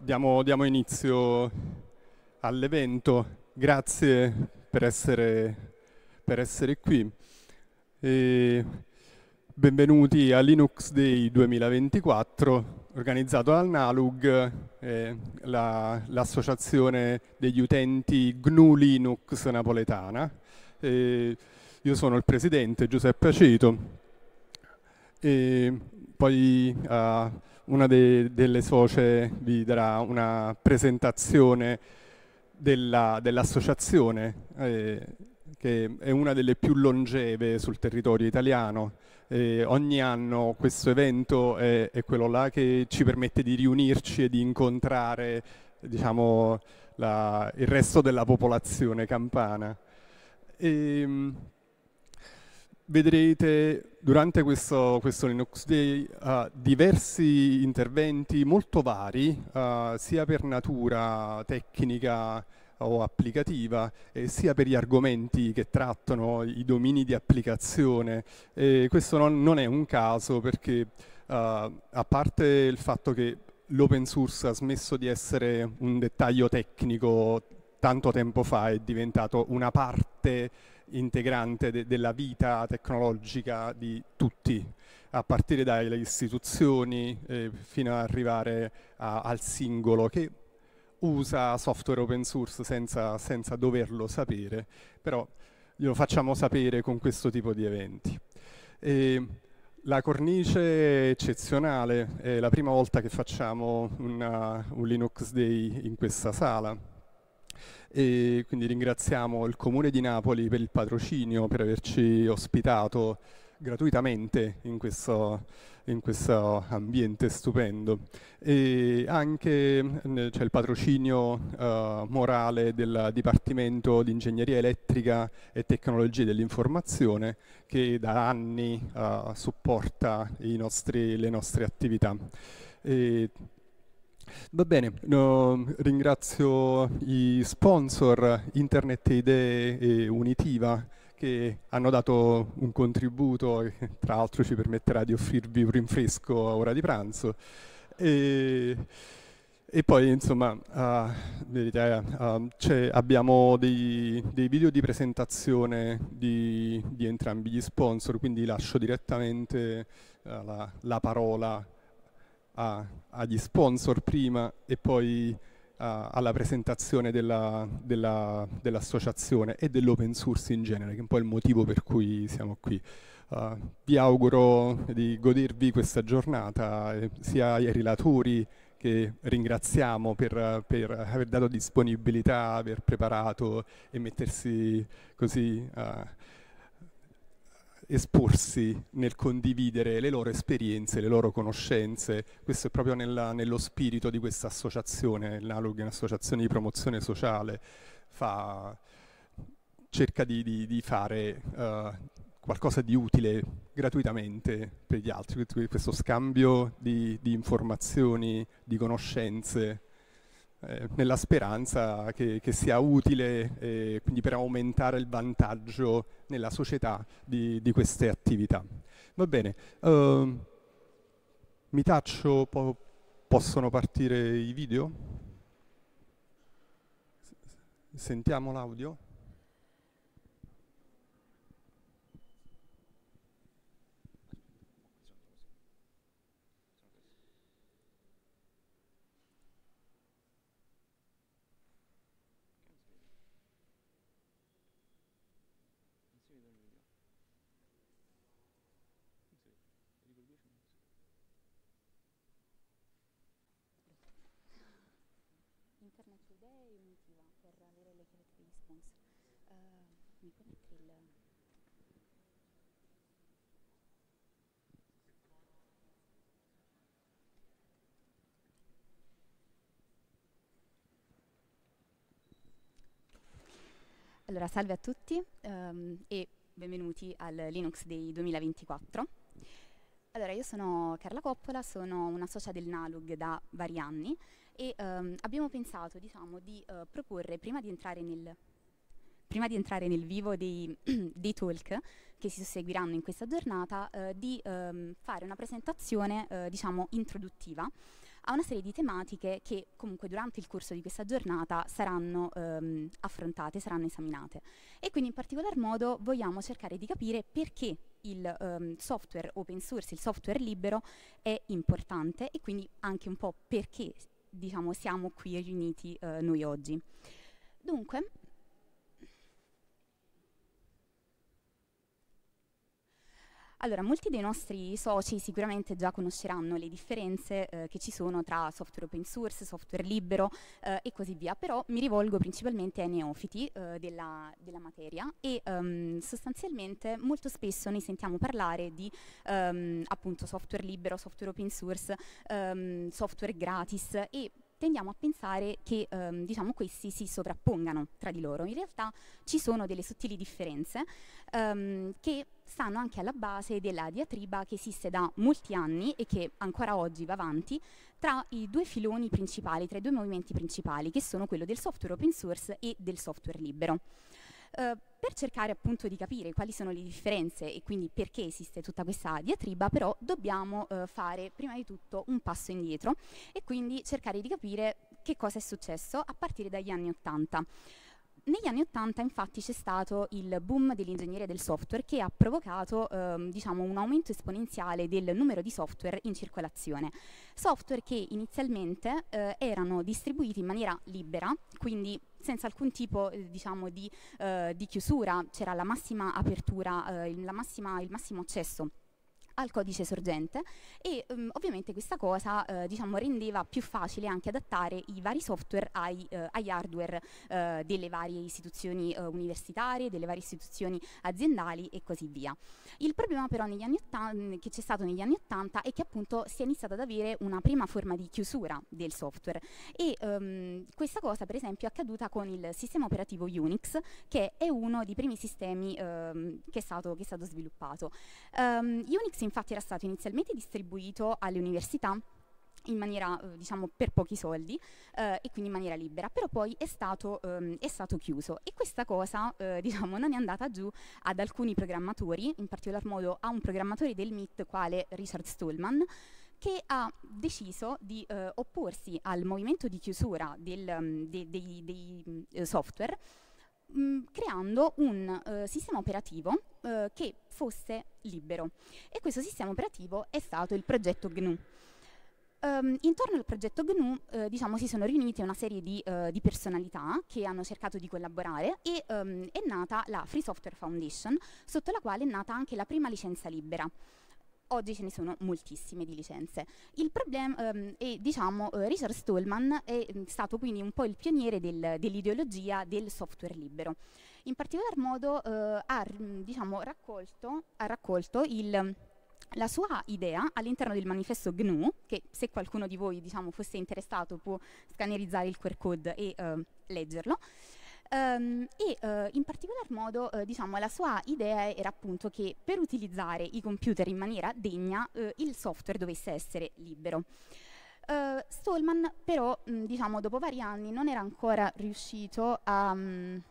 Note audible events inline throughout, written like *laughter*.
Diamo, diamo, inizio all'evento. Grazie per essere, per essere qui. E benvenuti a Linux Day 2024, organizzato dal NALUG, eh, l'associazione degli utenti GNU Linux napoletana. E io sono il presidente Giuseppe Aceto. E poi... Uh, una dei, delle socie vi darà una presentazione dell'associazione, eh, che è una delle più longeve sul territorio italiano. Eh, ogni anno questo evento è, è, quello là che ci permette di riunirci e di incontrare diciamo, la, il resto della popolazione campana. E, ehm, vedrete Durante questo, questo Linux Day uh, diversi interventi molto vari, uh, sia per natura tecnica o applicativa, eh, sia per gli argomenti che trattano i domini di applicazione. E questo non, non, è un caso perché, uh, a parte il fatto che l'open source ha smesso di essere un dettaglio tecnico tanto tempo fa, è diventato una parte integrante de della vita tecnologica di tutti, a partire dalle istituzioni eh, fino ad arrivare a, al singolo che usa software open source senza, senza doverlo sapere, però glielo facciamo sapere con questo tipo di eventi. E la cornice è eccezionale, è la prima volta che facciamo una, un Linux Day in questa sala e quindi ringraziamo il Comune di Napoli per il patrocinio, per averci ospitato gratuitamente in questo, in questo, ambiente stupendo. E anche mm, c'è cioè, il patrocinio uh, morale del Dipartimento di Ingegneria Elettrica e Tecnologie dell'Informazione che da anni uh, supporta nostri, le nostre attività. E Va bene, no, ringrazio i sponsor Internet Idee e Unitiva che hanno dato un contributo che tra l'altro ci permetterà di offrirvi un rinfresco a ora di pranzo. E, e poi insomma uh, uh, abbiamo dei, dei, video di presentazione di, di, entrambi gli sponsor, quindi lascio direttamente uh, la, la parola a, agli sponsor prima e poi a, alla presentazione dell'associazione dell e dell'open source in genere, che è un po' il motivo per cui siamo qui. Uh, vi auguro di godervi questa giornata, eh, sia ai relatori che ringraziamo per, per, aver dato disponibilità, aver preparato e mettersi così uh, esporsi nel condividere le loro esperienze, le loro conoscenze. Questo è proprio nella, nello spirito di questa associazione, l'analoga è un'associazione di promozione sociale, fa, cerca di, di, di fare uh, qualcosa di utile gratuitamente per gli altri, questo scambio di, di informazioni, di conoscenze eh, nella speranza che, che sia utile eh, quindi per aumentare il vantaggio nella società di, di queste attività. Va bene, uh, mi taccio, po possono partire i video? Sentiamo l'audio? Allora, salve a tutti um, e benvenuti al Linux Day 2024. Allora, io sono Carla Coppola, sono una socia del Nalug da vari anni e um, abbiamo pensato diciamo, di uh, proporre, prima di entrare nel, prima di entrare nel vivo dei, *clears throat* dei, talk che si susseguiranno in questa giornata, uh, di um, fare una presentazione uh, diciamo, introduttiva a una serie di tematiche che comunque durante il corso di questa giornata saranno ehm, affrontate, saranno esaminate. E quindi in particolar modo vogliamo cercare di capire perché il um, software open source, il software libero è importante e quindi anche un po' perché diciamo, siamo qui riuniti eh, noi oggi. Dunque, Allora, molti dei nostri soci sicuramente già conosceranno le differenze eh, che ci sono tra software open source, software libero eh, e così via, però mi rivolgo principalmente ai neofiti eh, della, della, materia e um, sostanzialmente molto spesso noi sentiamo parlare di um, appunto software libero, software open source, um, software gratis e tendiamo a pensare che ehm, diciamo, questi si sovrappongano tra di loro. In realtà ci sono delle sottili differenze ehm, che stanno anche alla base della diatriba che esiste da molti anni e che ancora oggi va avanti tra i due filoni principali, tra i due movimenti principali, che sono quello del software open source e del software libero. Uh, per cercare appunto di capire quali sono le differenze e quindi perché esiste tutta questa diatriba, però dobbiamo eh, fare prima di tutto un passo indietro e quindi cercare di capire che cosa è successo a partire dagli anni Ottanta negli anni Ottanta infatti c'è stato il boom dell'ingegneria del software che ha provocato ehm, diciamo, un aumento esponenziale del numero di software in circolazione. Software che inizialmente eh, erano distribuiti in maniera libera, quindi senza alcun tipo eh, diciamo, di, eh, di, chiusura, c'era la massima apertura, eh, la massima, il massimo accesso al codice sorgente e um, ovviamente questa cosa eh, diciamo, rendeva più facile anche adattare i vari software ai, eh, agli hardware eh, delle varie istituzioni eh, universitarie, delle varie istituzioni aziendali e così via. Il problema però che c'è stato negli anni 80 è che appunto si è iniziato ad avere una prima forma di chiusura del software e um, questa cosa per esempio è accaduta con il sistema operativo Unix che è uno dei primi sistemi um, che, è stato, che, è stato, sviluppato. Unix in infatti era stato inizialmente distribuito alle università in maniera eh, diciamo per pochi soldi eh, e quindi in maniera libera, però poi è stato, ehm, è stato chiuso e questa cosa eh, *laughs* diciamo non è andata giù ad alcuni programmatori, in particolar modo a un programmatore del MIT quale Richard Stallman che ha deciso di eh, opporsi al movimento di chiusura del, um, dei, dei eh, software mh, mm, creando un eh, sistema operativo eh, che fosse libero e questo sistema operativo è stato il progetto GNU. Um, intorno al progetto GNU eh, diciamo, si sono riunite una serie di, uh, di, personalità che hanno cercato di collaborare e um, è nata la Free Software Foundation, sotto la quale è nata anche la prima licenza libera oggi ce ne sono moltissime di licenze. Il problema um, ehm, è, diciamo, uh, Richard Stallman è mm, stato quindi un po' il pioniere del, dell'ideologia del software libero. In particolar modo uh, ha, mm, diciamo, raccolto, ha, raccolto, il la sua idea all'interno del manifesto GNU, che se qualcuno di voi diciamo, fosse interessato può scannerizzare il QR code e eh, leggerlo, Um, e uh, in particolar modo uh, diciamo, la sua idea era appunto che per utilizzare i computer in maniera degna uh, il software dovesse essere libero. Stallman però mh, mm, diciamo, dopo vari anni non era ancora riuscito a... Um,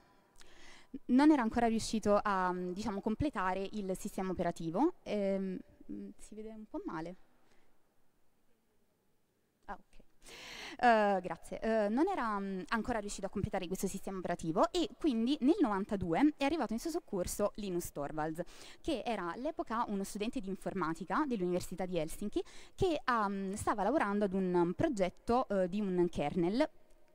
non era ancora riuscito a mm, diciamo, completare il sistema operativo, ehm, si vede un po' male. Eh, grazie. Uh, non era um, ancora riuscito a completare questo sistema operativo e quindi nel 92 è arrivato in suo soccorso Linus Torvalds, che era all'epoca uno studente di informatica dell'Università di Helsinki che um, stava lavorando ad un um, progetto uh, di un kernel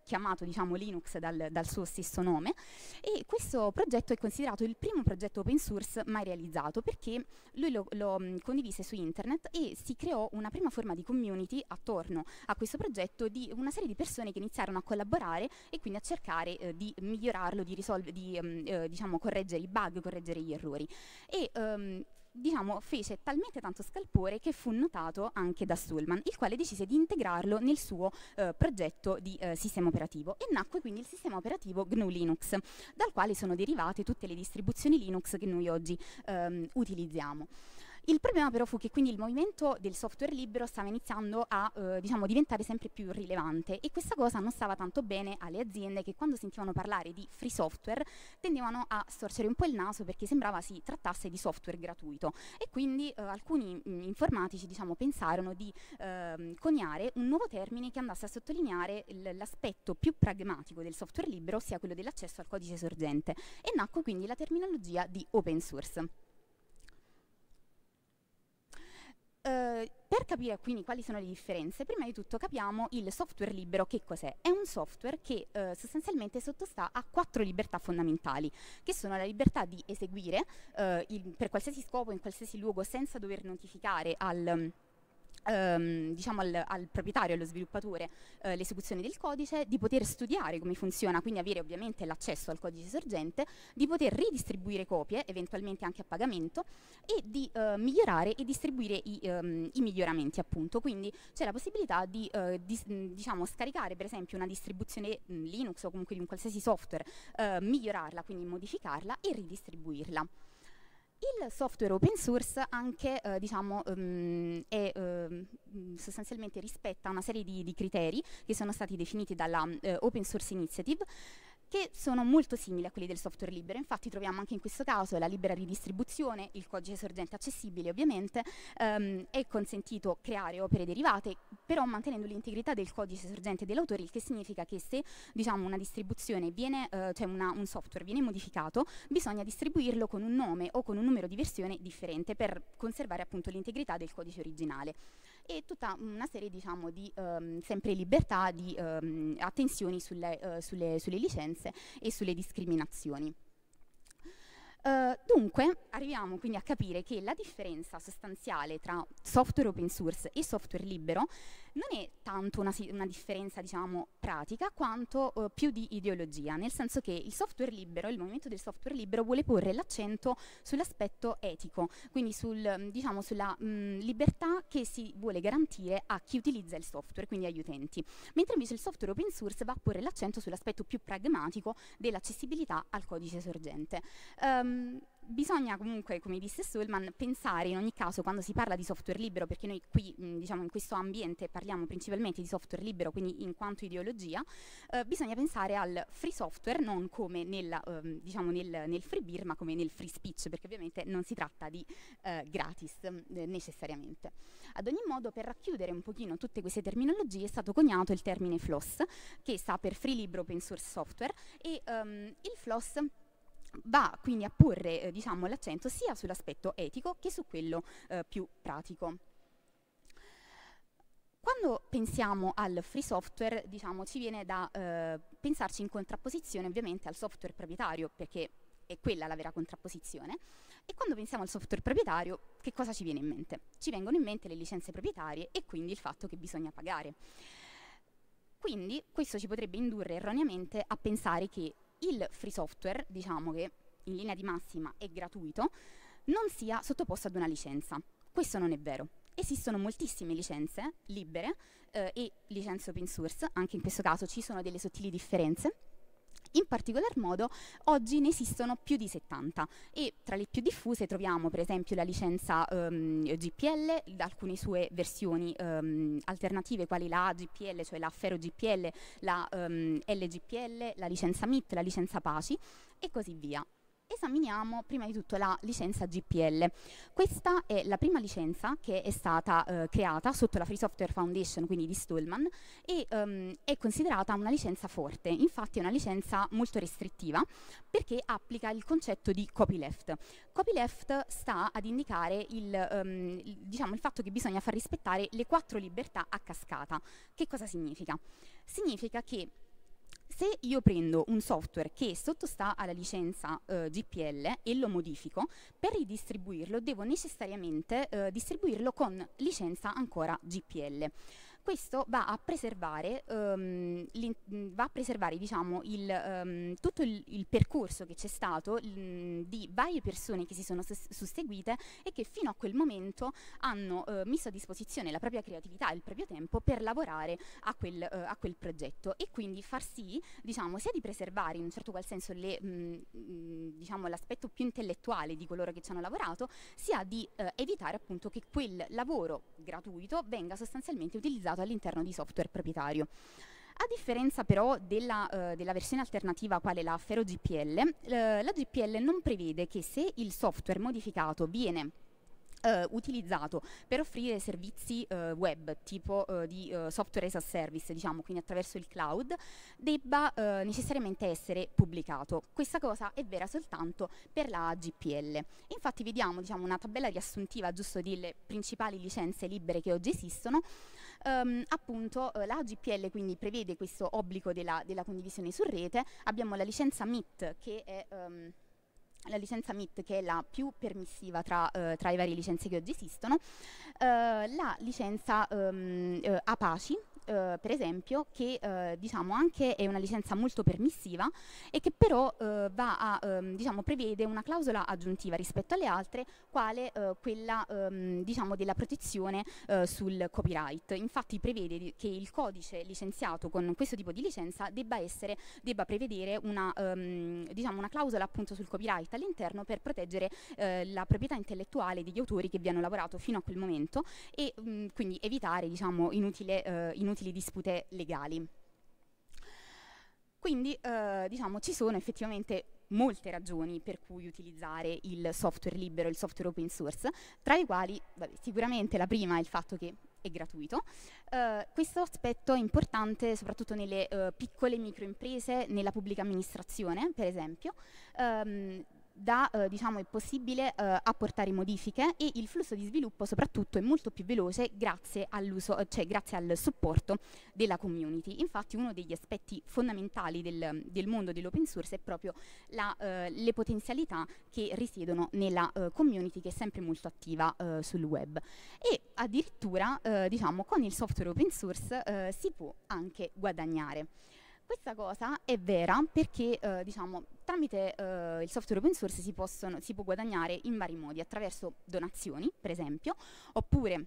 chiamato diciamo, Linux dal, dal, suo stesso nome e questo progetto è considerato il primo progetto open source mai realizzato perché lui lo, lo mh, condivise su internet e si creò una prima forma di community attorno a questo progetto di una serie di persone che iniziarono a collaborare e quindi a cercare eh, di migliorarlo, di, di mh, eh, diciamo, correggere i bug, correggere gli errori. E, um, diciamo, fece talmente tanto scalpore che fu notato anche da Stallman, il quale decise di integrarlo nel suo eh, progetto di eh, sistema operativo e nacque quindi il sistema operativo GNU Linux, dal quale sono derivate tutte le distribuzioni Linux che noi oggi ehm, utilizziamo. Il problema però fu che quindi il movimento del software libero stava iniziando a eh, diciamo, diventare sempre più rilevante e questa cosa non stava tanto bene alle aziende che quando sentivano parlare di free software tendevano a storcere un po' il naso perché sembrava si trattasse di software gratuito e quindi eh, alcuni mh, mm, informatici diciamo, pensarono di eh, coniare un nuovo termine che andasse a sottolineare l- l'aspetto più pragmatico del software libero, ossia quello dell'accesso al codice sorgente e nacque quindi la terminologia di open source. Eh, per capire quindi quali sono le differenze, prima di tutto capiamo il software libero che cos'è. È un software che uh, sostanzialmente sottostà a quattro libertà fondamentali, che sono la libertà di eseguire uh, il, per qualsiasi scopo, in qualsiasi luogo, senza dover notificare al... Um, Ehm, diciamo al, al, proprietario, allo sviluppatore, eh, l'esecuzione del codice, di poter studiare come funziona, quindi avere ovviamente l'accesso al codice sorgente, di poter ridistribuire copie, eventualmente anche a pagamento, e di eh, migliorare e distribuire i, ehm, i miglioramenti appunto. Quindi c'è la possibilità di, eh, di diciamo, scaricare per esempio una distribuzione mh, mm, Linux o comunque di un qualsiasi software, eh, migliorarla, quindi modificarla e ridistribuirla. Il software open source anche, eh, diciamo, um, è, um, sostanzialmente rispetta una serie di, di, criteri che sono stati definiti dalla uh, Open Source Initiative che sono molto simili a quelli del software libero. Infatti troviamo anche in questo caso la libera ridistribuzione, il codice sorgente accessibile ovviamente, ehm, è consentito creare opere derivate, però mantenendo l'integrità del codice sorgente dell'autore, il che significa che se diciamo, una distribuzione viene, eh, cioè una, un software viene modificato, bisogna distribuirlo con un nome o con un numero di versione differente per conservare appunto l'integrità del codice originale e tutta una serie diciamo, di ehm, sempre libertà, di ehm, attenzioni sulle, eh, sulle, sulle licenze e sulle discriminazioni. Uh, dunque, arriviamo quindi a capire che la differenza sostanziale tra software open source e software libero non è tanto una, una differenza diciamo, pratica quanto eh, più di ideologia, nel senso che il software libero, il movimento del software libero vuole porre l'accento sull'aspetto etico, quindi sul, mm, diciamo, sulla mh, mm, libertà che si vuole garantire a chi utilizza il software, quindi agli utenti, mentre invece il software open source va a porre l'accento sull'aspetto più pragmatico dell'accessibilità al codice sorgente. Um, Bisogna comunque, come disse Stallman, pensare in ogni caso quando si parla di software libero, perché noi qui diciamo in questo ambiente parliamo principalmente di software libero, quindi in quanto ideologia, eh, bisogna pensare al free software non come nella, eh, diciamo nel, nel, free beer ma come nel free speech, perché ovviamente non si tratta di eh, gratis mm, eh, necessariamente. Ad ogni modo per racchiudere un pochino tutte queste terminologie è stato coniato il termine FLOSS, che sta per free libero open source software e um, il FLOSS va quindi a porre eh, diciamo, l'accento sia sull'aspetto etico che su quello eh, più pratico. Quando pensiamo al free software, diciamo, ci viene da eh, pensarci in contrapposizione ovviamente al software proprietario, perché è quella la vera contrapposizione, e quando pensiamo al software proprietario, che cosa ci viene in mente? Ci vengono in mente le licenze proprietarie e quindi il fatto che bisogna pagare. Quindi questo ci potrebbe indurre erroneamente a pensare che il free software, diciamo che in linea di massima è gratuito, non sia sottoposto ad una licenza. Questo non è vero. Esistono moltissime licenze libere eh, e licenze open source, anche in questo caso ci sono delle sottili differenze in particolar modo oggi ne esistono più di 70 e tra le più diffuse troviamo per esempio la licenza ehm, GPL, alcune sue versioni ehm, alternative quali la AGPL, cioè la Ferro GPL, la ehm, LGPL, la licenza MIT, la licenza PACI e così via esaminiamo prima di tutto la licenza GPL. Questa è la prima licenza che è stata eh, creata sotto la Free Software Foundation, quindi di Stallman, e um, è considerata una licenza forte, infatti è una licenza molto restrittiva perché applica il concetto di copyleft. Copyleft sta ad indicare il, um, ehm, il, diciamo, il fatto che bisogna far rispettare le quattro libertà a cascata. Che cosa significa? Significa che se io prendo un software che sottostà alla licenza eh, GPL e lo modifico, per ridistribuirlo devo necessariamente eh, distribuirlo con licenza ancora GPL. Questo va a preservare, um, va a preservare diciamo, il, um, tutto il, il, percorso che c'è stato um, di varie persone che si sono susseguite e che fino a quel momento hanno uh, messo a disposizione la propria creatività e il proprio tempo per lavorare a quel, uh, a quel progetto e quindi far sì diciamo, sia di preservare in un certo qual senso diciamo, l'aspetto più intellettuale di coloro che ci hanno lavorato, sia di uh, evitare appunto che quel lavoro gratuito venga sostanzialmente utilizzato utilizzato all'interno di software proprietario. A differenza però della, eh, della, versione alternativa quale la FeroGPL, eh, la GPL non prevede che se il software modificato viene eh, utilizzato per offrire servizi eh, web tipo eh, di eh, software as a service, diciamo, quindi attraverso il cloud, debba eh, necessariamente essere pubblicato. Questa cosa è vera soltanto per la GPL. Infatti vediamo diciamo, una tabella riassuntiva giusto delle principali licenze libere che oggi esistono. Um, appunto eh, la GPL quindi prevede questo obbligo della, della condivisione su rete, abbiamo la licenza MIT che è... Um, la licenza MIT che è la più permissiva tra, eh, tra le varie licenze che oggi esistono, eh, la licenza ehm, eh, Apache eh, per esempio, che eh, diciamo anche è una licenza molto permissiva e che però eh, a, ehm, diciamo, prevede una clausola aggiuntiva rispetto alle altre, quale eh, quella ehm, diciamo, della protezione eh, sul copyright. Infatti prevede che il codice licenziato con questo tipo di licenza debba, essere, debba prevedere una, ehm, diciamo, una, clausola appunto sul copyright all'interno per proteggere eh, la proprietà intellettuale degli autori che vi hanno lavorato fino a quel momento e mh, mm, quindi evitare diciamo, inutile, inutile inutili dispute legali. Quindi eh, diciamo, ci sono effettivamente molte ragioni per cui utilizzare il software libero, il software open source, tra le quali vabbè, sicuramente la prima è il fatto che è gratuito. Uh, questo aspetto è importante soprattutto nelle uh, piccole microimprese, nella pubblica amministrazione, per esempio. Um, da, eh, diciamo, è possibile eh, apportare modifiche e il flusso di sviluppo soprattutto è molto più veloce grazie, eh, cioè grazie al supporto della community. Infatti uno degli aspetti fondamentali del, del mondo dell'open source è proprio la, eh, le potenzialità che risiedono nella eh, community che è sempre molto attiva eh, sul web. E addirittura diciamo, con il software open source si può anche guadagnare. Questa cosa è vera perché eh, diciamo, tramite eh, il software open source si, possono, si può guadagnare in vari modi, attraverso donazioni per esempio, oppure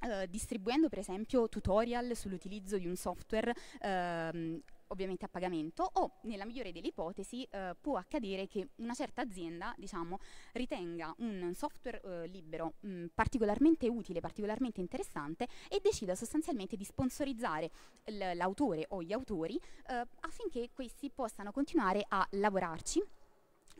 eh, distribuendo per esempio tutorial sull'utilizzo di un software ehm, ovviamente a pagamento o nella migliore delle ipotesi eh, può accadere che una certa azienda diciamo, ritenga un software eh, libero mh, mm, particolarmente utile, particolarmente interessante e decida sostanzialmente di sponsorizzare l'autore o gli autori eh, affinché questi possano continuare a lavorarci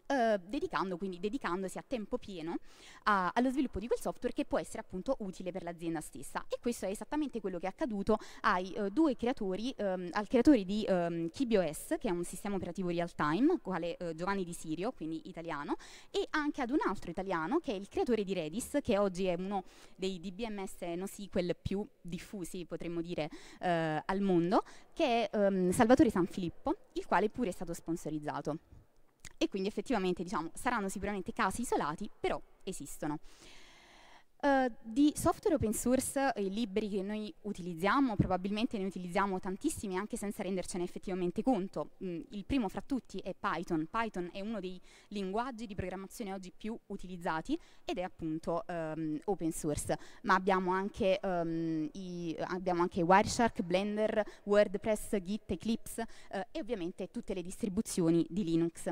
eh, dedicando, quindi dedicandosi a tempo pieno a, allo sviluppo di quel software che può essere appunto utile per l'azienda stessa. E questo è esattamente quello che è accaduto ai eh, due creatori, ehm, al creatore di ehm, KibiOS, che è un sistema operativo real time, quale eh, Giovanni Di Sirio, quindi italiano, e anche ad un altro italiano che è il creatore di Redis, che oggi è uno dei DBMS NoSQL più diffusi, potremmo dire, eh, al mondo, che è ehm, Salvatore Sanfilippo, il quale pure è stato sponsorizzato e quindi effettivamente diciamo, saranno sicuramente casi isolati, però esistono. Uh, di software open source, i libri che noi utilizziamo, probabilmente ne utilizziamo tantissimi anche senza rendercene effettivamente conto. Mm, il primo fra tutti è Python. Python è uno dei linguaggi di programmazione oggi più utilizzati ed è appunto um, open source, ma abbiamo anche, um, i, abbiamo anche, Wireshark, Blender, WordPress, Git, Eclipse uh, e ovviamente tutte le distribuzioni di Linux.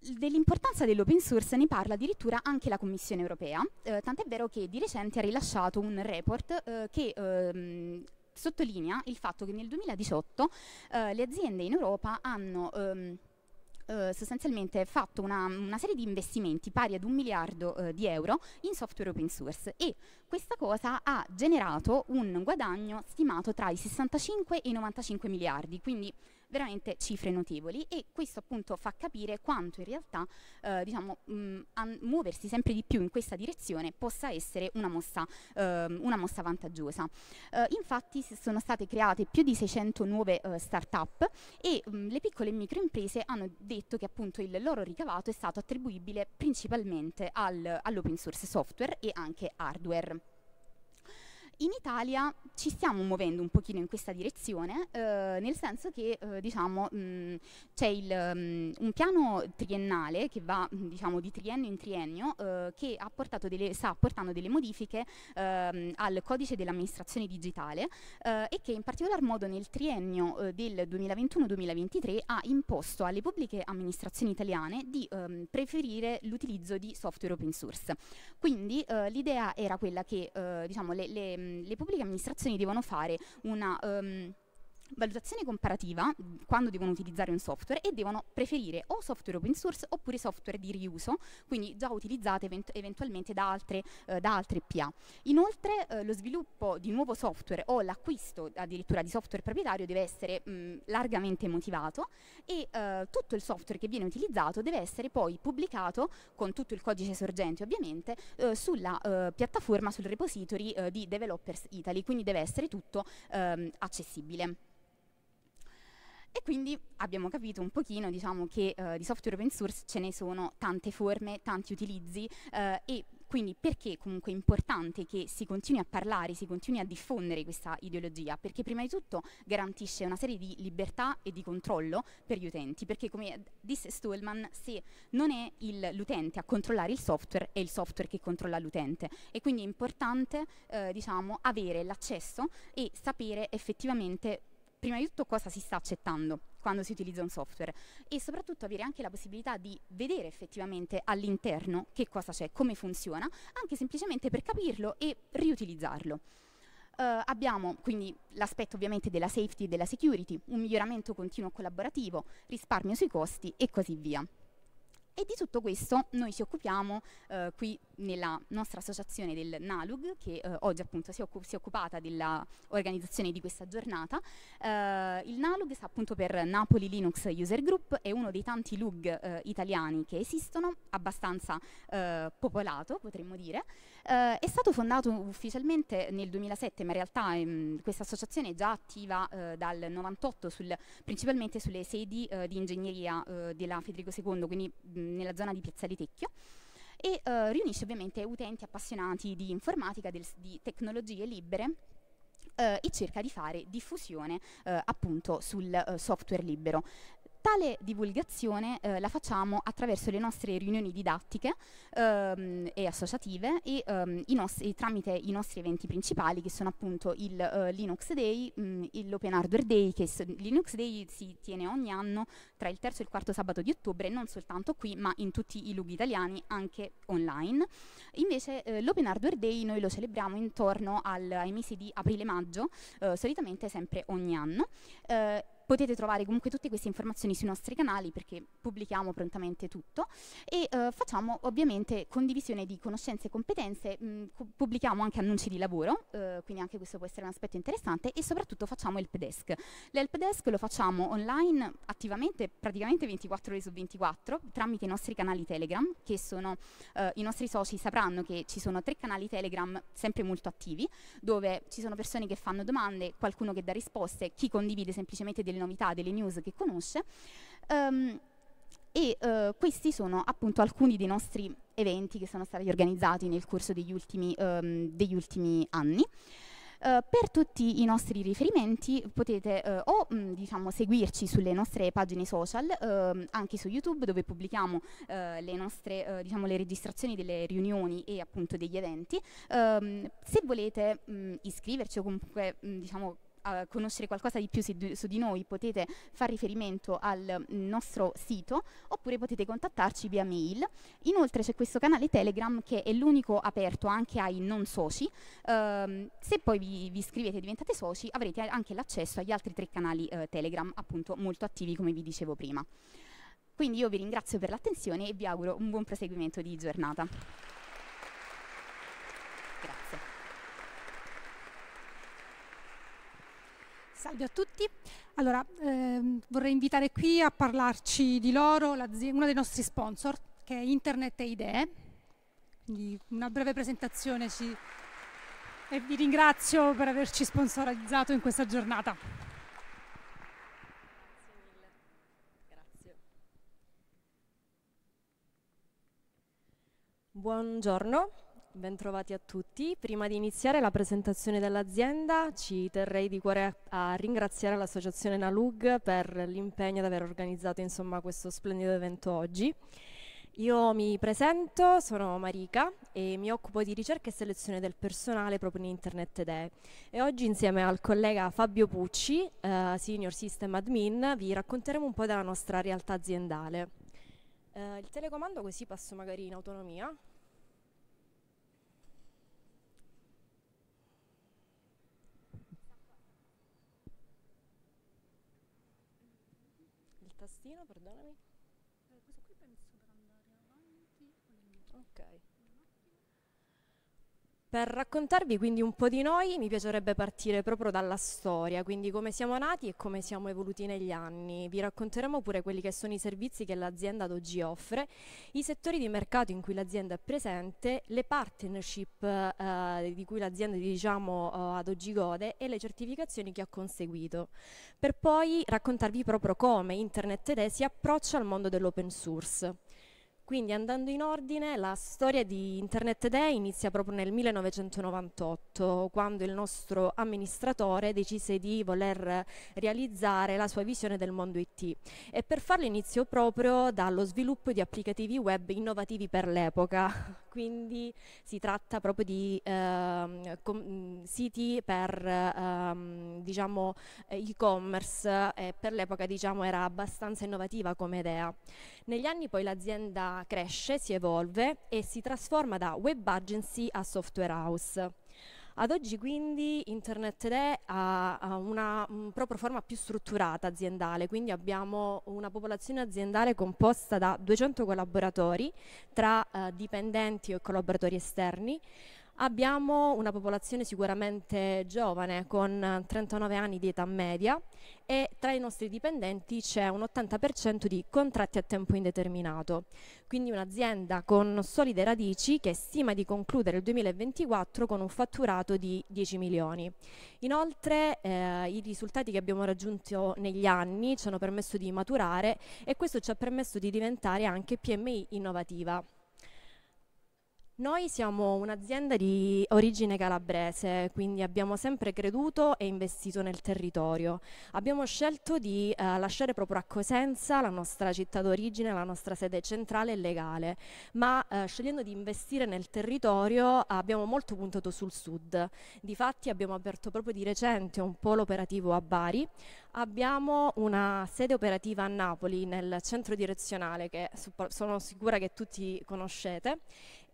Dell'importanza dell'open source ne parla addirittura anche la Commissione europea, eh, tant'è vero che di recente ha rilasciato un report eh, che ehm, sottolinea il fatto che nel 2018 eh, le aziende in Europa hanno ehm, eh, sostanzialmente fatto una, una, serie di investimenti pari ad un miliardo eh, di euro in software open source e questa cosa ha generato un guadagno stimato tra i 65 e i 95 miliardi, quindi veramente cifre notevoli e questo appunto fa capire quanto in realtà eh, diciamo, mh, an- muoversi sempre di più in questa direzione possa essere una mossa, ehm, una mossa vantaggiosa. Eh, infatti sono state create più di 600 nuove eh, start-up e mh, le piccole e micro imprese hanno detto che appunto il loro ricavato è stato attribuibile principalmente al, all'open source software e anche hardware. In Italia ci stiamo muovendo un pochino in questa direzione, eh, nel senso che eh, diciamo, mh, mm, c'è il, mh, mm, un piano triennale che va mm, diciamo, di triennio in triennio eh, che delle, sta apportando delle modifiche ehm, al codice dell'amministrazione digitale eh, e che in particolar modo nel triennio eh, del 2021-2023 ha imposto alle pubbliche amministrazioni italiane di ehm, preferire l'utilizzo di software open source. Quindi eh, l'idea era quella che diciamo, le, le Ehm, le pubbliche amministrazioni devono fare una... Um, valutazione comparativa quando devono utilizzare un software e devono preferire o software open source oppure software di riuso, quindi già utilizzate eventualmente da altre, eh, da altre PA. Inoltre eh, lo sviluppo di nuovo software o l'acquisto addirittura di software proprietario deve essere mh, largamente motivato e eh, tutto il software che viene utilizzato deve essere poi pubblicato con tutto il codice sorgente ovviamente eh, sulla eh, piattaforma, sul repository eh, di Developers Italy, quindi deve essere tutto ehm, accessibile. E quindi abbiamo capito un pochino diciamo, che eh, di software open source ce ne sono tante forme, tanti utilizzi eh, e quindi perché comunque è importante che si continui a parlare, si continui a diffondere questa ideologia? Perché prima di tutto garantisce una serie di libertà e di controllo per gli utenti, perché come disse Stallman, se non è il, l'utente a controllare il software, è il software che controlla l'utente e quindi è importante eh, diciamo, avere l'accesso e sapere effettivamente prima di tutto cosa si sta accettando quando si utilizza un software e soprattutto avere anche la possibilità di vedere effettivamente all'interno che cosa c'è, come funziona, anche semplicemente per capirlo e riutilizzarlo. Uh, abbiamo quindi l'aspetto ovviamente della safety e della security, un miglioramento continuo collaborativo, risparmio sui costi e così via. E di tutto questo noi ci occupiamo eh, qui nella nostra associazione del NALUG, che eh, oggi appunto si, occu- si è occupata dell'organizzazione di questa giornata. Eh, il NALUG sta appunto per Napoli Linux User Group, è uno dei tanti LUG eh, italiani che esistono, abbastanza eh, popolato potremmo dire. Eh, è stato fondato ufficialmente nel 2007, ma in realtà ehm, questa associazione è già attiva eh, dal 98 sul, principalmente sulle sedi eh, di ingegneria eh, della Federico II, quindi mh, nella zona di Piazza di Tecchio e eh, riunisce ovviamente utenti appassionati di informatica, del, di tecnologie libere eh, e cerca di fare diffusione eh, appunto sul eh, software libero. Tale divulgazione eh, la facciamo attraverso le nostre riunioni didattiche ehm, e associative e, ehm, i nostri, tramite i nostri eventi principali che sono appunto il eh, Linux Day, mm, l'Open Hardware Day, che Linux Day si tiene ogni anno tra il terzo e il quarto sabato di ottobre, non soltanto qui ma in tutti i luoghi italiani, anche online. Invece eh, l'Open Hardware Day noi lo celebriamo intorno al, ai mesi di aprile-maggio, eh, solitamente sempre ogni anno. Eh, potete trovare comunque tutte queste informazioni sui nostri canali perché pubblichiamo prontamente tutto e eh, facciamo ovviamente condivisione di conoscenze e competenze, mh, mm, pubblichiamo anche annunci di lavoro, eh, quindi anche questo può essere un aspetto interessante e soprattutto facciamo help desk. L'help desk lo facciamo online attivamente praticamente 24 ore su 24 tramite i nostri canali Telegram che sono eh, i nostri soci sapranno che ci sono tre canali Telegram sempre molto attivi dove ci sono persone che fanno domande, qualcuno che dà risposte, chi condivide semplicemente delle delle novità, delle news che conosce. Um, e eh, questi sono appunto alcuni dei nostri eventi che sono stati organizzati nel corso degli ultimi, um, degli ultimi anni. Uh, per tutti i nostri riferimenti potete uh, o mh, mm, diciamo, seguirci sulle nostre pagine social, uh, anche su YouTube dove pubblichiamo eh, le nostre diciamo, le registrazioni delle riunioni e appunto degli eventi. se volete mh, mm, iscriverci o comunque mh, mm, diciamo, a conoscere qualcosa di più su di, su di noi potete fare riferimento al nostro sito oppure potete contattarci via mail. Inoltre c'è questo canale Telegram che è l'unico aperto anche ai non soci. Ehm, se poi vi, vi, iscrivete e diventate soci avrete anche l'accesso agli altri tre canali eh, Telegram appunto molto attivi come vi dicevo prima. Quindi io vi ringrazio per l'attenzione e vi auguro un buon proseguimento di giornata. Salve a tutti. Allora, ehm, vorrei invitare qui a parlarci di loro uno dei nostri sponsor, che è Internet e Idee. Quindi una breve presentazione ci... e vi ringrazio per averci sponsorizzato in questa giornata. Grazie. Buongiorno, Bentrovati a tutti. Prima di iniziare la presentazione dell'azienda ci terrei di cuore a ringraziare l'associazione Nalug per l'impegno di aver organizzato insomma, questo splendido evento oggi. Io mi presento, sono Marica e mi occupo di ricerca e selezione del personale proprio in Internet ed E oggi insieme al collega Fabio Pucci, eh, Senior System Admin, vi racconteremo un po' della nostra realtà aziendale. Eh, il telecomando così passo magari in autonomia Martino, perdonami. Per raccontarvi quindi un po' di noi mi piacerebbe partire proprio dalla storia, quindi come siamo nati e come siamo evoluti negli anni. Vi racconteremo pure quelli che sono i servizi che l'azienda ad oggi offre, i settori di mercato in cui l'azienda è presente, le partnership eh, di cui l'azienda diciamo, eh, ad oggi gode e le certificazioni che ha conseguito. Per poi raccontarvi proprio come Internet Tedè si approccia al mondo dell'open source. Quindi andando in ordine, la storia di Internet Day inizia proprio nel 1998, quando il nostro amministratore decise di voler realizzare la sua visione del mondo IT. E per farlo iniziò proprio dallo sviluppo di applicativi web innovativi per l'epoca. *laughs* Quindi si tratta proprio di eh, siti per ehm, diciamo, eh, diciamo, e-commerce e per l'epoca diciamo, era abbastanza innovativa come idea. Negli anni poi l'azienda cresce, si evolve e si trasforma da web agency a software house. Ad oggi quindi Internet Re ha una mh, propria forma più strutturata aziendale, quindi abbiamo una popolazione aziendale composta da 200 collaboratori tra eh, dipendenti e collaboratori esterni, Abbiamo una popolazione sicuramente giovane con 39 anni di età media e tra i nostri dipendenti c'è un 80% di contratti a tempo indeterminato. Quindi un'azienda con solide radici che stima di concludere il 2024 con un fatturato di 10 milioni. Inoltre eh, i risultati che abbiamo raggiunto negli anni ci hanno permesso di maturare e questo ci ha permesso di diventare anche PMI innovativa. Noi siamo un'azienda di origine calabrese, quindi abbiamo sempre creduto e investito nel territorio. Abbiamo scelto di eh, lasciare proprio a Cosenza la nostra città d'origine, la nostra sede centrale e legale, ma eh, scegliendo di investire nel territorio abbiamo molto puntato sul sud. Difatti abbiamo aperto proprio di recente un polo operativo a Bari, abbiamo una sede operativa a Napoli nel centro direzionale che sono sicura che tutti conoscete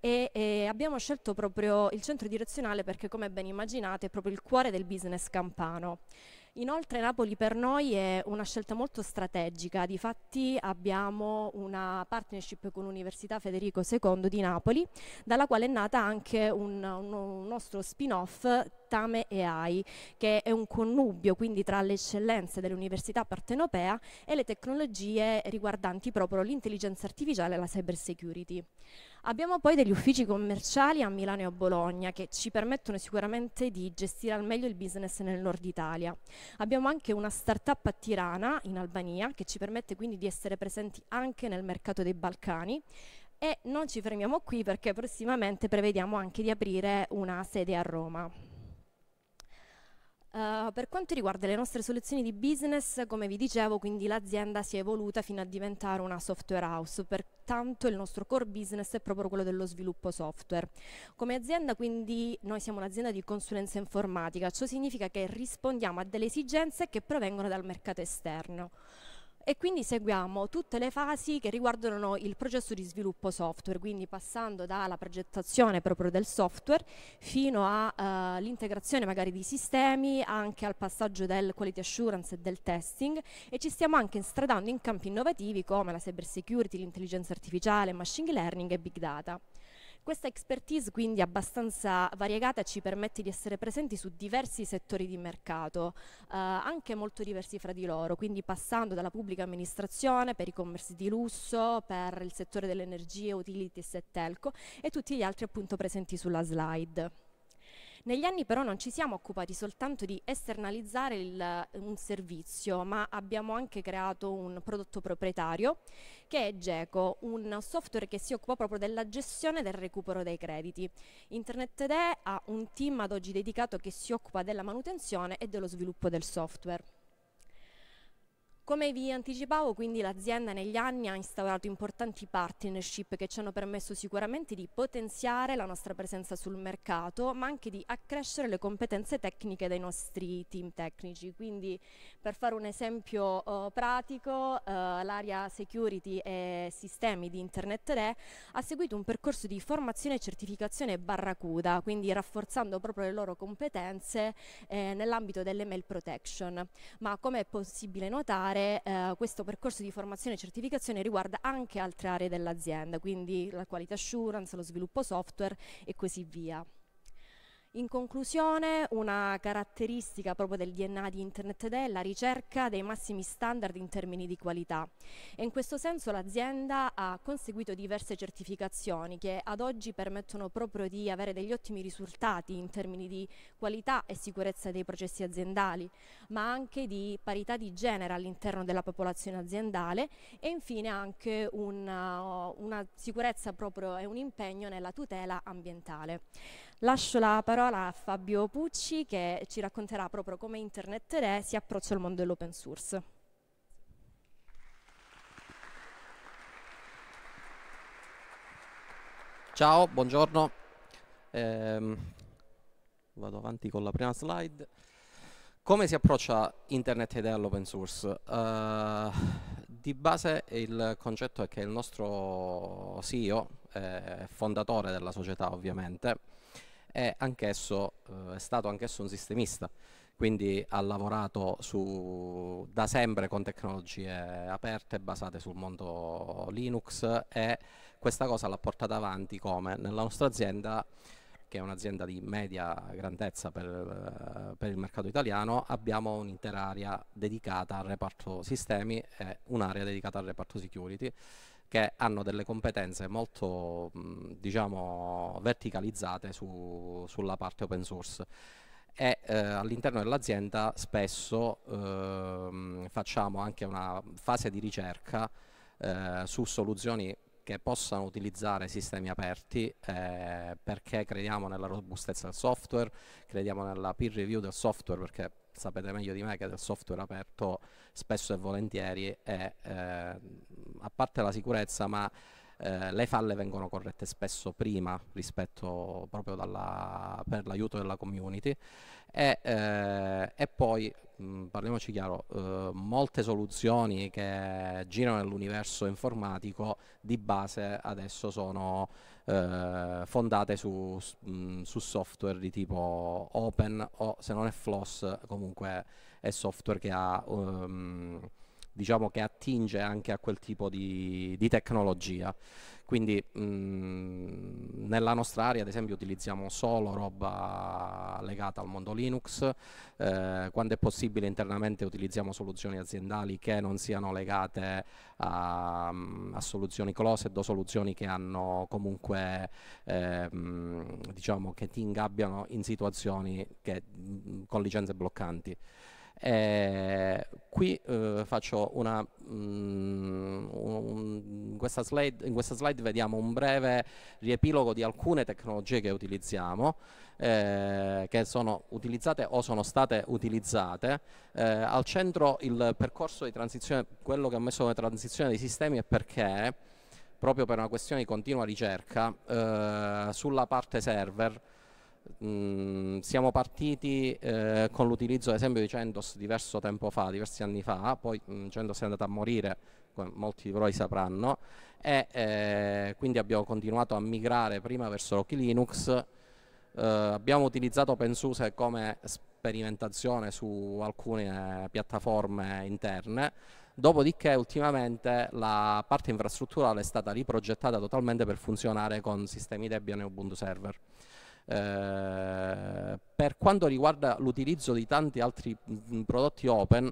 e, e abbiamo scelto proprio il centro direzionale perché come ben immaginate è proprio il cuore del business campano. Inoltre Napoli per noi è una scelta molto strategica, difatti abbiamo una partnership con l'Università Federico II di Napoli, dalla quale è nata anche un, un, un nostro spin-off Tame AI, che è un connubio quindi tra le eccellenze dell'Università Partenopea e le tecnologie riguardanti proprio l'intelligenza artificiale e la cyber security. Abbiamo poi degli uffici commerciali a Milano e a Bologna che ci permettono sicuramente di gestire al meglio il business nel nord Italia. Abbiamo anche una start-up a Tirana, in Albania, che ci permette quindi di essere presenti anche nel mercato dei Balcani e non ci fermiamo qui perché prossimamente prevediamo anche di aprire una sede a Roma. Eh, per quanto riguarda le nostre soluzioni di business, come vi dicevo, quindi l'azienda si è evoluta fino a diventare una software house, pertanto il nostro core business è proprio quello dello sviluppo software. Come azienda quindi noi siamo un'azienda di consulenza informatica, ciò significa che rispondiamo a delle esigenze che provengono dal mercato esterno e quindi seguiamo tutte le fasi che riguardano il processo di sviluppo software, quindi passando dalla progettazione proprio del software fino all'integrazione eh, uh, magari di sistemi, anche al passaggio del quality assurance e del testing e ci stiamo anche instradando in campi innovativi come la cyber security, l'intelligenza artificiale, machine learning e big data. Questa expertise quindi abbastanza variegata ci permette di essere presenti su diversi settori di mercato, eh, anche molto diversi fra di loro, quindi passando dalla pubblica amministrazione per i commerci di lusso, per il settore dell'energia, utilities e telco e tutti gli altri appunto presenti sulla slide. Negli anni però non ci siamo occupati soltanto di esternalizzare il, un servizio, ma abbiamo anche creato un prodotto proprietario che è GECO, un software che si occupa proprio della gestione del recupero dei crediti. Internet Today ha un team ad oggi dedicato che si occupa della manutenzione e dello sviluppo del software. Come vi anticipavo, quindi l'azienda negli anni ha instaurato importanti partnership che ci hanno permesso sicuramente di potenziare la nostra presenza sul mercato, ma anche di accrescere le competenze tecniche dei nostri team tecnici. Quindi, per fare un esempio uh, pratico, uh, l'area security e sistemi di Internet Re ha seguito un percorso di formazione e certificazione Barracuda, quindi rafforzando proprio le loro competenze eh, nell'ambito dell'email protection. Ma come è possibile notare, particolare eh, questo percorso di formazione e certificazione riguarda anche altre aree dell'azienda, quindi la quality assurance, lo sviluppo software e così via. In conclusione, una caratteristica proprio del DNA di Internet Ed è la ricerca dei massimi standard in termini di qualità e in questo senso l'azienda ha conseguito diverse certificazioni che ad oggi permettono proprio di avere degli ottimi risultati in termini di qualità e sicurezza dei processi aziendali, ma anche di parità di genere all'interno della popolazione aziendale e infine anche una, uh, una sicurezza proprio e un impegno nella tutela ambientale. Lascio la parola a Fabio Pucci che ci racconterà proprio come Internet Tele si approccia al mondo dell'open source. Ciao, buongiorno. Eh, vado avanti con la prima slide. Come si approccia Internet Tele all'open source? Uh, di base il concetto è che il nostro CEO, eh, fondatore della società ovviamente, è, anch'esso, eh, è stato anch'esso un sistemista, quindi ha lavorato su, da sempre con tecnologie aperte basate sul mondo Linux e questa cosa l'ha portata avanti come nella nostra azienda che è un'azienda di media grandezza per, eh, per, il mercato italiano, abbiamo un'intera area dedicata al reparto sistemi e un'area dedicata al reparto security che hanno delle competenze molto diciamo, verticalizzate su, sulla parte open source e eh, all'interno dell'azienda spesso eh, facciamo anche una fase di ricerca eh, su soluzioni che possano utilizzare sistemi aperti eh, perché crediamo nella robustezza del software, crediamo nella peer review del software perché sapete meglio di me che del software aperto spesso e volentieri è, eh, a parte la sicurezza, ma eh, le falle vengono corrette spesso prima rispetto proprio dalla, per l'aiuto della community e, eh, e poi Mm, parliamoci chiaro, eh, molte soluzioni che girano nell'universo informatico di base adesso sono eh, fondate su, mm, su, software di tipo open o se non è floss comunque è software che ha... Um, diciamo che attinge anche a quel tipo di, di tecnologia. Quindi mh, mm, nella nostra area ad esempio utilizziamo solo roba legata al mondo Linux, eh, quando è possibile internamente utilizziamo soluzioni aziendali che non siano legate a, mm, a soluzioni closed o soluzioni che hanno comunque eh, diciamo che ti ingabbiano in situazioni che, mh, mm, con licenze bloccanti. Eh, qui eh, faccio una, mh, mm, un, questa slide, in questa slide vediamo un breve riepilogo di alcune tecnologie che utilizziamo, eh, che sono utilizzate o sono state utilizzate. Eh, al centro il percorso di transizione, quello che ho messo come transizione dei sistemi è perché, proprio per una questione di continua ricerca, eh, sulla parte server Mm, siamo partiti eh, con l'utilizzo ad esempio di Centos diverso tempo fa, diversi anni fa, poi mh, mm, Centos è andato a morire, come molti di voi sapranno, e eh, quindi abbiamo continuato a migrare prima verso Rocky Linux, eh, abbiamo utilizzato OpenSUSE come sperimentazione su alcune piattaforme interne, dopodiché ultimamente la parte infrastrutturale è stata riprogettata totalmente per funzionare con sistemi Debian e Ubuntu Server. Eh, per quanto riguarda l'utilizzo di tanti altri mm, prodotti open,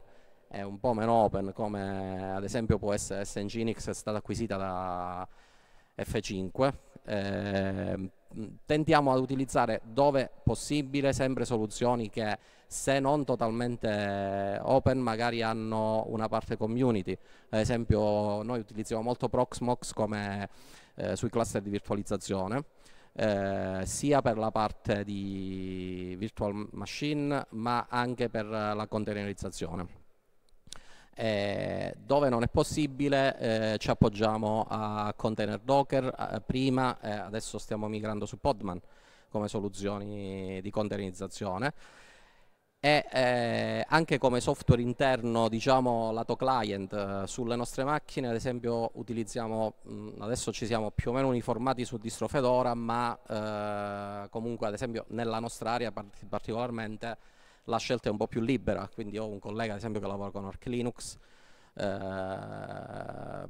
è un po' meno open, come ad esempio può essere SNGINX, è stata acquisita da F5. Eh, mm, tendiamo ad utilizzare dove possibile sempre soluzioni che se non totalmente open magari hanno una parte community ad esempio noi utilizziamo molto Proxmox come eh, sui cluster di virtualizzazione eh, sia per la parte di virtual machine ma anche per la containerizzazione. Eh, dove non è possibile eh, ci appoggiamo a container Docker eh, prima, eh, adesso stiamo migrando su Podman come soluzioni di containerizzazione e eh, anche come software interno diciamo lato client eh, sulle nostre macchine ad esempio utilizziamo mh, mm, adesso ci siamo più o meno uniformati su distro Fedora ma eh, comunque ad esempio nella nostra area part particolarmente la scelta è un po' più libera quindi ho un collega ad esempio che lavora con Arch Linux eh, ma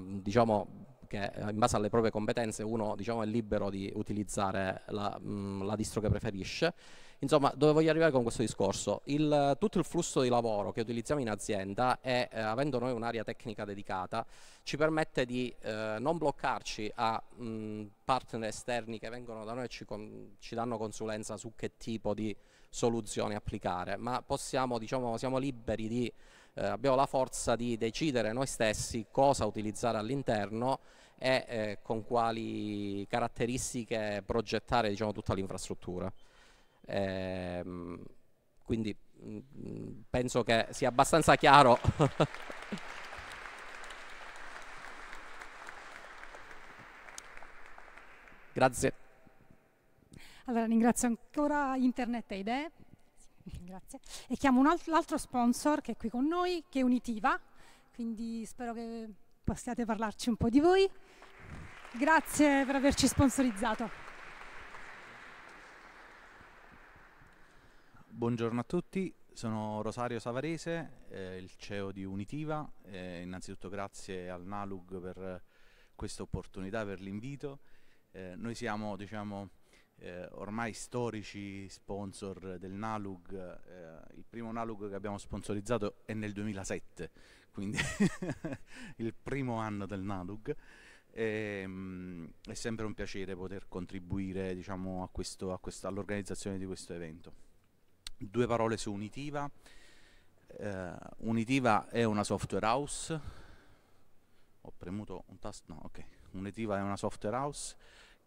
diciamo che eh, in base alle proprie competenze uno diciamo, è libero di utilizzare la, mh, mm, la distro che preferisce Insomma, dove voglio arrivare con questo discorso? Il, tutto il flusso di lavoro che utilizziamo in azienda e eh, avendo noi un'area tecnica dedicata ci permette di eh, non bloccarci a mh, mm, partner esterni che vengono da noi e ci, con, ci danno consulenza su che tipo di soluzioni applicare, ma possiamo, diciamo, siamo liberi di eh, abbiamo la forza di decidere noi stessi cosa utilizzare all'interno e eh, con quali caratteristiche progettare diciamo, tutta l'infrastruttura. Ehm, quindi mh, mm, mm, penso che sia abbastanza chiaro. *laughs* Grazie. Allora ringrazio ancora Internet e Idee. Grazie. E chiamo un alt- l'altro sponsor che è qui con noi, che è Unitiva, quindi spero che possiate parlarci un po' di voi. Grazie per averci sponsorizzato. Buongiorno a tutti, sono Rosario Savarese, eh, il CEO di Unitiva. Eh, innanzitutto grazie al Nalug per questa opportunità, per l'invito. Eh, noi siamo diciamo, eh, ormai storici sponsor del Nalug, eh, il primo Nalug che abbiamo sponsorizzato è nel 2007, quindi *laughs* il primo anno del Nalug. E, ehm, mh, è sempre un piacere poter contribuire diciamo, all'organizzazione di questo evento. Due parole su Unitiva. Uh, Unitiva è una software house. Ho premuto un tasto. No, ok. Unitiva è una software house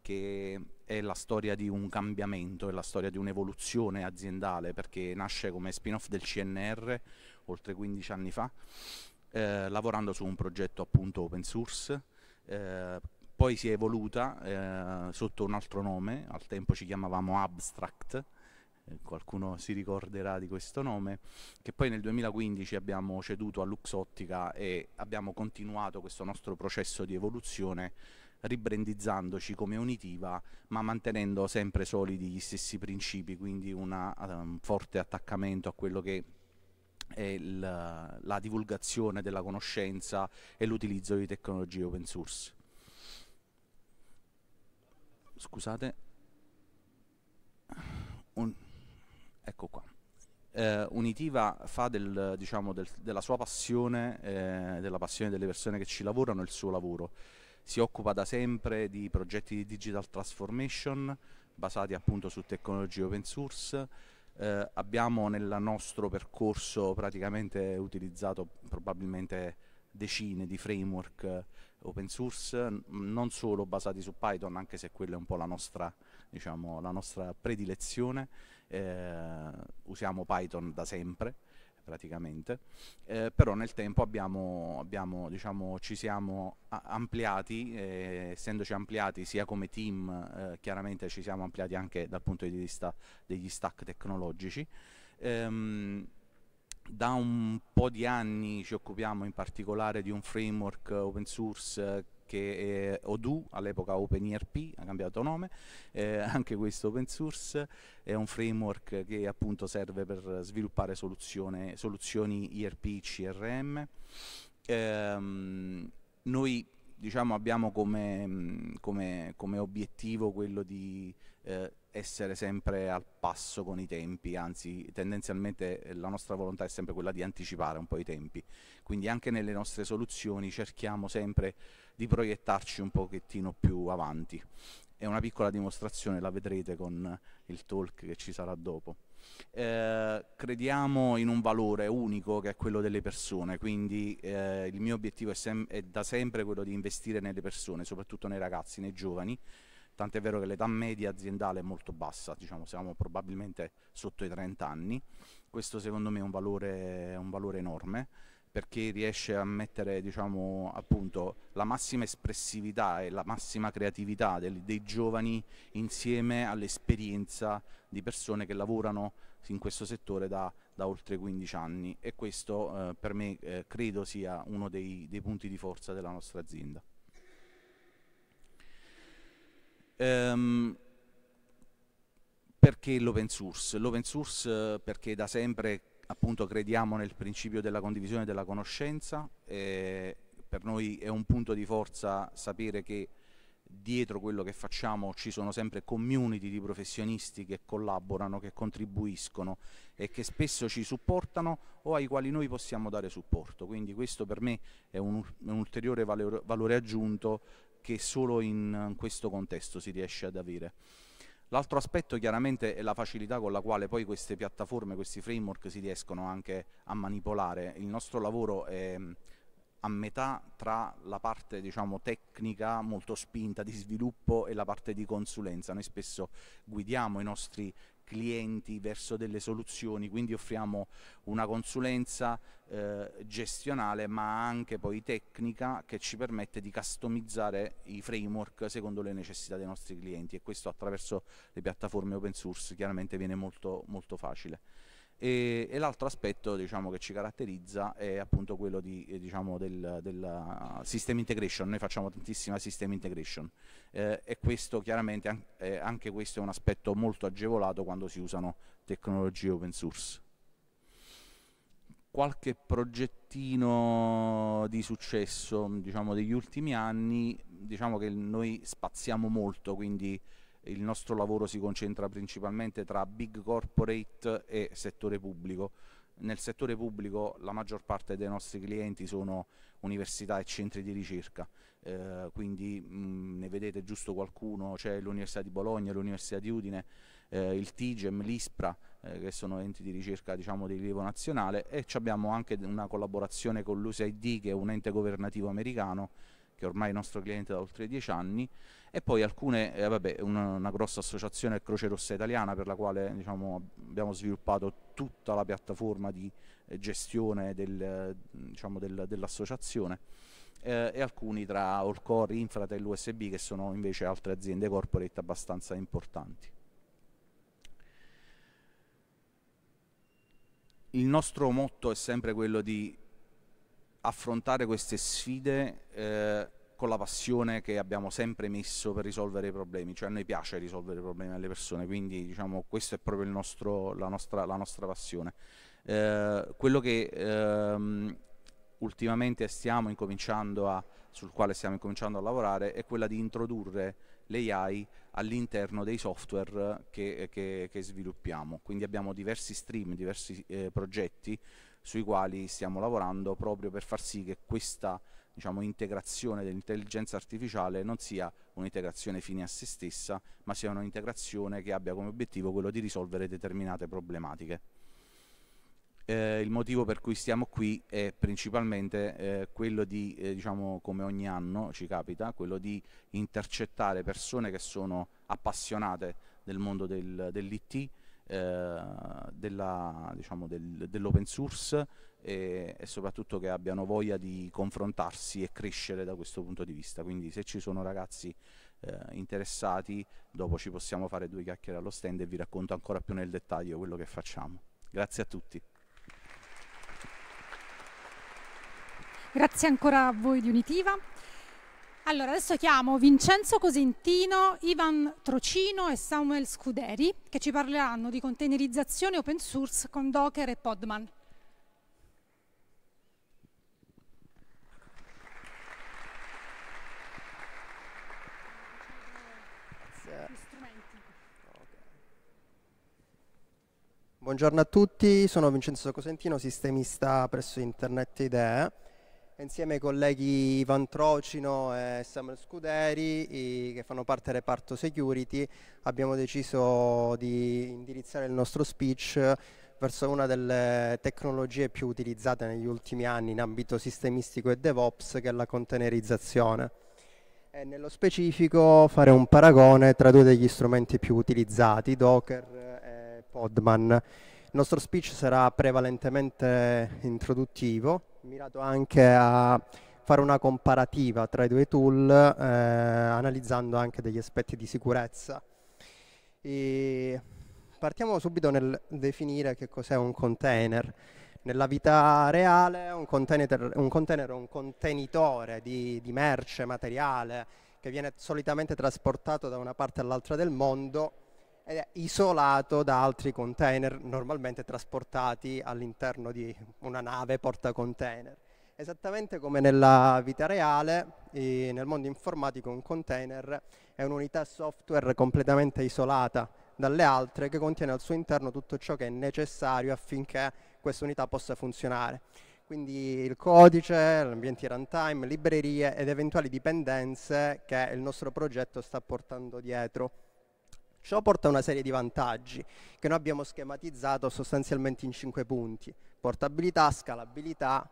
che è la storia di un cambiamento, è la storia di un'evoluzione aziendale perché nasce come spin-off del CNR oltre 15 anni fa, eh, lavorando su un progetto appunto open source. Eh, poi si è evoluta eh, sotto un altro nome, al tempo ci chiamavamo Abstract, eh, qualcuno si ricorderà di questo nome, che poi nel 2015 abbiamo ceduto a Luxottica e abbiamo continuato questo nostro processo di evoluzione ribrandizzandoci come Unitiva ma mantenendo sempre solidi gli stessi principi, quindi una, un ehm, forte attaccamento a quello che è la, la divulgazione della conoscenza e l'utilizzo di tecnologie open source. Scusate. Un, ecco qua. Eh, Unitiva fa del, diciamo, del, della sua passione, eh, della passione delle persone che ci lavorano, il suo lavoro. Si occupa da sempre di progetti di digital transformation basati appunto su tecnologie open source. Eh, abbiamo nel nostro percorso praticamente utilizzato probabilmente decine di framework eh, open source, non solo basati su Python, anche se quella è un po' la nostra, diciamo, la nostra predilezione eh, usiamo Python da sempre praticamente, eh, però nel tempo abbiamo, abbiamo, diciamo, ci siamo ampliati, eh, essendoci ampliati sia come team, eh, chiaramente ci siamo ampliati anche dal punto di vista degli stack tecnologici. Ehm, da un po' di anni ci occupiamo in particolare di un framework open source perché eh, Odoo, all'epoca OpenERP, ha cambiato nome, eh, anche questo open source è un framework che appunto serve per sviluppare soluzioni ERP, CRM. Ehm, noi diciamo, abbiamo come, come, come, obiettivo quello di eh, essere sempre al passo con i tempi, anzi tendenzialmente eh, la nostra volontà è sempre quella di anticipare un po' i tempi, quindi anche nelle nostre soluzioni cerchiamo sempre di proiettarci un pochettino più avanti. È una piccola dimostrazione, la vedrete con il talk che ci sarà dopo. Eh, crediamo in un valore unico che è quello delle persone, quindi eh, il mio obiettivo è, sem- è da sempre quello di investire nelle persone, soprattutto nei ragazzi, nei giovani, tant'è vero che l'età media aziendale è molto bassa, diciamo siamo probabilmente sotto i 30 anni, questo secondo me è un valore, un valore enorme perché riesce a mettere diciamo, appunto, la massima espressività e la massima creatività dei, dei giovani insieme all'esperienza di persone che lavorano in questo settore da, da oltre 15 anni e questo eh, per me eh, credo sia uno dei, dei punti di forza della nostra azienda. Um, perché l'open source? L'open source perché da sempre appunto crediamo nel principio della condivisione della conoscenza e per noi è un punto di forza sapere che dietro quello che facciamo ci sono sempre community di professionisti che collaborano, che contribuiscono e che spesso ci supportano o ai quali noi possiamo dare supporto. Quindi questo per me è un, un ulteriore valore, valore aggiunto che solo in questo contesto si riesce ad avere. L'altro aspetto chiaramente è la facilità con la quale poi queste piattaforme, questi framework si riescono anche a manipolare. Il nostro lavoro è mm, a metà tra la parte diciamo, tecnica molto spinta di sviluppo e la parte di consulenza. Noi spesso guidiamo i nostri clienti verso delle soluzioni, quindi offriamo una consulenza eh, gestionale ma anche poi tecnica che ci permette di customizzare i framework secondo le necessità dei nostri clienti e questo attraverso le piattaforme open source chiaramente viene molto, molto facile. E, e l'altro aspetto diciamo, che ci caratterizza è appunto quello di, eh, diciamo, del, del, uh, system integration, noi facciamo tantissima system integration eh, e questo chiaramente eh, anche questo è un aspetto molto agevolato quando si usano tecnologie open source. Qualche progettino di successo diciamo, degli ultimi anni, diciamo che noi spaziamo molto, quindi il nostro lavoro si concentra principalmente tra big corporate e settore pubblico. Nel settore pubblico la maggior parte dei nostri clienti sono università e centri di ricerca, eh, quindi mh, ne vedete giusto qualcuno, c'è l'Università di Bologna, l'Università di Udine, eh, il TIGEM, l'ISPRA, eh, che sono enti di ricerca diciamo, di rilievo nazionale e abbiamo anche una collaborazione con l'USAID che è un ente governativo americano che ormai è il nostro cliente da oltre dieci anni e poi alcune, eh, vabbè, una, una, grossa associazione Croce Rossa Italiana per la quale diciamo, abbiamo sviluppato tutta la piattaforma di eh, gestione del, eh, diciamo, del, dell'associazione eh, e alcuni tra Olcor, Infratel, USB che sono invece altre aziende corporate abbastanza importanti. Il nostro motto è sempre quello di affrontare queste sfide eh, con la passione che abbiamo sempre messo per risolvere i problemi, cioè a noi piace risolvere i problemi alle persone, quindi diciamo questa è proprio nostro, la, nostra, la, nostra, passione. Eh, quello che ehm, ultimamente stiamo incominciando a, sul quale stiamo incominciando a lavorare è quella di introdurre l'AI all'interno dei software che, che, che, sviluppiamo. Quindi abbiamo diversi stream, diversi eh, progetti sui quali stiamo lavorando proprio per far sì che questa diciamo, integrazione dell'intelligenza artificiale non sia un'integrazione fine a se stessa, ma sia un'integrazione che abbia come obiettivo quello di risolvere determinate problematiche. Eh, il motivo per cui stiamo qui è principalmente eh, quello di, eh, diciamo, come ogni anno ci capita, quello di intercettare persone che sono appassionate del mondo del, dell'IT, eh, della, diciamo, del, dell source e, e, soprattutto che abbiano voglia di confrontarsi e crescere da questo punto di vista. Quindi se ci sono ragazzi eh, interessati, dopo ci possiamo fare due chiacchiere allo stand e vi racconto ancora più nel dettaglio quello che facciamo. Grazie a tutti. Grazie ancora a voi di Unitiva. Allora, adesso chiamo Vincenzo Cosentino, Ivan Trocino e Samuel Scuderi che ci parleranno di containerizzazione open source con Docker e Podman. Buongiorno a tutti, sono Vincenzo Cosentino, sistemista presso Internet Idee insieme ai colleghi Ivan Trocino e Samuel Scuderi che fanno parte del reparto security abbiamo deciso di indirizzare il nostro speech verso una delle tecnologie più utilizzate negli ultimi anni in ambito sistemistico e DevOps che è la containerizzazione e nello specifico fare un paragone tra due degli strumenti più utilizzati, Docker e Podman. Il nostro speech sarà prevalentemente introduttivo mirato anche a fare una comparativa tra i due tool, eh, analizzando anche degli aspetti di sicurezza. E partiamo subito nel definire che cos'è un container. Nella vita reale un container, un container è un contenitore di, di merce, materiale, che viene solitamente trasportato da una parte all'altra del mondo ed è isolato da altri container normalmente trasportati all'interno di una nave porta container. Esattamente come nella vita reale, nel mondo informatico un container è un'unità software completamente isolata dalle altre che contiene al suo interno tutto ciò che è necessario affinché questa unità possa funzionare. Quindi il codice, gli ambienti runtime, librerie ed eventuali dipendenze che il nostro progetto sta portando dietro. Ciò porta a una serie di vantaggi che noi abbiamo schematizzato sostanzialmente in cinque punti. Portabilità, scalabilità,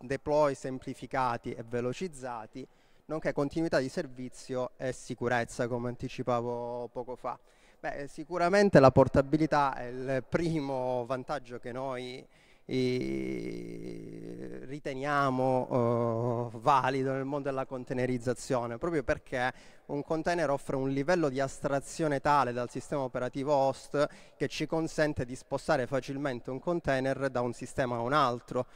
deploy semplificati e velocizzati, nonché continuità di servizio e sicurezza, come anticipavo poco fa. Beh, sicuramente la portabilità è il primo vantaggio che noi riteniamo eh, valido nel mondo della containerizzazione, proprio perché un container offre un livello di astrazione tale dal sistema operativo host che ci consente di spostare facilmente un container da un sistema a un altro.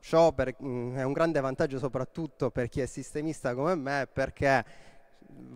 Ciò per, mh, mm, è un grande vantaggio soprattutto per chi è sistemista come me perché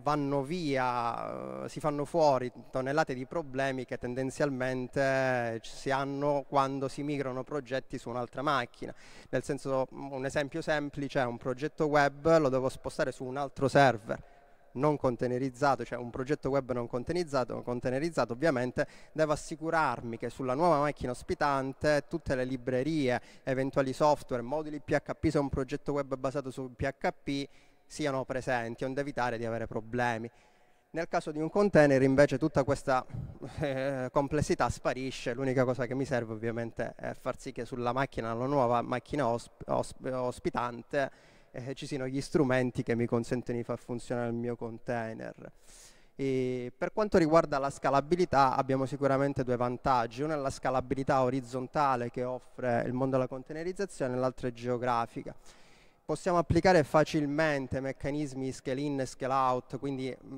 vanno via, eh, si fanno fuori tonnellate di problemi che tendenzialmente eh, si hanno quando si migrano progetti su un'altra macchina. Nel senso, mm, un esempio semplice è un progetto web, lo devo spostare su un altro server non containerizzato, cioè un progetto web non containerizzato, containerizzato ovviamente devo assicurarmi che sulla nuova macchina ospitante tutte le librerie, eventuali software, moduli PHP se è un progetto web basato su PHP siano presenti, onde evitare di avere problemi. Nel caso di un container invece tutta questa eh, complessità sparisce, l'unica cosa che mi serve ovviamente è far sì che sulla macchina, la nuova macchina osp osp ospitante, eh, ci siano gli strumenti che mi consentono di far funzionare il mio container. E per quanto riguarda la scalabilità abbiamo sicuramente due vantaggi, uno è la scalabilità orizzontale che offre il mondo della containerizzazione e l'altro è geografica possiamo applicare facilmente meccanismi scale in e scale out, quindi mh,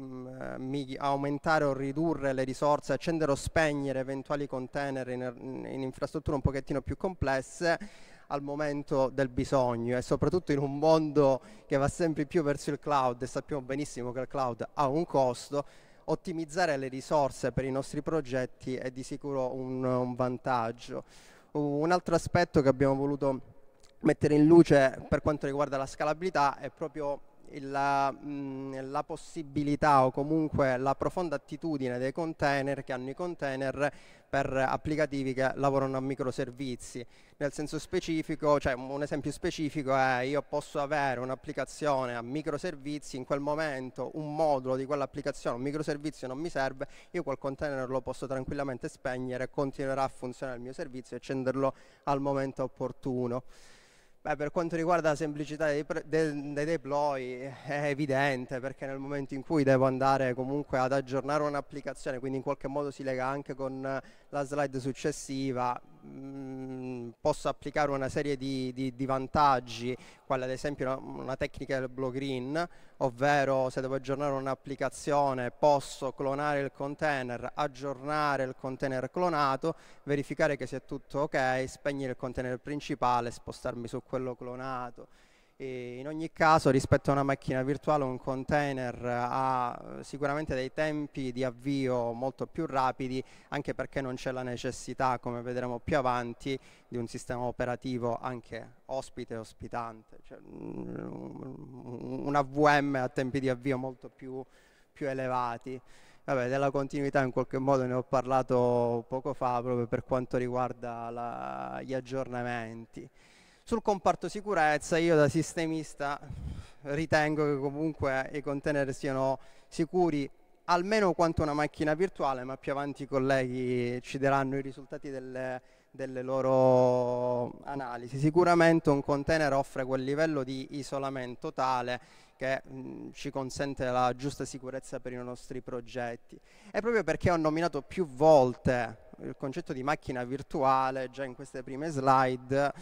mm, aumentare o ridurre le risorse, accendere o spegnere eventuali container in, in infrastrutture un pochettino più complesse al momento del bisogno e soprattutto in un mondo che va sempre più verso il cloud e sappiamo benissimo che il cloud ha un costo, ottimizzare le risorse per i nostri progetti è di sicuro un, un vantaggio. Un altro aspetto che abbiamo voluto mettere in luce per quanto riguarda la scalabilità è proprio la, mh, mm, la, possibilità o comunque la profonda attitudine dei container che hanno i container per applicativi che lavorano a microservizi. Nel senso specifico, cioè un esempio specifico è io posso avere un'applicazione a microservizi, in quel momento un modulo di quell'applicazione, un microservizio non mi serve, io quel container lo posso tranquillamente spegnere, continuerà a funzionare il mio servizio e accenderlo al momento opportuno. Beh, per quanto riguarda la semplicità dei, dei, dei, deploy è evidente perché nel momento in cui devo andare comunque ad aggiornare un'applicazione, quindi in qualche modo si lega anche con la slide successiva, mh, mm, posso applicare una serie di, di, di vantaggi, quale ad esempio una, una, tecnica del blue green, ovvero se devo aggiornare un'applicazione posso clonare il container, aggiornare il container clonato, verificare che sia tutto ok, spegnere il container principale, spostarmi su quello clonato e in ogni caso rispetto a una macchina virtuale un container eh, ha eh, sicuramente dei tempi di avvio molto più rapidi anche perché non c'è la necessità, come vedremo più avanti, di un sistema operativo anche ospite e ospitante. Cioè, un AVM ha tempi di avvio molto più, più elevati. Vabbè, della continuità in qualche modo ne ho parlato poco fa proprio per quanto riguarda la, gli aggiornamenti. Sul comparto sicurezza io da sistemista ritengo che comunque i container siano sicuri almeno quanto una macchina virtuale, ma più avanti i colleghi ci daranno i risultati delle, delle loro analisi. Sicuramente un container offre quel livello di isolamento tale che mh, ci consente la giusta sicurezza per i nostri progetti. E proprio perché ho nominato più volte il concetto di macchina virtuale, già in queste prime slide,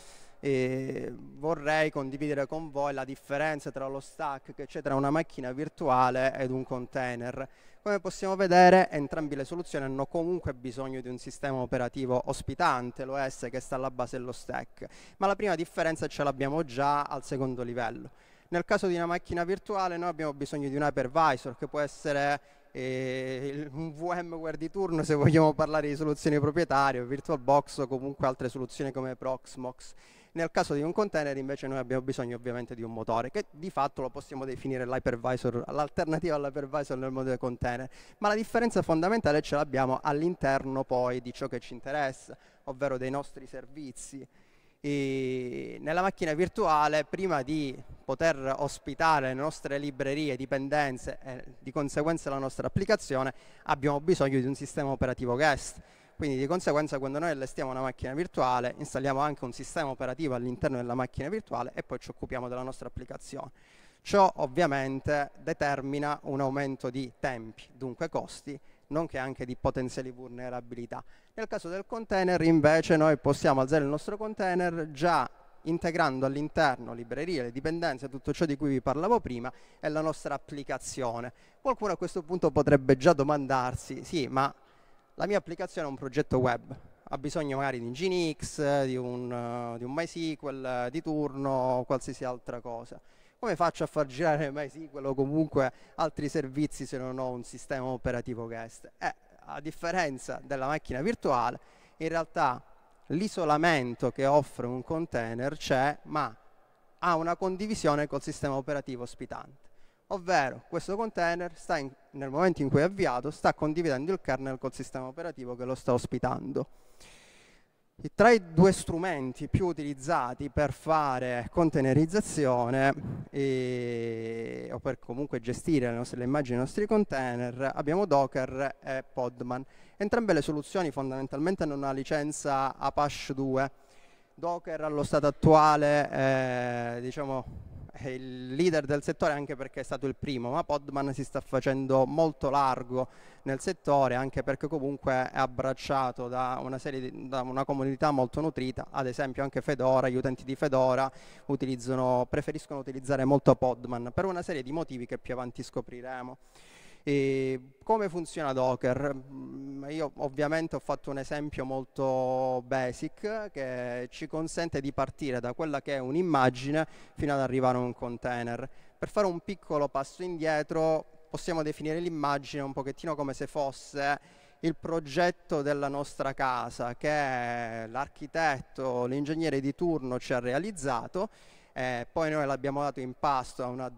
e vorrei condividere con voi la differenza tra lo stack che c'è tra una macchina virtuale ed un container. Come possiamo vedere entrambe le soluzioni hanno comunque bisogno di un sistema operativo ospitante, l'OS che sta alla base dello stack, ma la prima differenza ce l'abbiamo già al secondo livello. Nel caso di una macchina virtuale noi abbiamo bisogno di un hypervisor che può essere eh, un VMware di turno se vogliamo parlare di soluzioni proprietarie, VirtualBox o comunque altre soluzioni come Proxmox nel caso di un container invece noi abbiamo bisogno ovviamente di un motore, che di fatto lo possiamo definire l'hypervisor, l'alternativa all'hypervisor nel mondo dei container, ma la differenza fondamentale ce l'abbiamo all'interno poi di ciò che ci interessa, ovvero dei nostri servizi. E nella macchina virtuale, prima di poter ospitare le nostre librerie, dipendenze e di conseguenza la nostra applicazione, abbiamo bisogno di un sistema operativo guest quindi di conseguenza quando noi allestiamo una macchina virtuale installiamo anche un sistema operativo all'interno della macchina virtuale e poi ci occupiamo della nostra applicazione. Ciò ovviamente determina un aumento di tempi, dunque costi, nonché anche di potenziali vulnerabilità. Nel caso del container invece noi possiamo alzare il nostro container già integrando all'interno librerie, le dipendenze, tutto ciò di cui vi parlavo prima e la nostra applicazione. Qualcuno a questo punto potrebbe già domandarsi, sì, ma la mia applicazione è un progetto web, ha bisogno magari di Nginx, di un, di un MySQL di turno, qualsiasi altra cosa. Come faccio a far girare *laughs* MySQL o comunque altri servizi se non ho un sistema operativo guest? Eh, a differenza della macchina virtuale, in realtà l'isolamento che offre un container c'è, ma ha una condivisione col sistema operativo ospitante ovvero questo container in, nel momento in cui è avviato sta condividendo il kernel col sistema operativo che lo sta ospitando. E tra i due strumenti più utilizzati per fare containerizzazione e, o per comunque gestire le, nostre, le immagini dei nostri container abbiamo Docker e Podman. Entrambe le soluzioni fondamentalmente hanno una licenza Apache 2. Docker allo stato attuale eh, diciamo, è il leader del settore anche perché è stato il primo, ma Podman si sta facendo molto largo nel settore anche perché comunque è abbracciato da una, di, da una comunità molto nutrita, ad esempio anche Fedora, gli utenti di Fedora preferiscono utilizzare molto Podman per una serie di motivi che più avanti scopriremo. E come funziona Docker? Mm, io ovviamente ho fatto un esempio molto basic che ci consente di partire da quella che è un'immagine fino ad arrivare a un container. Per fare un piccolo passo indietro possiamo definire l'immagine un pochettino come se fosse il progetto della nostra casa che l'architetto, l'ingegnere di turno ci ha realizzato, eh, poi noi l'abbiamo dato in pasto a una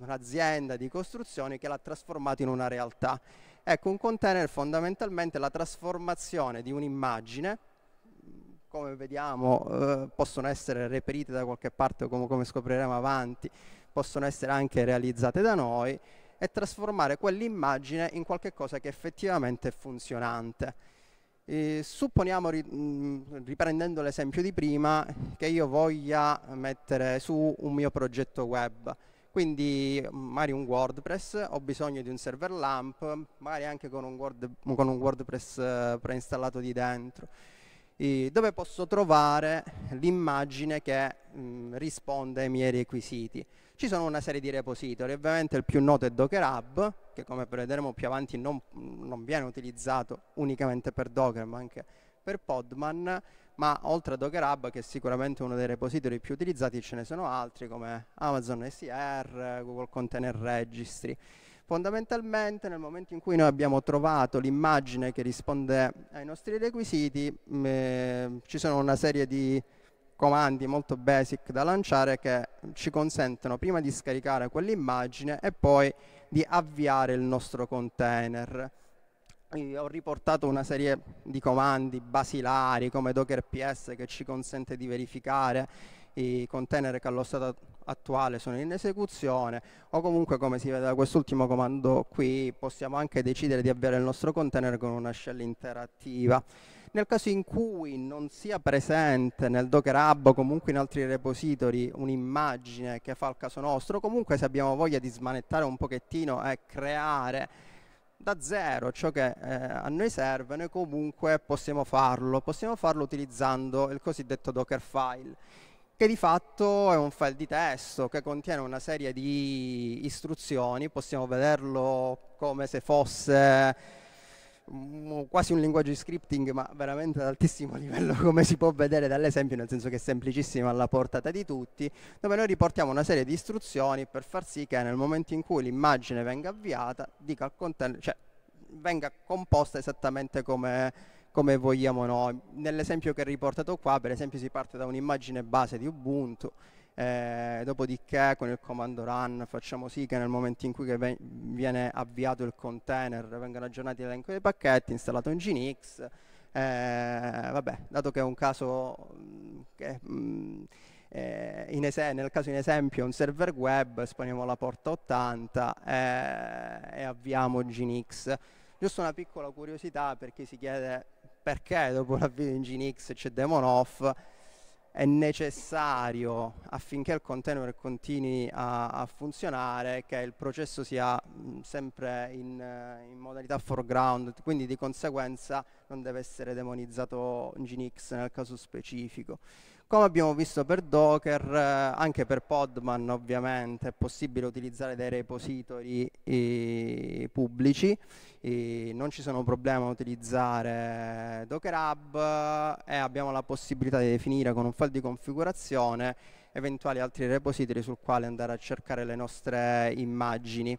un'azienda di costruzioni che l'ha trasformato in una realtà. Ecco, un container fondamentalmente è la trasformazione di un'immagine, come vediamo eh, possono essere reperite da qualche parte, come, come scopriremo avanti, possono essere anche realizzate da noi, e trasformare quell'immagine in qualcosa che effettivamente è funzionante. E supponiamo, mm, riprendendo l'esempio di prima, che io voglia mettere su un mio progetto web. Quindi magari un WordPress, ho bisogno di un server lamp, magari anche con un, Word, con un WordPress eh, preinstallato di dentro, dove posso trovare l'immagine che mh, mm, risponde ai miei requisiti. Ci sono una serie di repository, ovviamente il più noto è Docker Hub, che come vedremo più avanti non, non viene utilizzato unicamente per Docker, ma anche per Podman, ma oltre a Docker Hub, che è sicuramente uno dei repository più utilizzati, ce ne sono altri come Amazon ECR, Google Container Registry. Fondamentalmente nel momento in cui noi abbiamo trovato l'immagine che risponde ai nostri requisiti, mh, mm, eh, ci sono una serie di comandi molto basic da lanciare che ci consentono prima di scaricare quell'immagine e poi di avviare il nostro container ho riportato una serie di comandi basilari come Docker PS che ci consente di verificare i container che allo stato attuale sono in esecuzione o comunque come si vede da quest'ultimo comando qui possiamo anche decidere di avviare il nostro container con una shell interattiva. Nel caso in cui non sia presente nel Docker Hub o comunque in altri repository un'immagine che fa il caso nostro, comunque se abbiamo voglia di smanettare un pochettino e creare da zero ciò che eh, a noi serve, noi comunque possiamo farlo, possiamo farlo utilizzando il cosiddetto Docker file che di fatto è un file di testo che contiene una serie di istruzioni, possiamo vederlo come se fosse Mm, quasi un linguaggio di scripting ma veramente ad altissimo *laughs* livello come si può vedere dall'esempio nel senso che è semplicissimo alla portata di tutti dove noi riportiamo una serie di istruzioni per far sì che nel momento in cui l'immagine venga avviata dica content- cioè, venga composta esattamente come, come vogliamo noi nell'esempio che ho riportato qua per esempio si parte da un'immagine base di Ubuntu eh, dopodiché con il comando run facciamo sì che nel momento in cui viene avviato il container vengano aggiornati l'elenco dei pacchetti, installato in Ginix, eh, vabbè, dato che è un caso mm, che mh, mm, eh, nel caso in esempio è un server web, esponiamo la porta 80 eh, e avviamo Nginx. Giusto una piccola curiosità per chi si chiede perché dopo l'avvio in Nginx c'è Demon Off, è necessario affinché il container continui a, a funzionare che il processo sia mh, sempre in, eh, in, modalità foreground, quindi di conseguenza non deve essere demonizzato Nginx nel caso specifico. Come abbiamo visto per Docker, eh, anche per Podman ovviamente è possibile utilizzare dei repository eh, pubblici, eh, non ci sono problemi a utilizzare Docker Hub eh, e abbiamo la possibilità di definire con un file di configurazione eventuali altri repository sul quale andare a cercare le nostre immagini.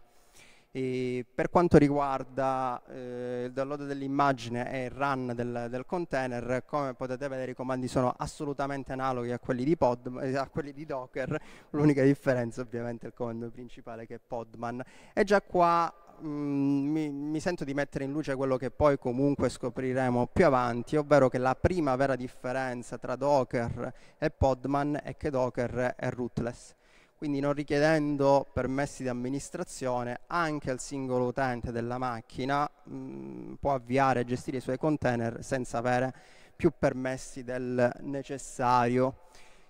E per quanto riguarda eh, il download dell'immagine e il run del, del, container, come potete vedere i comandi sono assolutamente analoghi a quelli di, Pod, eh, a quelli di Docker, l'unica differenza ovviamente è il comando principale che è Podman. E già qua mh, mm, mi, mi sento di mettere in luce quello che poi comunque scopriremo più avanti, ovvero che la prima vera differenza tra Docker e Podman è che Docker è rootless quindi non richiedendo permessi di amministrazione, anche il singolo utente della macchina mh, mm, può avviare e gestire i suoi container senza avere più permessi del necessario.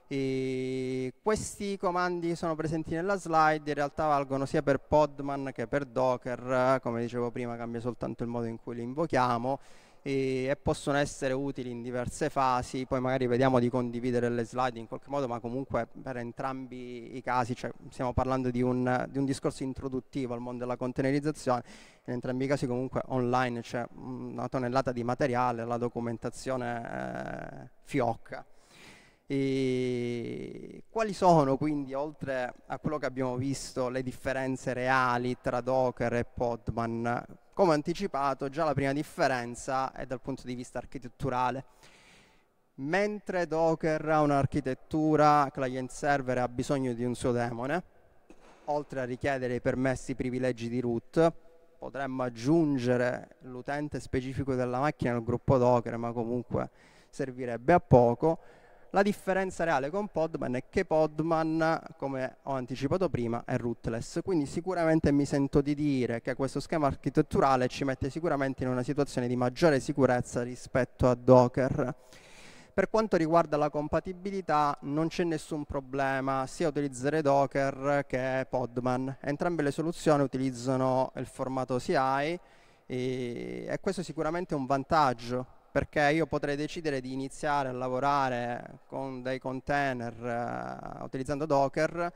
E questi comandi sono presenti nella slide, in realtà valgono sia per Podman che per Docker, come dicevo prima cambia soltanto il modo in cui li invochiamo e, possono essere utili in diverse fasi, poi magari vediamo di condividere le slide in qualche modo, ma comunque per entrambi i casi cioè, stiamo parlando di un, di un, discorso introduttivo al mondo della containerizzazione, in entrambi i casi comunque online c'è una tonnellata di materiale, la documentazione eh, fiocca. E quali sono quindi, oltre a quello che abbiamo visto, le differenze reali tra Docker e Podman? Come anticipato, già la prima differenza è dal punto di vista architetturale. Mentre Docker ha un'architettura client-server ha bisogno di un suo demone, oltre a richiedere i permessi privilegi di root, potremmo aggiungere l'utente specifico della macchina al gruppo Docker, ma comunque servirebbe a poco la differenza reale con Podman è che Podman, come ho anticipato prima, è rootless, quindi sicuramente mi sento di dire che questo schema architetturale ci mette sicuramente in una situazione di maggiore sicurezza rispetto a Docker. Per quanto riguarda la compatibilità non c'è nessun problema sia utilizzare Docker che Podman. Entrambe le soluzioni utilizzano il formato CI e, e questo è sicuramente un vantaggio perché io potrei decidere di iniziare a lavorare con dei container eh, utilizzando Docker,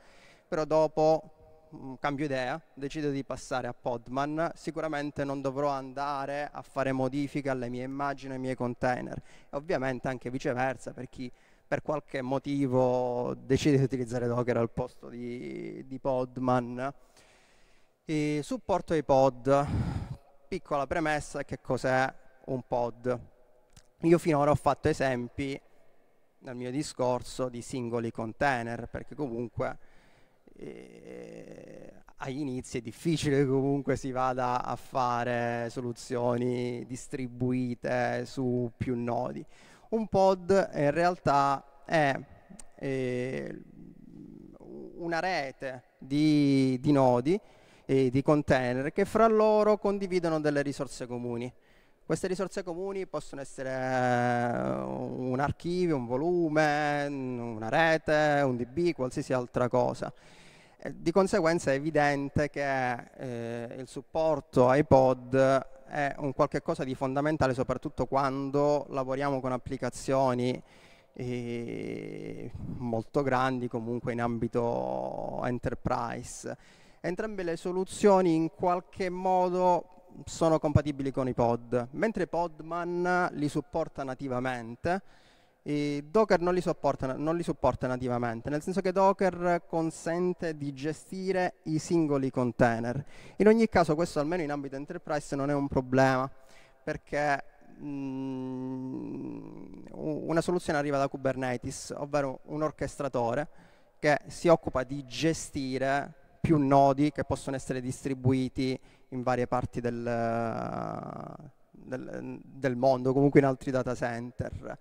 però dopo mh, mm, cambio idea, decido di passare a Podman, sicuramente non dovrò andare a fare modifiche alle mie immagini, e ai miei container, e ovviamente anche viceversa per chi per qualche motivo decide di utilizzare Docker al posto di, di Podman. E supporto ai pod, piccola premessa che cos'è un pod io finora ho fatto esempi nel mio discorso di singoli container, perché comunque eh, agli inizi è difficile che comunque si vada a fare soluzioni distribuite su più nodi. Un pod in realtà è eh, una rete di, di nodi e eh, di container che fra loro condividono delle risorse comuni. Queste risorse comuni possono essere eh, un archivio, un volume, una rete, un DB, qualsiasi altra cosa. Eh, di conseguenza è evidente che eh, il supporto ai pod è un qualche cosa di fondamentale soprattutto quando lavoriamo con applicazioni eh, molto grandi comunque in ambito enterprise. Entrambe le soluzioni in qualche modo sono compatibili con i pod, mentre Podman li supporta nativamente, E Docker non li, supporta, non li supporta nativamente, nel senso che Docker consente di gestire i singoli container. In ogni caso questo almeno in ambito enterprise non è un problema, perché mm, una soluzione arriva da Kubernetes, ovvero un orchestratore che si occupa di gestire più nodi che possono essere distribuiti in varie parti del, eh, del, del mondo, comunque in altri data center.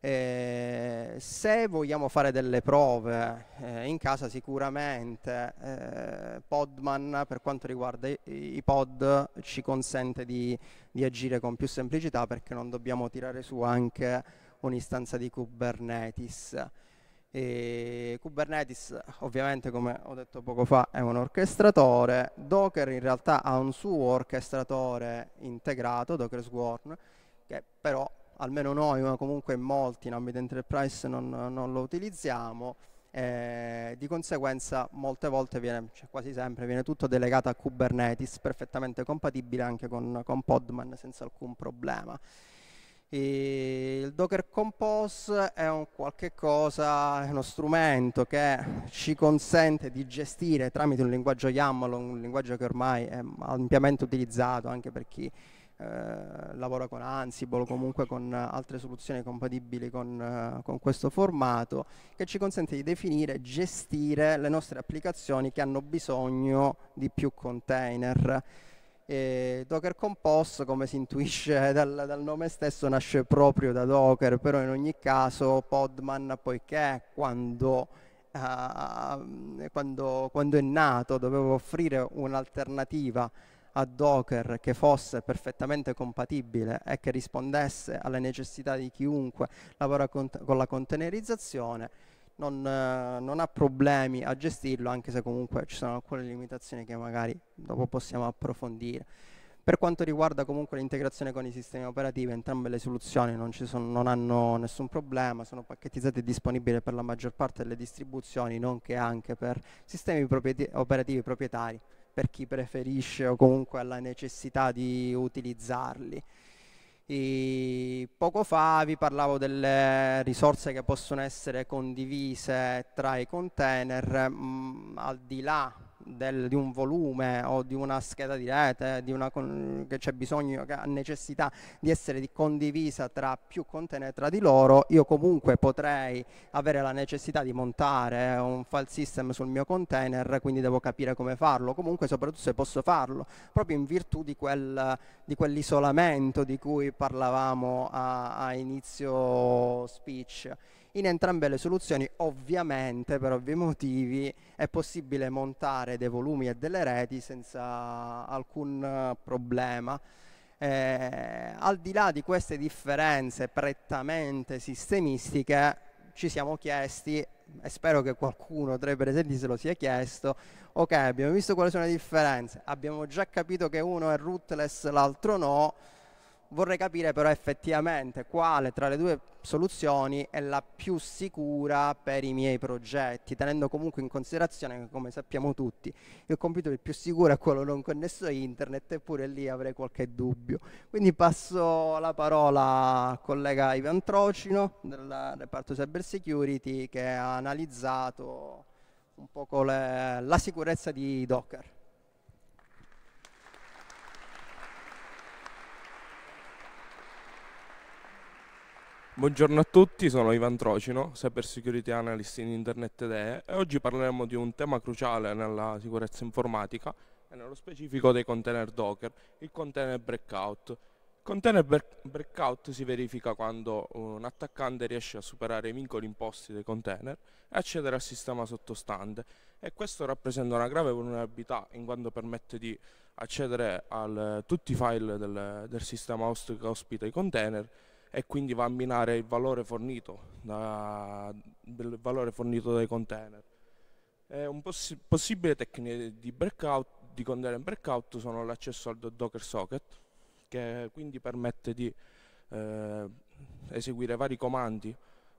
Eh, se vogliamo fare delle prove eh, in casa sicuramente eh, Podman per quanto riguarda i, pod ci consente di, di, agire con più semplicità perché non dobbiamo tirare su anche un'istanza di Kubernetes. E Kubernetes ovviamente come ho detto poco fa è un orchestratore, Docker in realtà ha un suo orchestratore integrato, Docker Swarm, che però almeno noi, ma comunque molti in ambito enterprise non, non lo utilizziamo, eh, di conseguenza molte volte, viene, cioè quasi sempre, viene tutto delegato a Kubernetes, perfettamente compatibile anche con, con Podman senza alcun problema. Il Docker Compose è un qualche cosa, è uno strumento che ci consente di gestire tramite un linguaggio YAML, un linguaggio che ormai è ampiamente utilizzato anche per chi eh, lavora con Ansible o comunque con altre soluzioni compatibili con, eh, con questo formato, che ci consente di definire e gestire le nostre applicazioni che hanno bisogno di più container. Eh, Docker Compose, come si intuisce *laughs* dal, dal, nome stesso, nasce proprio da Docker, però in ogni caso Podman, poiché quando, eh, quando, quando è nato dovevo offrire un'alternativa a Docker che fosse perfettamente compatibile e che rispondesse alle necessità di chiunque lavora con, con la containerizzazione, non, eh, non, ha problemi a gestirlo, anche se comunque ci sono alcune limitazioni che magari dopo possiamo approfondire. Per quanto riguarda comunque l'integrazione con i sistemi operativi, entrambe le soluzioni non, sono, non hanno nessun problema, sono pacchettizzate e disponibili per la maggior parte delle distribuzioni, nonché anche per sistemi proprietari, operativi proprietari, per chi preferisce o comunque ha la necessità di utilizzarli. E poco fa vi parlavo delle risorse che possono essere condivise tra i container, mh, mm, al di là del, di un volume o di una scheda di rete, di una con, che c'è bisogno, che ha necessità di essere di condivisa tra più container tra di loro, io comunque potrei avere la necessità di montare un file system sul mio container, quindi devo capire come farlo, comunque soprattutto se posso farlo, proprio in virtù di, quel, di quell'isolamento di cui parlavamo a, a inizio speech. In entrambe le soluzioni ovviamente per ovvi motivi è possibile montare dei volumi e delle reti senza alcun eh, problema. Eh, al di là di queste differenze prettamente sistemistiche ci siamo chiesti e spero che qualcuno tra i presenti se lo sia chiesto, ok abbiamo visto quali sono le differenze, abbiamo già capito che uno è rootless, l'altro no, vorrei capire però effettivamente quale tra le due soluzioni è la più sicura per i miei progetti, tenendo comunque in considerazione che come sappiamo tutti il computer più sicuro è quello non connesso a internet eppure lì avrei qualche dubbio. Quindi passo la parola al collega Ivan Trocino del reparto cyber security che ha analizzato un po' la sicurezza di Docker. Buongiorno a tutti, sono Ivan Trocino, Cyber Security Analyst in Internet DE e oggi parleremo di un tema cruciale nella sicurezza informatica e nello specifico dei container Docker, il container breakout. Il container breakout si verifica quando un attaccante riesce a superare i vincoli imposti dai container e accedere al sistema sottostante e questo rappresenta una grave vulnerabilità in quanto permette di accedere a tutti i file del, del sistema host che ospita i container e quindi va a minare il valore fornito, da, il valore fornito dai container. E un possi possibile tecniche di, breakout, di container breakout sono l'accesso al Docker socket, che quindi permette di eh, eseguire vari comandi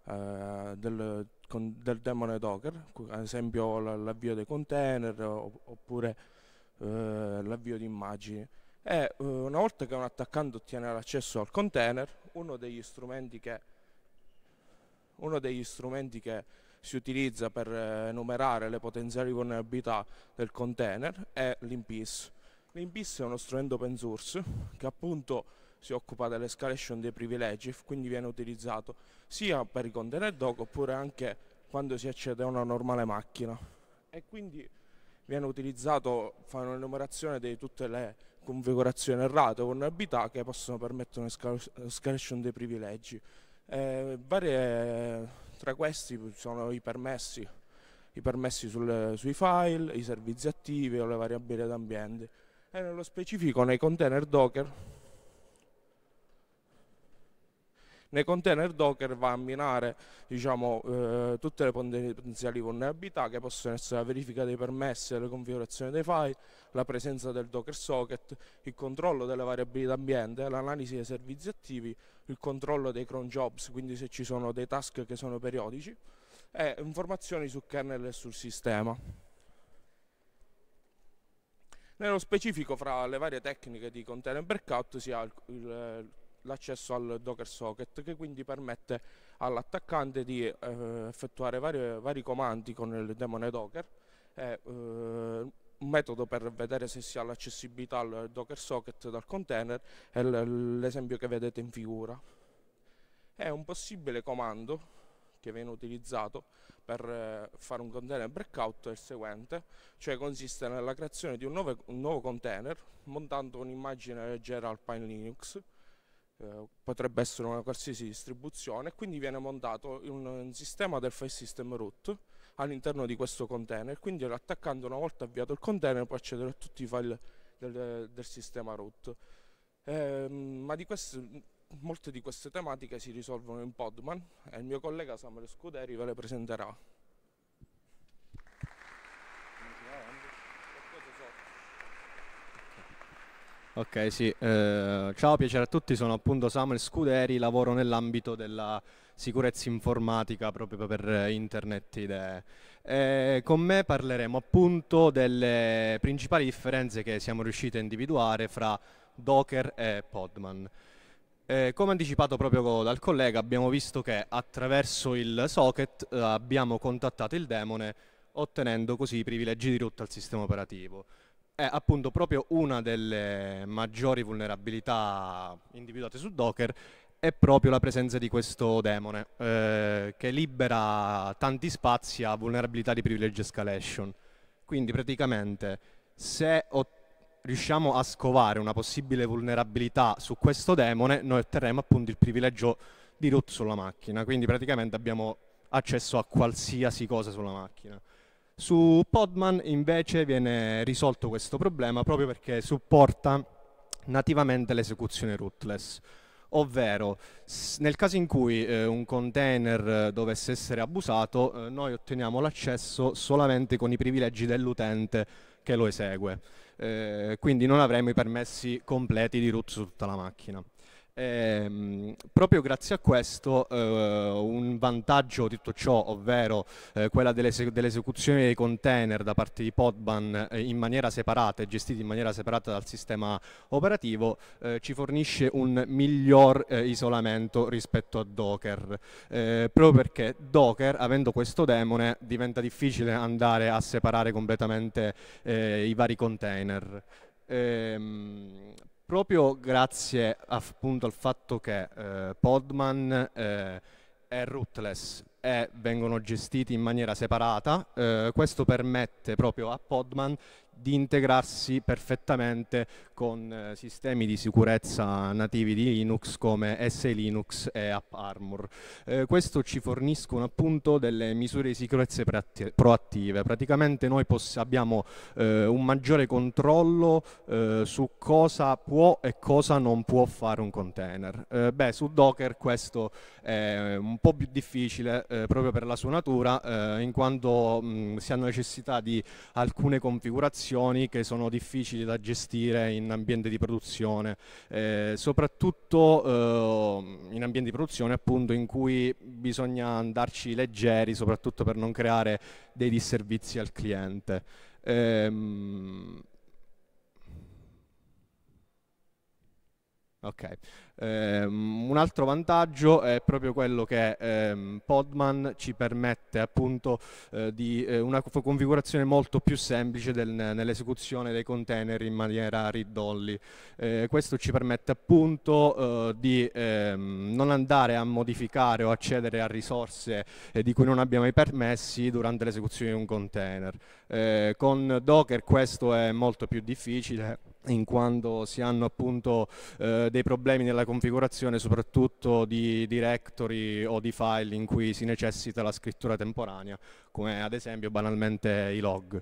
eh, del, con, del, demone Docker, ad esempio l'avvio dei container oppure eh, l'avvio di immagini e eh, una volta che un attaccante ottiene l'accesso al container, uno degli strumenti che, degli strumenti che si utilizza per eh, enumerare le potenziali vulnerabilità del container è l'IMPIS. L'IMPIS è uno strumento open source che appunto si occupa dell'escalation dei privilegi, quindi viene utilizzato sia per i container doc oppure anche quando si accede a una normale macchina e quindi viene utilizzato, fa un'enumerazione di tutte le configurazione errata o vulnerabilità che possono permettere un'escalation dei privilegi. Eh, varie, tra questi sono i permessi, i permessi sul, sui file, i servizi attivi o le variabili d'ambiente. E nello specifico nei container Docker nei container Docker va a minare diciamo, eh, tutte le potenziali vulnerabilità che possono essere la verifica dei permessi, la configurazione dei file, la presenza del Docker socket, il controllo delle variabilità ambiente, l'analisi dei servizi attivi, il controllo dei cron jobs, quindi se ci sono dei task che sono periodici, e informazioni sul kernel e sul sistema. Nello specifico, fra le varie tecniche di container breakout, si ha l'accesso al Docker Socket che quindi permette all'attaccante di eh, effettuare varie, vari comandi con il demone Docker e eh, un metodo per vedere se si ha l'accessibilità al Docker Socket dal container è l'esempio che vedete in figura. È un possibile comando che viene utilizzato per eh, fare un container breakout è il seguente, cioè consiste nella creazione di un nuovo, un nuovo container montando un'immagine leggera Alpine Linux, eh, potrebbe essere una qualsiasi distribuzione, quindi viene montato un, in un sistema del file system root all'interno di questo container. Quindi attaccando una volta avviato il container può accedere a tutti i file del, del sistema root. Eh, ma di queste, molte di queste tematiche si risolvono in Podman e il mio collega Samuel Scuderi ve le presenterà. Ok, sì. Eh, ciao, piacere a tutti, sono appunto Samuel Scuderi, lavoro nell'ambito della sicurezza informatica proprio per internet idee. E eh, con me parleremo appunto delle principali differenze che siamo riusciti a individuare fra Docker e Podman. Eh, come anticipato proprio dal collega, abbiamo visto che attraverso il socket eh, abbiamo contattato il demone ottenendo così i privilegi di root al sistema operativo. È appunto proprio una delle maggiori vulnerabilità individuate su Docker è proprio la presenza di questo demone, eh, che libera tanti spazi a vulnerabilità di privilegio escalation. Quindi praticamente se riusciamo a scovare una possibile vulnerabilità su questo demone, noi otterremo appunto il privilegio di root sulla macchina, quindi praticamente abbiamo accesso a qualsiasi cosa sulla macchina. Su Podman invece viene risolto questo problema proprio perché supporta nativamente l'esecuzione rootless ovvero nel caso in cui eh, un container eh, dovesse essere abusato, eh, noi otteniamo l'accesso solamente con i privilegi dell'utente che lo esegue, eh, quindi non avremo i permessi completi di root su tutta la macchina. Ehm, proprio grazie a questo eh, un vantaggio di tutto ciò, ovvero eh, quella dell'esecuzione dei container da parte di Podban eh, in maniera separata e gestiti in maniera separata dal sistema operativo, eh, ci fornisce un miglior eh, isolamento rispetto a Docker, eh, proprio perché Docker, avendo questo demone, diventa difficile andare a separare completamente i vari container. Ehm, proprio grazie appunto al fatto che eh, Podman eh, è rootless e vengono gestiti in maniera separata, eh, questo permette proprio a Podman di integrarsi perfettamente con eh, sistemi di sicurezza nativi di Linux come SLinux e AppArmor. Eh, questo ci forniscono appunto delle misure di sicurezza proattive. Praticamente noi abbiamo eh, un maggiore controllo eh, su cosa può e cosa non può fare un container. Eh, beh, su Docker questo è un po' più difficile eh, proprio per la sua natura, in quanto mh, si hanno necessità di alcune configurazioni pressioni che sono difficili da gestire in ambiente di produzione, eh, soprattutto eh, in ambiente di produzione appunto in cui bisogna andarci leggeri, soprattutto per non creare dei disservizi al cliente. Ehm, Ok, um, un altro vantaggio è proprio quello che um, Podman ci permette appunto uh, di uh, una configurazione molto più semplice del, nell'esecuzione dei container in maniera read only. Uh, eh, questo ci permette appunto di um, non andare a modificare o accedere a risorse di cui non abbiamo i permessi durante l'esecuzione di un container. con Docker questo è molto più difficile in quanto si hanno appunto eh, dei problemi nella configurazione soprattutto di directory o di file in cui si necessita la scrittura temporanea, come ad esempio banalmente i log.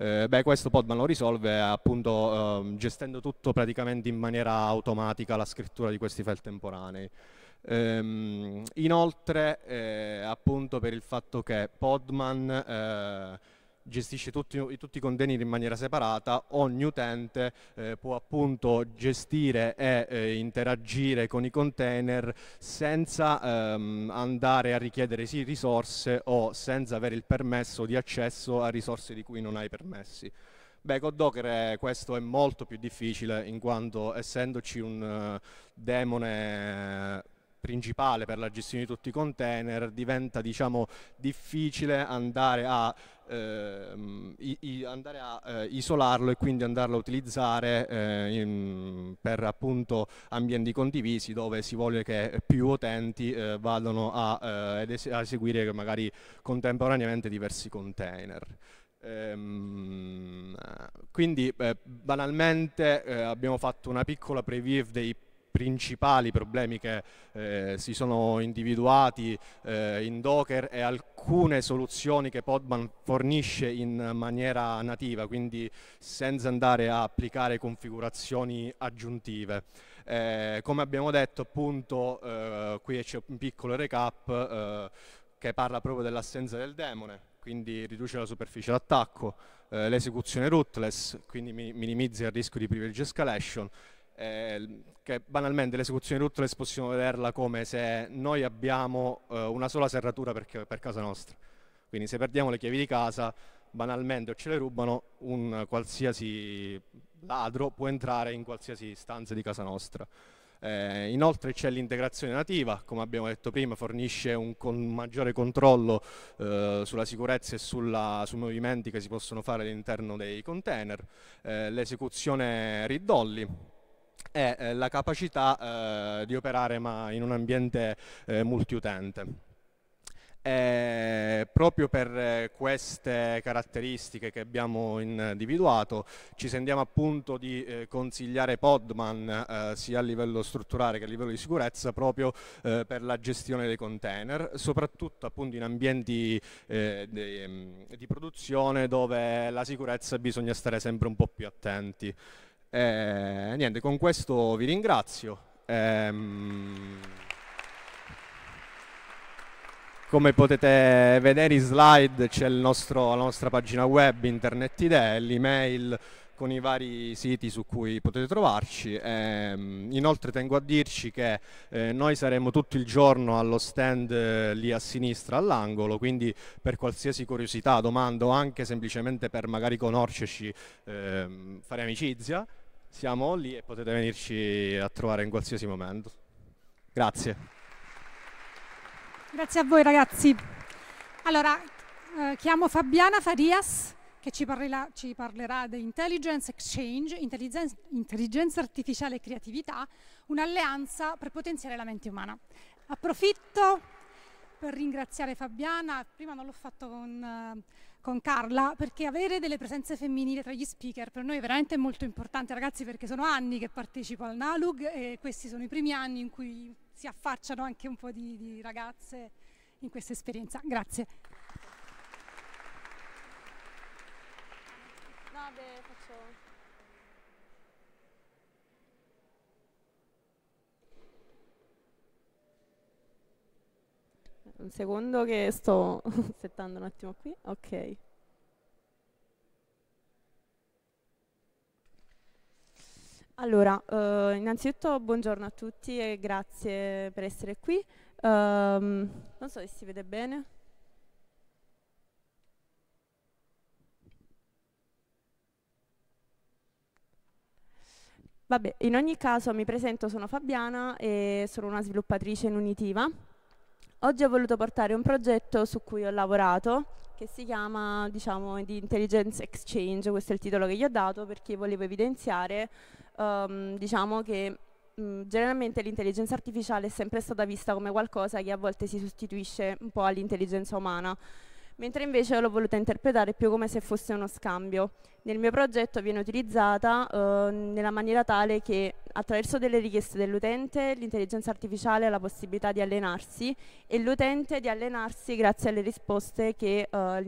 Eh, beh, questo Podman lo risolve appunto eh, gestendo tutto praticamente in maniera automatica la scrittura di questi file temporanei. Ehm, inoltre, eh, appunto per il fatto che Podman eh, gestisce tutti, tutti, i container in maniera separata, ogni utente eh, può appunto gestire e eh, interagire con i container senza ehm, andare a richiedere sì, risorse o senza avere il permesso di accesso a risorse di cui non hai permessi. Beh, con Docker eh, questo è molto più difficile in quanto essendoci un uh, demone principale per la gestione di tutti i container, diventa diciamo, difficile andare a, eh, i, andare a eh, isolarlo e quindi andarlo a utilizzare eh, in, per appunto ambienti condivisi dove si vuole che più utenti eh, vadano a, eh, a, eseguire magari contemporaneamente diversi container. Ehm, quindi eh, banalmente abbiamo fatto una piccola preview dei principali problemi che eh, si sono individuati eh, in Docker e alcune soluzioni che Podman fornisce in maniera nativa, quindi senza andare a applicare configurazioni aggiuntive. Eh, come abbiamo detto appunto, eh, qui c'è un piccolo recap eh, che parla proprio dell'assenza del demone, quindi riduce la superficie d'attacco, eh, l'esecuzione rootless, quindi minimizza il rischio di privilege escalation eh, che banalmente l'esecuzione rootless possiamo vederla come se noi abbiamo eh, una sola serratura per, per, casa nostra. Quindi se perdiamo le chiavi di casa, banalmente o ce le rubano, un qualsiasi ladro può entrare in qualsiasi stanza di casa nostra. Eh, inoltre c'è l'integrazione nativa, come abbiamo detto prima, fornisce un con maggiore controllo eh, sulla sicurezza e sulla, sui movimenti che si possono fare all'interno dei container. Eh, l'esecuzione read only è eh, la capacità eh, di operare ma in un ambiente eh, multiutente. proprio per queste caratteristiche che abbiamo individuato ci sentiamo appunto di eh, consigliare Podman eh, sia a livello strutturale che a livello di sicurezza proprio eh, per la gestione dei container, soprattutto appunto in ambienti di, ehm, di produzione dove la sicurezza bisogna stare sempre un po' più attenti. Eh, niente, con questo vi ringrazio. Ehm, come potete vedere in slide c'è la nostra pagina web Internet Idee, l'email con i vari siti su cui potete trovarci. Eh, inoltre tengo a dirci che eh, noi saremo tutto il giorno allo stand eh, lì a sinistra all'angolo, quindi per qualsiasi curiosità, domanda o anche semplicemente per magari conoscerci, ehm, fare amicizia, siamo lì e potete venirci a trovare in qualsiasi momento. Grazie. Grazie a voi ragazzi. Allora, eh, chiamo Fabiana Farias che ci parlerà, ci parlerà di Intelligence Exchange, intelligenza, intelligenza artificiale e creatività, un'alleanza per potenziare la mente umana. Approfitto per ringraziare Fabiana, prima non l'ho fatto con... Eh, con Carla perché avere delle presenze femminili tra gli speaker per noi è veramente molto importante ragazzi perché sono anni che partecipo al Nalug e questi sono i primi anni in cui si affacciano anche un po' di, di ragazze in questa esperienza. Grazie. No, beh, un secondo che sto *laughs* settando un attimo qui, ok. Allora, eh, innanzitutto buongiorno a tutti e grazie per essere qui. Um, non so se si vede bene. Vabbè, in ogni caso mi presento, sono Fabiana e sono una sviluppatrice in Unitiva. Oggi ho voluto portare un progetto su cui ho lavorato che si chiama diciamo, di Intelligence Exchange, questo è il titolo che gli ho dato perché volevo evidenziare um, diciamo che mh, generalmente l'intelligenza artificiale è sempre stata vista come qualcosa che a volte si sostituisce un po' all'intelligenza umana mentre invece l'ho voluta interpretare più come se fosse uno scambio. Nel mio progetto viene utilizzata eh, nella maniera tale che attraverso delle richieste dell'utente l'intelligenza artificiale ha la possibilità di allenarsi e l'utente di allenarsi grazie alle risposte che eh,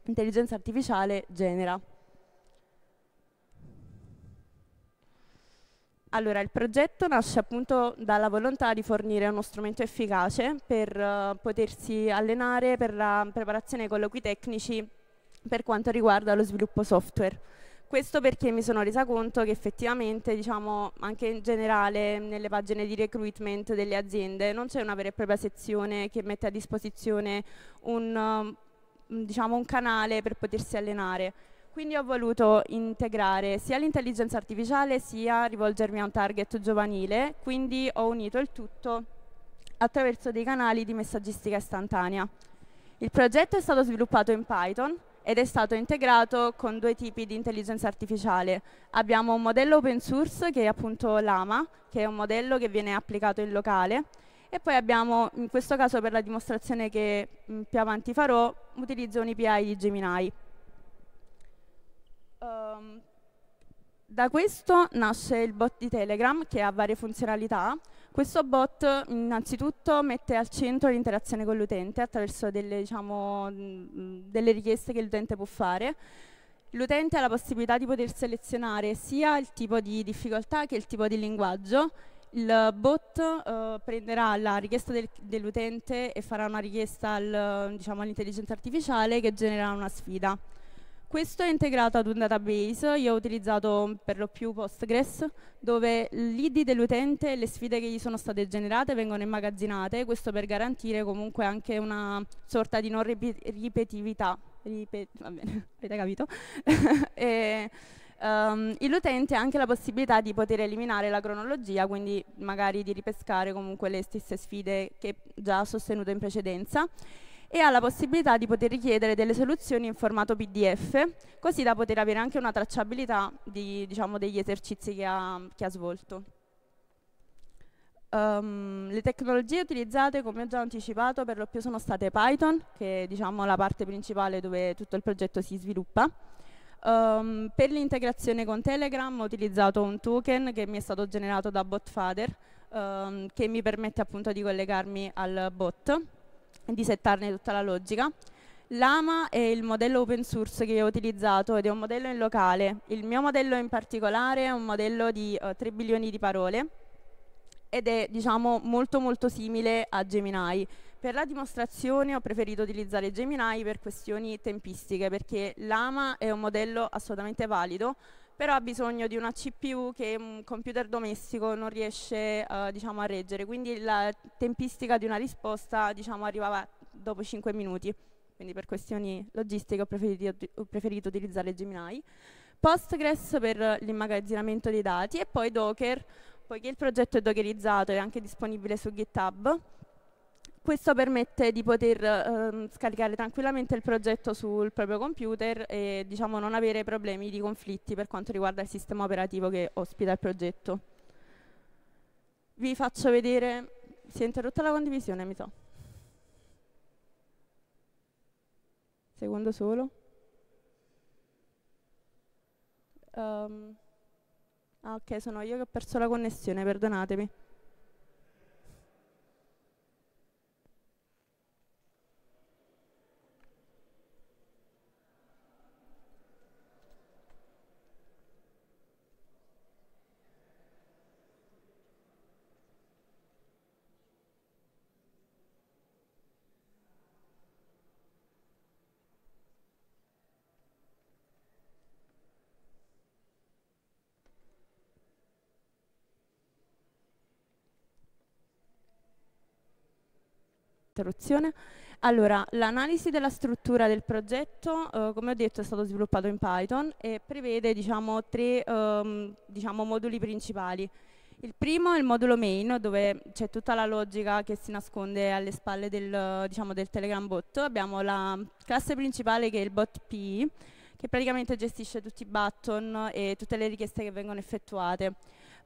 l'intelligenza artificiale genera. Allora, il progetto nasce appunto dalla volontà di fornire uno strumento efficace per uh, potersi allenare per la preparazione ai colloqui tecnici per quanto riguarda lo sviluppo software. Questo perché mi sono resa conto che effettivamente, diciamo, anche in generale nelle pagine di recruitment delle aziende non c'è una vera e propria sezione che mette a disposizione un, diciamo, un canale per potersi allenare. Quindi ho voluto integrare sia l'intelligenza artificiale sia rivolgermi a un target giovanile, quindi ho unito il tutto attraverso dei canali di messaggistica istantanea. Il progetto è stato sviluppato in Python ed è stato integrato con due tipi di intelligenza artificiale. Abbiamo un modello open source che è appunto l'AMA, che è un modello che viene applicato in locale, e poi abbiamo, in questo caso per la dimostrazione che mh, mm, più avanti farò, utilizzo un API di Gemini. Um, da questo nasce il bot di Telegram che ha varie funzionalità. Questo bot innanzitutto mette al centro l'interazione con l'utente attraverso delle, diciamo, mm, mm, delle richieste che l'utente può fare. L'utente ha la possibilità di poter selezionare sia il tipo di difficoltà che il tipo di linguaggio il bot eh, prenderà la richiesta del, dell'utente e farà una richiesta al, diciamo, all'intelligenza artificiale che genererà una sfida. Questo è integrato ad un database, io ho utilizzato per lo più Postgres, dove l'ID dell'utente e le sfide che gli sono state generate vengono immagazzinate, questo per garantire comunque anche una sorta di non ripetitività. Ripet va bene, *laughs* avete capito? *laughs* e, um, l'utente ha anche la possibilità di poter eliminare la cronologia, quindi magari di ripescare comunque le stesse sfide che già ha sostenuto in precedenza e ha la possibilità di poter richiedere delle soluzioni in formato PDF, così da poter avere anche una tracciabilità di, diciamo, degli esercizi che ha, che ha svolto. Um, le tecnologie utilizzate, come ho già anticipato, per lo più sono state Python, che è diciamo, la parte principale dove tutto il progetto si sviluppa. Um, per l'integrazione con Telegram ho utilizzato un token che mi è stato generato da Botfather, um, ehm, che mi permette appunto di collegarmi al bot di settarne tutta la logica. Lama è il modello open source che ho utilizzato ed è un modello in locale. Il mio modello in particolare è un modello di uh, eh, 3 bilioni di parole ed è diciamo, molto molto simile a Gemini. Per la dimostrazione ho preferito utilizzare Gemini per questioni tempistiche perché Lama è un modello assolutamente valido però ha bisogno di una CPU che un computer domestico non riesce eh, diciamo, a reggere, quindi la tempistica di una risposta diciamo, arrivava dopo 5 minuti, quindi per questioni logistiche ho preferito, ho preferito utilizzare Gemini. Postgres per l'immagazzinamento dei dati e poi Docker, poiché il progetto è dockerizzato e anche disponibile su GitHub, questo permette di poter ehm, scaricare tranquillamente il progetto sul proprio computer e diciamo, non avere problemi di conflitti per quanto riguarda il sistema operativo che ospita il progetto. Vi faccio vedere... Si è interrotta la condivisione, mi so. Secondo solo. Um, ah, ok, sono io che ho perso la connessione, perdonatemi. interruzione. Allora, l'analisi della struttura del progetto, eh, come ho detto, è stato sviluppato in Python e prevede diciamo, tre ehm, diciamo, moduli principali. Il primo è il modulo main, dove c'è tutta la logica che si nasconde alle spalle del, diciamo, del Telegram bot. Abbiamo la classe principale che è il bot P, che praticamente gestisce tutti i button e tutte le richieste che vengono effettuate.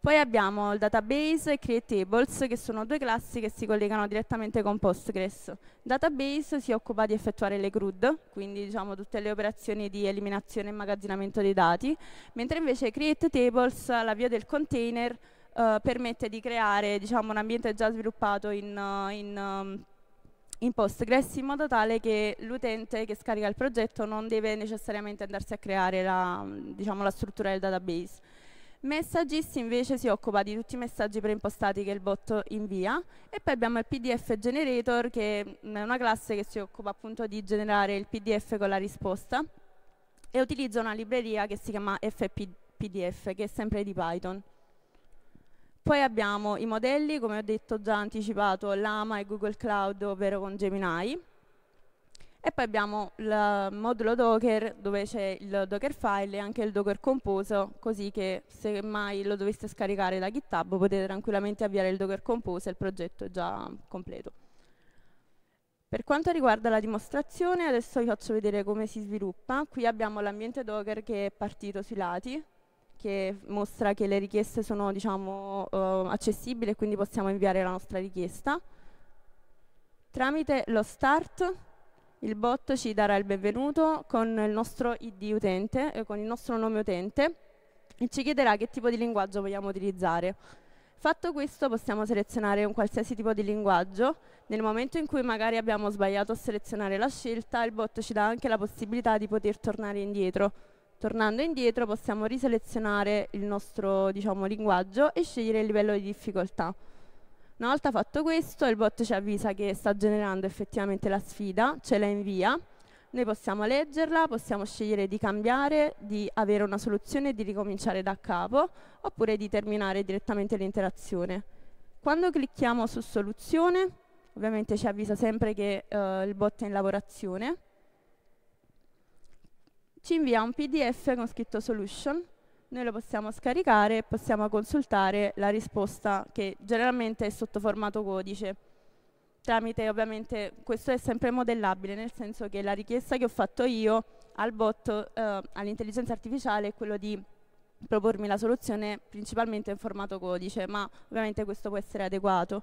Poi abbiamo il database e create tables, che sono due classi che si collegano direttamente con Postgres. Database si occupa di effettuare le CRUD, quindi diciamo, tutte le operazioni di eliminazione e immagazzinamento dei dati, mentre invece create tables, l'avvio del container, eh, permette di creare diciamo, un ambiente già sviluppato in, in ehm, in Postgres in modo tale che l'utente che scarica il progetto non deve necessariamente andarsi a creare la, diciamo, la struttura del database. Messagist invece si occupa di tutti i messaggi preimpostati che il bot invia e poi abbiamo il PDF Generator che è una classe che si occupa appunto di generare il PDF con la risposta e utilizza una libreria che si chiama FPDF che è sempre di Python. Poi abbiamo i modelli, come ho detto già anticipato, Lama e Google Cloud, ovvero con Gemini e poi abbiamo il modulo Docker dove c'è il Docker file e anche il Docker Compose, così che se mai lo doveste scaricare da GitHub potete tranquillamente avviare il Docker Compose e il progetto è già completo. Per quanto riguarda la dimostrazione, adesso vi faccio vedere come si sviluppa. Qui abbiamo l'ambiente Docker che è partito sui lati, che mostra che le richieste sono diciamo, uh, accessibili e quindi possiamo inviare la nostra richiesta. Tramite lo start il bot ci darà il benvenuto con il nostro ID utente, eh, con il nostro nome utente e ci chiederà che tipo di linguaggio vogliamo utilizzare. Fatto questo possiamo selezionare un qualsiasi tipo di linguaggio. Nel momento in cui magari abbiamo sbagliato a selezionare la scelta, il bot ci dà anche la possibilità di poter tornare indietro. Tornando indietro possiamo riselezionare il nostro diciamo, linguaggio e scegliere il livello di difficoltà. Una volta fatto questo, il bot ci avvisa che sta generando effettivamente la sfida, ce la invia, noi possiamo leggerla, possiamo scegliere di cambiare, di avere una soluzione, di ricominciare da capo, oppure di terminare direttamente l'interazione. Quando clicchiamo su soluzione, ovviamente ci avvisa sempre che eh, il bot è in lavorazione, ci invia un PDF con scritto solution, noi lo possiamo scaricare e possiamo consultare la risposta che generalmente è sotto formato codice. Tramite ovviamente questo è sempre modellabile, nel senso che la richiesta che ho fatto io al bot, eh, all'intelligenza artificiale, è quella di propormi la soluzione principalmente in formato codice, ma ovviamente questo può essere adeguato.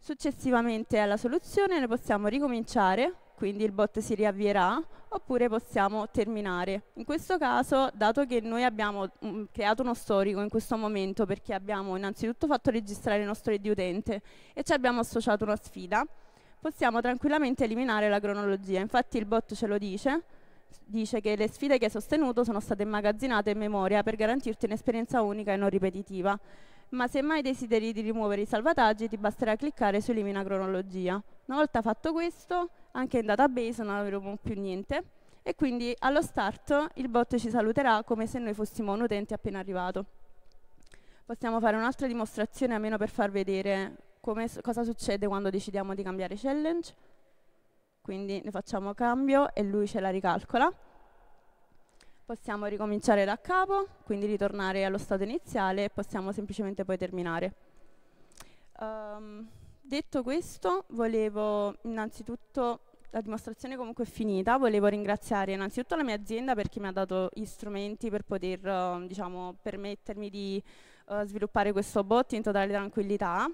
Successivamente alla soluzione noi possiamo ricominciare quindi il bot si riavvierà, oppure possiamo terminare. In questo caso, dato che noi abbiamo mh, mm, creato uno storico in questo momento, perché abbiamo innanzitutto fatto registrare il nostro ID utente e ci abbiamo associato una sfida, possiamo tranquillamente eliminare la cronologia. Infatti il bot ce lo dice, dice che le sfide che hai sostenuto sono state immagazzinate in memoria per garantirti un'esperienza unica e non ripetitiva. Ma se mai desideri di rimuovere i salvataggi ti basterà cliccare su elimina cronologia. Una volta fatto questo anche in database non avremo più niente e quindi allo start il bot ci saluterà come se noi fossimo un utente appena arrivato. Possiamo fare un'altra dimostrazione almeno per far vedere cosa succede quando decidiamo di cambiare challenge. Quindi ne facciamo cambio e lui ce la ricalcola. Possiamo ricominciare da capo, quindi ritornare allo stato iniziale e possiamo semplicemente poi terminare. Um, detto questo, volevo innanzitutto, la dimostrazione comunque è finita, volevo ringraziare innanzitutto la mia azienda perché mi ha dato gli strumenti per poter, eh, diciamo, permettermi di uh, sviluppare questo bot in totale tranquillità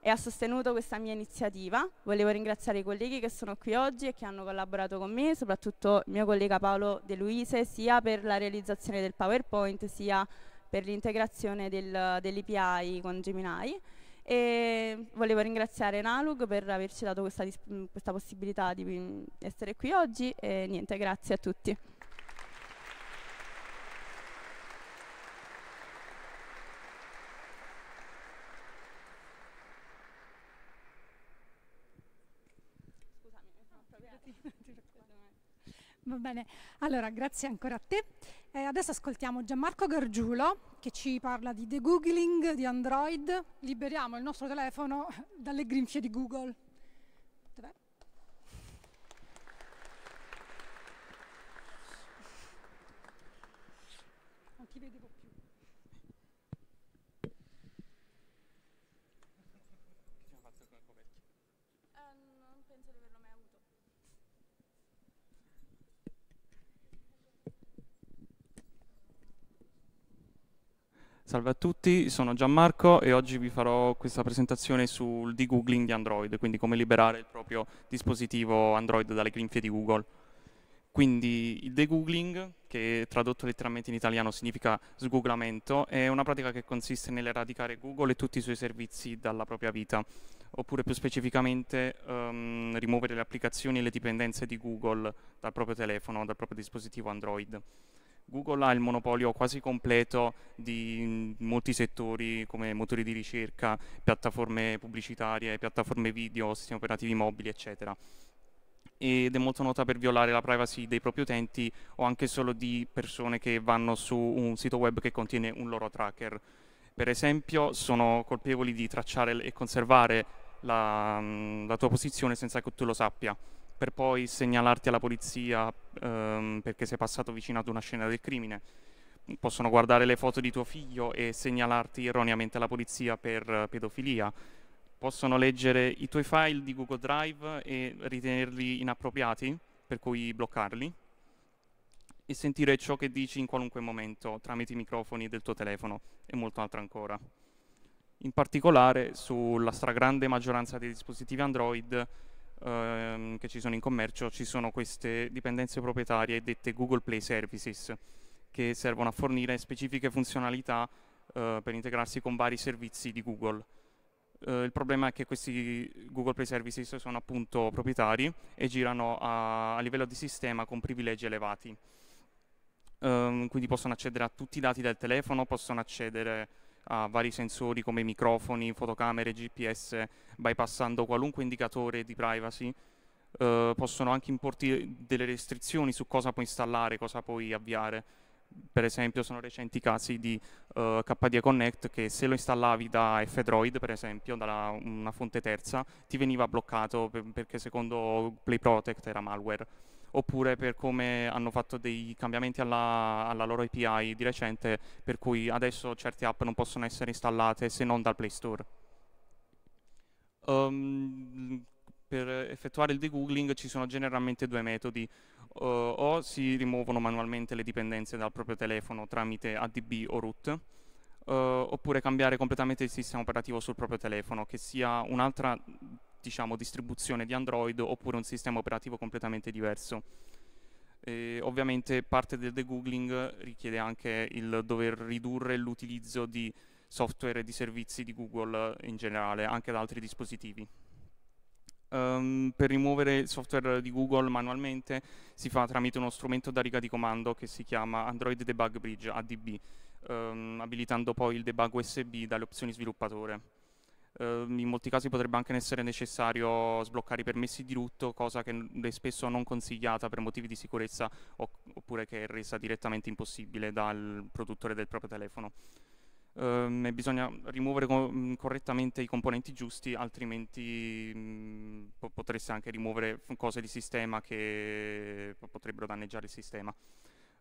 e ha sostenuto questa mia iniziativa. Volevo ringraziare i colleghi che sono qui oggi e che hanno collaborato con me, soprattutto il mio collega Paolo De Luise, sia per la realizzazione del PowerPoint, sia per l'integrazione dell'API dell con Gemini. E volevo ringraziare Nalug per averci dato questa, questa possibilità di mm, essere qui oggi e niente, grazie a tutti. Va bene, allora grazie ancora a te. Eh, adesso ascoltiamo Gianmarco Gargiulo che ci parla di degoogling, di Android. Liberiamo il nostro telefono dalle grinfie di Google. Salve a tutti, sono Gianmarco e oggi vi farò questa presentazione sul degoogling di Android, quindi come liberare il proprio dispositivo Android dalle grinfie di Google. Quindi il degoogling, che tradotto letteralmente in italiano significa sgooglamento, è una pratica che consiste nell'eradicare Google e tutti i suoi servizi dalla propria vita, oppure più specificamente um, rimuovere le applicazioni e le dipendenze di Google dal proprio telefono, dal proprio dispositivo Android. Google ha il monopolio quasi completo di mm, molti settori come motori di ricerca, piattaforme pubblicitarie, piattaforme video, sistemi operativi mobili, eccetera. Ed è molto nota per violare la privacy dei propri utenti o anche solo di persone che vanno su un sito web che contiene un loro tracker. Per esempio, sono colpevoli di tracciare e conservare la, mm, la tua posizione senza che tu lo sappia per poi segnalarti alla polizia ehm, perché sei passato vicino ad una scena del crimine. Possono guardare le foto di tuo figlio e segnalarti erroneamente alla polizia per eh, pedofilia. Possono leggere i tuoi file di Google Drive e ritenerli inappropriati, per cui bloccarli. E sentire ciò che dici in qualunque momento tramite i microfoni del tuo telefono e molto altro ancora. In particolare, sulla stragrande maggioranza dei dispositivi Android, ehm, che ci sono in commercio ci sono queste dipendenze proprietarie dette Google Play Services che servono a fornire specifiche funzionalità eh, per integrarsi con vari servizi di Google. Eh, il problema è che questi Google Play Services sono appunto proprietari e girano a, a livello di sistema con privilegi elevati. Um, quindi possono accedere a tutti i dati del telefono, possono accedere a vari sensori come microfoni, fotocamere, GPS, bypassando qualunque indicatore di privacy. Uh, possono anche importare delle restrizioni su cosa puoi installare, cosa puoi avviare. Per esempio sono recenti casi di uh, eh, KDE Connect che se lo installavi da F-Droid, per esempio, da una fonte terza, ti veniva bloccato per perché secondo Play Protect era malware oppure per come hanno fatto dei cambiamenti alla, alla, loro API di recente, per cui adesso certe app non possono essere installate se non dal Play Store. Um, per effettuare il degoogling ci sono generalmente due metodi, uh, o si rimuovono manualmente le dipendenze dal proprio telefono tramite ADB o root, Uh, oppure cambiare completamente il sistema operativo sul proprio telefono, che sia un'altra diciamo, distribuzione di Android oppure un sistema operativo completamente diverso. E ovviamente parte del degoogling richiede anche il dover ridurre l'utilizzo di software e di servizi di Google in generale, anche da altri dispositivi. Um, per rimuovere il software di Google manualmente si fa tramite uno strumento da riga di comando che si chiama Android Debug Bridge ADB, um, ehm, abilitando poi il debug USB dalle opzioni sviluppatore. Ehm, in molti casi potrebbe anche essere necessario sbloccare i permessi di lutto, cosa che è spesso non consigliata per motivi di sicurezza oppure che è resa direttamente impossibile dal produttore del proprio telefono. Um, bisogna rimuovere co correttamente i componenti giusti, altrimenti mh, po potreste anche rimuovere cose di sistema che potrebbero danneggiare il sistema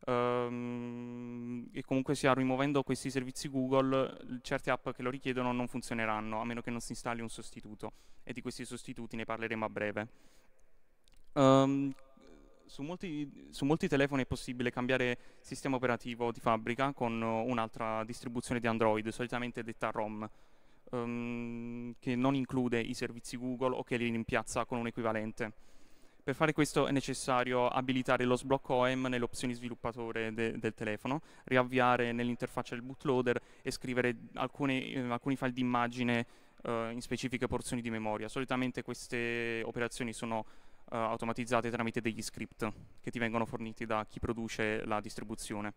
um, e comunque sia rimuovendo questi servizi Google, certe app che lo richiedono non funzioneranno, a meno che non si installi un sostituto. E di questi sostituti ne parleremo a breve. Um, su molti, su molti, telefoni è possibile cambiare sistema operativo di fabbrica con un'altra distribuzione di Android, solitamente detta ROM, ehm, che non include i servizi Google o che li rimpiazza con un equivalente. Per fare questo è necessario abilitare lo sblocco OEM nelle opzioni sviluppatore de del telefono, riavviare nell'interfaccia del bootloader e scrivere alcune, eh, alcuni file di immagine eh, in specifiche porzioni di memoria. Solitamente queste operazioni sono eh, automatizzate tramite degli script che ti vengono forniti da chi produce la distribuzione.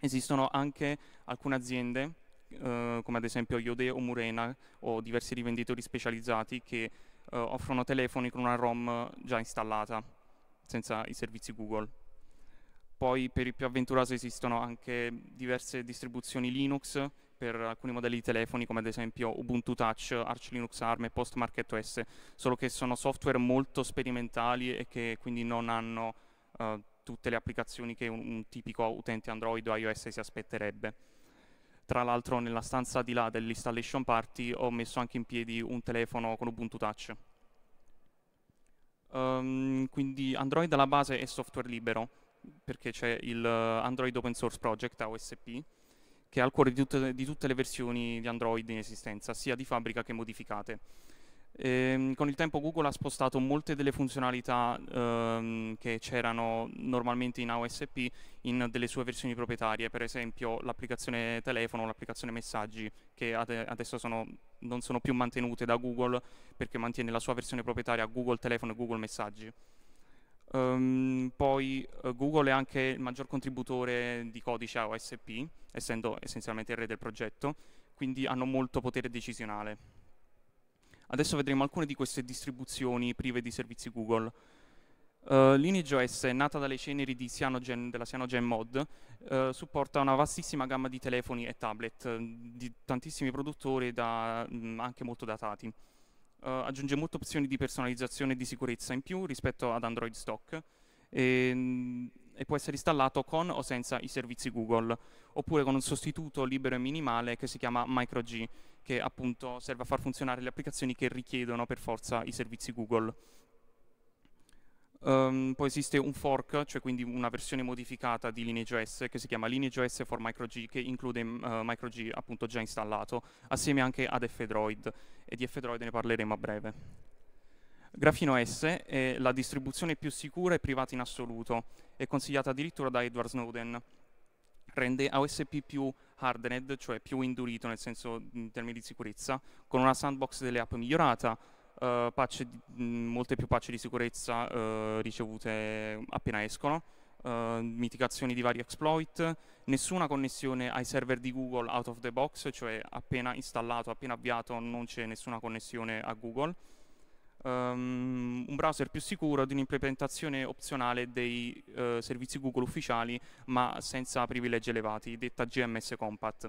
Esistono anche alcune aziende, eh, come ad esempio Iode o Murena o diversi rivenditori specializzati che eh, offrono telefoni con una ROM già installata, senza i servizi Google. Poi per i più avventurati esistono anche diverse distribuzioni Linux per alcuni modelli di telefoni come ad esempio Ubuntu Touch, Arch Linux ARM e Postmarket OS, solo che sono software molto sperimentali e che quindi non hanno eh, tutte le applicazioni che un, un tipico utente Android o iOS si aspetterebbe. Tra l'altro nella stanza di là dell'installation party ho messo anche in piedi un telefono con Ubuntu Touch. Um, quindi Android alla base è software libero, perché c'è il eh, Android Open Source Project, AOSP, che è al cuore di tutte, di tutte le versioni di Android in esistenza, sia di fabbrica che modificate. E, ehm, con il tempo Google ha spostato molte delle funzionalità ehm, che c'erano normalmente in AOSP in delle sue versioni proprietarie, per esempio l'applicazione telefono, l'applicazione messaggi, che ade- adesso sono, non sono più mantenute da Google perché mantiene la sua versione proprietaria Google Telefono e Google Messaggi. Um, poi uh, Google è anche il maggior contributore di codice AOSP, essendo essenzialmente il re del progetto, quindi hanno molto potere decisionale. Adesso vedremo alcune di queste distribuzioni prive di servizi Google. Uh, eh, LineageOS è nata dalle ceneri di Cyanogen, della CyanogenMod, Mod, uh, supporta una vastissima gamma di telefoni e tablet mm, di tantissimi produttori da, mh, mm, anche molto datati. Uh, aggiunge molte opzioni di personalizzazione e di sicurezza in più rispetto ad Android Stock e, mh, mm, e può essere installato con o senza i servizi Google, oppure con un sostituto libero e minimale che si chiama MicroG, che appunto serve a far funzionare le applicazioni che richiedono per forza i servizi Google. Um, poi esiste un fork, cioè quindi una versione modificata di Lineage.js che si chiama Lineage.js for MicroG, che include uh, mm, eh, MicroG appunto già installato, assieme anche ad F-Droid, e di F-Droid ne parleremo a breve. Grafino S è la distribuzione più sicura e privata in assoluto, è consigliata addirittura da Edward Snowden, rende AOSP più hardened, cioè più indurito nel senso in termini di sicurezza, con una sandbox delle app migliorata, uh, di, molte più patch di sicurezza uh, ricevute appena escono, uh, mitigazioni di vari exploit, nessuna connessione ai server di Google out of the box, cioè appena installato, appena avviato non c'è nessuna connessione a Google, um, un browser più sicuro di un'implementazione opzionale dei uh, servizi Google ufficiali ma senza privilegi elevati, detta GMS Compat.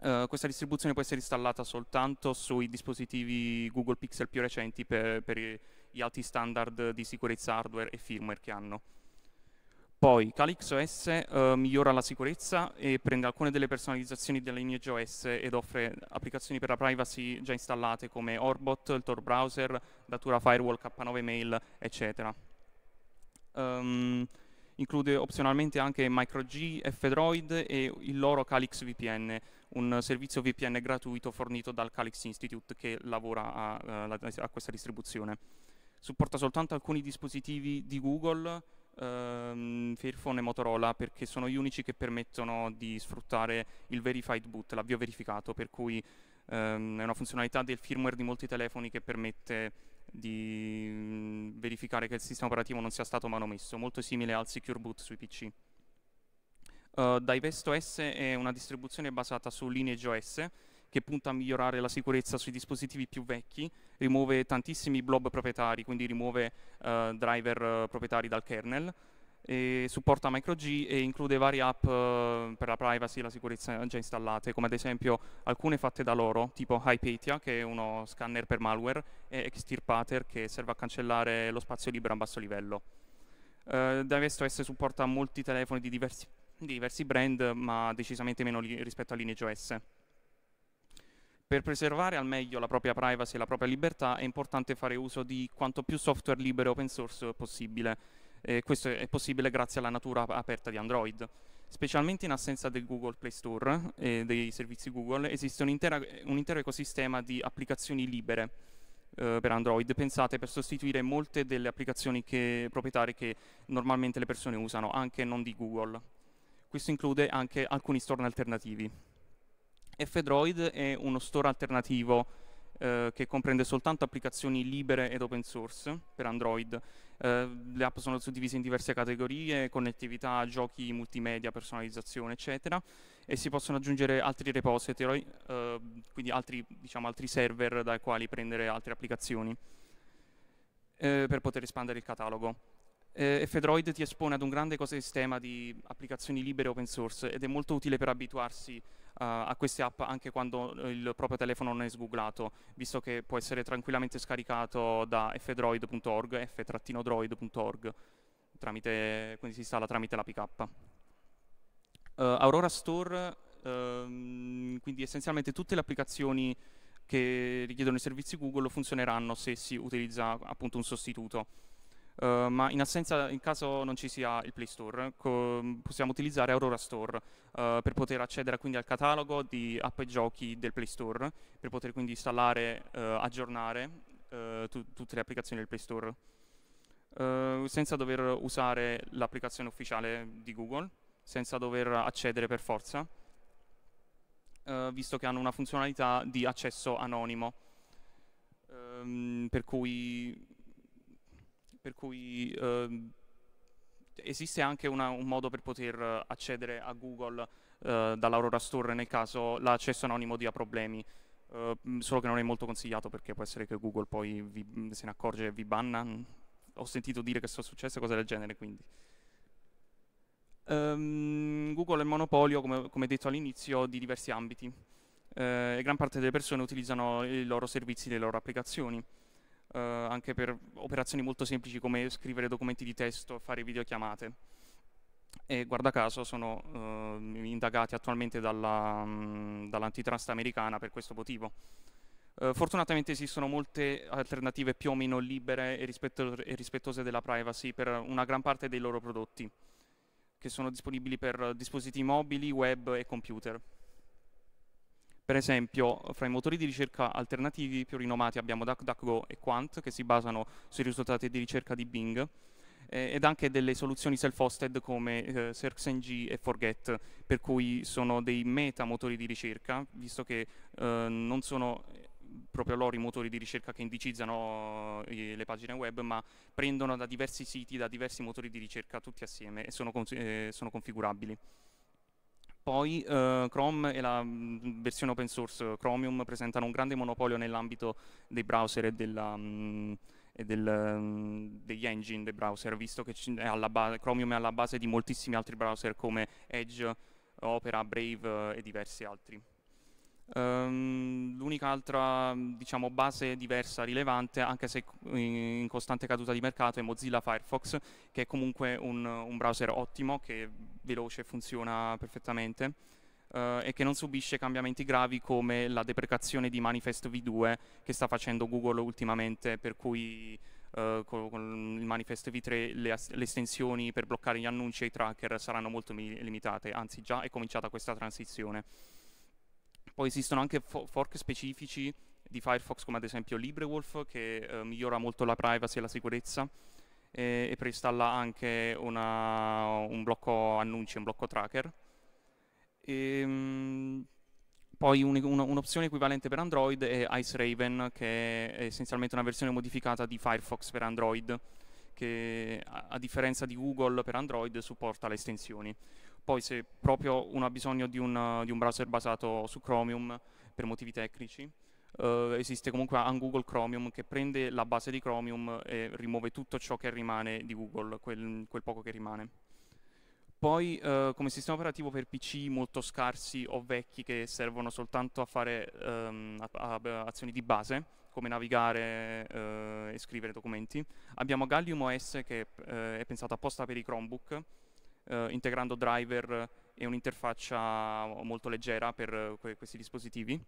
Uh, eh, questa distribuzione può essere installata soltanto sui dispositivi Google Pixel più recenti per, per gli alti standard di sicurezza hardware e firmware che hanno. Poi CalixOS eh, migliora la sicurezza e prende alcune delle personalizzazioni della lineage OS ed offre applicazioni per la privacy già installate come Orbot, il Tor Browser, Datura Firewall, K9 Mail, eccetera. Um, include opzionalmente anche MicroG, F-Droid e il loro Calix VPN, un servizio VPN gratuito fornito dal Calix Institute che lavora a, eh, a questa distribuzione. Supporta soltanto alcuni dispositivi di Google, ehm, Fairphone e Motorola perché sono gli unici che permettono di sfruttare il verified boot, l'avvio verificato, per cui ehm, è una funzionalità del firmware di molti telefoni che permette di mh, mm, verificare che il sistema operativo non sia stato manomesso, molto simile al Secure Boot sui PC. Uh, eh, Divesto S è una distribuzione basata su Lineage OS, che punta a migliorare la sicurezza sui dispositivi più vecchi, rimuove tantissimi blob proprietari, quindi rimuove eh, driver eh, proprietari dal kernel, supporta MicroG e include varie app eh, per la privacy e la sicurezza già installate, come ad esempio alcune fatte da loro, tipo Hypatia, che è uno scanner per malware, e Extirpater, che serve a cancellare lo spazio libero a basso livello. Uh, eh, DiveSOS supporta molti telefoni di diversi, di diversi brand, ma decisamente meno li, rispetto a LineageOS. Per preservare al meglio la propria privacy e la propria libertà è importante fare uso di quanto più software libero e open source possibile. Eh, questo è possibile grazie alla natura aperta di Android. Specialmente in assenza del Google Play Store e eh, dei servizi Google, esiste un, un, intero ecosistema di applicazioni libere eh, per Android, pensate per sostituire molte delle applicazioni che, proprietarie che normalmente le persone usano, anche non di Google. Questo include anche alcuni store alternativi. F-Droid è uno store alternativo eh, che comprende soltanto applicazioni libere ed open source per Android. Eh, le app sono suddivise in diverse categorie, connettività, giochi multimedia, personalizzazione, eccetera, e si possono aggiungere altri repository, eh, quindi altri, diciamo, altri server dai quali prendere altre applicazioni eh, per poter espandere il catalogo eh, Fedroid ti espone ad un grande ecosistema di applicazioni libere open source ed è molto utile per abituarsi uh, a queste app anche quando eh, il proprio telefono non è sgooglato, visto che può essere tranquillamente scaricato da fdroid.org, f-droid.org, tramite, quindi si installa tramite l'APK. Uh, eh, Aurora Store, um, quindi essenzialmente tutte le applicazioni che richiedono i servizi Google funzioneranno se si utilizza appunto un sostituto. Uh, ma in assenza, in caso non ci sia il Play Store, possiamo utilizzare Aurora Store uh, per poter accedere quindi al catalogo di app e giochi del Play Store, per poter quindi installare, uh, aggiornare tu tutte le applicazioni del Play Store, senza dover usare l'applicazione ufficiale di Google, senza dover accedere per forza, visto che hanno una funzionalità di accesso anonimo, um, per cui per cui eh, esiste anche una, un modo per poter accedere a Google eh, dall'Aurora Store nel caso l'accesso anonimo dia problemi, eh, mm, solo che non è molto consigliato perché può essere che Google poi vi, mm, se ne accorge e vi banna. Mm, ho sentito dire che sono successe cose del genere, quindi. Um, Google è il monopolio, come, come detto all'inizio, di diversi ambiti eh, e gran parte delle persone utilizzano i loro servizi, le loro applicazioni eh, anche per operazioni molto semplici come scrivere documenti di testo fare videochiamate. E guarda caso sono eh, indagati attualmente mm, dall'antitrust americana per questo motivo. Uh, fortunatamente esistono molte alternative più o meno libere e, rispetto e, rispettose della privacy per una gran parte dei loro prodotti, che sono disponibili per dispositivi mobili, web e computer. Per esempio, fra i motori di ricerca alternativi più rinomati abbiamo DuckDuckGo e Quant, che si basano sui risultati di ricerca di Bing, eh, ed anche delle soluzioni self-hosted come eh, SerxNG e Forget, per cui sono dei meta motori di ricerca, visto che eh, non sono eh, proprio loro i motori di ricerca che indicizzano eh, le pagine web, ma prendono da diversi siti, da diversi motori di ricerca tutti assieme e sono, eh, sono configurabili. Poi eh, Chrome e la mm, versione open source eh, Chromium presentano un grande monopolio nell'ambito dei browser e, della, mh, mm, e del, mh, mm, degli engine dei browser, visto che è base, Chromium è alla base di moltissimi altri browser come Edge, Opera, Brave eh, e diversi altri. Um, l'unica altra diciamo, base diversa rilevante, anche se in costante caduta di mercato, è Mozilla Firefox, che è comunque un, un browser ottimo, che è veloce e funziona perfettamente, uh, e che non subisce cambiamenti gravi come la deprecazione di Manifest V2 che sta facendo Google ultimamente, per cui uh, con, con, il Manifest V3 le, le, estensioni per bloccare gli annunci e i tracker saranno molto limitate, anzi già è cominciata questa transizione. Poi esistono anche fo- fork specifici di Firefox come ad esempio LibreWolf che eh, migliora molto la privacy e la sicurezza e, eh, e preinstalla anche una, un blocco annunci, un blocco tracker. E, ehm, poi un, un, un'opzione equivalente per Android è Ice Raven che è essenzialmente una versione modificata di Firefox per Android che a, a differenza di Google per Android supporta le estensioni. Poi se proprio uno ha bisogno di un, di un browser basato su Chromium per motivi tecnici, Uh, esiste comunque un Google Chromium che prende la base di Chromium e rimuove tutto ciò che rimane di Google, quel, quel poco che rimane. Poi uh, come sistema operativo per PC molto scarsi o vecchi che servono soltanto a fare um, a, a, azioni di base, come navigare uh, e scrivere documenti, abbiamo Gallium OS che è pensato apposta per i Chromebook, eh, integrando driver e un'interfaccia molto leggera per eh, que questi dispositivi.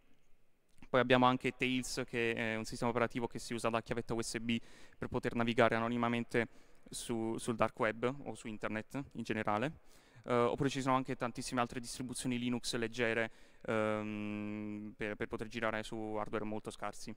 Poi abbiamo anche Tails, che è un sistema operativo che si usa da chiavetta USB per poter navigare anonimamente su, sul dark web o su internet in generale. Uh, oppure ci sono anche tantissime altre distribuzioni Linux leggere um, per, per poter girare su hardware molto scarsi.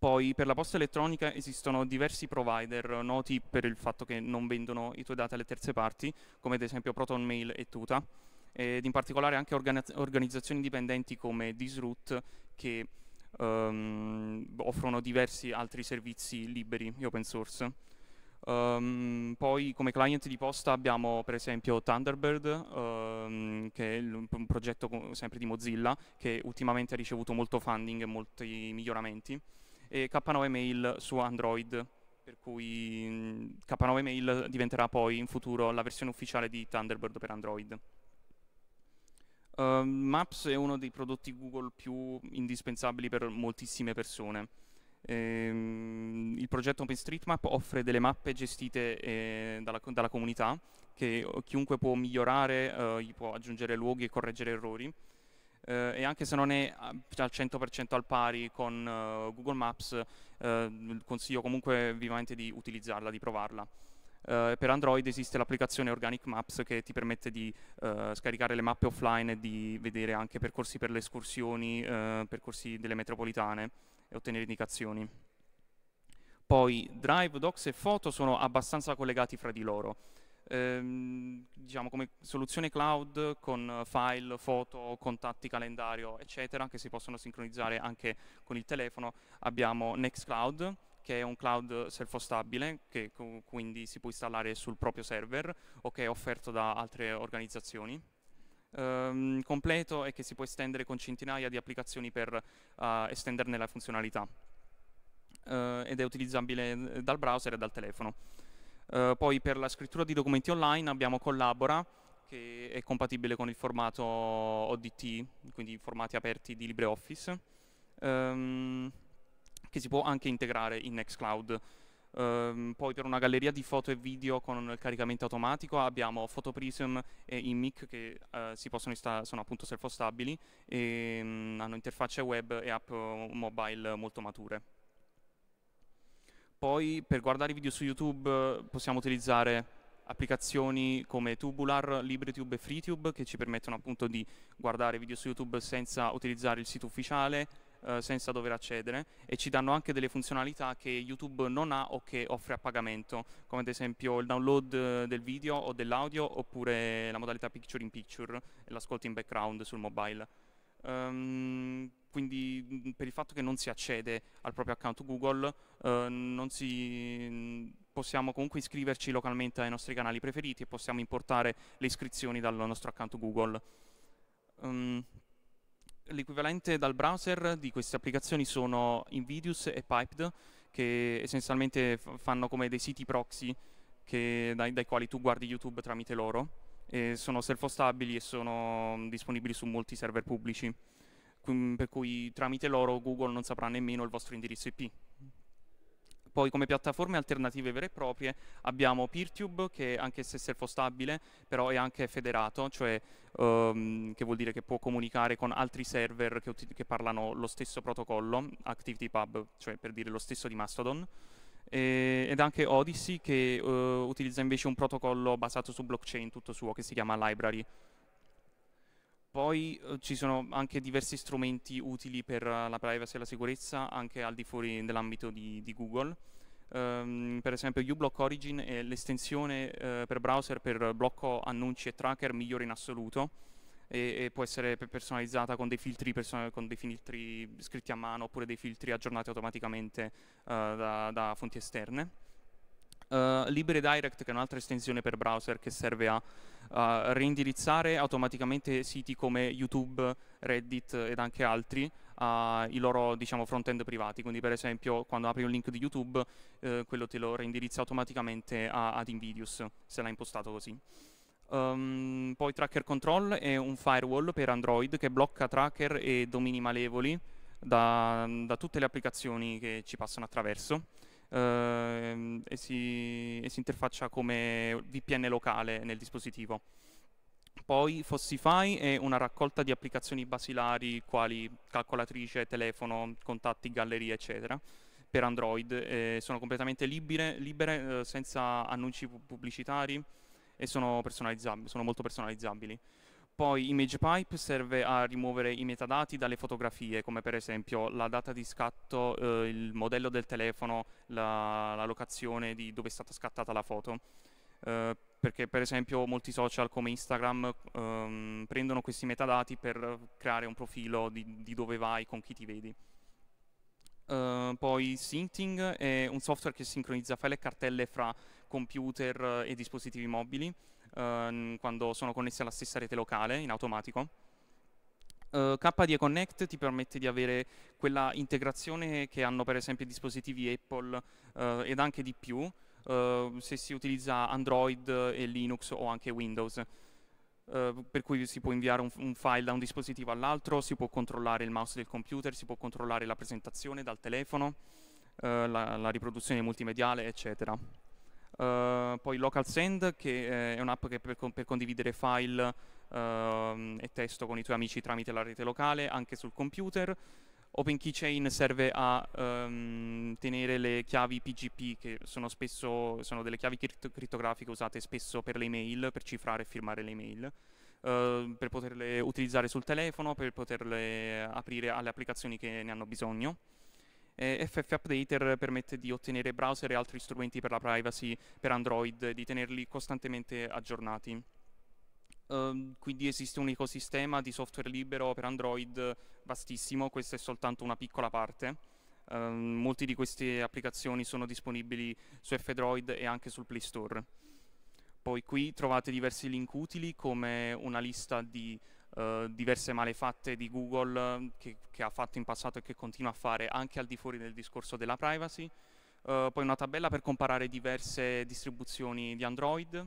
Poi per la posta elettronica esistono diversi provider noti per il fatto che non vendono i tuoi dati alle terze parti, come ad esempio ProtonMail e Tuta, ed in particolare anche organizzazioni dipendenti come Disroot che um, offrono diversi altri servizi liberi e open source. Um, poi come client di posta abbiamo per esempio Thunderbird, um, che è un progetto sempre di Mozilla, che ultimamente ha ricevuto molto funding e molti miglioramenti e K9 Mail su Android, per cui K9 Mail diventerà poi in futuro la versione ufficiale di Thunderbird per Android. Uh, Maps è uno dei prodotti Google più indispensabili per moltissime persone. Ehm, il progetto OpenStreetMap offre delle mappe gestite eh, dalla, dalla, comunità che chiunque può migliorare, eh, può aggiungere luoghi e correggere errori eh, e anche se non è ah, al 100% al pari con eh, Google Maps, eh, consiglio comunque vivamente di utilizzarla, di provarla. Eh, per Android esiste l'applicazione Organic Maps che ti permette di eh, scaricare le mappe offline e di vedere anche percorsi per le escursioni, percorsi delle metropolitane e ottenere indicazioni. Poi Drive, Docs e Foto sono abbastanza collegati fra di loro ehm, diciamo come soluzione cloud con eh, file, foto, contatti, calendario, eccetera, che si possono sincronizzare anche con il telefono. Abbiamo Nextcloud, che è un cloud self-hostabile, che quindi si può installare sul proprio server o che è offerto da altre organizzazioni. Ehm, completo e che si può estendere con centinaia di applicazioni per eh, estenderne la funzionalità eh, ed è utilizzabile eh, dal browser e dal telefono. Eh, poi per la scrittura di documenti online abbiamo Collabora, che è compatibile con il formato ODT, quindi formati aperti di LibreOffice, ehm, che si può anche integrare in Nextcloud. Um, poi per una galleria di foto e video con il caricamento automatico abbiamo Photoprism e Imic che uh, sono appunto self-stabili e um, hanno interfacce web e app eh, mobile molto mature. Poi per guardare i video su YouTube possiamo utilizzare applicazioni come Tubular, LibreTube e FreeTube che ci permettono appunto di guardare video su YouTube senza utilizzare il sito ufficiale, eh, senza dover accedere e ci danno anche delle funzionalità che YouTube non ha o che offre a pagamento, come ad esempio il download eh, del video o dell'audio oppure la modalità picture in picture e l'ascolto in background sul mobile. Um, quindi mhmm, per il fatto che non si accede al proprio account Google, eh, si, mhmm, possiamo comunque iscriverci localmente ai nostri canali preferiti e possiamo importare le iscrizioni dal nostro account Google. Um, L'equivalente dal browser di queste applicazioni sono Invidious e Piped, che essenzialmente fanno come dei siti proxy che, dai, dai quali tu guardi YouTube tramite loro. E sono self-hostabili e sono mhmm, disponibili su molti server pubblici per cui tramite loro Google non saprà nemmeno il vostro indirizzo IP. Poi come piattaforme alternative vere e proprie abbiamo PeerTube che anche se self-stabile però è anche federato, cioè um, che vuol dire che può comunicare con altri server che, che parlano lo stesso protocollo, ActivityPub, cioè per dire lo stesso di Mastodon ed anche Odyssey che uh, utilizza invece un protocollo basato su blockchain tutto suo che si chiama Library. Poi eh, ci sono anche diversi strumenti utili per eh, la privacy e la sicurezza anche al di fuori dell'ambito di, di Google. Um, per esempio uBlock Origin è l'estensione eh, per browser per blocco annunci e tracker migliore in assoluto e, e può essere personalizzata con dei, filtri person- con dei filtri scritti a mano oppure dei filtri aggiornati automaticamente uh, da, da fonti esterne. Eh, LibreDirect, che è un'altra estensione per browser che serve a Uh, reindirizzare automaticamente siti come YouTube, Reddit ed anche altri ai uh, loro diciamo, front-end privati. Quindi per esempio quando apri un link di YouTube uh, quello te lo reindirizza automaticamente a, ad Invidius, se l'ha impostato così. Um, poi Tracker Control è un firewall per Android che blocca tracker e domini malevoli da, da tutte le applicazioni che ci passano attraverso eh, e, si, e si interfaccia come VPN locale nel dispositivo. Poi Fossify è una raccolta di applicazioni basilari quali calcolatrice, telefono, contatti, galleria, eccetera, per Android. Eh, sono completamente libere, libere eh, senza annunci pubblicitari e sono, sono molto personalizzabili. Poi ImagePipe serve a rimuovere i metadati dalle fotografie, come per esempio la data di scatto, eh, il modello del telefono, la, la, locazione di dove è stata scattata la foto. Eh, perché per esempio molti social come Instagram ehm, prendono questi metadati per creare un profilo di, di dove vai, con chi ti vedi. Eh, poi Synthing è un software che sincronizza file e cartelle fra computer e dispositivi mobili Ehm, quando sono connessi alla stessa rete locale in automatico. Uh, eh, KDE Connect ti permette di avere quella integrazione che hanno per esempio i dispositivi Apple uh, ed anche di più uh, se si utilizza Android e Linux o anche Windows. per cui si può inviare un, un file da un dispositivo all'altro, si può controllare il mouse del computer, si può controllare la presentazione dal telefono, la, la riproduzione multimediale, eccetera. Uh, poi Local Send che eh, è un'app per, per, condividere file uh, e testo con i tuoi amici tramite la rete locale, anche sul computer. Open Keychain serve a um, tenere le chiavi PGP, che sono, spesso, sono delle chiavi cript criptografiche usate spesso per le email, per cifrare e firmare le email. Uh, per poterle utilizzare sul telefono, per poterle aprire alle applicazioni che ne hanno bisogno. Eh, FF Updater permette di ottenere browser e altri strumenti per la privacy per Android, di tenerli costantemente aggiornati. Uh, quindi esiste un ecosistema di software libero per Android vastissimo, questa è soltanto una piccola parte. Uh, ehm, molte di queste applicazioni sono disponibili su F-Droid e anche sul Play Store. Poi qui trovate diversi link utili come una lista di eh, diverse malefatte di Google che, che, ha fatto in passato e che continua a fare anche al di fuori del discorso della privacy. Uh, poi una tabella per comparare diverse distribuzioni di Android,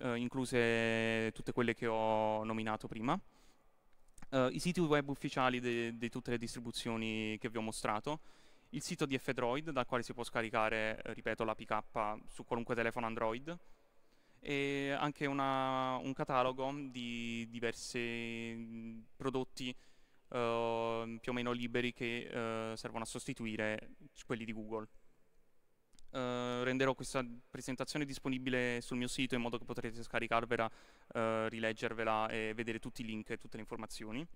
uh, incluse tutte quelle che ho nominato prima. I siti web ufficiali di tutte le distribuzioni che vi ho mostrato, il sito di F-Droid dal quale si può scaricare, ripeto, l'APK su qualunque telefono Android, e anche una, un catalogo di diversi prodotti uh, più o meno liberi che uh, servono a sostituire quelli di Google. Uh, renderò questa presentazione disponibile sul mio sito in modo che potrete scaricarvela, eh, rileggervela e vedere tutti i link e tutte le informazioni.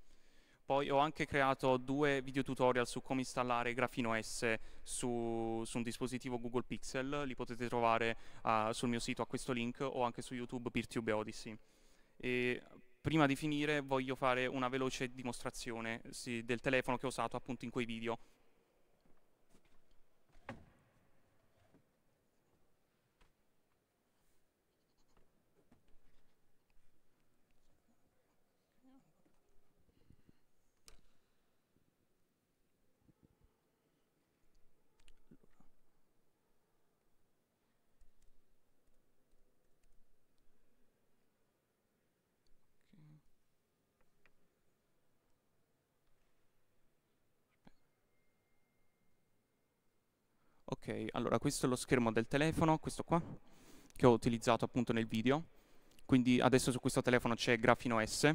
Poi ho anche creato due video tutorial su come installare Grafino S su, su un dispositivo Google Pixel, li potete trovare uh, sul mio sito a questo link o anche su YouTube PeerTube Odyssey. E prima di finire voglio fare una veloce dimostrazione sì, del telefono che ho usato appunto in quei video. allora questo è lo schermo del telefono, questo qua, che ho utilizzato appunto nel video. Quindi adesso su questo telefono c'è Grafino S.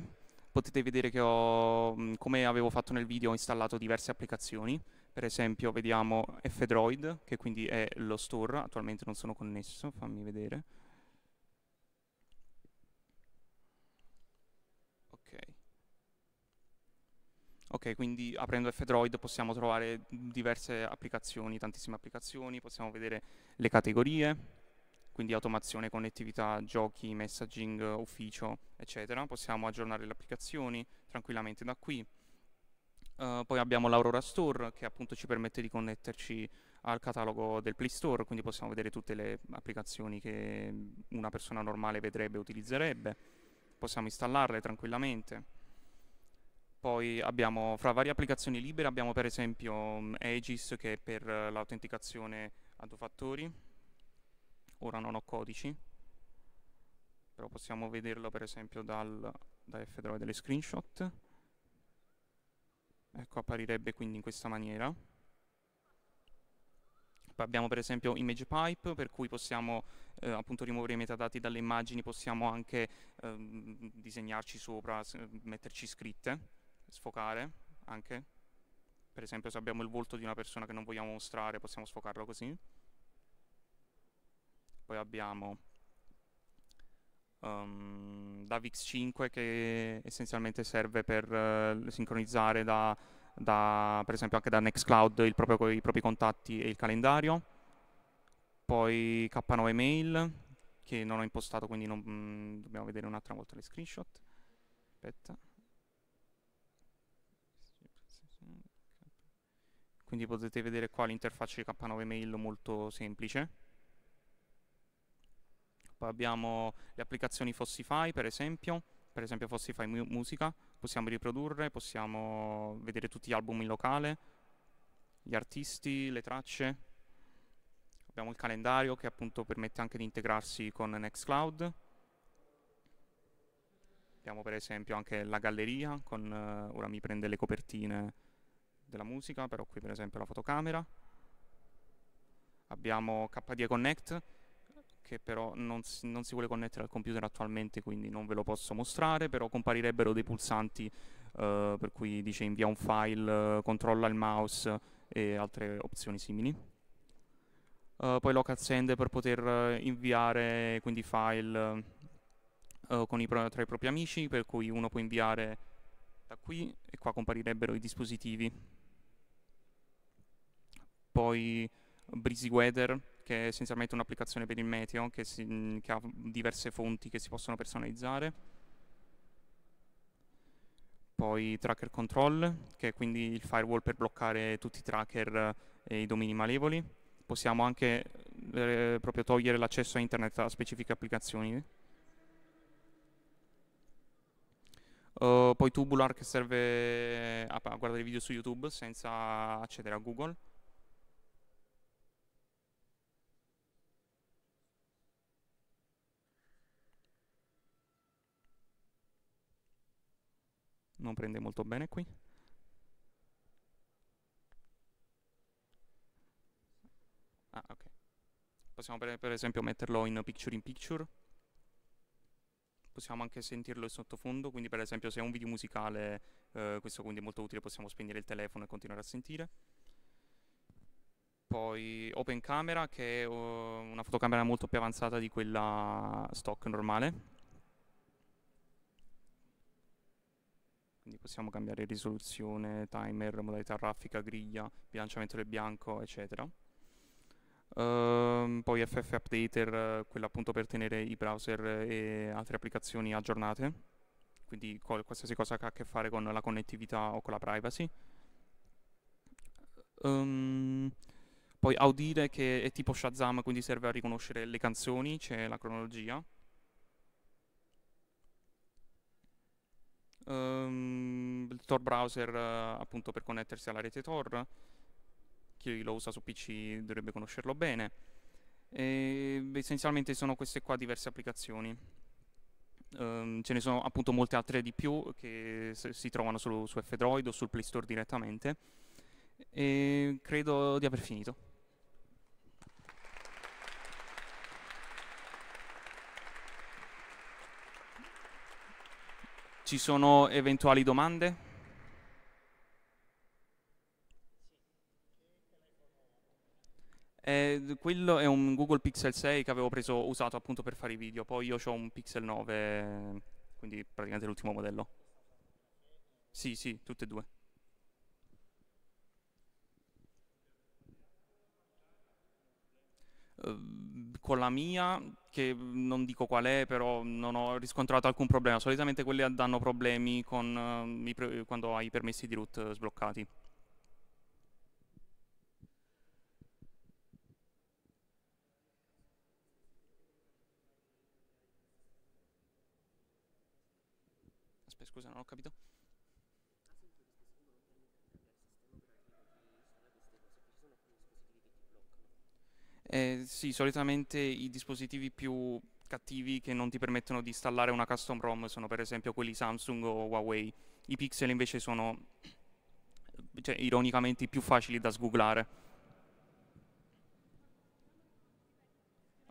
Potete vedere che ho, mm, come avevo fatto nel video, ho installato diverse applicazioni. Per esempio vediamo F-Droid, che quindi è lo store, attualmente non sono connesso, fammi vedere. Ok, quindi aprendo FDroid possiamo trovare diverse applicazioni, tantissime applicazioni, possiamo vedere le categorie, quindi automazione, connettività, giochi, messaging, ufficio, eccetera. Possiamo aggiornare le applicazioni tranquillamente da qui. Uh, poi abbiamo l'Aurora Store che appunto ci permette di connetterci al catalogo del Play Store, quindi possiamo vedere tutte le applicazioni che una persona normale vedrebbe e utilizzerebbe. Possiamo installarle tranquillamente poi abbiamo, fra varie applicazioni libere, abbiamo per esempio mm, Aegis che è per eh, l'autenticazione a due fattori. Ora non ho codici, però possiamo vederlo per esempio dal, da F-Droid delle screenshot. Ecco, apparirebbe quindi in questa maniera. Poi abbiamo per esempio ImagePipe, per cui possiamo eh, appunto rimuovere i metadati dalle immagini, possiamo anche ehm, disegnarci sopra, metterci scritte sfocare anche. Per esempio se abbiamo il volto di una persona che non vogliamo mostrare possiamo sfocarlo così. Poi abbiamo um, ehm, DavX5 che essenzialmente serve per uh, sincronizzare da, da, per esempio anche da Nextcloud proprio, i propri contatti e il calendario. Poi K9 Mail che non ho impostato quindi non, mm, dobbiamo vedere un'altra volta le screenshot. Aspetta. quindi potete vedere qua l'interfaccia di K9 Mail molto semplice. Poi abbiamo le applicazioni Fossify per esempio, per esempio Fossify mu Musica, possiamo riprodurre, possiamo vedere tutti gli album in locale, gli artisti, le tracce. Abbiamo il calendario che appunto permette anche di integrarsi con Nextcloud. Abbiamo per esempio anche la galleria con, eh, ora mi prende le copertine della musica, però qui per esempio la fotocamera. Abbiamo KDE Connect, che però non si, non si, vuole connettere al computer attualmente, quindi non ve lo posso mostrare, però comparirebbero dei pulsanti eh, per cui dice invia un file, controlla il mouse e altre opzioni simili. Uh, poi local send per poter inviare quindi file uh, i pro- tra i propri amici, per cui uno può inviare da qui e qua comparirebbero i dispositivi. Poi Breezy Weather, che è essenzialmente un'applicazione per il meteo, che, si, che ha diverse fonti che si possono personalizzare poi tracker control, che è quindi il firewall per bloccare tutti i tracker eh, e i domini malevoli. Possiamo anche eh, proprio togliere l'accesso a internet a specifiche applicazioni. Uh, poi Tubular che serve a, a guardare i video su YouTube senza accedere a Google. Non prende molto bene qui. Ah, ok. Possiamo per, per esempio metterlo in picture in picture possiamo anche sentirlo in sottofondo, quindi per esempio se è un video musicale, eh, questo quindi è molto utile, possiamo spegnere il telefono e continuare a sentire. Poi Open Camera, che è uh, una fotocamera molto più avanzata di quella stock normale. Quindi possiamo cambiare risoluzione, timer, modalità raffica, griglia, bilanciamento del bianco, eccetera. Uh, poi FF Updater, uh, quella appunto per tenere i browser e altre applicazioni aggiornate, quindi col, qualsiasi cosa che ha a che fare con la connettività o con la privacy. Um, poi Audire che è tipo Shazam, quindi serve a riconoscere le canzoni, c'è la cronologia. Um, Tor browser appunto per connettersi alla rete Tor chi lo usa su PC dovrebbe conoscerlo bene. E ehm, essenzialmente sono queste qua diverse applicazioni. Um, ce ne sono appunto molte altre di più che si trovano solo su F-Droid o sul Play Store direttamente. E ehm, credo di aver finito. Ci sono eventuali domande? Eh, quello è un Google Pixel 6 che avevo preso, usato appunto per fare i video, poi io ho un Pixel 9, quindi praticamente l'ultimo modello. Sì, sì, tutte e due. Ehm, con la mia, che non dico qual è, però non ho riscontrato alcun problema. Solitamente quelle danno problemi con, uh, quando hai i permessi di root sbloccati. Scusa, non ho capito. Eh, sì, solitamente i dispositivi più cattivi che non ti permettono di installare una custom ROM sono per esempio quelli Samsung o Huawei. I pixel invece sono cioè, ironicamente i più facili da sgooglare.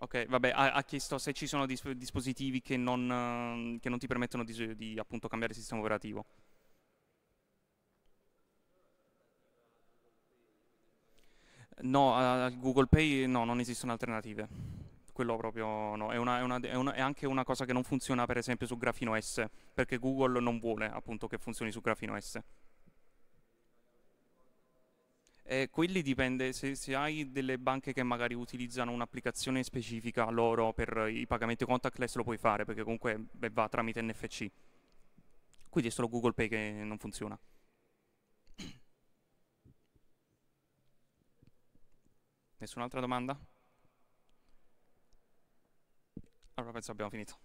Ok, vabbè, ha, ha, chiesto se ci sono dis dispositivi che non, ehm, che non, ti permettono di, di appunto cambiare sistema operativo. No, al Google Pay no, non esistono alternative. Quello proprio no. È, una, è, una, è, una, è, anche una cosa che non funziona per esempio su Grafino S, perché Google non vuole appunto che funzioni su Grafino S. Eh, quelli dipende, se, se, hai delle banche che magari utilizzano un'applicazione specifica loro per i pagamenti contactless lo puoi fare perché comunque beh, va tramite NFC. Quindi è solo Google Pay che non funziona. Nessun'altra domanda? Allora penso abbiamo finito.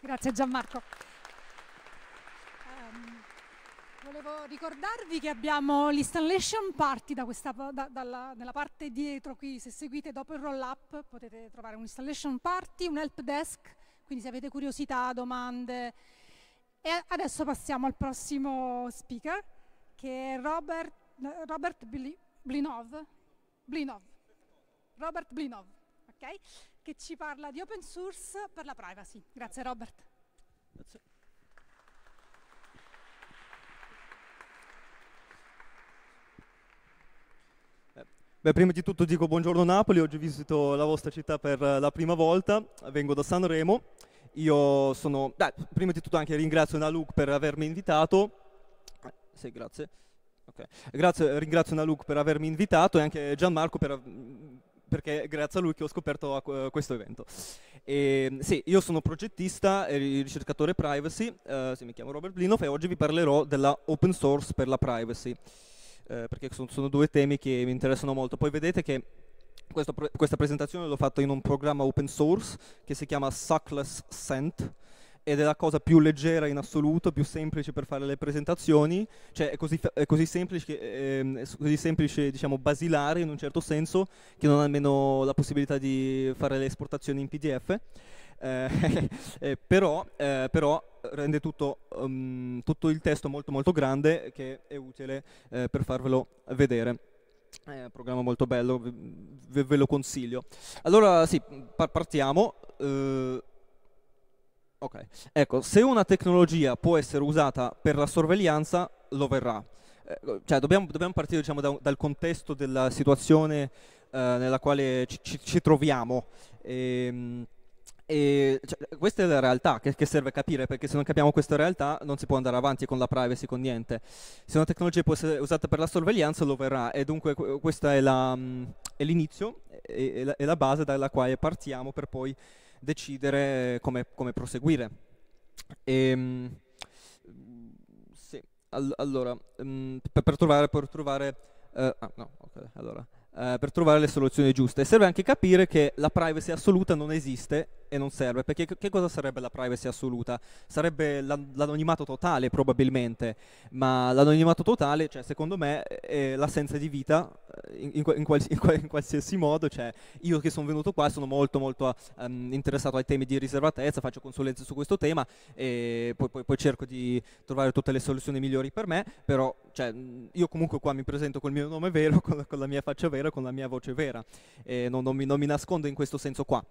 Grazie Gianmarco. Volevo ricordarvi che abbiamo l'installation party da questa, da, dalla, nella parte dietro qui, se seguite dopo il roll up potete trovare un'installation party, un help desk, quindi se avete curiosità, domande. E adesso passiamo al prossimo speaker che è Robert, Robert Blinov, Blinov, Robert Blinov, ok? che ci parla di open source per la privacy. Grazie Robert. Beh, prima di tutto dico buongiorno Napoli, oggi visito la vostra città per la prima volta, vengo da Sanremo, io sono, beh, prima di tutto anche ringrazio Naluk per avermi invitato, sì, grazie. Okay. grazie, ringrazio Naluk per avermi invitato e anche Gianmarco per, perché è grazie a lui che ho scoperto eh, questo evento. E, ehm, sì, io sono progettista e ricercatore privacy, eh, sì, mi chiamo Robert Blinoff e oggi vi parlerò della open source per la privacy eh, perché sono, sono due temi che mi interessano molto. Poi vedete che pre questa presentazione l'ho fatta in un programma open source che si chiama Suckless Scent, ed è la cosa più leggera in assoluto, più semplice per fare le presentazioni, cioè è così, è così semplice, eh, è così semplice diciamo, basilare in un certo senso, che non ha nemmeno la possibilità di fare le esportazioni in PDF, eh, *laughs* eh, però eh, rende tutto, um, tutto, il testo molto molto grande che è utile eh, per farvelo vedere. È un programma molto bello, ve, ve lo consiglio. Allora sì, par partiamo. Uh, okay. Ecco, se una tecnologia può essere usata per la sorveglianza, lo verrà. Eh, cioè, dobbiamo, dobbiamo, partire diciamo, da, dal contesto della situazione eh, nella quale ci, ci, ci troviamo. E, ehm, e, cioè, questa è la realtà che, che, serve capire, perché se non capiamo questa realtà non si può andare avanti con la privacy, con niente. Se una tecnologia può essere usata per la sorveglianza lo verrà e dunque questo è, l'inizio è, la, la, base dalla quale partiamo per poi decidere come, come proseguire. E, ehm, sì, all- allora, per, per, trovare... Per trovare uh, ah, no, okay, allora eh, per trovare le soluzioni giuste. serve anche capire che la privacy assoluta non esiste e non serve, perché che cosa sarebbe la privacy assoluta? Sarebbe l'anonimato totale probabilmente, ma l'anonimato totale, cioè, secondo me, è l'assenza di vita eh, in, in, in, quals, in, qualsiasi modo, cioè, io che sono venuto qua sono molto molto um, interessato ai temi di riservatezza, faccio consulenze su questo tema e poi, poi, poi cerco di trovare tutte le soluzioni migliori per me, però cioè, io comunque qua mi presento col mio nome vero, *laughs* con la, con la mia faccia vera, con la mia voce vera, e non, non, mi, non mi nascondo in questo senso qua.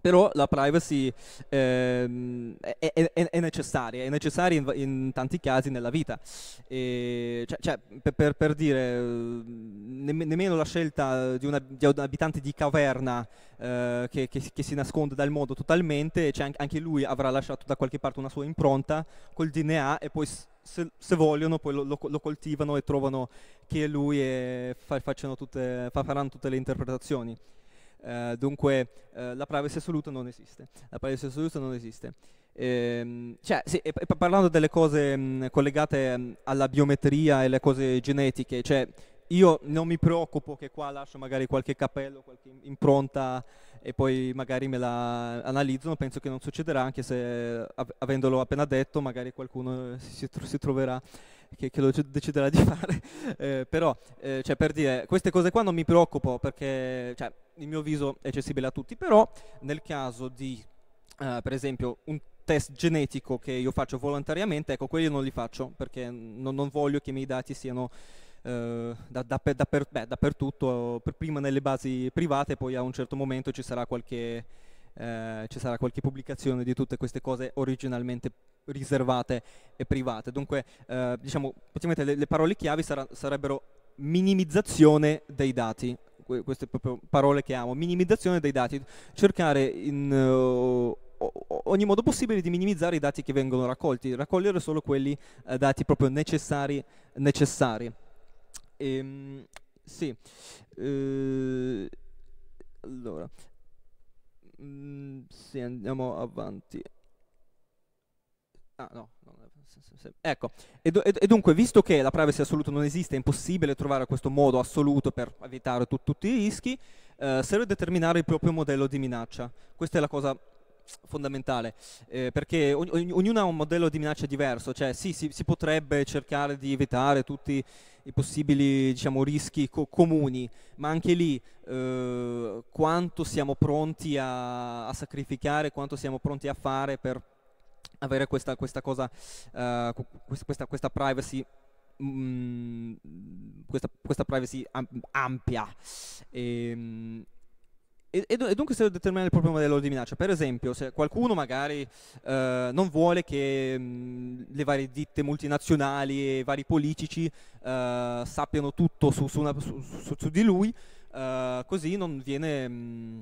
Però la privacy ehm, è, è, è, necessaria, è necessaria in, in tanti casi nella vita. E, cioè, cioè, per, per, dire, mm, nemmeno la scelta di, una, di, un abitante di caverna eh, che, che, che, si nasconde dal mondo totalmente, cioè anche lui avrà lasciato da qualche parte una sua impronta col DNA e poi se, se vogliono poi lo, lo, lo, coltivano e trovano chi è lui e fa, tutte, faranno tutte le interpretazioni. Eh, dunque eh, la privacy assoluta non esiste. La privacy assoluta non esiste. Ehm, cioè, sì, e, e parlando delle cose mh, mm, collegate mh, mm, alla biometria e le cose genetiche, cioè, io non mi preoccupo che qua lascio magari qualche capello, qualche impronta e poi magari me la analizzano, penso che non succederà anche se av avendolo appena detto magari qualcuno eh, si, tro si troverà che, che, lo deciderà di *laughs* fare, eh, però eh, cioè, per dire queste cose qua non mi preoccupo perché cioè, il mio viso è accessibile a tutti, però nel caso di, eh, per esempio, un test genetico che io faccio volontariamente, ecco, quelli non li faccio perché non, non voglio che i miei dati siano eh, da, da, da per, beh, dappertutto, per prima nelle basi private, poi a un certo momento ci sarà qualche... Eh, ci sarà qualche pubblicazione di tutte queste cose originalmente riservate e private. Dunque, eh, diciamo, praticamente le, le parole chiavi sar sarebbero minimizzazione dei dati, queste proprio parole che amo, minimizzazione dei dati, cercare in uh, ogni modo possibile di minimizzare i dati che vengono raccolti, raccogliere solo quelli uh, dati proprio necessari. necessari. E, ehm, sì, uh, allora, mm, sì, andiamo avanti. Ah no, non è Ecco, e, e, dunque, visto che la privacy assoluta non esiste, è impossibile trovare questo modo assoluto per evitare tut tutti i rischi, eh, serve determinare il proprio modello di minaccia. Questa è la cosa fondamentale, eh, perché ogn ognuno ha un modello di minaccia diverso, cioè sì, si, si potrebbe cercare di evitare tutti i possibili diciamo, rischi co comuni, ma anche lì eh, quanto siamo pronti a, a sacrificare, quanto siamo pronti a fare per avere questa, questa cosa, uh, questa, questa, privacy, mh, mm, questa, privacy, ampia. Ehm, e, e, e, dunque si determina il problema modello di minaccia. Per esempio, se qualcuno magari eh, non vuole che mh, mm, le varie ditte multinazionali e i vari politici eh, sappiano tutto su, su, una, su, su di lui, eh, così non viene... Mh, mm,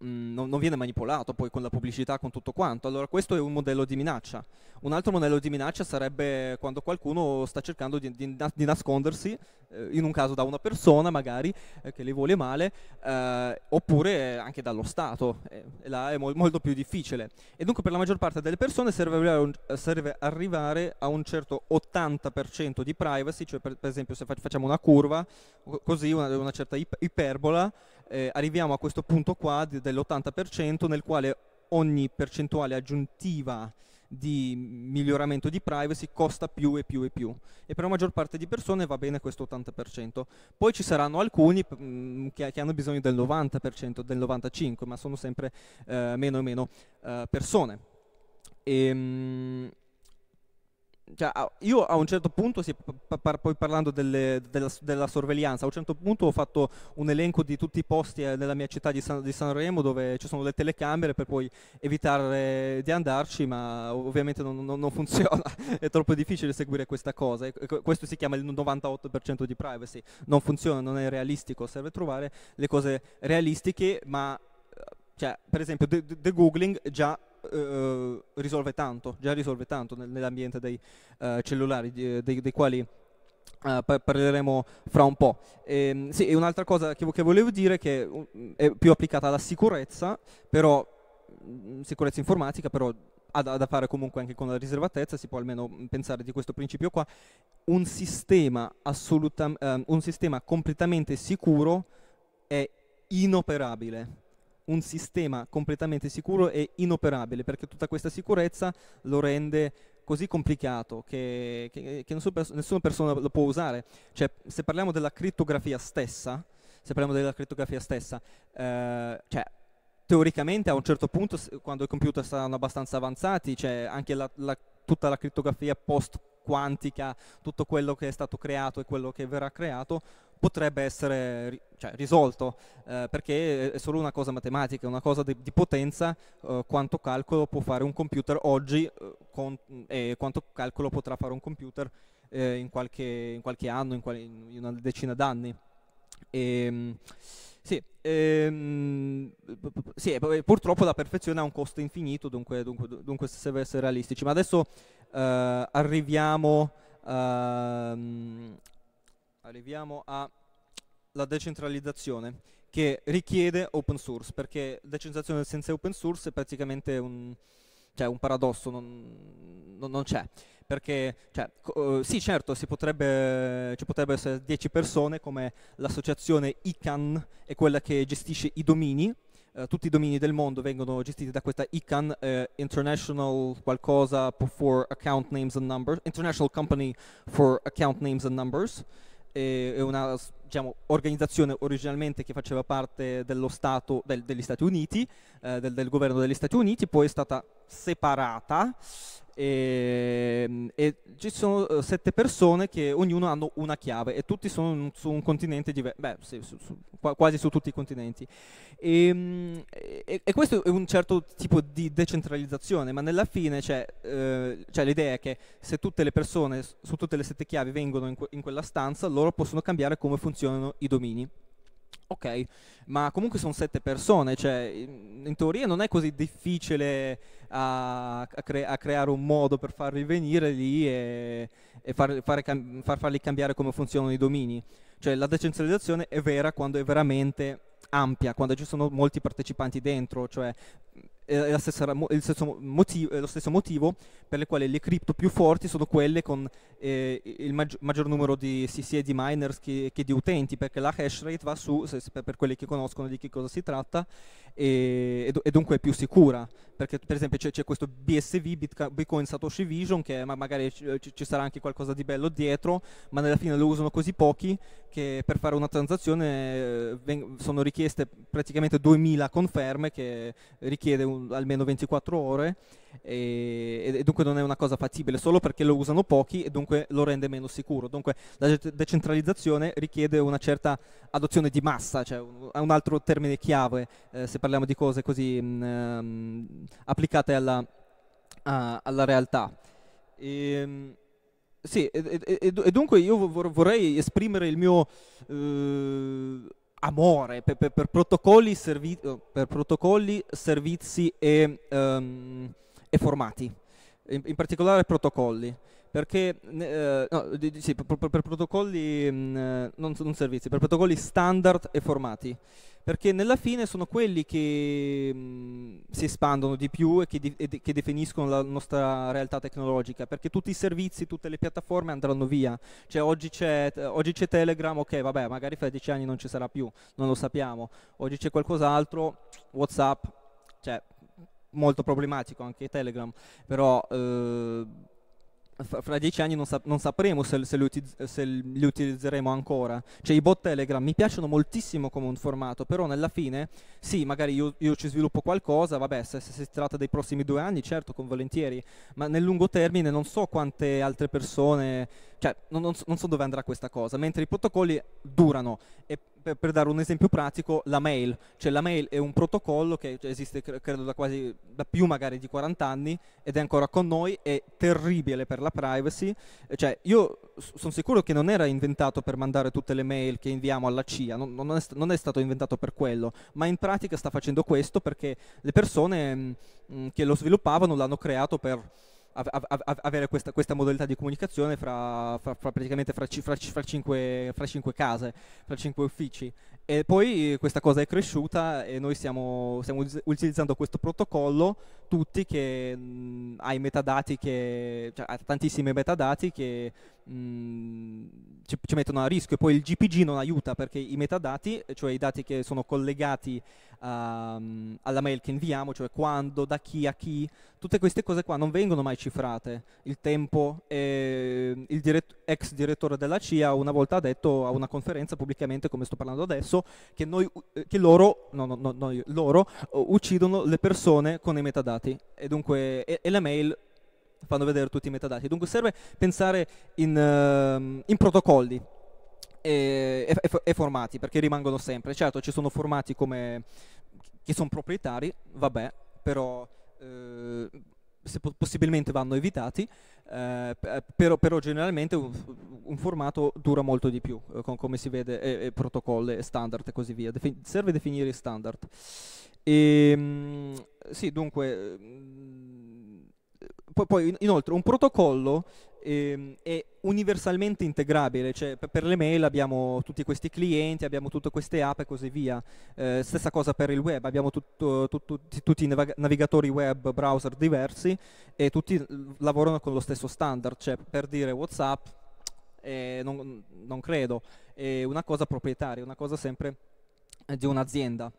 mh, mm, non, non, viene manipolato poi con la pubblicità, con tutto quanto. Allora questo è un modello di minaccia. Un altro modello di minaccia sarebbe quando qualcuno sta cercando di, di, di nascondersi, eh, in un caso da una persona magari eh, che le vuole male, eh, oppure anche dallo Stato. Eh, là è mo molto più difficile. E dunque per la maggior parte delle persone serve arrivare a un, serve arrivare a un certo 80% di privacy, cioè per, per esempio se facciamo una curva, così una, una certa iperbola, eh, arriviamo a questo punto qua dell'80% nel quale ogni percentuale aggiuntiva di miglioramento di privacy costa più e più e più e per la maggior parte di persone va bene questo 80%. Poi ci saranno alcuni mh, mm, che, che, hanno bisogno del 90%, del 95%, ma sono sempre eh, meno e meno eh, persone. E, ehm, mh, cioè, io a un certo punto, poi parlando delle, della, della, sorveglianza, a un certo punto ho fatto un elenco di tutti i posti eh, nella mia città di, San, di Sanremo dove ci sono le telecamere per poi evitare di andarci, ma ovviamente non, non, non *laughs* funziona, è troppo difficile seguire questa cosa. E questo si chiama il 98% di privacy, non funziona, non è realistico, serve trovare le cose realistiche, ma eh, cioè, per esempio, the, de- googling già eh, eh, risolve tanto, già risolve tanto nell'ambiente dei eh, cellulari, dei, eh, dei, dei quali Uh, parleremo fra un po'. E, ehm, sì, e un'altra cosa che, che, volevo dire che mm, è più applicata alla sicurezza, però mm, sicurezza informatica, però ha da, ha da, fare comunque anche con la riservatezza, si può almeno mm, pensare di questo principio qua, un sistema, assoluta, um, ehm, un sistema completamente sicuro è inoperabile un sistema completamente sicuro e inoperabile, perché tutta questa sicurezza lo rende così complicato che, che, che nessuna, pers- nessuna persona lo può usare. Cioè, se parliamo della crittografia stessa, se parliamo della criptografia stessa, eh, cioè, teoricamente a un certo punto, quando i computer saranno abbastanza avanzati, cioè anche la, la, tutta la crittografia post quantica, tutto quello che è stato creato e quello che verrà creato, potrebbe essere cioè, risolto, eh, perché è solo una cosa matematica, una cosa di, di potenza, eh, quanto calcolo può fare un computer oggi eh, con, e quanto calcolo potrà fare un computer eh, in qualche, in, qualche, anno, in, quali, in una decina d'anni. E, ehm, sì, ehm, sì, purtroppo la perfezione ha un costo infinito, dunque, dunque, dunque se deve essere realistici. Ma adesso eh, arriviamo, ehm, arriviamo alla decentralizzazione che richiede open source, perché decentralizzazione senza open source è praticamente un, cioè, un paradosso, non, non, non c'è. Perché, cioè, uh, sì, certo, potrebbe, ci potrebbero essere 10 persone come l'associazione ICANN, è quella che gestisce i domini, eh, tutti i domini del mondo vengono gestiti da questa ICANN, eh, International qualcosa for Account Names and Numbers, International Company for Account Names and Numbers, è una diciamo, organizzazione originalmente che faceva parte dello Stato del, degli Stati Uniti, eh, del, del governo degli Stati Uniti, poi è stata separata e, ehm, e, ci sono eh, sette persone che ognuno hanno una chiave e tutti sono su un continente diverso, beh sì, su, su, quasi su tutti i continenti. E, ehm, e, e, questo è un certo tipo di decentralizzazione, ma nella fine c'è, cioè, eh, c'è cioè l'idea che se tutte le persone su tutte le sette chiavi vengono in, que- in quella stanza, loro possono cambiare come funzionano i domini. Ok, ma comunque sono sette persone, cioè in teoria non è così difficile a, a, cre- a creare un modo per farli venire lì e, e far, far, far, farli cambiare come funzionano i domini. Cioè la decentralizzazione è vera quando è veramente ampia, quando ci sono molti partecipanti dentro, cioè è, stessa, è stesso motivo, è lo stesso motivo per il quale le cripto più forti sono quelle con eh, il maggi- maggior numero di CCA di miners che, che, di utenti, perché la hash rate va su, se, per, per quelli che conoscono di che cosa si tratta, e, e dunque è più sicura perché per esempio c'è, c'è questo BSV, Bitcoin Satoshi Vision, che ma magari eh, ci, ci, sarà anche qualcosa di bello dietro, ma alla fine lo usano così pochi che per fare una transazione eh, veng- sono richieste praticamente 2000 conferme che richiede un, almeno 24 ore e, e, dunque non è una cosa fattibile solo perché lo usano pochi e dunque lo rende meno sicuro. Dunque la decentralizzazione richiede una certa adozione di massa, cioè un, un altro termine chiave eh, se parliamo di cose così... Mh, mm, ehm, applicate alla, uh, alla realtà. Ehm, e, sì, e, e, e, dunque io vorrei esprimere il mio eh, amore per, per, per, protocolli oh, per, protocolli, servizi e, um, e formati, in, in, particolare protocolli. Perché eh, no, sì, per, protocolli mh, mm, non, non servizi, per protocolli standard e formati perché nella fine sono quelli che mh, mm, si espandono di più e che, di, e che, definiscono la nostra realtà tecnologica, perché tutti i servizi, tutte le piattaforme andranno via. Cioè, oggi, c'è, oggi c'è Telegram, ok, vabbè, magari fra dieci anni non ci sarà più, non lo sappiamo. Oggi c'è qualcos'altro, Whatsapp, cioè molto problematico anche Telegram, però... Eh, fra dieci anni non, sap- non sapremo se, se, li uti- se, li utilizzeremo ancora. Cioè i bot Telegram mi piacciono moltissimo come un formato, però nella fine sì, magari io, io ci sviluppo qualcosa, vabbè, se, se, si tratta dei prossimi due anni, certo, con volentieri, ma nel lungo termine non so quante altre persone cioè non, non, so, non, so, dove andrà questa cosa, mentre i protocolli durano. E per, per, dare un esempio pratico, la mail, cioè la mail è un protocollo che cioè, esiste credo da quasi, da più magari di 40 anni ed è ancora con noi, è terribile per la privacy, cioè io sono sicuro che non era inventato per mandare tutte le mail che inviamo alla CIA, non, non, è, non è, stato inventato per quello, ma in pratica sta facendo questo perché le persone mh, che lo sviluppavano l'hanno creato per av- av- avere questa, questa, modalità di comunicazione fra, fra, fra praticamente fra, ci, cinque, fra, cinque, case, fra cinque uffici. E poi questa cosa è cresciuta e noi stiamo, stiamo utilizzando questo protocollo tutti che mh, mm, ha i metadati che, cioè, ha tantissimi metadati che Mm, ci, ci, mettono a rischio e poi il GPG non aiuta perché i metadati, cioè i dati che sono collegati um, alla mail che inviamo, cioè quando, da chi a chi, tutte queste cose qua non vengono mai cifrate. Il tempo, eh, il diret ex direttore della CIA una volta ha detto a una conferenza pubblicamente, come sto parlando adesso, che, noi, eh, che loro, no, no, no, noi, loro eh, uccidono le persone con i metadati e dunque e, e la mail fanno vedere tutti i metadati. Dunque serve pensare in, uh, in protocolli e, e, e, formati, perché rimangono sempre. Certo, ci sono formati come, che sono proprietari, vabbè, però... Uh, possibilmente vanno evitati, eh, eh, però, però, generalmente un, un, formato dura molto di più, eh, con come si vede, e, e protocolli, e standard e così via. Defin serve definire standard. E, ehm, mh, sì, dunque... Mh, poi, poi, inoltre un protocollo ehm, è universalmente integrabile, cioè per le mail abbiamo tutti questi clienti, abbiamo tutte queste app e così via. Eh, stessa cosa per il web, abbiamo tutto, tutto, tutti i navigatori web, browser diversi e tutti lavorano con lo stesso standard, cioè per dire Whatsapp eh, non, non credo, è una cosa proprietaria, una cosa sempre di un'azienda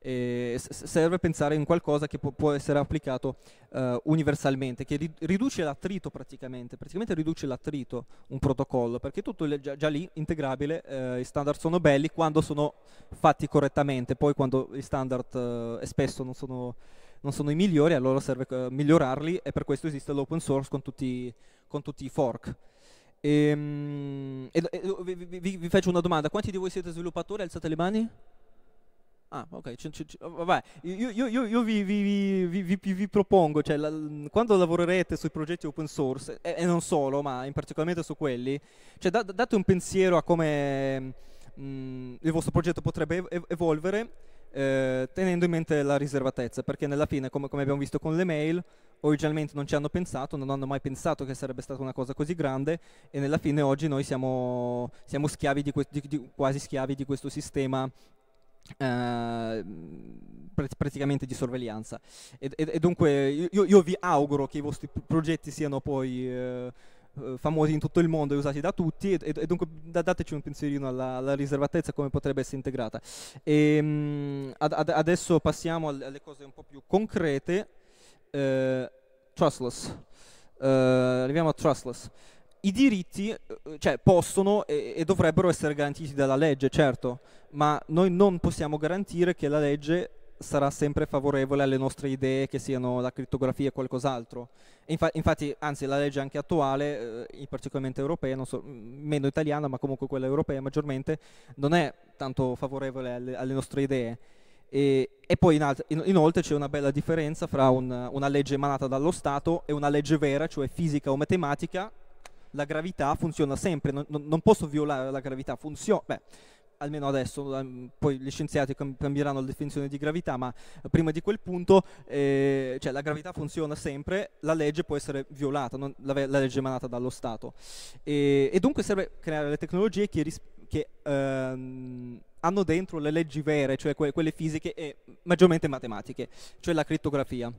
serve pensare in qualcosa che può, può essere applicato eh, universalmente, che riduce l'attrito praticamente, praticamente riduce l'attrito un protocollo, perché tutto è già, già, lì integrabile, eh, i standard sono belli quando sono fatti correttamente, poi quando i standard eh, spesso non sono, non sono, i migliori, allora serve eh, migliorarli e per questo esiste l'open source con tutti, con tutti i fork. Ehm, e, e vi, vi, vi, faccio una domanda, quanti di voi siete sviluppatori? Alzate le mani? Ah, ok, c- c- vabbè, io, io, io, io vi, vi, vi, vi, propongo, cioè, la, quando lavorerete sui progetti open source, e, e non solo, ma in particolarmente su quelli, cioè, da, date un pensiero a come mh, mm, il vostro progetto potrebbe ev- evolvere eh, tenendo in mente la riservatezza, perché nella fine, come, come abbiamo visto con le mail, originalmente non ci hanno pensato, non hanno mai pensato che sarebbe stata una cosa così grande e nella fine oggi noi siamo, siamo schiavi di que- di, di, quasi schiavi di questo sistema Ehm, praticamente di sorveglianza. E, e, e dunque io, io, vi auguro che i vostri progetti siano poi eh, eh, famosi in tutto il mondo e usati da tutti e, e dunque dateci un pensierino alla, alla, riservatezza come potrebbe essere integrata. Mh, ehm, ad, ad, adesso passiamo alle cose un po' più concrete. Eh, trustless. Eh, arriviamo a trustless i diritti eh, cioè, possono e, e, dovrebbero essere garantiti dalla legge, certo, ma noi non possiamo garantire che la legge sarà sempre favorevole alle nostre idee, che siano la criptografia o qualcos'altro. infa infatti, anzi, la legge anche attuale, eh, particolarmente europea, so, meno italiana, ma comunque quella europea maggiormente, non è tanto favorevole alle, alle nostre idee. E, e, poi in in inoltre c'è una bella differenza fra un, una legge emanata dallo Stato e una legge vera, cioè fisica o matematica, la gravità funziona sempre, non, non posso violare la gravità, funziona, beh, almeno adesso, ehm, poi gli scienziati cambieranno la definizione di gravità, ma prima di quel punto eh, cioè la gravità funziona sempre, la legge può essere violata, non, la, la, legge emanata dallo Stato. E, e dunque serve creare le tecnologie che, che ehm, hanno dentro le leggi vere, cioè que quelle fisiche e maggiormente matematiche, cioè la crittografia.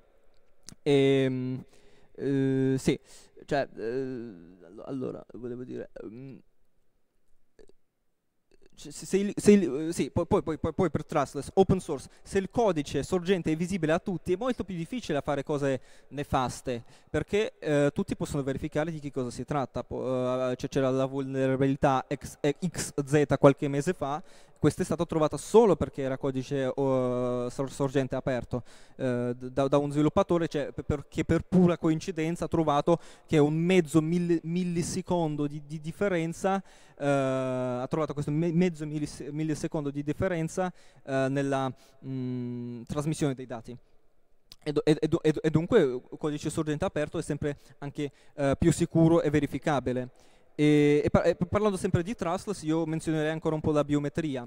E, ehm, Uh, sì, cioè, uh, allora, volevo dire... Um, se, se il, se il, eh, sì, poi, poi, poi, poi, per trustless, open source, se il codice sorgente è visibile a tutti è molto più difficile fare cose nefaste perché eh, tutti possono verificare di che cosa si tratta. Po, eh, c'era la vulnerabilità X, eh, XZ qualche mese fa questa è stata trovata solo perché era codice uh, sorgente aperto uh, da, da, un sviluppatore cioè, che per pura coincidenza ha trovato che un mezzo mill millisecondo di, di differenza uh, ha trovato questo me mezzo millisecondo di differenza eh, nella mh, mm, trasmissione dei dati. E, e, e, e dunque il codice sorgente aperto è sempre anche più sicuro e verificabile. E, e, par- parlando sempre di trustless, io menzionerei ancora un po' la biometria.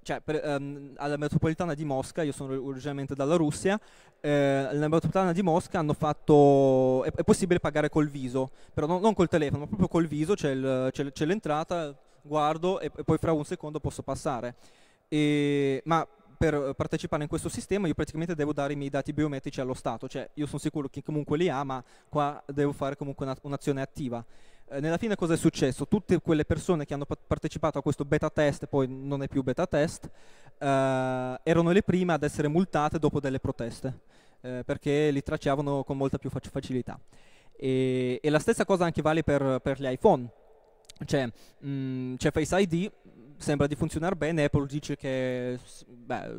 Cioè, per, um, alla metropolitana di Mosca, io sono originariamente dalla Russia, eh, alla metropolitana di Mosca hanno fatto, è, è possibile pagare col viso, però no, non col telefono, ma proprio col viso, c'è, il, c'è, c'è l'entrata, guardo e, e, poi fra un secondo posso passare. E, ma per partecipare in questo sistema io praticamente devo dare i miei dati biometrici allo Stato, cioè io sono sicuro che comunque li ha, ma qua devo fare comunque una, un'azione attiva. Eh, nella fine cosa è successo? Tutte quelle persone che hanno partecipato a questo beta test, poi non è più beta test, eh, erano le prime ad essere multate dopo delle proteste, eh, perché li tracciavano con molta più facilità. E, e la stessa cosa anche vale per, per gli iPhone. Cioè, mh, c'è Face ID, sembra di funzionare bene, Apple dice, che, beh,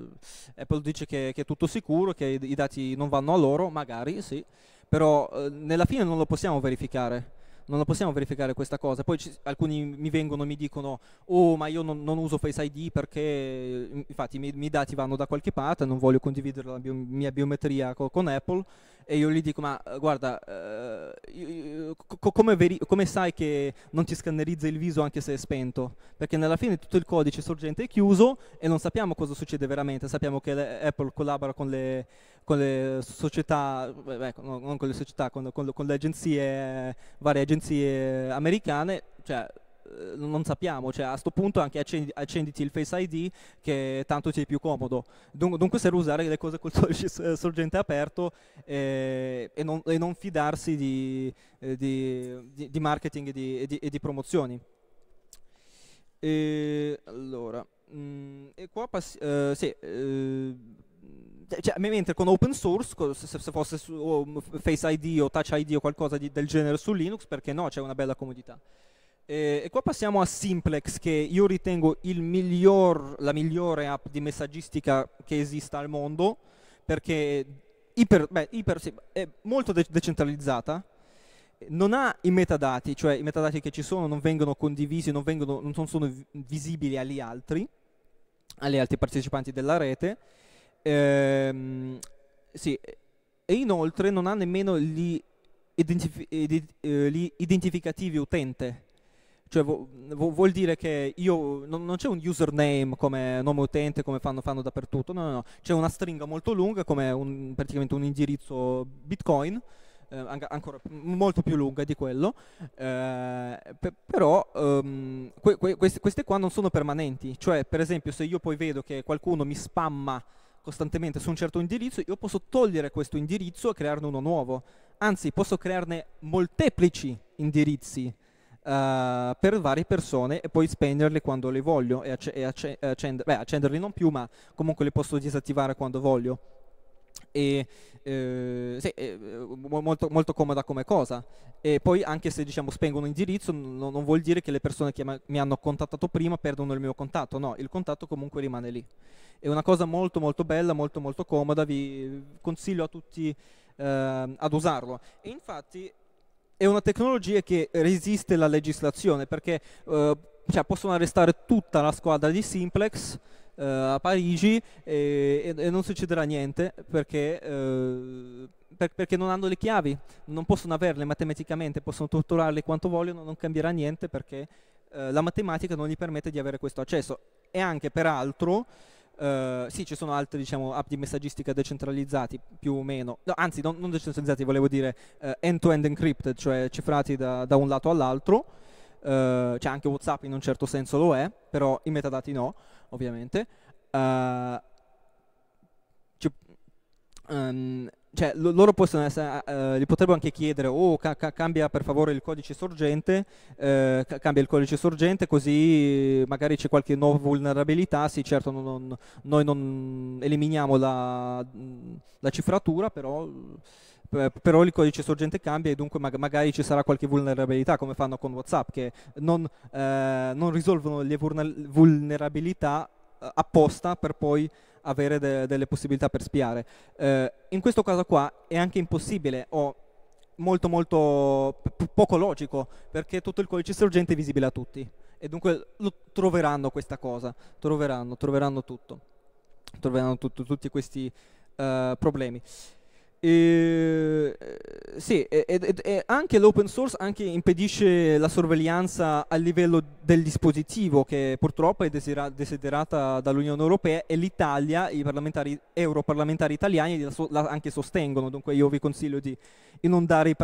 Apple dice che, che è tutto sicuro, che i dati non vanno a loro, magari sì, però eh, nella fine non lo possiamo verificare non la possiamo verificare questa cosa. Poi ci, alcuni mi vengono e mi dicono, oh ma io non, non uso Face ID perché mm, infatti i miei, dati vanno da qualche parte, non voglio condividere la bio, mia biometria co, con Apple e io gli dico, ma eh, guarda, eh, co, come, veri, come, sai che non ti scannerizza il viso anche se è spento? Perché nella fine tutto il codice sorgente è chiuso e non sappiamo cosa succede veramente, sappiamo che Apple collabora con le con le società, beh, ecco, no, non con le società, con, con, con, le agenzie, varie agenzie americane, cioè, eh, non sappiamo, cioè, a questo punto anche accendi, accenditi il Face ID che tanto ti è più comodo. Dunque, dunque serve usare le cose col *laughs* sorgente aperto eh, e, non, e, non, fidarsi di, eh, di, di, di marketing e di, e promozioni. E, allora, mh, mm, e qua passi- eh, sì, eh, cioè, cioè mentre con open source, se, se fosse Face ID o Touch ID o qualcosa di, del genere su Linux, perché no, c'è una bella comodità. E, e qua passiamo a Simplex, che io ritengo miglior, la migliore app di messaggistica che esista al mondo, perché iper, beh, iper, sì, è molto de decentralizzata, non ha i metadati, cioè i metadati che ci sono non vengono condivisi, non, vengono, non sono visibili agli altri, agli altri partecipanti della rete, Ehm, sì, e inoltre non ha nemmeno gli, identifi- ed- eh, gli identificativi utente. Cioè vo- vuol dire che io non, non, c'è un username come nome utente come fanno, fanno dappertutto, no, no, no, c'è una stringa molto lunga come un, praticamente un indirizzo Bitcoin eh, ancora molto più lunga di quello, eh, per, però um, que, que, queste, qua non sono permanenti, cioè per esempio se io poi vedo che qualcuno mi spamma costantemente su un certo indirizzo, io posso togliere questo indirizzo e crearne uno nuovo. Anzi, posso crearne molteplici indirizzi uh, per varie persone e poi spegnerli quando li voglio e, acc e acc accenderli non più, ma comunque li posso disattivare quando voglio e eh, sì, eh, molto, molto, comoda come cosa e poi anche se diciamo spengo un indirizzo non, non vuol dire che le persone che mi hanno contattato prima perdono il mio contatto no, il contatto comunque rimane lì è una cosa molto molto bella, molto molto comoda vi consiglio a tutti eh, ad usarlo e infatti è una tecnologia che resiste la legislazione perché eh, cioè, possono arrestare tutta la squadra di Simplex eh, a Parigi e, e, e, non succederà niente perché, eh, per, perché, non hanno le chiavi, non possono averle matematicamente, possono torturarle quanto vogliono, non cambierà niente perché eh, la matematica non gli permette di avere questo accesso. E anche peraltro... Uh, sì, ci sono altri diciamo, app di messaggistica decentralizzati, più o meno, no, anzi non, non, decentralizzati, volevo dire uh, end-to-end encrypted, cioè cifrati da, da un lato all'altro, uh, cioè anche WhatsApp in un certo senso lo è, però i metadati no ovviamente, uh, ci, um, cioè, lo, loro possono essere, uh, eh, gli potrebbero anche chiedere, oh ca ca cambia per favore il codice sorgente, uh, ca cambia il codice sorgente così magari c'è qualche nuova vulnerabilità, sì certo non, non, noi non eliminiamo la, la cifratura, però eh, però il codice sorgente cambia e dunque mag magari ci sarà qualche vulnerabilità come fanno con Whatsapp che non, eh, non risolvono le vulnerabilità eh, apposta per poi avere de delle possibilità per spiare. Eh, in questo caso qua è anche impossibile o molto molto poco logico perché tutto il codice sorgente è visibile a tutti e dunque lo troveranno questa cosa, troveranno, troveranno tutto, troveranno tutto, tutti questi uh, problemi. E, eh, sì, e, e, e anche l'open source anche impedisce la sorveglianza a livello del dispositivo che purtroppo è desiderata dall'Unione Europea e l'Italia, i parlamentari, europarlamentari italiani la so, la anche sostengono, dunque io vi consiglio di inondare i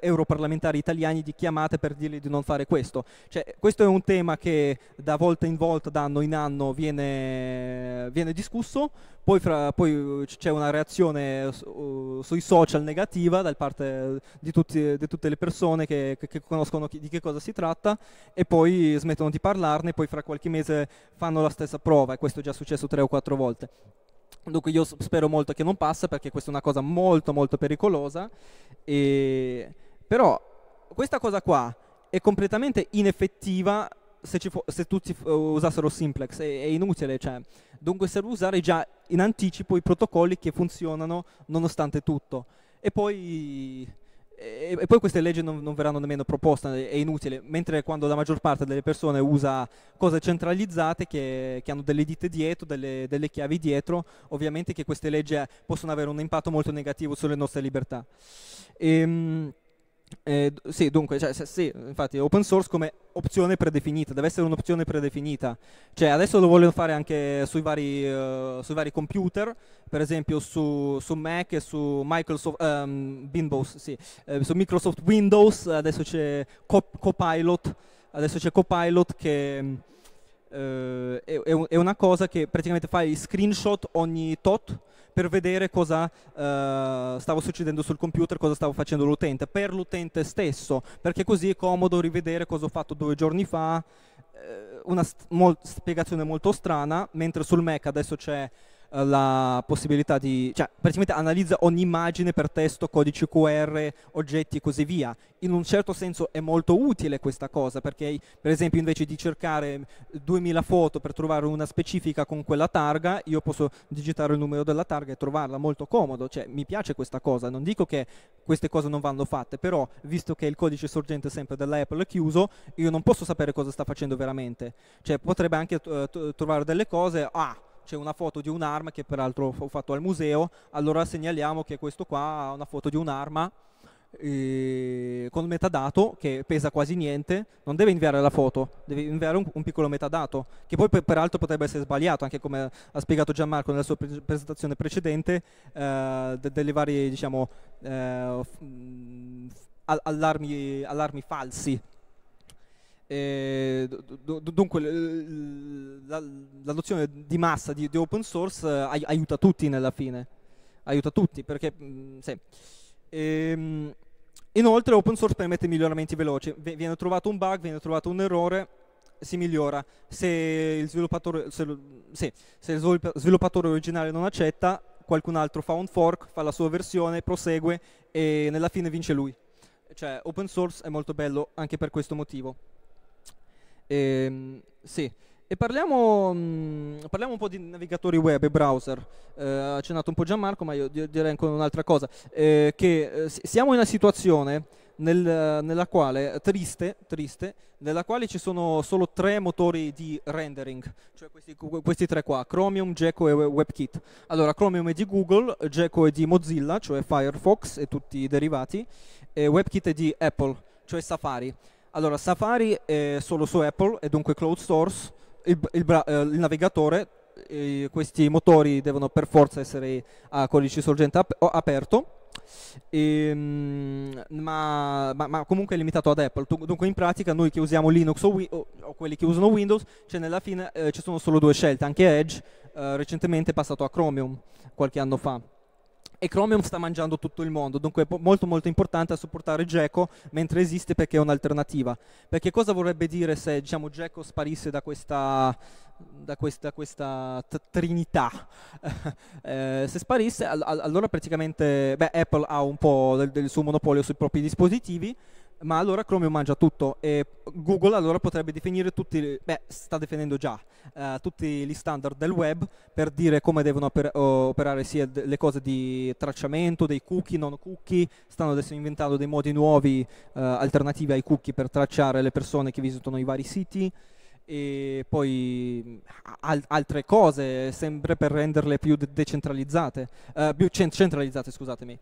europarlamentari italiani di chiamate per dirgli di non fare questo. Cioè, questo è un tema che da volta in volta, da anno in anno viene, viene discusso, poi, poi eh, c'è una reazione su, uh, sui social negativa da parte di, tutti, di, tutte le persone che, che, che conoscono chi, di che cosa si tratta e poi smettono di parlarne, poi fra qualche mese fanno la stessa prova e questo è già successo tre o quattro volte. Dunque io spero molto che non passa perché questa è una cosa molto molto pericolosa. E... Però questa cosa qua è completamente ineffettiva se, se tutti usassero Simplex, è, è inutile. Cioè. Dunque serve usare già in anticipo i protocolli che funzionano nonostante tutto. E poi e, e poi queste leggi non, non, verranno nemmeno proposte, è inutile, mentre quando la maggior parte delle persone usa cose centralizzate che, che hanno delle ditte dietro, delle, delle, chiavi dietro, ovviamente che queste leggi eh, possono avere un impatto molto negativo sulle nostre libertà. E, ehm, eh, sì, dunque, cioè, sì, infatti open source come opzione predefinita, deve essere un'opzione predefinita. Cioè, adesso lo vogliono fare anche sui vari, uh, sui vari computer, per esempio su, su Mac e su Microsoft, um, Windows, sì, eh, su Microsoft Windows, adesso c'è Copilot, adesso c'è Copilot che eh, è, è, una cosa che praticamente fa i screenshot ogni tot, per vedere cosa eh, stava succedendo sul computer, cosa stava facendo l'utente, per l'utente stesso, perché così è comodo rivedere cosa ho fatto due giorni fa, eh, una mol spiegazione molto strana, mentre sul Mac adesso c'è eh, la possibilità di, cioè praticamente analizza ogni immagine per testo, codice QR, oggetti e così via. In un certo senso è molto utile questa cosa perché per esempio invece di cercare 2000 foto per trovare una specifica con quella targa, io posso digitare il numero della targa e trovarla molto comodo, cioè mi piace questa cosa, non dico che queste cose non vanno fatte, però visto che il codice sorgente sempre dell'Apple è chiuso, io non posso sapere cosa sta facendo veramente, cioè potrebbe anche uh, trovare delle cose, ah, c'è una foto di un'arma che peraltro ho fatto al museo, allora segnaliamo che questo qua ha una foto di un'arma con metadato che pesa quasi niente, non deve inviare la foto, deve inviare un, un piccolo metadato, che poi per, peraltro potrebbe essere sbagliato, anche come ha spiegato Gianmarco nella sua pre presentazione precedente, eh, de delle varie diciamo, eh, allarmi, allarmi falsi eh, dunque l'adozione di massa di, di open source eh, aiuta tutti nella fine, aiuta tutti perché mm, sì. e, ehm, Inoltre open source permette miglioramenti veloci, viene trovato un bug, viene trovato un errore, si migliora, se il sviluppatore, se sì, se il sviluppatore originale non accetta qualcun altro fa un fork, fa la sua versione, prosegue e nella fine vince lui. Cioè open source è molto bello anche per questo motivo. E, ehm, sì. E parliamo, mh, mm, parliamo, un po' di navigatori web e browser. Eh, ha accennato un po' Gianmarco, ma io direi ancora un'altra cosa. Eh, che eh, siamo in una situazione nel, nella quale, triste, triste, nella quale ci sono solo tre motori di rendering, cioè questi, questi tre qua, Chromium, Gecko e WebKit. Allora, Chromium è di Google, Gecko è di Mozilla, cioè Firefox e tutti i derivati, e WebKit è di Apple, cioè Safari. Allora, Safari è solo su Apple e dunque cloud Stores, il, il, eh, il navigatore, eh, questi motori devono per forza essere a codice sorgente ap aperto, e, ehm, ma, ma, ma, comunque è limitato ad Apple. Dunque in pratica noi che usiamo Linux o, o, o quelli che usano Windows, cioè nella fine eh, ci sono solo due scelte, anche Edge eh, recentemente è passato a Chromium qualche anno fa e Chromium sta mangiando tutto il mondo, dunque è molto molto importante supportare Gecko mentre esiste perché è un'alternativa. Perché cosa vorrebbe dire se diciamo, Gecko sparisse da questa, da questa, questa trinità? *laughs* eh, se sparisse all allora praticamente beh, Apple ha un po' del, del suo monopolio sui propri dispositivi, ma allora Chromium mangia tutto e Google allora potrebbe definire tutti, beh, sta definendo già eh, tutti gli standard del web per dire come devono operare sia le cose di tracciamento, dei cookie, non cookie, stanno adesso inventando dei modi nuovi eh, alternativi ai cookie per tracciare le persone che visitano i vari siti e poi al altre cose sempre per renderle più de decentralizzate, eh, più cent centralizzate, scusatemi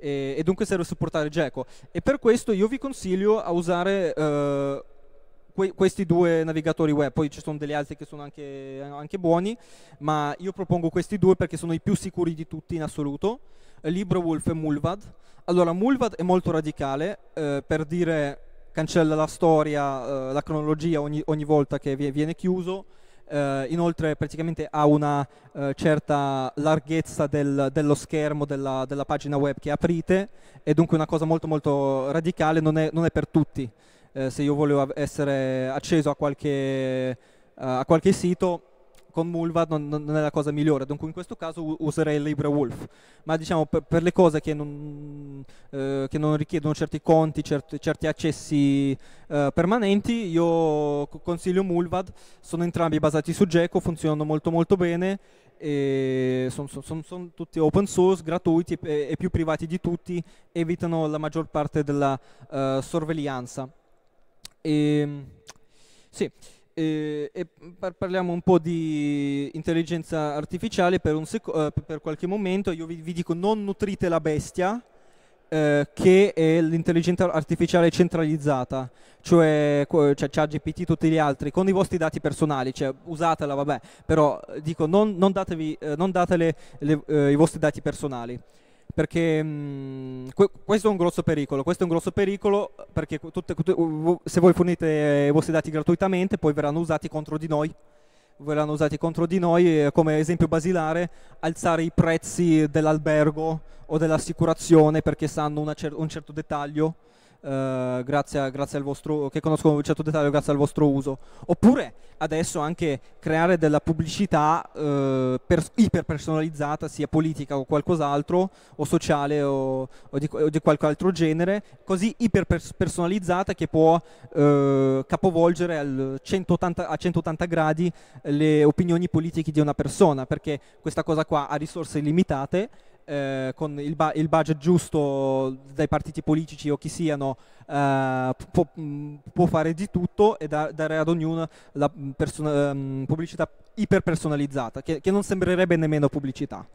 e, e dunque serve supportare Geco. E per questo io vi consiglio a usare eh, que questi due navigatori web, poi ci sono degli altri che sono anche, anche, buoni, ma io propongo questi due perché sono i più sicuri di tutti in assoluto, LibreWolf e Mulvad. Allora, Mulvad è molto radicale, eh, per dire cancella la storia, eh, la cronologia ogni, ogni volta che viene chiuso, eh, inoltre praticamente ha una eh, certa larghezza del, dello schermo della, della, pagina web che aprite, è dunque una cosa molto molto radicale, non è, non è per tutti. Eh, se io volevo essere acceso a qualche, eh, a qualche sito, con Mulvad non, non, è la cosa migliore, dunque in questo caso userei LibreWolf, ma diciamo per, per le cose che non, eh, che non, richiedono certi conti, certi, certi accessi eh, permanenti, io consiglio Mulvad, sono entrambi basati su Gecko, funzionano molto molto bene sono son, son, son tutti open source, gratuiti e, e, più privati di tutti, evitano la maggior parte della uh, sorveglianza. E, ehm, sì. E, par parliamo un po' di intelligenza artificiale per, eh, per qualche momento. Io vi, vi, dico non nutrite la bestia, eh, che è l'intelligenza artificiale centralizzata, cioè, cioè GPT e tutti gli altri, con i vostri dati personali, cioè, usatela, vabbè, però eh, dico non, non, datevi, eh, non datele le, eh, i vostri dati personali perché mh, mm, questo è un grosso pericolo, questo è un grosso pericolo perché tutte, se voi fornite eh, i vostri dati gratuitamente poi verranno usati contro di noi, verranno usati contro di noi eh, come esempio basilare alzare i prezzi dell'albergo o dell'assicurazione perché sanno cer un certo dettaglio eh, grazie, grazie, al vostro, che conoscono un certo dettaglio grazie al vostro uso. Oppure adesso anche creare della pubblicità eh, per, iperpersonalizzata, sia politica o qualcos'altro, o sociale o, o, di, o, di, qualche altro genere, così iperpersonalizzata che può eh, capovolgere 180, a 180 gradi le opinioni politiche di una persona, perché questa cosa qua ha risorse limitate eh, con il, il, budget giusto dai partiti politici o chi siano eh, può, mm, può, fare di tutto e da dare ad ognuno la ehm, pubblicità iperpersonalizzata, che, che non sembrerebbe nemmeno pubblicità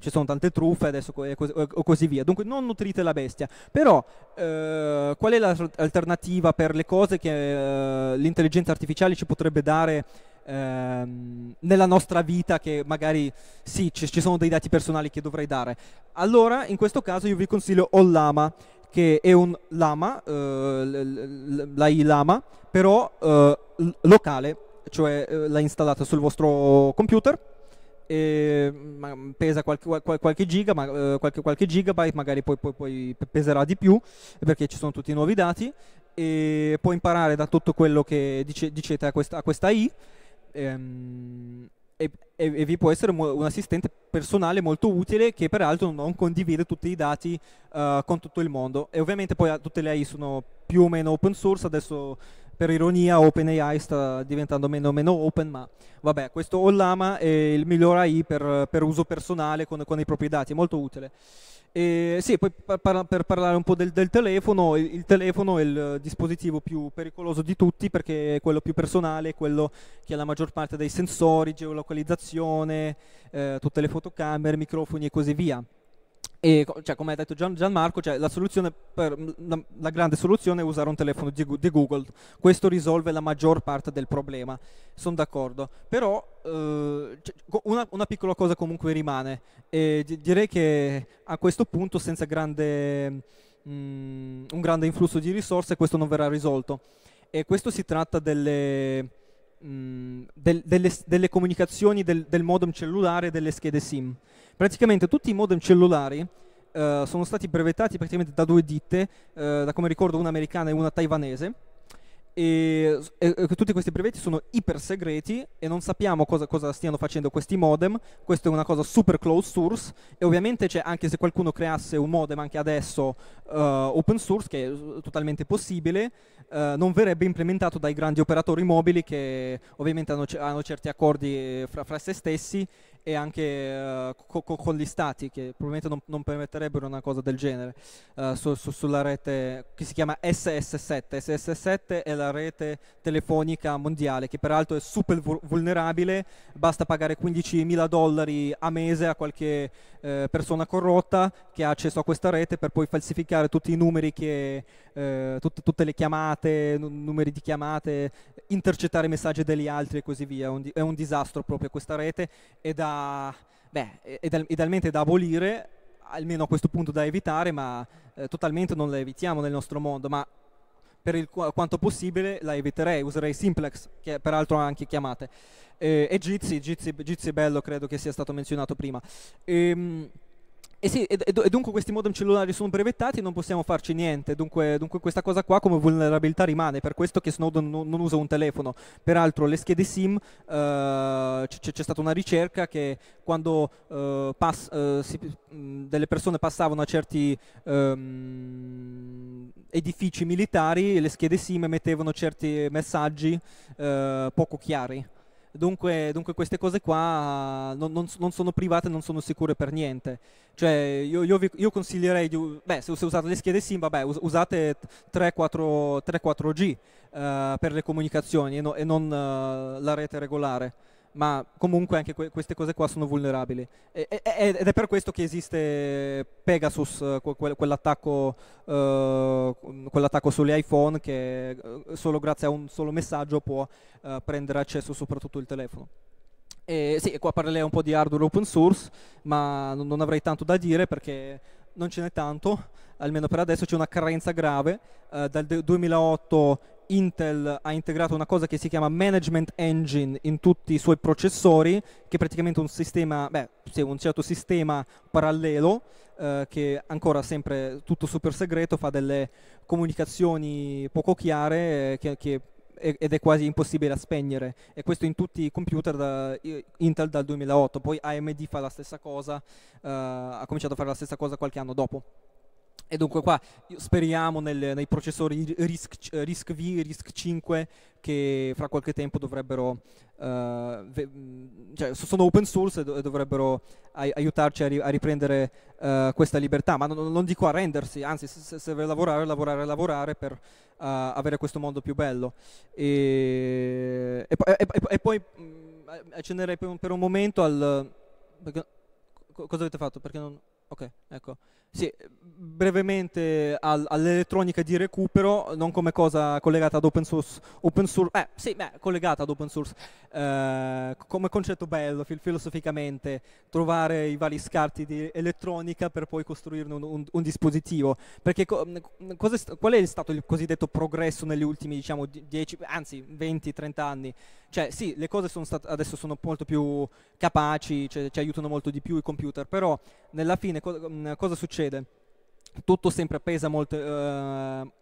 ci sono tante truffe adesso co co o così via. Dunque non nutrite la bestia. Però eh, qual è l'alternativa per le cose che eh, l'intelligenza artificiale ci potrebbe dare ehm, nella nostra vita che magari sì, ci, ci sono dei dati personali che dovrei dare. Allora, in questo caso io vi consiglio Ollama, che è un lama, eh, l'AI lama, però eh, locale, cioè eh, la installate sul vostro computer. E, pesa qualche, qualche, giga, ma, eh, qualche, qualche gigabyte, magari poi, poi, poi, peserà di più perché ci sono tutti i nuovi dati e può imparare da tutto quello che dice, dicete a questa, a questa I Ehm, e, e, vi può essere un assistente personale molto utile che peraltro non condivide tutti i dati uh, con tutto il mondo e ovviamente poi ah, tutte le AI sono più o meno open source adesso per ironia OpenAI sta diventando meno o meno open ma vabbè questo Ollama è il miglior AI per, per uso personale con, con, i propri dati è molto utile e, sì, poi par- per parlare un po' del, del telefono, il, il, telefono è il dispositivo più pericoloso di tutti perché è quello più personale, è quello che ha la maggior parte dei sensori, geolocalizzazione, eh, tutte le fotocamere, microfoni e così via. E, cioè, come ha detto Gian, Gianmarco, cioè, la, per, la, la, grande soluzione è usare un telefono di, di, Google. Questo risolve la maggior parte del problema. Sono d'accordo. Però eh, una, una, piccola cosa comunque rimane. E direi che a questo punto, senza grande, mh, mm, un grande influsso di risorse, questo non verrà risolto. E questo si tratta delle, mh, mm, del, delle, delle comunicazioni del, del modem cellulare e delle schede SIM. Praticamente tutti i modem cellulari eh, sono stati brevettati praticamente da due ditte, eh, da come ricordo una americana e una taiwanese, e, e, e, tutti questi brevetti sono iper segreti e non sappiamo cosa, cosa, stiano facendo questi modem. Questa è una cosa super closed source e ovviamente c'è anche se qualcuno creasse un modem anche adesso uh, open source, che è totalmente possibile, uh, non verrebbe implementato dai grandi operatori mobili che ovviamente hanno, hanno certi accordi eh, fra, fra, se stessi e anche uh, co co con gli stati che probabilmente non, non, permetterebbero una cosa del genere su, su, sulla rete che si chiama SS7. SS7 è la rete telefonica mondiale, che peraltro è super vulnerabile, basta pagare 15.000 dollari a mese a qualche eh, persona corrotta che ha accesso a questa rete per poi falsificare tutti i numeri che, eh, tut tutte le chiamate, numeri di chiamate, intercettare i messaggi degli altri e così via. È un, è un disastro proprio questa rete e da... Beh, idealmente da abolire, almeno a questo punto da evitare, ma eh, totalmente non la evitiamo nel nostro mondo, ma per il qu quanto possibile la eviterei, userei simplex, che peraltro ha anche chiamate, eh, e Jitsi, Jitsi, Jitsi, Bello credo che sia stato menzionato prima. Ehm, eh e, sì, e, e, dunque questi modem cellulari sono brevettati e non possiamo farci niente, dunque, dunque, questa cosa qua come vulnerabilità rimane, per questo che Snowden non, non usa un telefono. Peraltro le schede SIM, eh, c'è stata una ricerca che quando eh, pass, eh, si, delle persone passavano a certi ehm, edifici militari, le schede SIM emettevano certi messaggi eh, poco chiari. Dunque, dunque, queste cose qua non, non, non, sono private, non sono sicure per niente. Cioè, io, io, vi, io consiglierei, di, beh, se, se, usate le schede SIM, vabbè, us, usate 3-4G uh, eh, per le comunicazioni e, no, e non uh, la rete regolare ma comunque anche que queste cose qua sono vulnerabili. E ed è per questo che esiste Pegasus, eh, que quell'attacco, eh, quell sulle iPhone che eh, solo grazie a un solo messaggio può eh, prendere accesso soprattutto il telefono. E sì, qua parlerei un po' di hardware open source, ma non, non avrei tanto da dire perché non ce n'è tanto, almeno per adesso c'è una carenza grave. Eh, dal 2008 Intel ha integrato una cosa che si chiama Management Engine in tutti i suoi processori, che è praticamente un sistema, beh, un certo sistema parallelo, eh, che ancora sempre tutto super segreto, fa delle comunicazioni poco chiare eh, che, che, ed è quasi impossibile da spegnere. E questo in tutti i computer da, Intel dal 2008. Poi AMD fa la stessa cosa, eh, ha cominciato a fare la stessa cosa qualche anno dopo. E dunque qua speriamo nel, nei processori RISC, RISC, eh, v RISC 5 che fra qualche tempo dovrebbero, uh, ve, mm, cioè sono open source e, dovrebbero ai, aiutarci a, ri, a riprendere uh, questa libertà, ma non, non, dico arrendersi, anzi se, se lavorare, lavorare, lavorare per uh, avere questo mondo più bello. E, e, e poi mm, accenderei per un, per un momento al... Perché, cosa avete fatto? Perché non... Ok, ecco. Sì, brevemente al, all'elettronica di recupero, non come cosa collegata ad open source, open source eh, sì, beh, collegata ad open source, eh, come concetto bello fil- filosoficamente, trovare i vari scarti di elettronica per poi costruirne un, un, un dispositivo, perché co- è, qual è stato il cosiddetto progresso negli ultimi diciamo 10, anzi 20-30 anni? Cioè sì, le cose sono stat- adesso sono molto più capaci, cioè, ci aiutano molto di più i computer, però nella fine co- cosa succede? succede? Tutto sempre pesa molto, eh,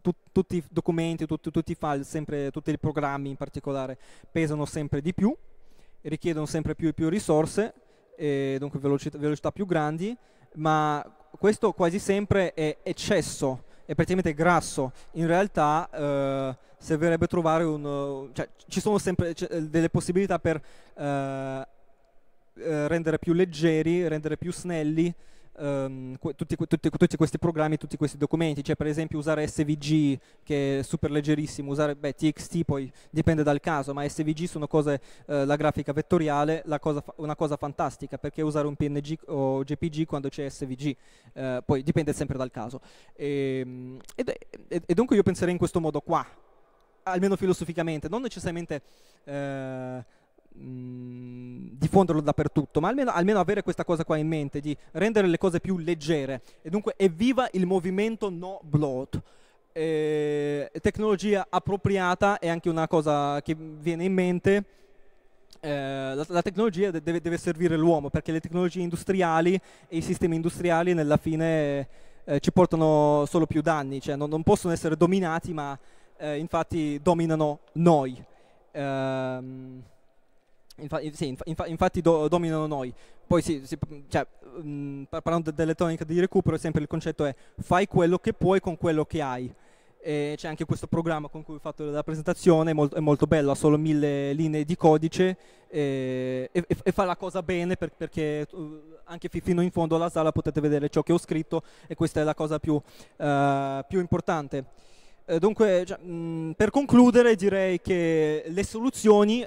tut, tutti i documenti, tut, tutti i file, sempre, tutti i programmi in particolare pesano sempre di più, richiedono sempre più e più risorse, e dunque velocità, velocità più grandi, ma questo quasi sempre è eccesso, è praticamente grasso. In realtà eh, servirebbe trovare un... Cioè, ci sono sempre delle possibilità per eh, eh, rendere più leggeri, rendere più snelli um, tutti, tutti, tutti, questi programmi, tutti questi documenti, cioè per esempio usare SVG che è super leggerissimo, usare beh, TXT poi dipende dal caso, ma SVG sono cose, eh, la grafica vettoriale, la cosa una cosa fantastica, perché usare un PNG o JPG quando c'è SVG, eh, poi dipende sempre dal caso. E, ehm, e, e dunque io penserei in questo modo qua, almeno filosoficamente, non necessariamente eh, Mm, diffonderlo dappertutto, ma almeno, almeno, avere questa cosa qua in mente, di rendere le cose più leggere. E dunque evviva il movimento no bloat. Eh, tecnologia appropriata è anche una cosa che viene in mente. Eh, la, la, tecnologia deve, deve servire l'uomo perché le tecnologie industriali e i sistemi industriali nella fine eh, ci portano solo più danni, cioè non, non possono essere dominati ma eh, infatti dominano noi. Um, Infa sì, inf infatti do dominano noi. Poi sì, sì cioè, mh, parlando dell'elettronica di recupero, sempre il concetto è fai quello che puoi con quello che hai. c'è anche questo programma con cui ho fatto la presentazione, è molto, è molto bello, ha solo mille linee di codice e, e, e fa la cosa bene per, perché uh, anche fino in fondo alla sala potete vedere ciò che ho scritto e questa è la cosa più, uh, più importante eh, dunque, cioè, per concludere, direi che le soluzioni uh,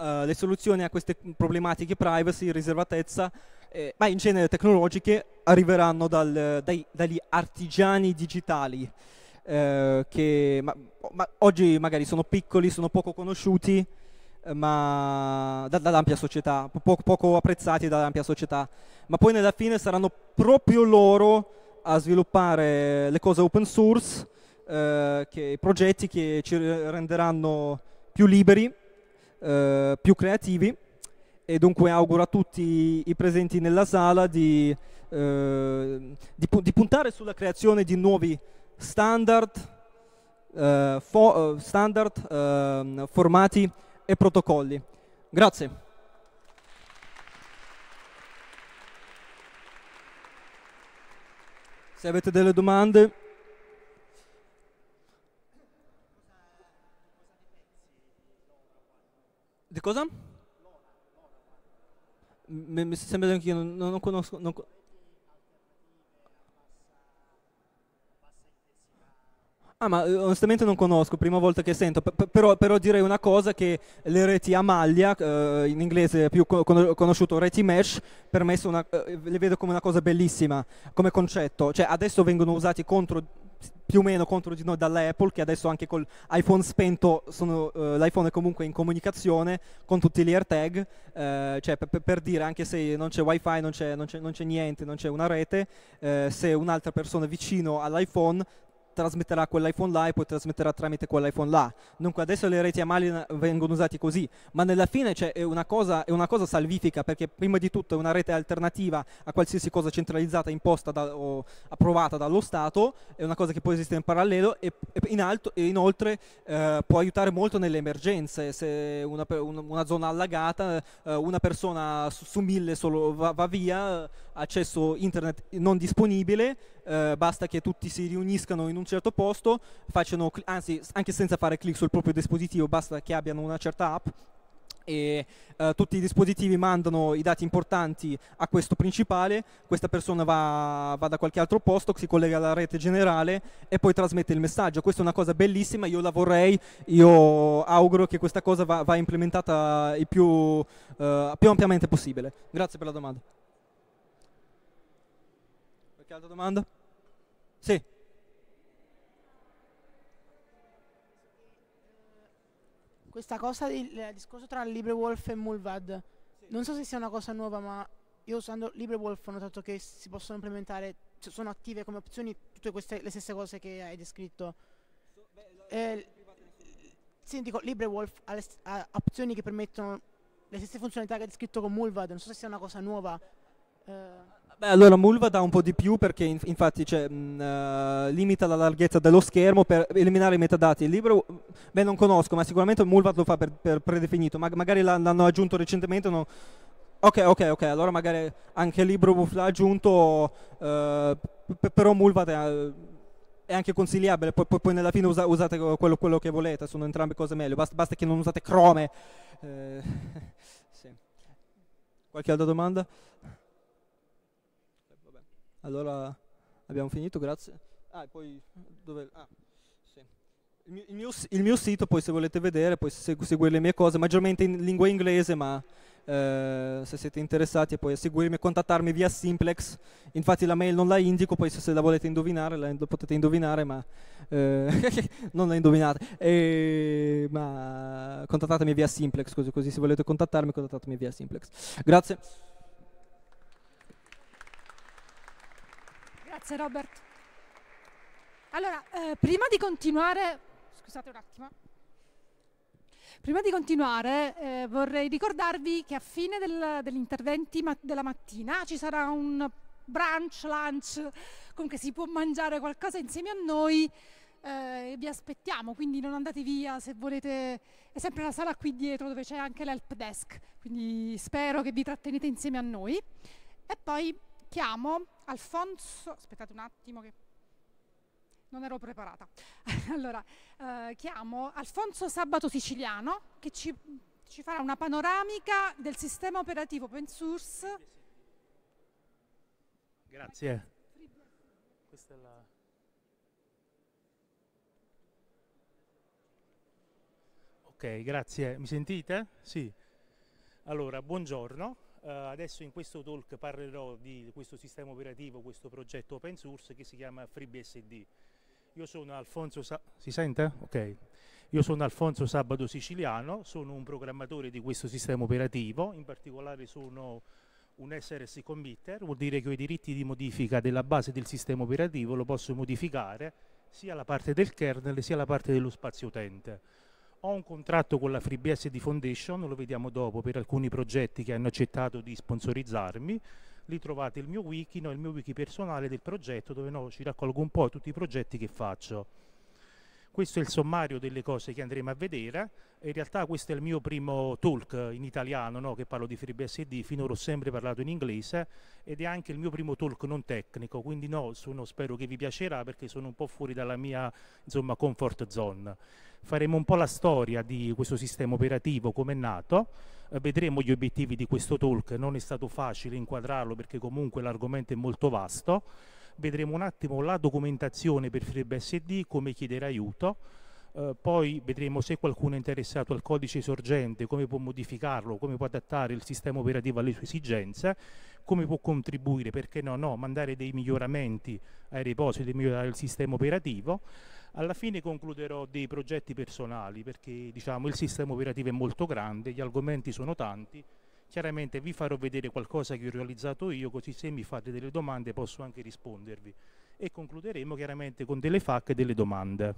eh, le soluzioni a queste problematiche privacy, riservatezza, eh, ma in genere tecnologiche, arriveranno dal, dai, dagli artigiani digitali, eh, che ma, ma oggi magari sono piccoli, sono poco conosciuti, eh, ma da, dall'ampia società, po- poco apprezzati dall'ampia società, ma poi nella fine saranno proprio loro a sviluppare le cose open source, eh, che, progetti che ci renderanno più liberi eh, più creativi e dunque auguro a tutti i presenti nella sala di, eh, di, di puntare sulla creazione di nuovi standard, eh, fo, eh, standard ehm, formati e protocolli. Grazie. Se avete delle domande... Di cosa? Mi, mi sembra che io non, non conosco... Non, Ah, ma eh, onestamente non conosco, prima volta che sento, P- però, però, direi una cosa che le reti a maglia, eh, in inglese più con- conosciuto reti mesh, per me una, eh, le vedo come una cosa bellissima, come concetto. Cioè adesso vengono usati contro più o meno contro di noi dall'Apple che adesso anche con l'iPhone spento sono, uh, l'iPhone è comunque in comunicazione con tutti gli AirTag, uh, eh, cioè per, per, dire anche se non c'è wifi, non c'è, non c'è, non c'è niente, non c'è una rete, uh, se un'altra persona vicino all'iPhone trasmetterà quell'iPhone là e poi trasmetterà tramite quell'iPhone là. Dunque adesso le reti amali vengono usate così, ma nella fine cioè, è, una cosa, è, una cosa, salvifica perché prima di tutto è una rete alternativa a qualsiasi cosa centralizzata imposta da, o approvata dallo Stato, è una cosa che può esistere in parallelo e, in alto, e inoltre eh, può aiutare molto nelle emergenze, se una, una zona allagata, eh, una persona su, su mille solo va, va via, accesso internet non disponibile, eh, basta che tutti si riuniscano in un certo posto, facciano, anzi anche senza fare clic sul proprio dispositivo, basta che abbiano una certa app e eh, tutti i dispositivi mandano i dati importanti a questo principale, questa persona va, va, da qualche altro posto, si collega alla rete generale e poi trasmette il messaggio. Questa è una cosa bellissima, io la vorrei, io auguro che questa cosa va, va implementata il più, eh, più, ampiamente possibile. Grazie per la domanda. Qualche altra domanda? Sì. Questa cosa del discorso tra LibreWolf e Mulvad, sì. non so se sia una cosa nuova, ma io usando LibreWolf ho notato che si possono implementare, cioè sono attive come opzioni tutte queste, le stesse cose che hai descritto. So, beh, eh, sì, dico, LibreWolf ha, ha, opzioni che permettono le stesse funzionalità che hai descritto con Mulvad, non so se sia una cosa nuova. Eh. Beh, allora Mulva dà un po' di più perché in, infatti cioè, mh, eh, limita la larghezza dello schermo per eliminare i metadati. Il libro, beh non conosco, ma sicuramente Mulva lo fa per, per predefinito, ma, magari l'hanno aggiunto recentemente. No. Ok, ok, ok, allora magari anche il libro l'ha aggiunto, uh, però Mulva è anche consigliabile, poi, poi, poi nella fine usa, usate quello, quello, che volete, sono entrambe cose meglio, basta, basta che non usate Chrome. Eh, *laughs* sì. Qualche altra domanda? Allora abbiamo finito, grazie. Ah, poi dove, ah, sì. il, mio, il, mio, il, mio, sito, poi se volete vedere, poi seguire le mie cose, maggiormente in lingua inglese, ma eh, se siete interessati poi a seguirmi e contattarmi via Simplex. Infatti la mail non la indico, poi se, se la volete indovinare la ind potete indovinare, ma eh, *laughs* non la indovinate. E, ma contattatemi via Simplex, così, così se volete contattarmi contattatemi via Simplex. Grazie. Grazie Robert. Allora, eh, prima di continuare, scusate un attimo. Prima di continuare eh, vorrei ricordarvi che a fine del, degli interventi ma della mattina ci sarà un brunch, lunch, comunque si può mangiare qualcosa insieme a noi. Eh, vi aspettiamo, quindi non andate via se volete. È sempre la sala qui dietro dove c'è anche l'help desk, quindi spero che vi trattenete insieme a noi. E poi chiamo Alfonso, aspettate un attimo che non ero preparata, *laughs* allora eh, chiamo Alfonso Sabato Siciliano che ci, ci, farà una panoramica del sistema operativo open source. Grazie. Questa è la... Ok, grazie. Mi sentite? Sì. Allora, buongiorno. Eh, adesso in questo talk parlerò di questo sistema operativo, questo progetto open source che si chiama FreeBSD. Io sono Alfonso, Sa si sente? Okay. Io sono Alfonso Sabato Siciliano, sono un programmatore di questo sistema operativo, in particolare sono un SRS committer, vuol dire che ho i diritti di modifica della base del sistema operativo, lo posso modificare sia la parte del kernel sia la parte dello spazio utente. Ho un contratto con la FreeBSD Foundation, lo vediamo dopo per alcuni progetti che hanno accettato di sponsorizzarmi. Lì trovate il mio wiki, no, il mio wiki personale del progetto dove no, ci raccolgo un po' tutti i progetti che faccio. Questo è il sommario delle cose che andremo a vedere. In realtà questo è il mio primo talk in italiano, no, che parlo di FreeBSD, finora ho sempre parlato in inglese ed è anche il mio primo talk non tecnico, quindi no, sono, spero che vi piacerà perché sono un po' fuori dalla mia insomma, comfort zone faremo un po' la storia di questo sistema operativo, come è nato, eh, vedremo gli obiettivi di questo talk, non è stato facile inquadrarlo perché comunque l'argomento è molto vasto, vedremo un attimo la documentazione per FreeBSD, come chiedere aiuto, eh, poi vedremo se qualcuno è interessato al codice sorgente, come può modificarlo, come può adattare il sistema operativo alle sue esigenze, come può contribuire, perché no, no, mandare dei miglioramenti ai repository, migliorare il sistema operativo. Alla fine concluderò dei progetti personali perché diciamo, il sistema operativo è molto grande, gli argomenti sono tanti. Chiaramente vi farò vedere qualcosa che ho realizzato io, così se mi fate delle domande posso anche rispondervi. E concluderemo chiaramente con delle FAC e delle domande.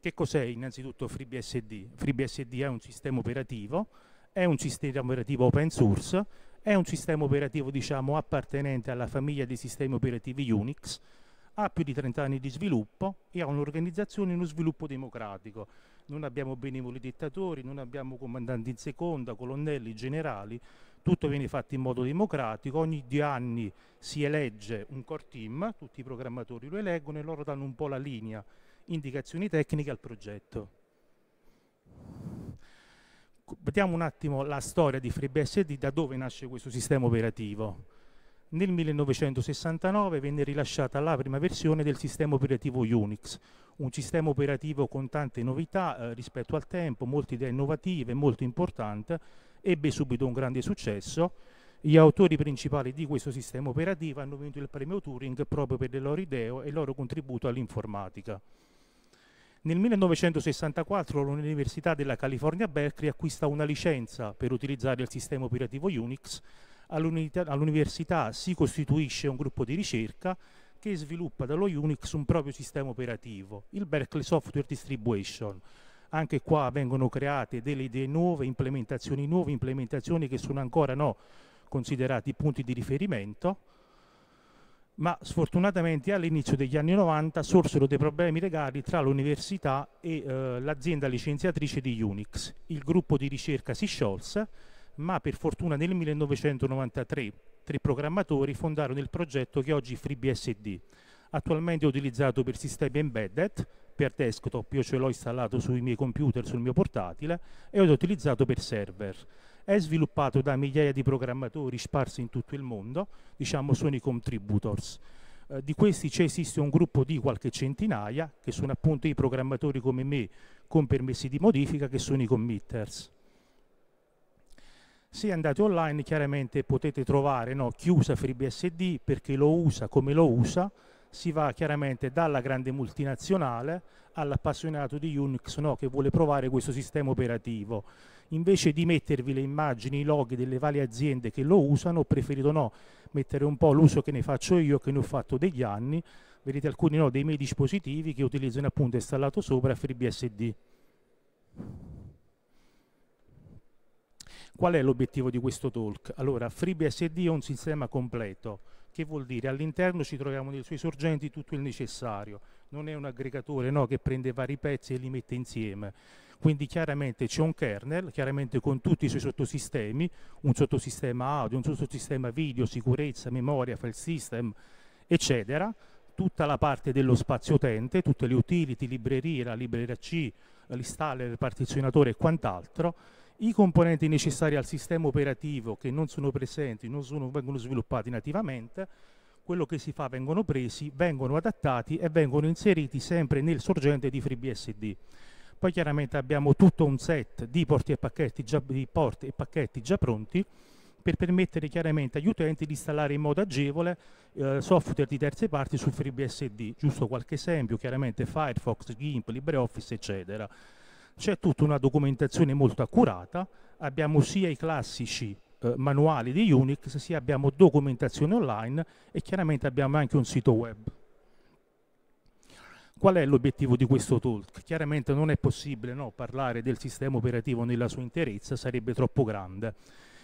Che cos'è innanzitutto FreeBSD? FreeBSD è un sistema operativo, è un sistema operativo open source, è un sistema operativo diciamo, appartenente alla famiglia dei sistemi operativi Unix, ha più di 30 anni di sviluppo e ha un'organizzazione in uno sviluppo democratico. Non abbiamo benevoli dittatori, non abbiamo comandanti in seconda, colonnelli, generali, tutto viene fatto in modo democratico, ogni due anni si elegge un core team, tutti i programmatori lo eleggono e loro danno un po' la linea, indicazioni tecniche al progetto. Vediamo un attimo la storia di FreeBSD, da dove nasce questo sistema operativo. Nel 1969 venne rilasciata la prima versione del sistema operativo Unix, un sistema operativo con tante novità eh, rispetto al tempo, molte idee innovative, molto importante, ebbe subito un grande successo. Gli autori principali di questo sistema operativo hanno vinto il premio Turing proprio per le loro idee e il loro contributo all'informatica. Nel 1964 l'Università della California Berkeley acquista una licenza per utilizzare il sistema operativo Unix all'università si costituisce un gruppo di ricerca che sviluppa dallo Unix un proprio sistema operativo, il Berkeley Software Distribution. Anche qua vengono create delle idee nuove, implementazioni nuove, implementazioni che sono ancora no considerati punti di riferimento, ma sfortunatamente all'inizio degli anni 90 sorsero dei problemi legali tra l'università e eh, l'azienda licenziatrice di Unix. Il gruppo di ricerca si sciolse, ma per fortuna nel 1993 tre programmatori fondarono il progetto che oggi è FreeBSD, attualmente utilizzato per sistemi embedded, per desktop, io ce l'ho installato sui miei computer, sul mio portatile, e l'ho utilizzato per server. È sviluppato da migliaia di programmatori sparsi in tutto il mondo, diciamo sono i contributors. Eh, di questi c'è esiste un gruppo di qualche centinaia, che sono appunto i programmatori come me con permessi di modifica, che sono i committers. Se andate online chiaramente potete trovare no, chi usa FreeBSD, perché lo usa, come lo usa, si va chiaramente dalla grande multinazionale all'appassionato di Unix no, che vuole provare questo sistema operativo. Invece di mettervi le immagini, i log delle varie aziende che lo usano, ho preferito no, mettere un po' l'uso che ne faccio io, che ne ho fatto degli anni. Vedete alcuni no, dei miei dispositivi che utilizzano appunto installato sopra FreeBSD qual è l'obiettivo di questo talk? Allora, FreeBSD è un sistema completo, che vuol dire all'interno ci troviamo nei suoi sorgenti tutto il necessario, non è un aggregatore no, che prende vari pezzi e li mette insieme. Quindi chiaramente c'è un kernel, chiaramente con tutti i suoi sottosistemi, un sottosistema audio, un sottosistema video, sicurezza, memoria, file system, eccetera, tutta la parte dello spazio utente, tutte le utility, librerie, la libreria C, l'installer, il partizionatore e quant'altro i componenti necessari al sistema operativo che non sono presenti, non sono, vengono sviluppati nativamente, quello che si fa vengono presi, vengono adattati e vengono inseriti sempre nel sorgente di FreeBSD. Poi chiaramente abbiamo tutto un set di porti e pacchetti già, port e pacchetti già pronti per permettere chiaramente agli utenti di installare in modo agevole eh, software di terze parti su FreeBSD, giusto qualche esempio, chiaramente Firefox, GIMP, LibreOffice, eccetera c'è tutta una documentazione molto accurata, abbiamo sia i classici eh, manuali di Unix, sia abbiamo documentazione online e chiaramente abbiamo anche un sito web. Qual è l'obiettivo di questo talk? Chiaramente non è possibile no, parlare del sistema operativo nella sua interezza, sarebbe troppo grande.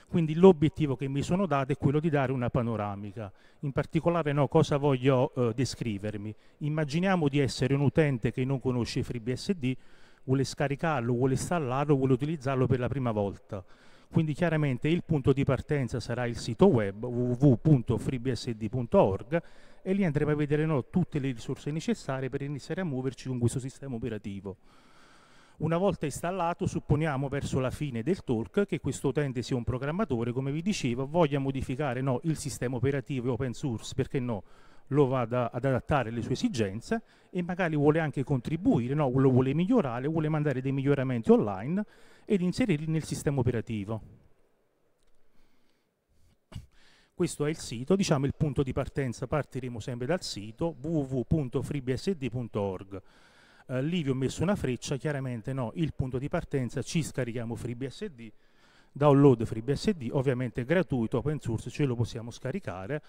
Quindi l'obiettivo che mi sono dato è quello di dare una panoramica. In particolare no, cosa voglio eh, descrivermi? Immaginiamo di essere un utente che non conosce FreeBSD, vuole scaricarlo, vuole installarlo, vuole utilizzarlo per la prima volta. Quindi chiaramente il punto di partenza sarà il sito web www.freebsd.org e lì andremo a vedere no, tutte le risorse necessarie per iniziare a muoverci con questo sistema operativo. Una volta installato, supponiamo verso la fine del talk che questo utente sia un programmatore, come vi dicevo, voglia modificare no, il sistema operativo open source, perché no? lo vada ad adattare alle sue esigenze e magari vuole anche contribuire, no? lo vuole migliorare, vuole mandare dei miglioramenti online ed inserirli nel sistema operativo. Questo è il sito, diciamo il punto di partenza, partiremo sempre dal sito www.freebsd.org. Eh, lì vi ho messo una freccia, chiaramente no, il punto di partenza, ci scarichiamo FreeBSD, download FreeBSD, ovviamente gratuito, open source, ce lo possiamo scaricare,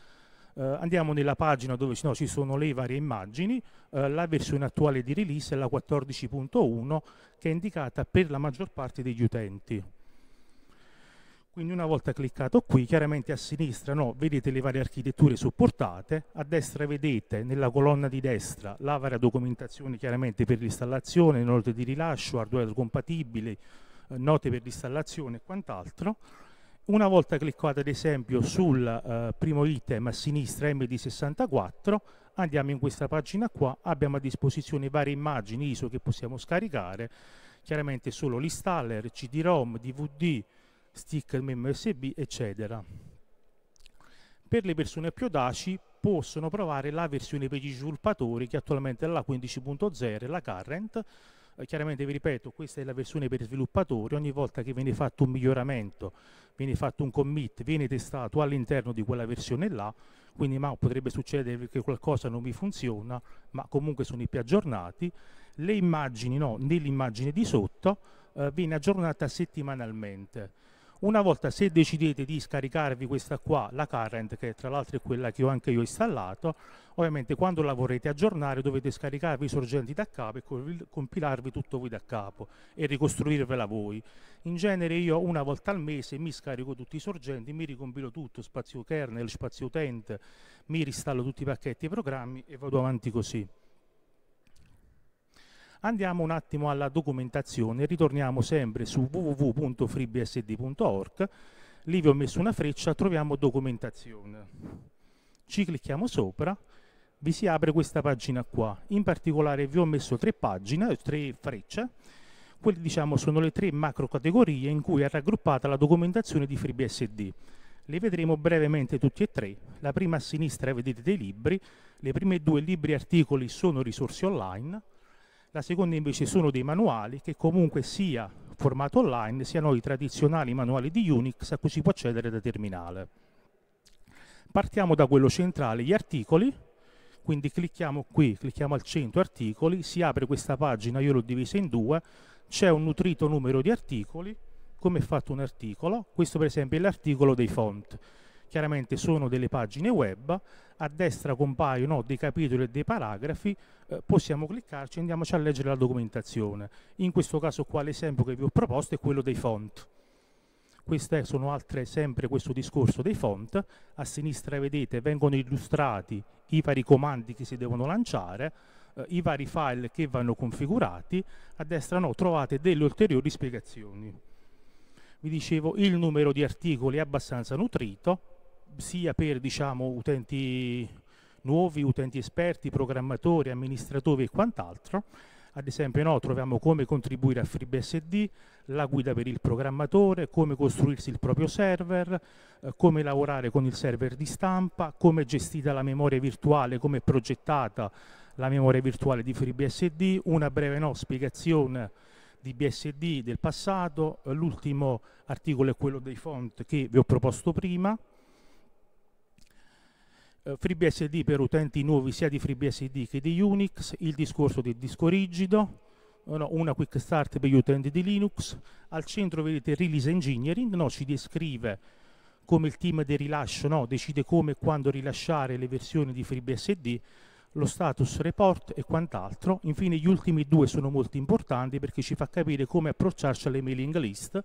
eh, andiamo nella pagina dove no, ci sono le varie immagini, eh, la versione attuale di release è la 14.1 che è indicata per la maggior parte degli utenti. Quindi una volta cliccato qui, chiaramente a sinistra no, vedete le varie architetture supportate, a destra vedete nella colonna di destra la varia documentazione chiaramente per l'installazione, note di rilascio, hardware compatibili, eh, note per l'installazione e quant'altro. Una volta cliccato ad esempio sul eh, primo item a sinistra MD64, andiamo in questa pagina qua, abbiamo a disposizione varie immagini ISO che possiamo scaricare, chiaramente solo l'installer, CD-ROM, DVD, stick mem USB, eccetera. Per le persone più audaci possono provare la versione per gli sviluppatori che attualmente è la 15.0, la current, eh, chiaramente vi ripeto, questa è la versione per sviluppatori, ogni volta che viene fatto un miglioramento, viene fatto un commit, viene testato all'interno di quella versione là, quindi ma potrebbe succedere che qualcosa non vi funziona, ma comunque sono i più aggiornati. Le immagini, no, nell'immagine di sotto eh, viene aggiornata settimanalmente. Una volta se decidete di scaricarvi questa qua, la current, che tra l'altro è quella che ho anche io installato, ovviamente quando la vorrete aggiornare dovete scaricarvi i sorgenti da capo e compilarvi tutto voi da capo e ricostruirvela voi. In genere io una volta al mese mi scarico tutti i sorgenti, mi ricompilo tutto, spazio kernel, spazio utente, mi ristallo tutti i pacchetti e programmi e vado avanti così. Andiamo un attimo alla documentazione, ritorniamo sempre su www.freebsd.org, lì vi ho messo una freccia, troviamo documentazione. Ci clicchiamo sopra, vi si apre questa pagina qua, in particolare vi ho messo tre pagine, tre frecce, quelle diciamo sono le tre macro categorie in cui è raggruppata la documentazione di FreeBSD. Le vedremo brevemente tutti e tre. La prima a sinistra vedete dei libri, le prime due libri e articoli sono risorse online, la seconda invece sono dei manuali che comunque sia formato online siano i tradizionali manuali di Unix a cui si può accedere da terminale. Partiamo da quello centrale, gli articoli, quindi clicchiamo qui, clicchiamo al centro articoli, si apre questa pagina, io l'ho divisa in due, c'è un nutrito numero di articoli, come è fatto un articolo, questo per esempio è l'articolo dei font chiaramente sono delle pagine web, a destra compaiono dei capitoli e dei paragrafi, eh, possiamo cliccarci e andiamoci a leggere la documentazione. In questo caso qua l'esempio che vi ho proposto è quello dei font. Queste sono altre, sempre questo discorso dei font. A sinistra vedete vengono illustrati i vari comandi che si devono lanciare, eh, i vari file che vanno configurati, a destra no, trovate delle ulteriori spiegazioni vi dicevo il numero di articoli è abbastanza nutrito sia per diciamo, utenti nuovi, utenti esperti, programmatori, amministratori e quant'altro. Ad esempio no, troviamo come contribuire a FreeBSD, la guida per il programmatore, come costruirsi il proprio server, eh, come lavorare con il server di stampa, come è gestita la memoria virtuale, come è progettata la memoria virtuale di FreeBSD, una breve no, spiegazione di BSD del passato, l'ultimo articolo è quello dei font che vi ho proposto prima, eh, FreeBSD per utenti nuovi sia di FreeBSD che di Unix, il discorso del disco rigido, eh, una quick start per gli utenti di Linux. Al centro vedete Release Engineering, no, ci descrive come il team di rilascio no, decide come e quando rilasciare le versioni di FreeBSD, lo status report e quant'altro. Infine gli ultimi due sono molto importanti perché ci fa capire come approcciarci alle mailing list.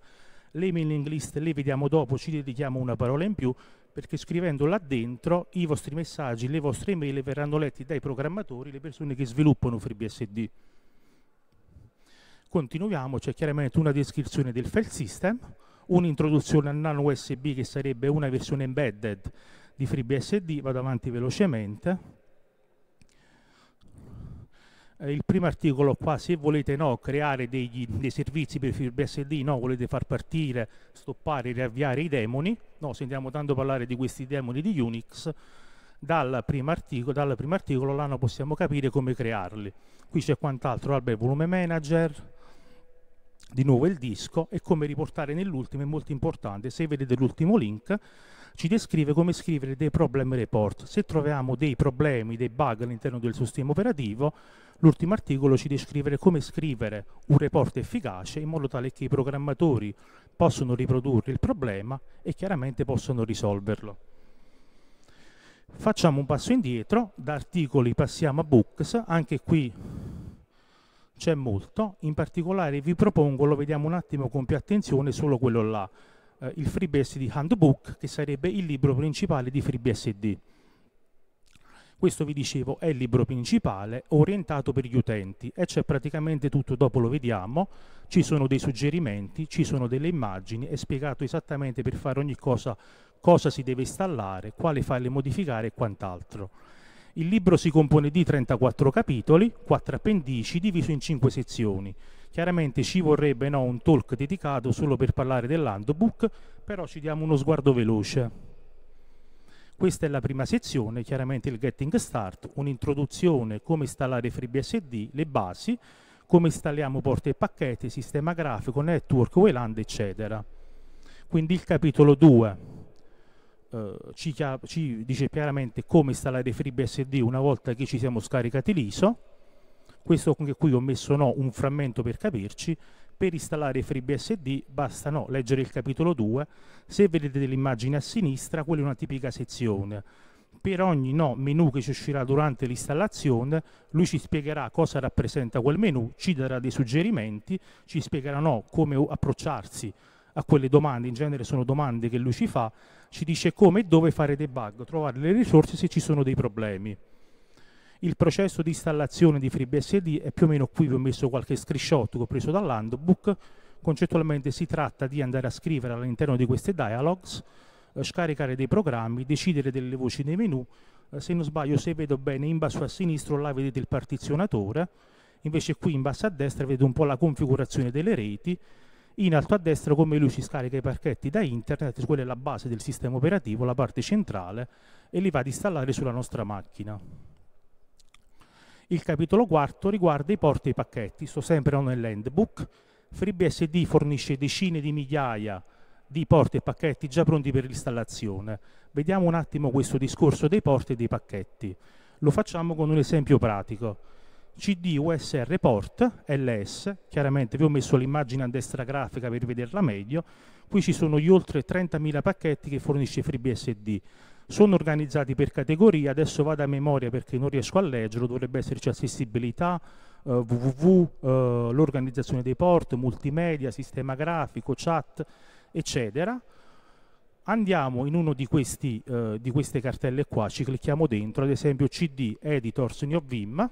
Le mailing list le vediamo dopo, ci dedichiamo una parola in più perché scrivendo là dentro i vostri messaggi, le vostre email verranno letti dai programmatori, le persone che sviluppano FreeBSD. Continuiamo, c'è chiaramente una descrizione del file system, un'introduzione al nano USB che sarebbe una versione embedded di FreeBSD, vado avanti velocemente eh, il primo articolo qua, se volete no, creare degli, dei servizi per FreeBSD, no, volete far partire, stoppare, riavviare i demoni, no, sentiamo tanto parlare di questi demoni di Unix, dal primo, articolo, dal primo articolo là possiamo capire come crearli. Qui c'è quant'altro, vabbè, volume manager, di nuovo il disco e come riportare nell'ultimo è molto importante. Se vedete l'ultimo link ci descrive come scrivere dei problem report. Se troviamo dei problemi, dei bug all'interno del sistema operativo, l'ultimo articolo ci descrive come scrivere un report efficace in modo tale che i programmatori possano riprodurre il problema e chiaramente possono risolverlo. Facciamo un passo indietro, da articoli passiamo a books, anche qui c'è molto, in particolare vi propongo, lo vediamo un attimo con più attenzione, solo quello là, eh, il FreeBSD Handbook, che sarebbe il libro principale di FreeBSD. Questo vi dicevo è il libro principale orientato per gli utenti e c'è praticamente tutto, dopo lo vediamo, ci sono dei suggerimenti, ci sono delle immagini, è spiegato esattamente per fare ogni cosa cosa si deve installare, quale file modificare e quant'altro. Il libro si compone di 34 capitoli, 4 appendici diviso in 5 sezioni. Chiaramente ci vorrebbe no, un talk dedicato solo per parlare dell'handbook, però ci diamo uno sguardo veloce. Questa è la prima sezione, chiaramente il Getting Start, un'introduzione, come installare FreeBSD, le basi, come installiamo porte e pacchetti, sistema grafico, network, WLAN, eccetera. Quindi il capitolo 2 eh, ci, ci dice chiaramente come installare FreeBSD una volta che ci siamo scaricati l'ISO, questo con cui ho messo no un frammento per capirci, per installare FreeBSD basta no, leggere il capitolo 2, se vedete l'immagine a sinistra quella è una tipica sezione, per ogni no menu che ci uscirà durante l'installazione, lui ci spiegherà cosa rappresenta quel menu, ci darà dei suggerimenti, ci spiegherà no, come approcciarsi a quelle domande, in genere sono domande che lui ci fa, ci dice come e dove fare debug, trovare le risorse se ci sono dei problemi. Il processo di installazione di FreeBSD è più o meno qui, vi ho messo qualche screenshot che ho preso dall'handbook. Concettualmente si tratta di andare a scrivere all'interno di queste dialogues, eh, scaricare dei programmi, decidere delle voci nei menu. Eh, se non sbaglio, se vedo bene, in basso a sinistra là vedete il partizionatore, invece qui in basso a destra vedo un po' la configurazione delle reti, in alto a destra come lui ci scarica i pacchetti da internet, quella è la base del sistema operativo, la parte centrale, e li va ad installare sulla nostra macchina. Il capitolo quarto riguarda i porti e i pacchetti, sto sempre nell'handbook. FreeBSD fornisce decine di migliaia di porti e pacchetti già pronti per l'installazione. Vediamo un attimo questo discorso dei porti e dei pacchetti. Lo facciamo con un esempio pratico. CD USR port LS, chiaramente vi ho messo l'immagine a destra grafica per vederla meglio, qui ci sono gli oltre 30.000 pacchetti che fornisce FreeBSD sono organizzati per categorie, adesso vado a memoria perché non riesco a leggerlo, dovrebbe esserci accessibilità, eh, www, eh, l'organizzazione dei port, multimedia, sistema grafico, chat, eccetera. Andiamo in uno di, questi, eh, di queste cartelle qua, ci clicchiamo dentro, ad esempio cd editors new vim,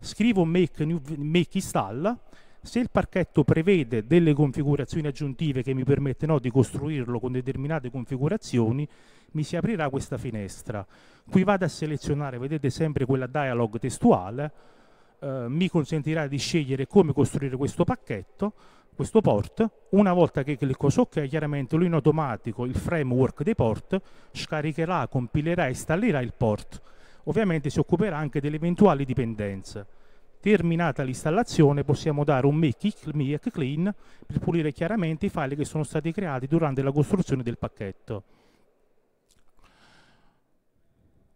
scrivo make, new, make install, se il pacchetto prevede delle configurazioni aggiuntive che mi permettono di costruirlo con determinate configurazioni, mi si aprirà questa finestra. Qui vado a selezionare, vedete sempre quella dialog testuale, eh, mi consentirà di scegliere come costruire questo pacchetto, questo port. Una volta che clicco su OK, chiaramente lui in automatico il framework dei port scaricherà, compilerà e installerà il port. Ovviamente si occuperà anche delle eventuali dipendenze. Terminata l'installazione possiamo dare un make clean per pulire chiaramente i file che sono stati creati durante la costruzione del pacchetto.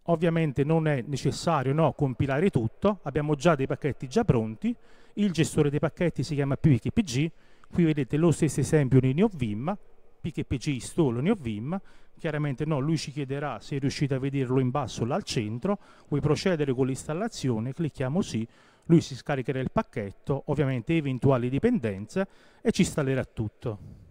Ovviamente non è necessario no, compilare tutto, abbiamo già dei pacchetti già pronti, il gestore dei pacchetti si chiama PWKPG, qui vedete lo stesso esempio di NeoVim, PKPG install NeoVim, chiaramente no, lui ci chiederà se riuscite a vederlo in basso là al centro, vuoi procedere con l'installazione, clicchiamo sì, lui si scaricherà il pacchetto, ovviamente eventuali dipendenze e ci installerà tutto.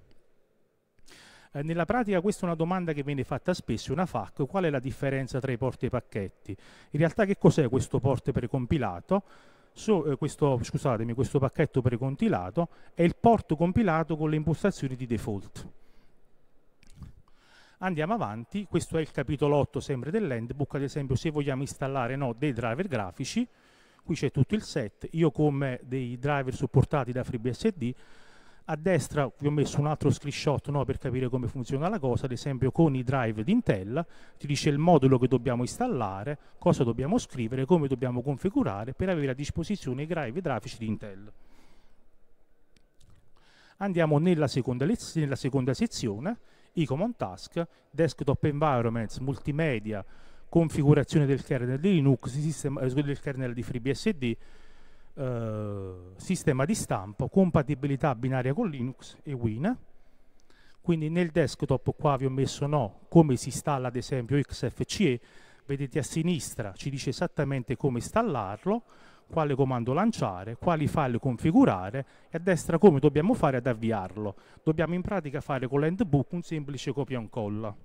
Eh, nella pratica questa è una domanda che viene fatta spesso, una FAQ, qual è la differenza tra i porti e i pacchetti? In realtà che cos'è questo porte precompilato? So, eh, questo, scusatemi, questo pacchetto precompilato è il porto compilato con le impostazioni di default. Andiamo avanti, questo è il capitolo 8 sempre dell'handbook, ad esempio se vogliamo installare no, dei driver grafici, qui c'è tutto il set, io come dei driver supportati da FreeBSD a destra vi ho messo un altro screenshot no, per capire come funziona la cosa, ad esempio con i drive di Intel ti dice il modulo che dobbiamo installare, cosa dobbiamo scrivere, come dobbiamo configurare per avere a disposizione i drive grafici di Intel. Andiamo nella seconda, nella seconda sezione, i common task, desktop environments, multimedia, configurazione del kernel di Linux, sistema, eh, del kernel di FreeBSD, eh, sistema di stampo, compatibilità binaria con Linux e Win. Quindi nel desktop qua vi ho messo no, come si installa ad esempio XFCE, vedete a sinistra ci dice esattamente come installarlo, quale comando lanciare, quali file configurare e a destra come dobbiamo fare ad avviarlo. Dobbiamo in pratica fare con l'endbook un semplice copia e incolla.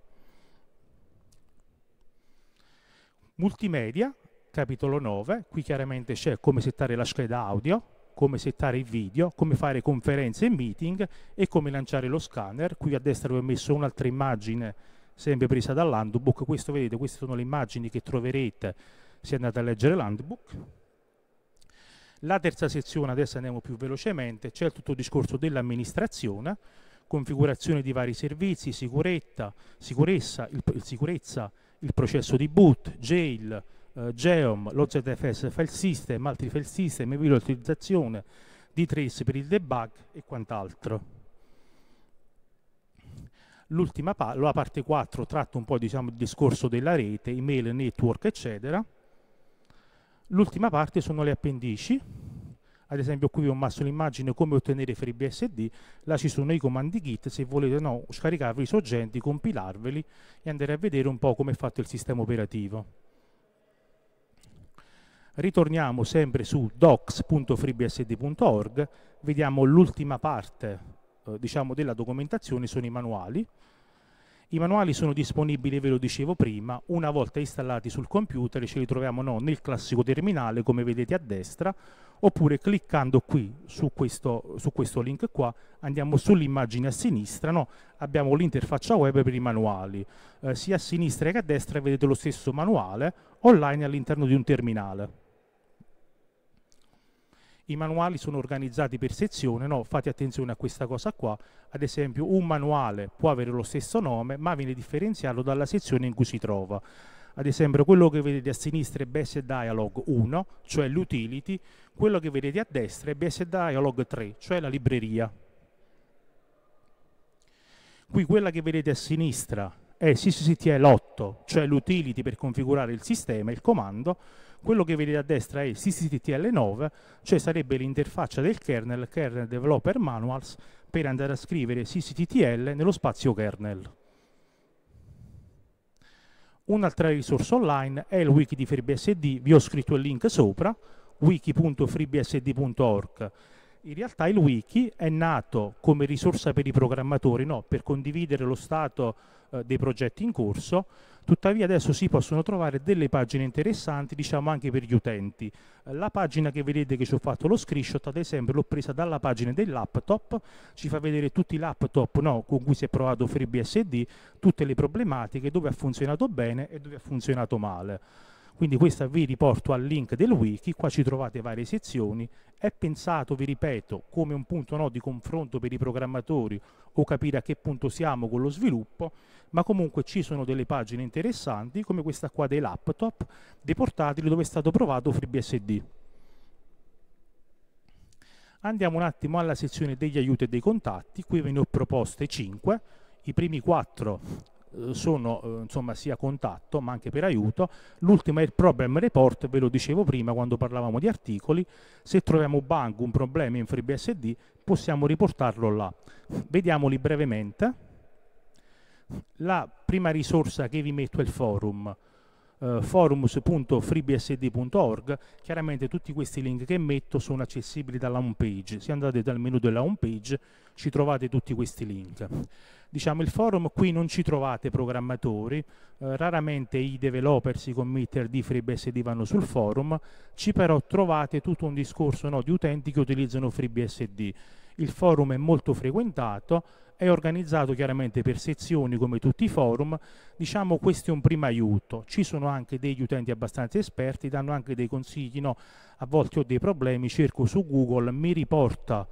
Multimedia, capitolo 9, qui chiaramente c'è come settare la scheda audio, come settare il video, come fare conferenze e meeting e come lanciare lo scanner. Qui a destra vi ho messo un'altra immagine sempre presa dall'handbook, questo vedete, queste sono le immagini che troverete se andate a leggere l'handbook. La terza sezione, adesso andiamo più velocemente, c'è tutto il discorso dell'amministrazione, configurazione di vari servizi, sicurezza, sicurezza, il, sicurezza, il processo di boot, jail, eh, Geom, l'OZFS file system, altri file system, virtualizzazione di trace per il debug e quant'altro. L'ultima parte, la parte 4 tratta un po' diciamo, il discorso della rete, email, network, eccetera. L'ultima parte sono le appendici, ad esempio qui vi ho messo l'immagine come ottenere FreeBSD, là ci sono i comandi git, se volete no, scaricarvi i sorgenti, compilarveli e andare a vedere un po' come è fatto il sistema operativo. Ritorniamo sempre su docs.freebsd.org, vediamo l'ultima parte eh, diciamo, della documentazione, sono i manuali. I manuali sono disponibili, ve lo dicevo prima, una volta installati sul computer ce li troviamo no, nel classico terminale come vedete a destra, oppure cliccando qui su questo, su questo link qua andiamo sull'immagine a sinistra, no? abbiamo l'interfaccia web per i manuali, eh, sia a sinistra che a destra vedete lo stesso manuale online all'interno di un terminale i manuali sono organizzati per sezione, no? Fate attenzione a questa cosa qua. Ad esempio, un manuale può avere lo stesso nome, ma viene differenziato dalla sezione in cui si trova. Ad esempio, quello che vedete a sinistra è Best Dialogue 1, cioè l'utility, quello che vedete a destra è Best Dialogue 3, cioè la libreria. Qui quella che vedete a sinistra è SysCTL 8, cioè l'utility per configurare il sistema, il comando, quello che vedete a destra è SysTTL9, cioè sarebbe l'interfaccia del kernel, kernel developer manuals, per andare a scrivere SysTTL nello spazio kernel. Un'altra risorsa online è il wiki di FreeBSD, vi ho scritto il link sopra, wiki.freebsd.org. In realtà il wiki è nato come risorsa per i programmatori, no, per condividere lo stato eh, dei progetti in corso, Tuttavia adesso si possono trovare delle pagine interessanti, diciamo anche per gli utenti. Eh, la pagina che vedete che ci ho fatto lo screenshot, ad esempio, l'ho presa dalla pagina del laptop, ci fa vedere tutti i laptop no, con cui si è provato FreeBSD, tutte le problematiche, dove ha funzionato bene e dove ha funzionato male. Quindi questa vi riporto al link del wiki, qua ci trovate varie sezioni, è pensato, vi ripeto, come un punto no, di confronto per i programmatori o capire a che punto siamo con lo sviluppo ma comunque ci sono delle pagine interessanti come questa qua dei laptop, dei portatili dove è stato provato FreeBSD. Andiamo un attimo alla sezione degli aiuti e dei contatti, qui ve ne ho proposte 5, i primi 4 eh, sono eh, insomma sia contatto ma anche per aiuto l'ultimo è il problem report ve lo dicevo prima quando parlavamo di articoli se troviamo bug un problema in FreeBSD possiamo riportarlo là vediamoli brevemente la prima risorsa che vi metto è il forum eh, forums.freebsd.org chiaramente tutti questi link che metto sono accessibili dalla home page se andate dal menu della home page ci trovate tutti questi link diciamo il forum qui non ci trovate programmatori eh, raramente i developers i committer di FreeBSD vanno sul forum ci però trovate tutto un discorso no, di utenti che utilizzano FreeBSD il forum è molto frequentato è organizzato chiaramente per sezioni come tutti i forum, diciamo questo è un primo aiuto, ci sono anche degli utenti abbastanza esperti, danno anche dei consigli, no, a volte ho dei problemi, cerco su Google, mi riporta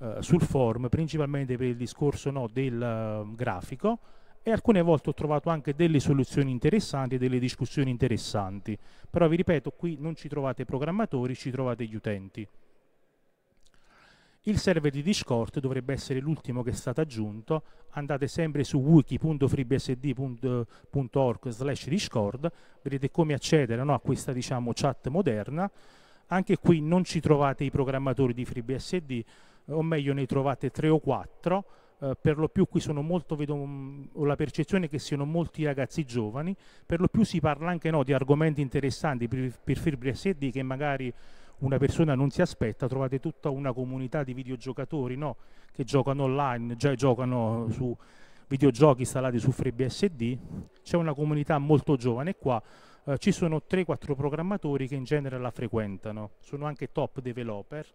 eh, sul forum principalmente per il discorso no, del eh, grafico e alcune volte ho trovato anche delle soluzioni interessanti e delle discussioni interessanti, però vi ripeto qui non ci trovate programmatori, ci trovate gli utenti. Il server di Discord dovrebbe essere l'ultimo che è stato aggiunto. Andate sempre su wiki.freebsd.org slash discord, vedete come accedere no, a questa diciamo, chat moderna. Anche qui non ci trovate i programmatori di FreeBSD, o meglio ne trovate tre o quattro. Eh, per lo più qui sono molto, vedo, mm, ho la percezione che siano molti ragazzi giovani, per lo più si parla anche no, di argomenti interessanti per, per FreeBSD che magari una persona non si aspetta, trovate tutta una comunità di videogiocatori no? che giocano online, già giocano su videogiochi installati su FreeBSD, c'è una comunità molto giovane qua, eh, ci sono 3-4 programmatori che in genere la frequentano, sono anche top developer,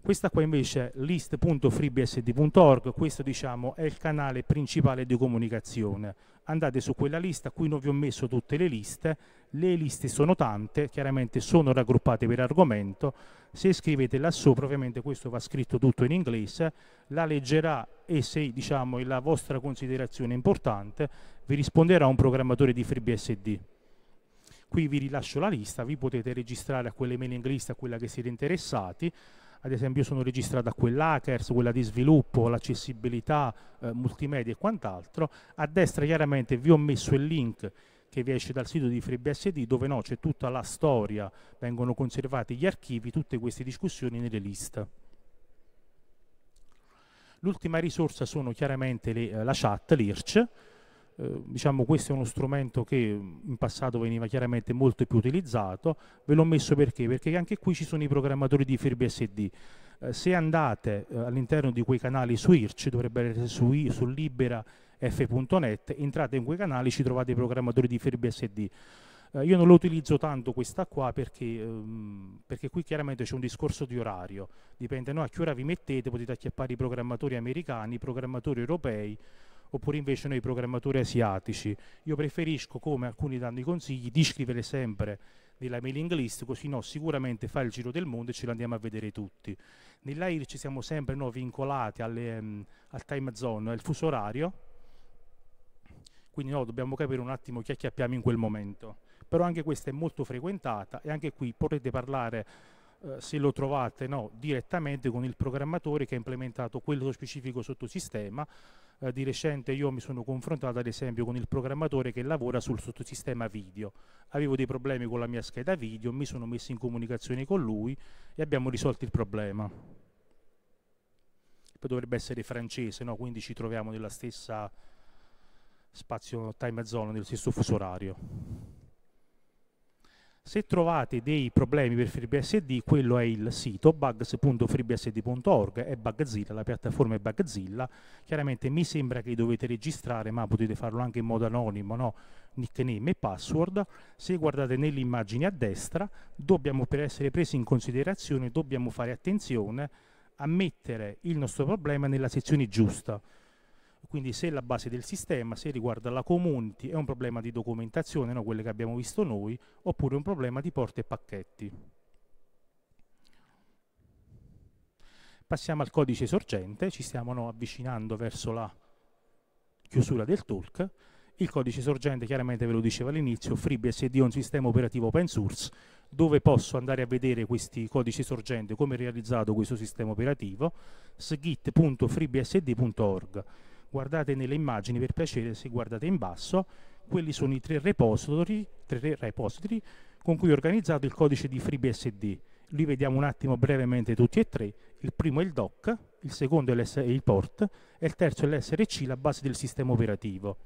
questa qua invece è list.freebsd.org, questo diciamo è il canale principale di comunicazione. Andate su quella lista, qui non vi ho messo tutte le liste, le liste sono tante, chiaramente sono raggruppate per argomento. Se scrivete là sopra, ovviamente questo va scritto tutto in inglese, la leggerà e se diciamo la vostra considerazione è importante, vi risponderà un programmatore di FreeBSD. Qui vi rilascio la lista, vi potete registrare a quelle mailing list, a quella che siete interessati. Ad esempio sono registrato a quell'hackers, quella di sviluppo, l'accessibilità, eh, multimedia e quant'altro. A destra chiaramente vi ho messo il link che vi esce dal sito di FreeBSD dove no, c'è tutta la storia, vengono conservati gli archivi, tutte queste discussioni nelle liste. L'ultima risorsa sono chiaramente le, eh, la chat, l'IRC, eh, diciamo questo è uno strumento che in passato veniva chiaramente molto più utilizzato, ve l'ho messo perché? Perché anche qui ci sono i programmatori di FreeBSD. Eh, se andate eh, all'interno di quei canali su IRC, dovrebbe essere su, su liberaf.net, entrate in quei canali ci trovate i programmatori di FreeBSD. Eh, io non lo utilizzo tanto questa qua perché, ehm, perché qui chiaramente c'è un discorso di orario, dipende no, a che ora vi mettete, potete acchiappare i programmatori americani, i programmatori europei, oppure invece noi programmatori asiatici. Io preferisco, come alcuni danno i consigli, di scrivere sempre nella mailing list, così no, sicuramente fa il giro del mondo e ce l'andiamo a vedere tutti. Nell'AIR ci siamo sempre no, vincolati alle, um, al time zone, al fuso orario, quindi no, dobbiamo capire un attimo chi acchiappiamo in quel momento. Però anche questa è molto frequentata e anche qui potrete parlare eh, se lo trovate no, direttamente con il programmatore che ha implementato quello specifico sottosistema. Eh, di recente io mi sono confrontato ad esempio con il programmatore che lavora sul sottosistema video. Avevo dei problemi con la mia scheda video, mi sono messo in comunicazione con lui e abbiamo risolto il problema. Poi dovrebbe essere francese, no? quindi ci troviamo nella stessa spazio time zone, nello stesso fuso orario. Se trovate dei problemi per FreeBSD, quello è il sito bugs.freebsd.org e Bugzilla, la piattaforma è Bugzilla. Chiaramente mi sembra che dovete registrare, ma potete farlo anche in modo anonimo, no? nickname e password. Se guardate nelle immagini a destra, dobbiamo per essere presi in considerazione, dobbiamo fare attenzione a mettere il nostro problema nella sezione giusta quindi se la base del sistema, se riguarda la community, è un problema di documentazione, no? quelle che abbiamo visto noi, oppure un problema di porte e pacchetti. Passiamo al codice sorgente, ci stiamo no, avvicinando verso la chiusura del talk. Il codice sorgente, chiaramente ve lo dicevo all'inizio, FreeBSD è un sistema operativo open source, dove posso andare a vedere questi codici sorgenti, come è realizzato questo sistema operativo, sgit.freebsd.org. Guardate nelle immagini per piacere, se guardate in basso, quelli sono i tre repository, tre repository con cui ho organizzato il codice di FreeBSD. Li vediamo un attimo brevemente tutti e tre. Il primo è il doc, il secondo è il port e il terzo è l'SRC, la base del sistema operativo.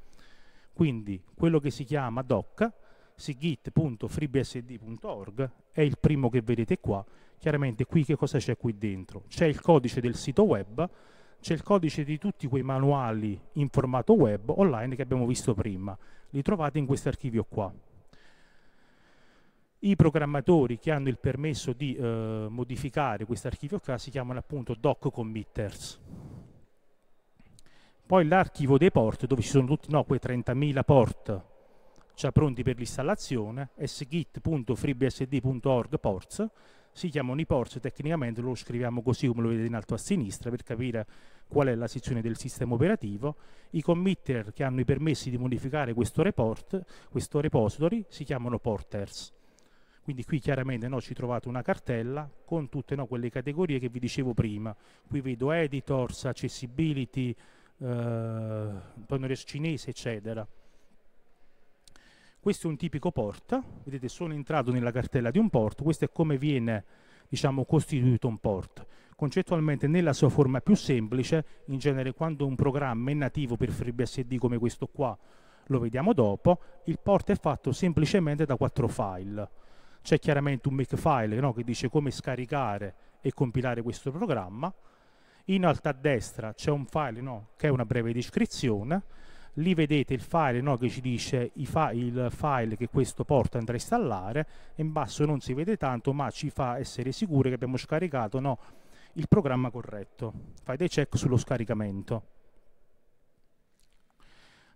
Quindi quello che si chiama doc, sigit.freebsd.org, è il primo che vedete qua. Chiaramente qui che cosa c'è qui dentro? C'è il codice del sito web c'è il codice di tutti quei manuali in formato web online che abbiamo visto prima. Li trovate in questo archivio qua. I programmatori che hanno il permesso di eh, modificare questo archivio qua si chiamano appunto doc committers. Poi l'archivio dei port dove ci sono tutti no, quei 30.000 port già pronti per l'installazione, sgit.freebsd.org ports si chiamano i Porsche, tecnicamente lo scriviamo così come lo vedete in alto a sinistra per capire qual è la sezione del sistema operativo. I committer che hanno i permessi di modificare questo, report, questo repository si chiamano porters. Quindi qui chiaramente no, ci trovate una cartella con tutte no, quelle categorie che vi dicevo prima. Qui vedo editors, accessibility, eh, cinese, eccetera. Questo è un tipico port, vedete sono entrato nella cartella di un port, questo è come viene diciamo, costituito un port. Concettualmente nella sua forma più semplice, in genere quando un programma è nativo per FreeBSD come questo qua, lo vediamo dopo, il port è fatto semplicemente da quattro file. C'è chiaramente un makefile no, che dice come scaricare e compilare questo programma, in alto a destra c'è un file no, che è una breve descrizione lì vedete il file no, che ci dice fa il file che questo porta andrà a installare in basso non si vede tanto ma ci fa essere sicuri che abbiamo scaricato no, il programma corretto fai dei check sullo scaricamento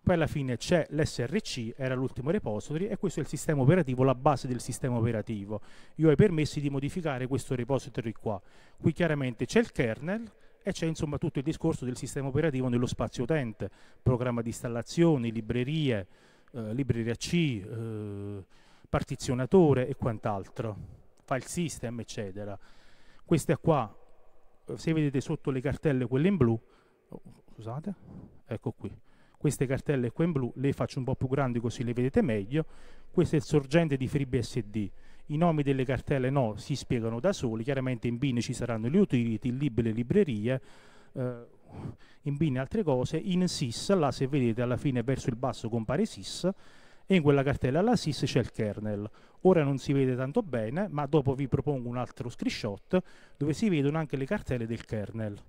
poi alla fine c'è l'SRC, era l'ultimo repository, e questo è il sistema operativo, la base del sistema operativo. Io ho i permessi di modificare questo repository qua. Qui chiaramente c'è il kernel, e c'è insomma tutto il discorso del sistema operativo nello spazio utente, programma di installazioni, librerie, eh, libreria C, eh, partizionatore e quant'altro, file system eccetera. Questa qua, eh, se vedete sotto le cartelle quelle in blu, oh, scusate, ecco qui, queste cartelle qua in blu le faccio un po' più grandi così le vedete meglio, questo è il sorgente di FreeBSD, i nomi delle cartelle no, si spiegano da soli, chiaramente in BIN ci saranno gli utility, il libro e le librerie, eh, in BIN altre cose, in SIS, là se vedete alla fine verso il basso compare SIS, e in quella cartella la SIS c'è il kernel. Ora non si vede tanto bene, ma dopo vi propongo un altro screenshot dove si vedono anche le cartelle del kernel.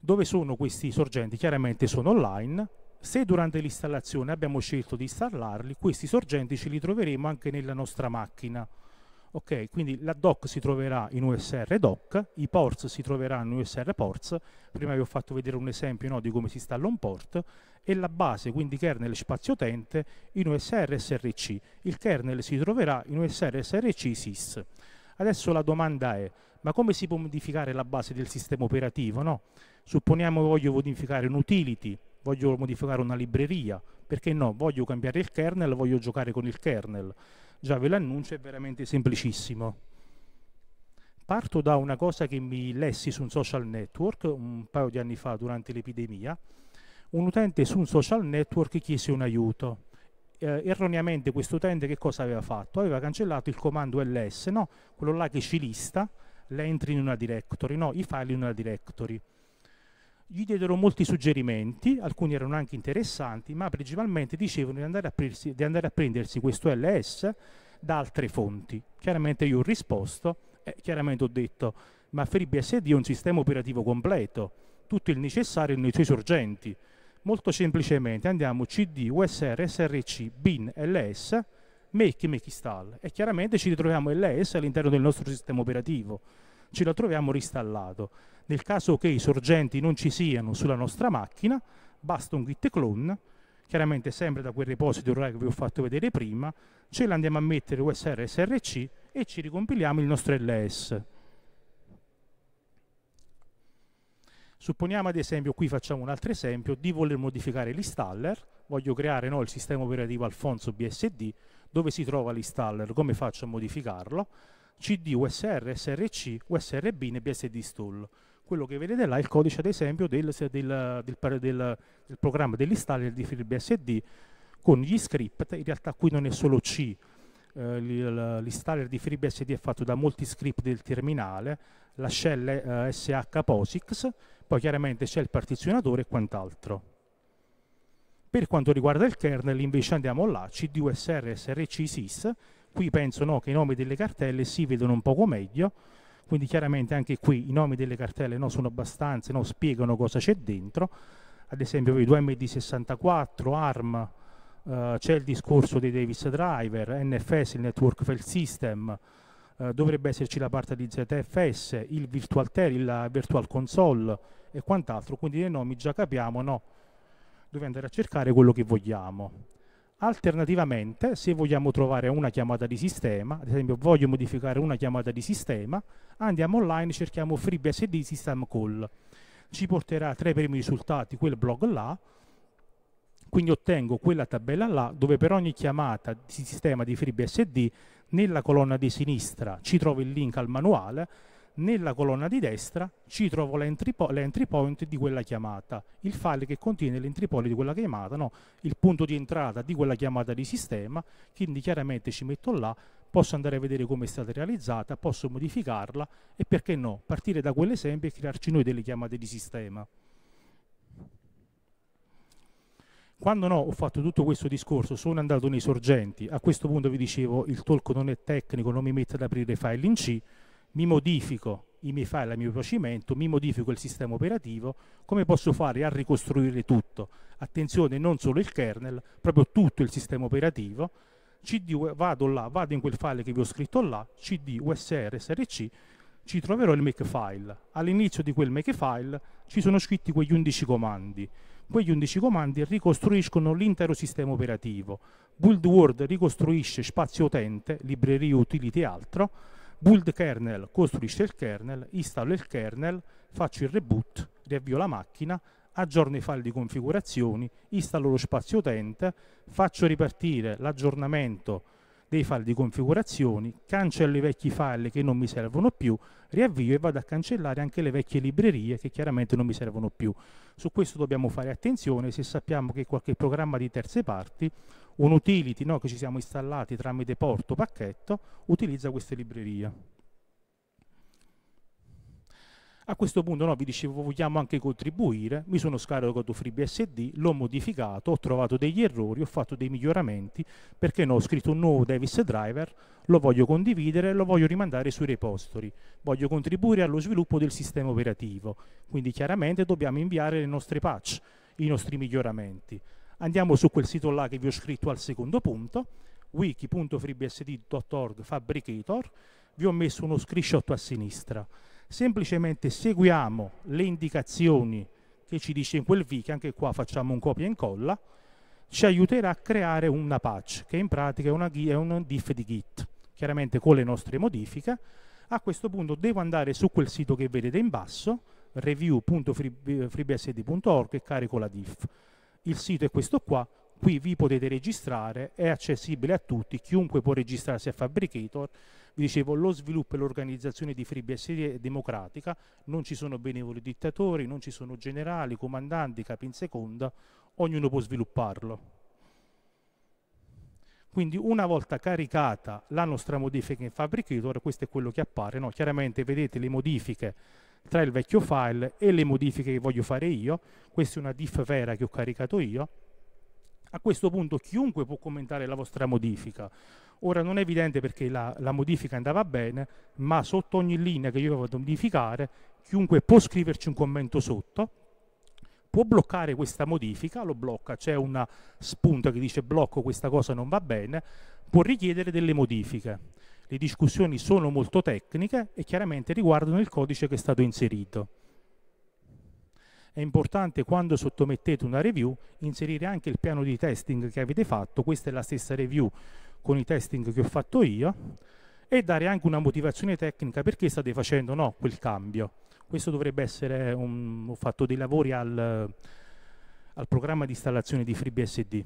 Dove sono questi sorgenti? Chiaramente sono online, se durante l'installazione abbiamo scelto di installarli, questi sorgenti ce li troveremo anche nella nostra macchina. Ok, quindi la dock si troverà in USR dock, i ports si troveranno in USR ports, prima vi ho fatto vedere un esempio no, di come si installa un port, e la base, quindi kernel spazio utente, in USR SRC. Il kernel si troverà in USR SRC SIS. Adesso la domanda è, ma come si può modificare la base del sistema operativo? No? Supponiamo voglio modificare un utility, voglio modificare una libreria, perché no, voglio cambiare il kernel, voglio giocare con il kernel. Già ve l'annuncio, è veramente semplicissimo. Parto da una cosa che mi lessi su un social network un paio di anni fa durante l'epidemia. Un utente su un social network chiese un aiuto. Eh, erroneamente questo utente che cosa aveva fatto? Aveva cancellato il comando ls, no? quello là che ci lista l'entry in una directory, no? i file in una directory gli diedero molti suggerimenti, alcuni erano anche interessanti, ma principalmente dicevano di andare a, prendersi, andare a prendersi questo LS da altre fonti. Chiaramente io ho risposto e chiaramente ho detto, ma FreeBSD è un sistema operativo completo, tutto il necessario nei suoi sorgenti. Molto semplicemente andiamo CD, USR, SRC, bin, LS, make, make install e chiaramente ci ritroviamo LS all'interno del nostro sistema operativo, ce lo troviamo ristallato nel caso che i sorgenti non ci siano sulla nostra macchina, basta un git clone, chiaramente sempre da quel repository che vi ho fatto vedere prima, ce l'andiamo a mettere USR SRC e ci ricompiliamo il nostro LS. Supponiamo ad esempio, qui facciamo un altro esempio, di voler modificare l'installer, voglio creare no, il sistema operativo Alfonso BSD, dove si trova l'installer, come faccio a modificarlo? cd usr src usrb in bsd install quello che vedete là è il codice ad esempio del, del, del, del programma dell'installer di FreeBSD con gli script, in realtà qui non è solo C, eh, l'installer di FreeBSD è fatto da molti script del terminale, la shell eh, SH POSIX, poi chiaramente c'è il partizionatore e quant'altro. Per quanto riguarda il kernel invece andiamo là, CDUSR, SRC, SIS, qui penso no, che i nomi delle cartelle si vedono un poco meglio, quindi chiaramente anche qui i nomi delle cartelle non sono abbastanza, non spiegano cosa c'è dentro, ad esempio vedo MD64, ARM, eh, c'è il discorso dei Davis Driver, NFS, il Network File System, eh, dovrebbe esserci la parte di ZFS, il Virtual Terry, la Virtual Console e quant'altro, quindi dei nomi già capiamo no? dove andare a cercare quello che vogliamo. Alternativamente, se vogliamo trovare una chiamata di sistema, ad esempio voglio modificare una chiamata di sistema, andiamo online, e cerchiamo FreeBSD System Call. Ci porterà tra i primi risultati quel blog là, quindi ottengo quella tabella là dove per ogni chiamata di sistema di FreeBSD nella colonna di sinistra ci trovo il link al manuale nella colonna di destra ci trovo l'entry, po point di quella chiamata, il file che contiene l'entry point di quella chiamata, no, il punto di entrata di quella chiamata di sistema, quindi chiaramente ci metto là, posso andare a vedere come è stata realizzata, posso modificarla e perché no, partire da quell'esempio e crearci noi delle chiamate di sistema. Quando no, ho fatto tutto questo discorso, sono andato nei sorgenti, a questo punto vi dicevo il talk non è tecnico, non mi mette ad aprire file in C, mi modifico i miei file a mio piacimento, mi modifico il sistema operativo, come posso fare a ricostruire tutto? Attenzione, non solo il kernel, proprio tutto il sistema operativo. CD, vado là, vado in quel file che vi ho scritto là, cd usr src, ci troverò il makefile. All'inizio di quel makefile ci sono scritti quegli 11 comandi. Quegli 11 comandi ricostruiscono l'intero sistema operativo. Build Word ricostruisce spazio utente, librerie, utility e altro build kernel, costruisce il kernel, installo il kernel, faccio il reboot, riavvio la macchina, aggiorno i file di configurazioni, installo lo spazio utente, faccio ripartire l'aggiornamento dei file di configurazioni, cancello i vecchi file che non mi servono più, riavvio e vado a cancellare anche le vecchie librerie che chiaramente non mi servono più. Su questo dobbiamo fare attenzione se sappiamo che qualche programma di terze parti, un utility no, che ci siamo installati tramite porto pacchetto, utilizza queste librerie. A questo punto no, vi dicevo vogliamo anche contribuire, mi sono scaricato FreeBSD, l'ho modificato, ho trovato degli errori, ho fatto dei miglioramenti, perché no, ho scritto un nuovo Davis driver, lo voglio condividere, lo voglio rimandare sui repository, voglio contribuire allo sviluppo del sistema operativo, quindi chiaramente dobbiamo inviare le nostre patch, i nostri miglioramenti. Andiamo su quel sito là che vi ho scritto al secondo punto, wiki.freebsd.org fabricator, vi ho messo uno screenshot a sinistra semplicemente seguiamo le indicazioni che ci dice in quel wiki, anche qua facciamo un copia e incolla, ci aiuterà a creare una patch, che in pratica è, una, è un diff di Git, chiaramente con le nostre modifiche. A questo punto devo andare su quel sito che vedete in basso, review.freebsd.org eh, e carico la diff. Il sito è questo qua, qui vi potete registrare, è accessibile a tutti, chiunque può registrarsi a Fabricator vi dicevo, lo sviluppo e l'organizzazione di FreeBSD è democratica, non ci sono benevoli dittatori, non ci sono generali, comandanti, capi in seconda, ognuno può svilupparlo. Quindi una volta caricata la nostra modifica in Fabricator, questo è quello che appare. No? Chiaramente vedete le modifiche tra il vecchio file e le modifiche che voglio fare io. Questa è una diff vera che ho caricato io. A questo punto chiunque può commentare la vostra modifica. Ora non è evidente perché la, la modifica andava bene, ma sotto ogni linea che io vado a modificare, chiunque può scriverci un commento sotto, può bloccare questa modifica, lo blocca, c'è una spunta che dice blocco questa cosa non va bene, può richiedere delle modifiche. Le discussioni sono molto tecniche e chiaramente riguardano il codice che è stato inserito. È importante quando sottomettete una review inserire anche il piano di testing che avete fatto, questa è la stessa review con i testing che ho fatto io e dare anche una motivazione tecnica perché state facendo no, quel cambio. Questo dovrebbe essere, un, ho fatto dei lavori al, al programma di installazione di FreeBSD.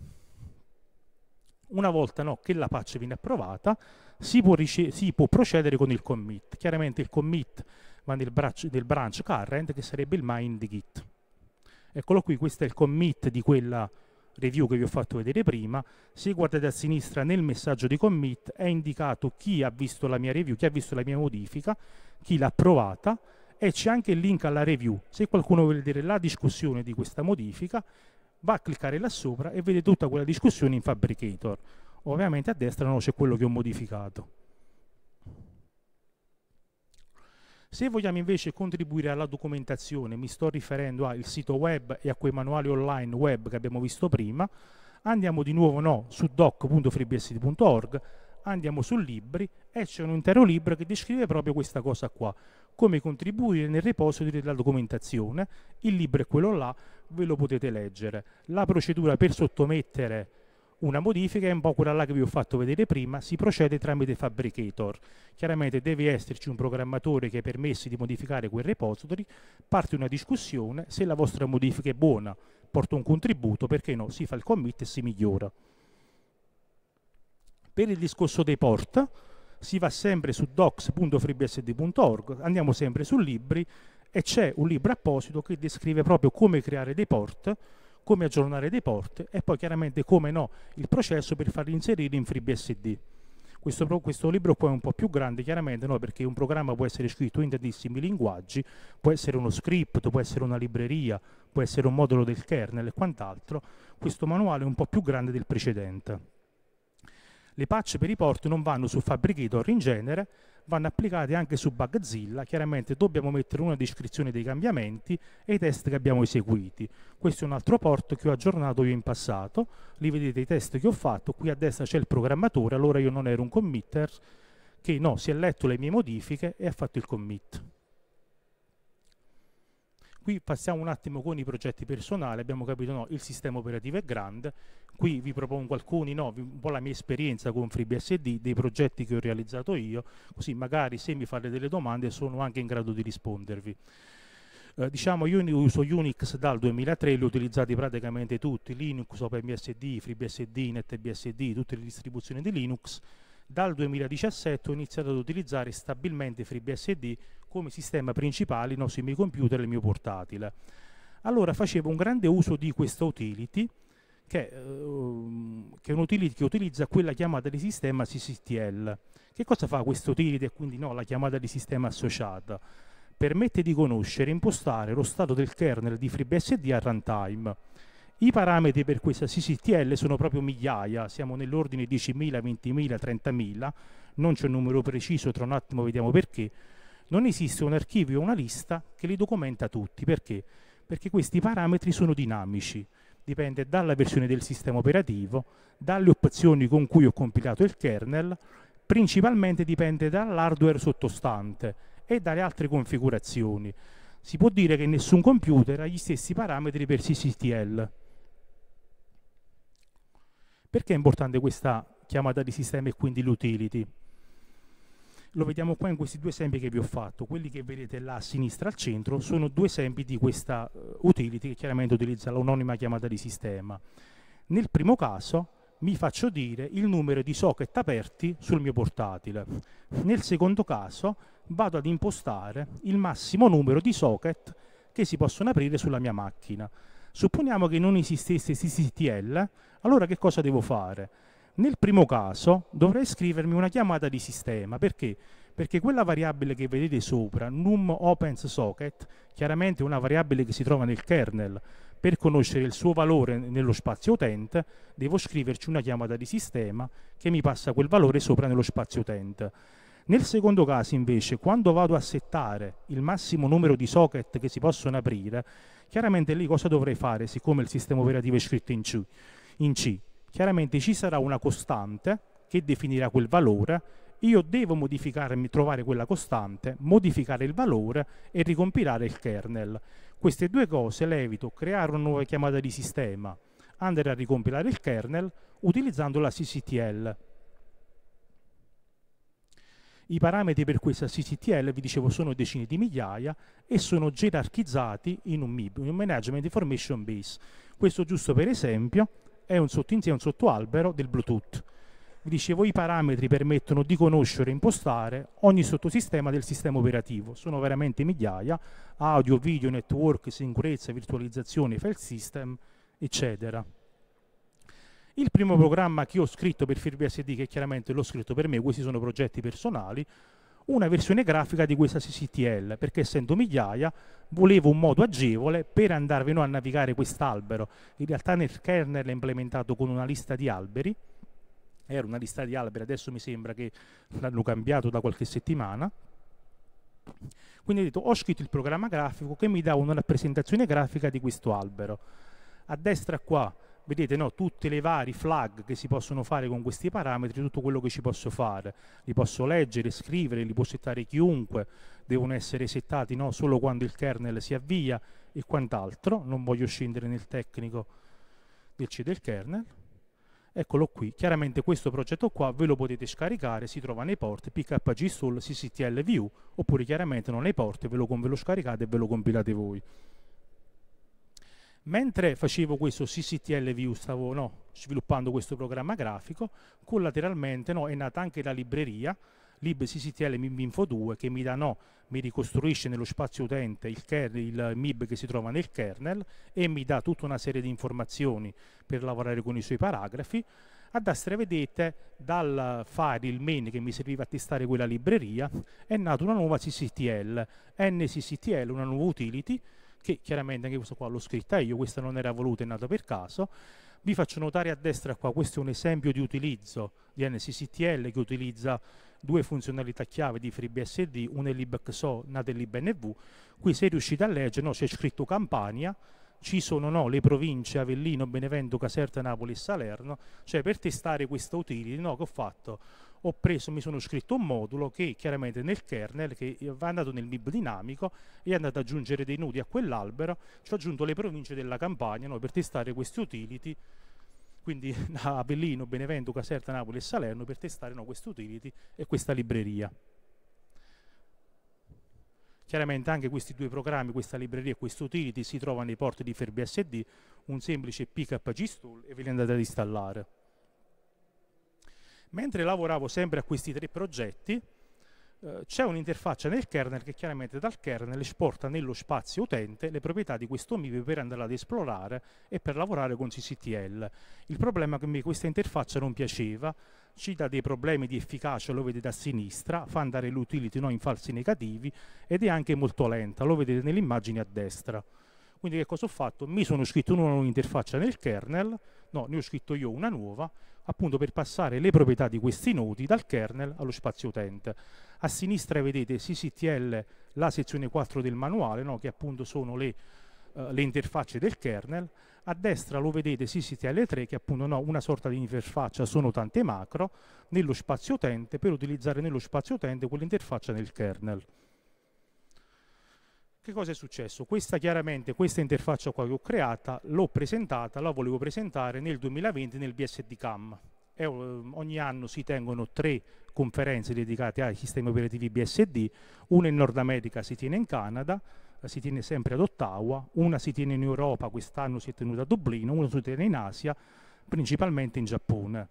Una volta no, che la patch viene approvata, si può, si può, procedere con il commit. Chiaramente il commit va nel branch, nel branch current che sarebbe il main Git. Eccolo qui, questo è il commit di quella review che vi ho fatto vedere prima, se guardate a sinistra nel messaggio di commit è indicato chi ha visto la mia review, chi ha visto la mia modifica, chi l'ha approvata e c'è anche il link alla review. Se qualcuno vuole vedere la discussione di questa modifica, va a cliccare là sopra e vede tutta quella discussione in Fabricator. Ovviamente a destra non c'è quello che ho modificato. Se vogliamo invece contribuire alla documentazione, mi sto riferendo al sito web e a quei manuali online web che abbiamo visto prima, andiamo di nuovo no, su doc.freebsd.org, andiamo su libri e c'è un intero libro che descrive proprio questa cosa qua, come contribuire nel repository della documentazione, il libro è quello là, ve lo potete leggere. La procedura per sottomettere una modifica è un po' quella che vi ho fatto vedere prima, si procede tramite Fabricator. Chiaramente deve esserci un programmatore che ha permesso di modificare quel repository, parte una discussione, se la vostra modifica è buona porta un contributo, perché no, si fa il commit e si migliora. Per il discorso dei port si va sempre su docs.freebsd.org, andiamo sempre su libri e c'è un libro apposito che descrive proprio come creare dei port come aggiornare dei port e poi chiaramente come no il processo per farli inserire in FreeBSD. Questo, questo, libro qua è un po' più grande chiaramente no? perché un programma può essere scritto in tantissimi linguaggi, può essere uno script, può essere una libreria, può essere un modulo del kernel e quant'altro. Questo manuale è un po' più grande del precedente. Le patch per i port non vanno su Fabricator in genere, vanno applicate anche su Bugzilla, chiaramente dobbiamo mettere una descrizione dei cambiamenti e i test che abbiamo eseguiti. Questo è un altro porto che ho aggiornato io in passato, lì vedete i test che ho fatto, qui a destra c'è il programmatore, allora io non ero un committer, che no, si è letto le mie modifiche e ha fatto il commit. Qui passiamo un attimo con i progetti personali, abbiamo capito no, il sistema operativo è grande, qui vi propongo alcuni, no, un po' la mia esperienza con FreeBSD, dei progetti che ho realizzato io, così magari se mi fate delle domande sono anche in grado di rispondervi. Eh, diciamo io uso Unix dal 2003, li ho utilizzati praticamente tutti, Linux, OpenBSD, FreeBSD, NetBSD, tutte le distribuzioni di Linux. Dal 2017 ho iniziato ad utilizzare stabilmente FreeBSD come sistema principale no, sui miei computer e il mio portatile. Allora facevo un grande uso di questa utility, che, uh, che è un'utility che utilizza quella chiamata di sistema CCTL. Che cosa fa questa utility e quindi no, la chiamata di sistema associata? Permette di conoscere e impostare lo stato del kernel di FreeBSD a runtime. I parametri per questa CCTL sono proprio migliaia, siamo nell'ordine 10.000, 20.000, 30.000, non c'è un numero preciso, tra un attimo vediamo perché, non esiste un archivio o una lista che li documenta tutti. Perché? Perché questi parametri sono dinamici, dipende dalla versione del sistema operativo, dalle opzioni con cui ho compilato il kernel, principalmente dipende dall'hardware sottostante e dalle altre configurazioni. Si può dire che nessun computer ha gli stessi parametri per CCTL. Perché è importante questa chiamata di sistema e quindi l'utility? Lo vediamo qua in questi due esempi che vi ho fatto. Quelli che vedete là a sinistra al centro sono due esempi di questa utility che chiaramente utilizza l'anonima chiamata di sistema. Nel primo caso mi faccio dire il numero di socket aperti sul mio portatile. Nel secondo caso vado ad impostare il massimo numero di socket che si possono aprire sulla mia macchina. Supponiamo che non esistesse CCTL allora che cosa devo fare? Nel primo caso dovrei scrivermi una chiamata di sistema, perché? Perché quella variabile che vedete sopra, num opens socket, chiaramente è una variabile che si trova nel kernel, per conoscere il suo valore nello spazio utente, devo scriverci una chiamata di sistema che mi passa quel valore sopra nello spazio utente. Nel secondo caso, invece, quando vado a settare il massimo numero di socket che si possono aprire, chiaramente lì cosa dovrei fare, siccome il sistema operativo è scritto in C? In C chiaramente ci sarà una costante che definirà quel valore, io devo modificarmi, trovare quella costante, modificare il valore e ricompilare il kernel. Queste due cose le evito, creare una nuova chiamata di sistema, andare a ricompilare il kernel utilizzando la CCTL. I parametri per questa CCTL, vi dicevo, sono decine di migliaia e sono gerarchizzati in un MIB, in un Management Information Base. Questo giusto per esempio è un sottoinsieme, un sottoalbero del Bluetooth. Vi dicevo, i parametri permettono di conoscere e impostare ogni sottosistema del sistema operativo. Sono veramente migliaia, audio, video, network, sicurezza, virtualizzazione, file system, eccetera. Il primo programma che ho scritto per FreeBSD, che chiaramente l'ho scritto per me, questi sono progetti personali, una versione grafica di questa CCTL, perché essendo migliaia volevo un modo agevole per andarvi a navigare quest'albero. In realtà nel kernel l'ho implementato con una lista di alberi, era una lista di alberi, adesso mi sembra che l'hanno cambiato da qualche settimana. Quindi ho detto, ho scritto il programma grafico che mi dà una rappresentazione grafica di questo albero. A destra qua vedete no, tutte le varie flag che si possono fare con questi parametri, tutto quello che ci posso fare, li posso leggere, scrivere, li può settare chiunque, devono essere settati no, solo quando il kernel si avvia e quant'altro, non voglio scendere nel tecnico del C del kernel, eccolo qui, chiaramente questo progetto qua ve lo potete scaricare, si trova nei port PKG Soul CCTL View, oppure chiaramente non nei port, ve lo, ve lo scaricate e ve lo compilate voi. Mentre facevo questo CCTL View, stavo no, sviluppando questo programma grafico, collateralmente no, è nata anche la libreria libcctl mibinfo 2 che mi, dà, no, mi ricostruisce nello spazio utente il, kernel, il, MIB che si trova nel kernel e mi dà tutta una serie di informazioni per lavorare con i suoi paragrafi. A destra vedete dal file il main che mi serviva a testare quella libreria è nata una nuova CCTL, NCCTL, una nuova utility che chiaramente anche questo qua l'ho scritta io, questa non era voluta, è nata per caso. Vi faccio notare a destra qua, questo è un esempio di utilizzo di NCCTL che utilizza due funzionalità chiave di FreeBSD, una è libxo, nata libnv. Qui se riuscite a leggere, no, c'è scritto Campania, ci sono no, le province Avellino, Benevento, Caserta, Napoli e Salerno, cioè per testare questa utility no, che ho fatto ho preso, mi sono scritto un modulo che chiaramente nel kernel, che è andato nel MIB dinamico, è andato ad aggiungere dei nodi a quell'albero, ci ho aggiunto le province della Campania no, per testare questi utility, quindi *laughs* Avellino, Benevento, Caserta, Napoli e Salerno, per testare no, questi utility e questa libreria. Chiaramente anche questi due programmi, questa libreria e questo utility si trovano nei porti di FreeBSD, un semplice PKG gstool e ve li andate ad installare mentre lavoravo sempre a questi tre progetti, eh, c'è un'interfaccia nel kernel che chiaramente dal kernel esporta nello spazio utente le proprietà di questo MIP per andare ad esplorare e per lavorare con CCTL. Il problema è che questa interfaccia non piaceva, ci dà dei problemi di efficacia, lo vedete a sinistra, fa andare l'utility no, in falsi negativi ed è anche molto lenta, lo vedete nelle immagini a destra. Quindi che cosa ho fatto? Mi sono scritto una nuova interfaccia nel kernel, no, ne ho scritto io una nuova, appunto per passare le proprietà di questi nodi dal kernel allo spazio utente. A sinistra vedete CCTL, la sezione 4 del manuale, no? che appunto sono le, uh, le, interfacce del kernel, a destra lo vedete CCTL3 che appunto no, una sorta di interfaccia, sono tante macro, nello spazio utente per utilizzare nello spazio utente quell'interfaccia nel kernel. Che cosa è successo? Questa chiaramente, questa interfaccia qua che ho creata, l'ho presentata, la volevo presentare nel 2020 nel BSD CAM. E ehm, ogni anno si tengono tre conferenze dedicate ai sistemi operativi BSD, una in Nord America si tiene in Canada, eh, si tiene sempre ad Ottawa, una si tiene in Europa, quest'anno si è tenuta a Dublino, una si tiene in Asia, principalmente in Giappone.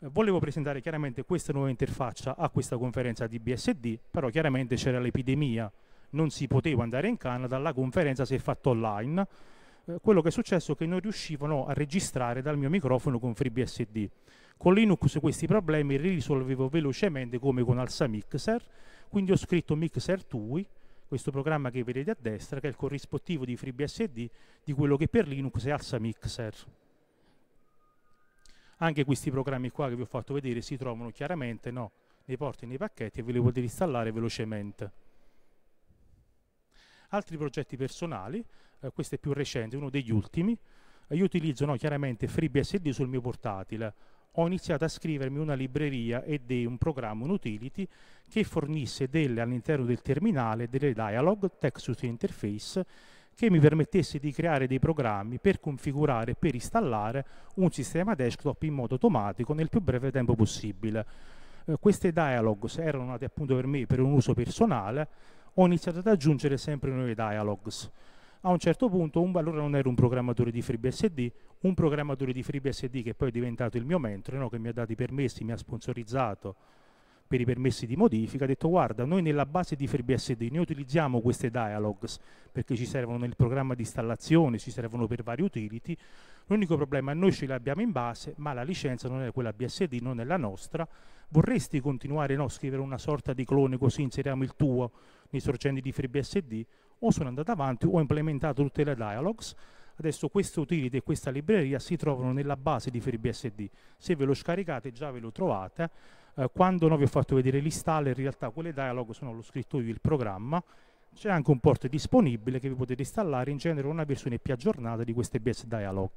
Eh, volevo presentare chiaramente questa nuova interfaccia a questa conferenza di BSD, però chiaramente c'era l'epidemia, non si poteva andare in Canada, la conferenza si è fatta online. Eh, quello che è successo è che non riuscivano a registrare dal mio microfono con FreeBSD. Con Linux questi problemi li risolvevo velocemente come con Alsa Mixer, quindi ho scritto Mixer TUI, questo programma che vedete a destra, che è il corrispettivo di FreeBSD di quello che per Linux è Alsa Mixer. Anche questi programmi qua che vi ho fatto vedere si trovano chiaramente no, nei porti e nei pacchetti e ve li potete installare velocemente. Altri progetti personali, eh, questo è più recente, uno degli ultimi, eh, io utilizzo no, chiaramente FreeBSD sul mio portatile, ho iniziato a scrivermi una libreria e un programma, un utility, che fornisse delle, all'interno del terminale delle dialog, text to interface, che mi permettesse di creare dei programmi per configurare e per installare un sistema desktop in modo automatico nel più breve tempo possibile. Eh, queste dialog erano nate appunto per me per un uso personale, ho iniziato ad aggiungere sempre nuovi dialogs. A un certo punto, un, allora non ero un programmatore di FreeBSD, un programmatore di FreeBSD che poi è diventato il mio mentore, no? che mi ha dato i permessi, mi ha sponsorizzato per i permessi di modifica, ha detto guarda, noi nella base di FreeBSD ne utilizziamo queste dialogs perché ci servono nel programma di installazione, ci servono per vari utility, l'unico problema è che noi ce l'abbiamo in base, ma la licenza non è quella BSD, non è la nostra, vorresti continuare a no, scrivere una sorta di clone così inseriamo il tuo? nei sorgenti di FreeBSD o sono andato avanti ho implementato tutte le dialogs. Adesso questo utility e questa libreria si trovano nella base di FreeBSD. Se ve lo scaricate già ve lo trovate. Eh, quando no, vi ho fatto vedere l'install, in realtà quelle dialog sono l'ho scritto io il programma. C'è anche un port disponibile che vi potete installare, in genere una versione più aggiornata di queste BS Dialog.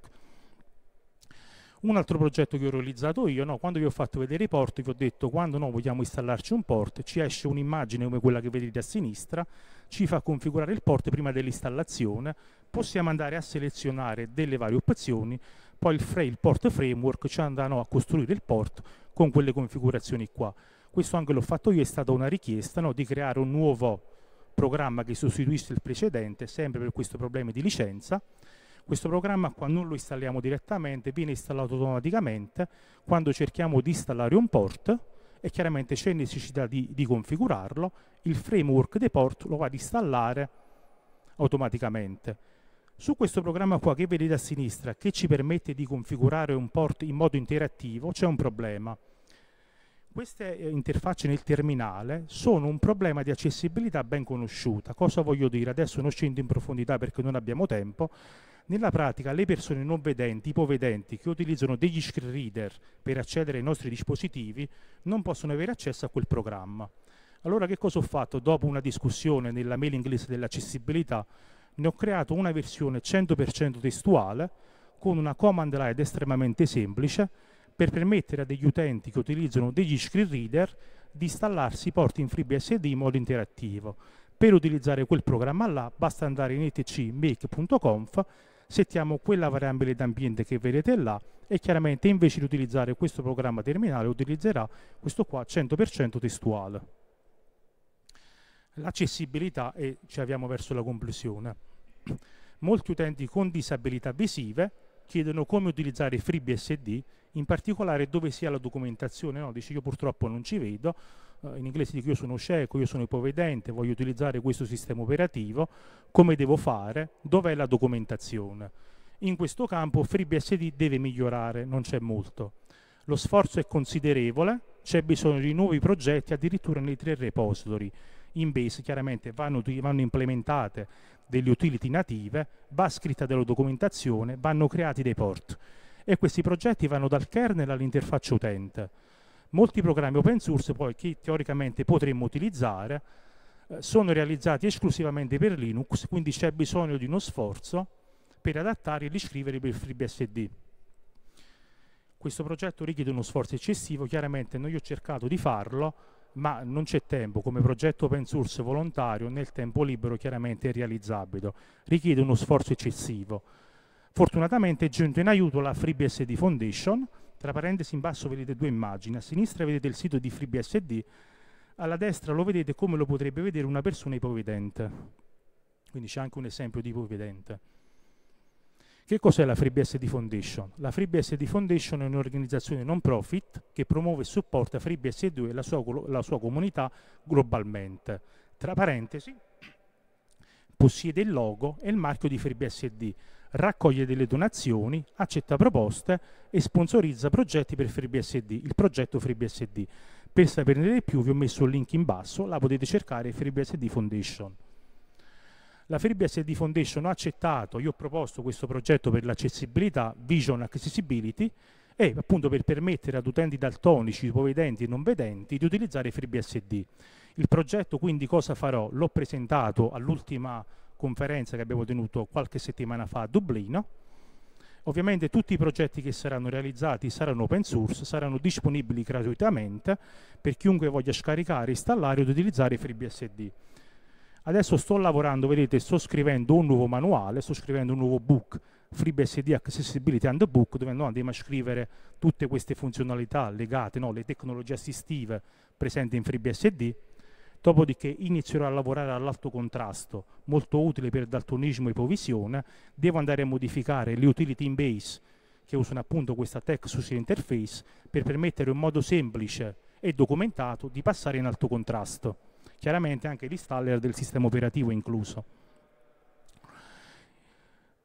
Un altro progetto che ho realizzato io, no? quando vi ho fatto vedere i porti, vi ho detto quando noi vogliamo installarci un port, ci esce un'immagine come quella che vedete a sinistra, ci fa configurare il port prima dell'installazione, possiamo andare a selezionare delle varie opzioni, poi il, frame, il port framework ci andranno a costruire il port con quelle configurazioni qua. Questo anche l'ho fatto io, è stata una richiesta no? di creare un nuovo programma che sostituisse il precedente, sempre per questo problema di licenza, questo programma qua non lo installiamo direttamente, viene installato automaticamente quando cerchiamo di installare un port e chiaramente c'è necessità di, di configurarlo, il framework dei port lo va ad installare automaticamente. Su questo programma qua che vedete a sinistra, che ci permette di configurare un port in modo interattivo, c'è un problema. Queste eh, interfacce nel terminale sono un problema di accessibilità ben conosciuta. Cosa voglio dire? Adesso non scendo in profondità perché non abbiamo tempo, nella pratica le persone non vedenti, ipovedenti, che utilizzano degli screen reader per accedere ai nostri dispositivi, non possono avere accesso a quel programma. Allora che cosa ho fatto? Dopo una discussione nella mailing list dell'accessibilità, ne ho creato una versione 100% testuale con una command line estremamente semplice per permettere a degli utenti che utilizzano degli screen reader di installarsi i porti in FreeBSD in modo interattivo. Per utilizzare quel programma là basta andare in etcmake.conf settiamo quella variabile d'ambiente che vedete là e chiaramente invece di utilizzare questo programma terminale utilizzerà questo qua 100% testuale. L'accessibilità e ci avviamo verso la conclusione. Molti utenti con disabilità visive chiedono come utilizzare FreeBSD, in particolare dove sia la documentazione, no? dice io purtroppo non ci vedo, eh, in inglese dico io sono cieco, io sono ipovedente, voglio utilizzare questo sistema operativo, come devo fare, dov'è la documentazione. In questo campo FreeBSD deve migliorare, non c'è molto. Lo sforzo è considerevole, c'è bisogno di nuovi progetti addirittura nei tre repository. In base chiaramente vanno, vanno implementate delle utility native, va scritta della documentazione, vanno creati dei port e questi progetti vanno dal kernel all'interfaccia utente. Molti programmi open source poi che teoricamente potremmo utilizzare eh, sono realizzati esclusivamente per Linux, quindi c'è bisogno di uno sforzo per adattare e riscrivere per FreeBSD. Questo progetto richiede uno sforzo eccessivo, chiaramente noi ho cercato di farlo, ma non c'è tempo, come progetto open source volontario nel tempo libero chiaramente è realizzabile, richiede uno sforzo eccessivo. Fortunatamente è giunto in aiuto la FreeBSD Foundation, tra parentesi in basso vedete due immagini, a sinistra vedete il sito di FreeBSD, alla destra lo vedete come lo potrebbe vedere una persona ipovedente. Quindi c'è anche un esempio di ipovedente. Che cos'è la FreeBSD Foundation? La FreeBSD Foundation è un'organizzazione non profit che promuove e supporta FreeBSD e la sua, la sua comunità globalmente. Tra parentesi, possiede il logo e il marchio di FreeBSD, raccoglie delle donazioni, accetta proposte e sponsorizza progetti per FreeBSD, il progetto FreeBSD. Per saperne di più vi ho messo il link in basso, la potete cercare FreeBSD Foundation. La FreeBSD Foundation ha accettato, io ho proposto questo progetto per l'accessibilità Vision Accessibility e appunto per permettere ad utenti daltonici, ipovedenti e non vedenti di utilizzare FreeBSD. Il progetto quindi cosa farò? L'ho presentato all'ultima conferenza che abbiamo tenuto qualche settimana fa a Dublino. Ovviamente tutti i progetti che saranno realizzati saranno open source, saranno disponibili gratuitamente per chiunque voglia scaricare, installare ed utilizzare FreeBSD. Adesso sto lavorando, vedete, sto scrivendo un nuovo manuale, sto scrivendo un nuovo book FreeBSD Accessibility Handbook dove noi andiamo a scrivere tutte queste funzionalità legate alle no, tecnologie assistive presenti in FreeBSD Dopodiché inizierò a lavorare all'alto contrasto, molto utile per daltonismo e ipovisione, Devo andare a modificare le utility in base che usano appunto questa tech TechSUSE interface per permettere in modo semplice e documentato di passare in alto contrasto. Chiaramente anche l'installer del sistema operativo incluso.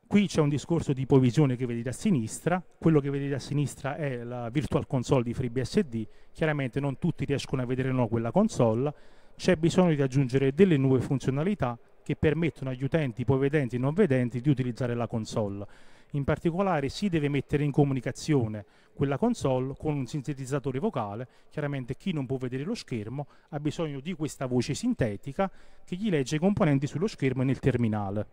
Qui c'è un discorso di ipovisione che vedete a sinistra, quello che vedete a sinistra è la Virtual Console di FreeBSD, chiaramente non tutti riescono a vedere no quella console, c'è bisogno di aggiungere delle nuove funzionalità che permettono agli utenti poi vedenti e non vedenti di utilizzare la console. In particolare si deve mettere in comunicazione quella console con un sintetizzatore vocale, chiaramente chi non può vedere lo schermo ha bisogno di questa voce sintetica che gli legge i componenti sullo schermo e nel terminale.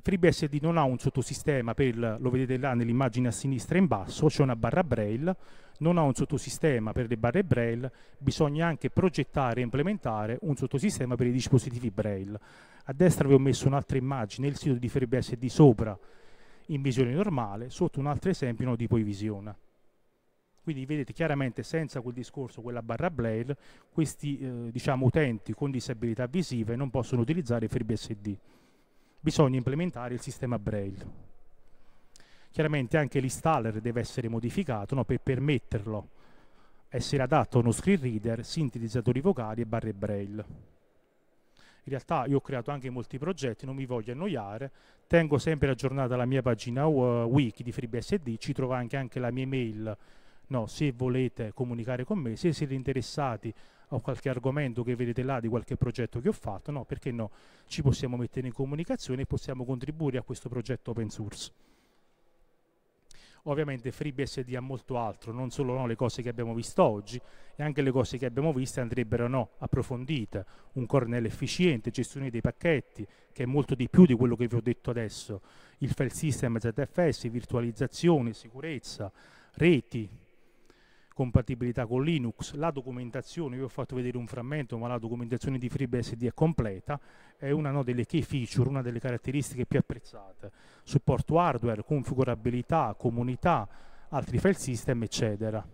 FreeBSD non ha un sottosistema per, lo vedete là nell'immagine a sinistra in basso, c'è una barra Braille, non ha un sottosistema per le barre Braille, bisogna anche progettare e implementare un sottosistema per i dispositivi Braille. A destra vi ho messo un'altra immagine, il sito di FreeBSD sopra in visione normale, sotto un altro esempio no, di poivisione. Quindi vedete chiaramente senza quel discorso, quella barra Braille, questi eh, diciamo, utenti con disabilità visive non possono utilizzare FreeBSD bisogna implementare il sistema Braille. Chiaramente anche l'installer deve essere modificato no, per permetterlo essere adatto a uno screen reader, sintetizzatori vocali e barre Braille. In realtà io ho creato anche molti progetti, non mi voglio annoiare, tengo sempre aggiornata la mia pagina eh, wiki di FreeBSD, ci trova anche, anche la mia email no, se volete comunicare con me, se siete interessati o qualche argomento che vedete là di qualche progetto che ho fatto, no, perché no? Ci possiamo mettere in comunicazione e possiamo contribuire a questo progetto open source. Ovviamente FreeBSD ha molto altro, non solo no, le cose che abbiamo visto oggi, e anche le cose che abbiamo visto andrebbero no, approfondite. Un cornell efficiente, gestione dei pacchetti, che è molto di più di quello che vi ho detto adesso. Il file system ZFS, virtualizzazione, sicurezza, reti, compatibilità con Linux, la documentazione, vi ho fatto vedere un frammento, ma la documentazione di FreeBSD è completa, è una no, delle key feature, una delle caratteristiche più apprezzate, supporto hardware, configurabilità, comunità, altri file system, eccetera.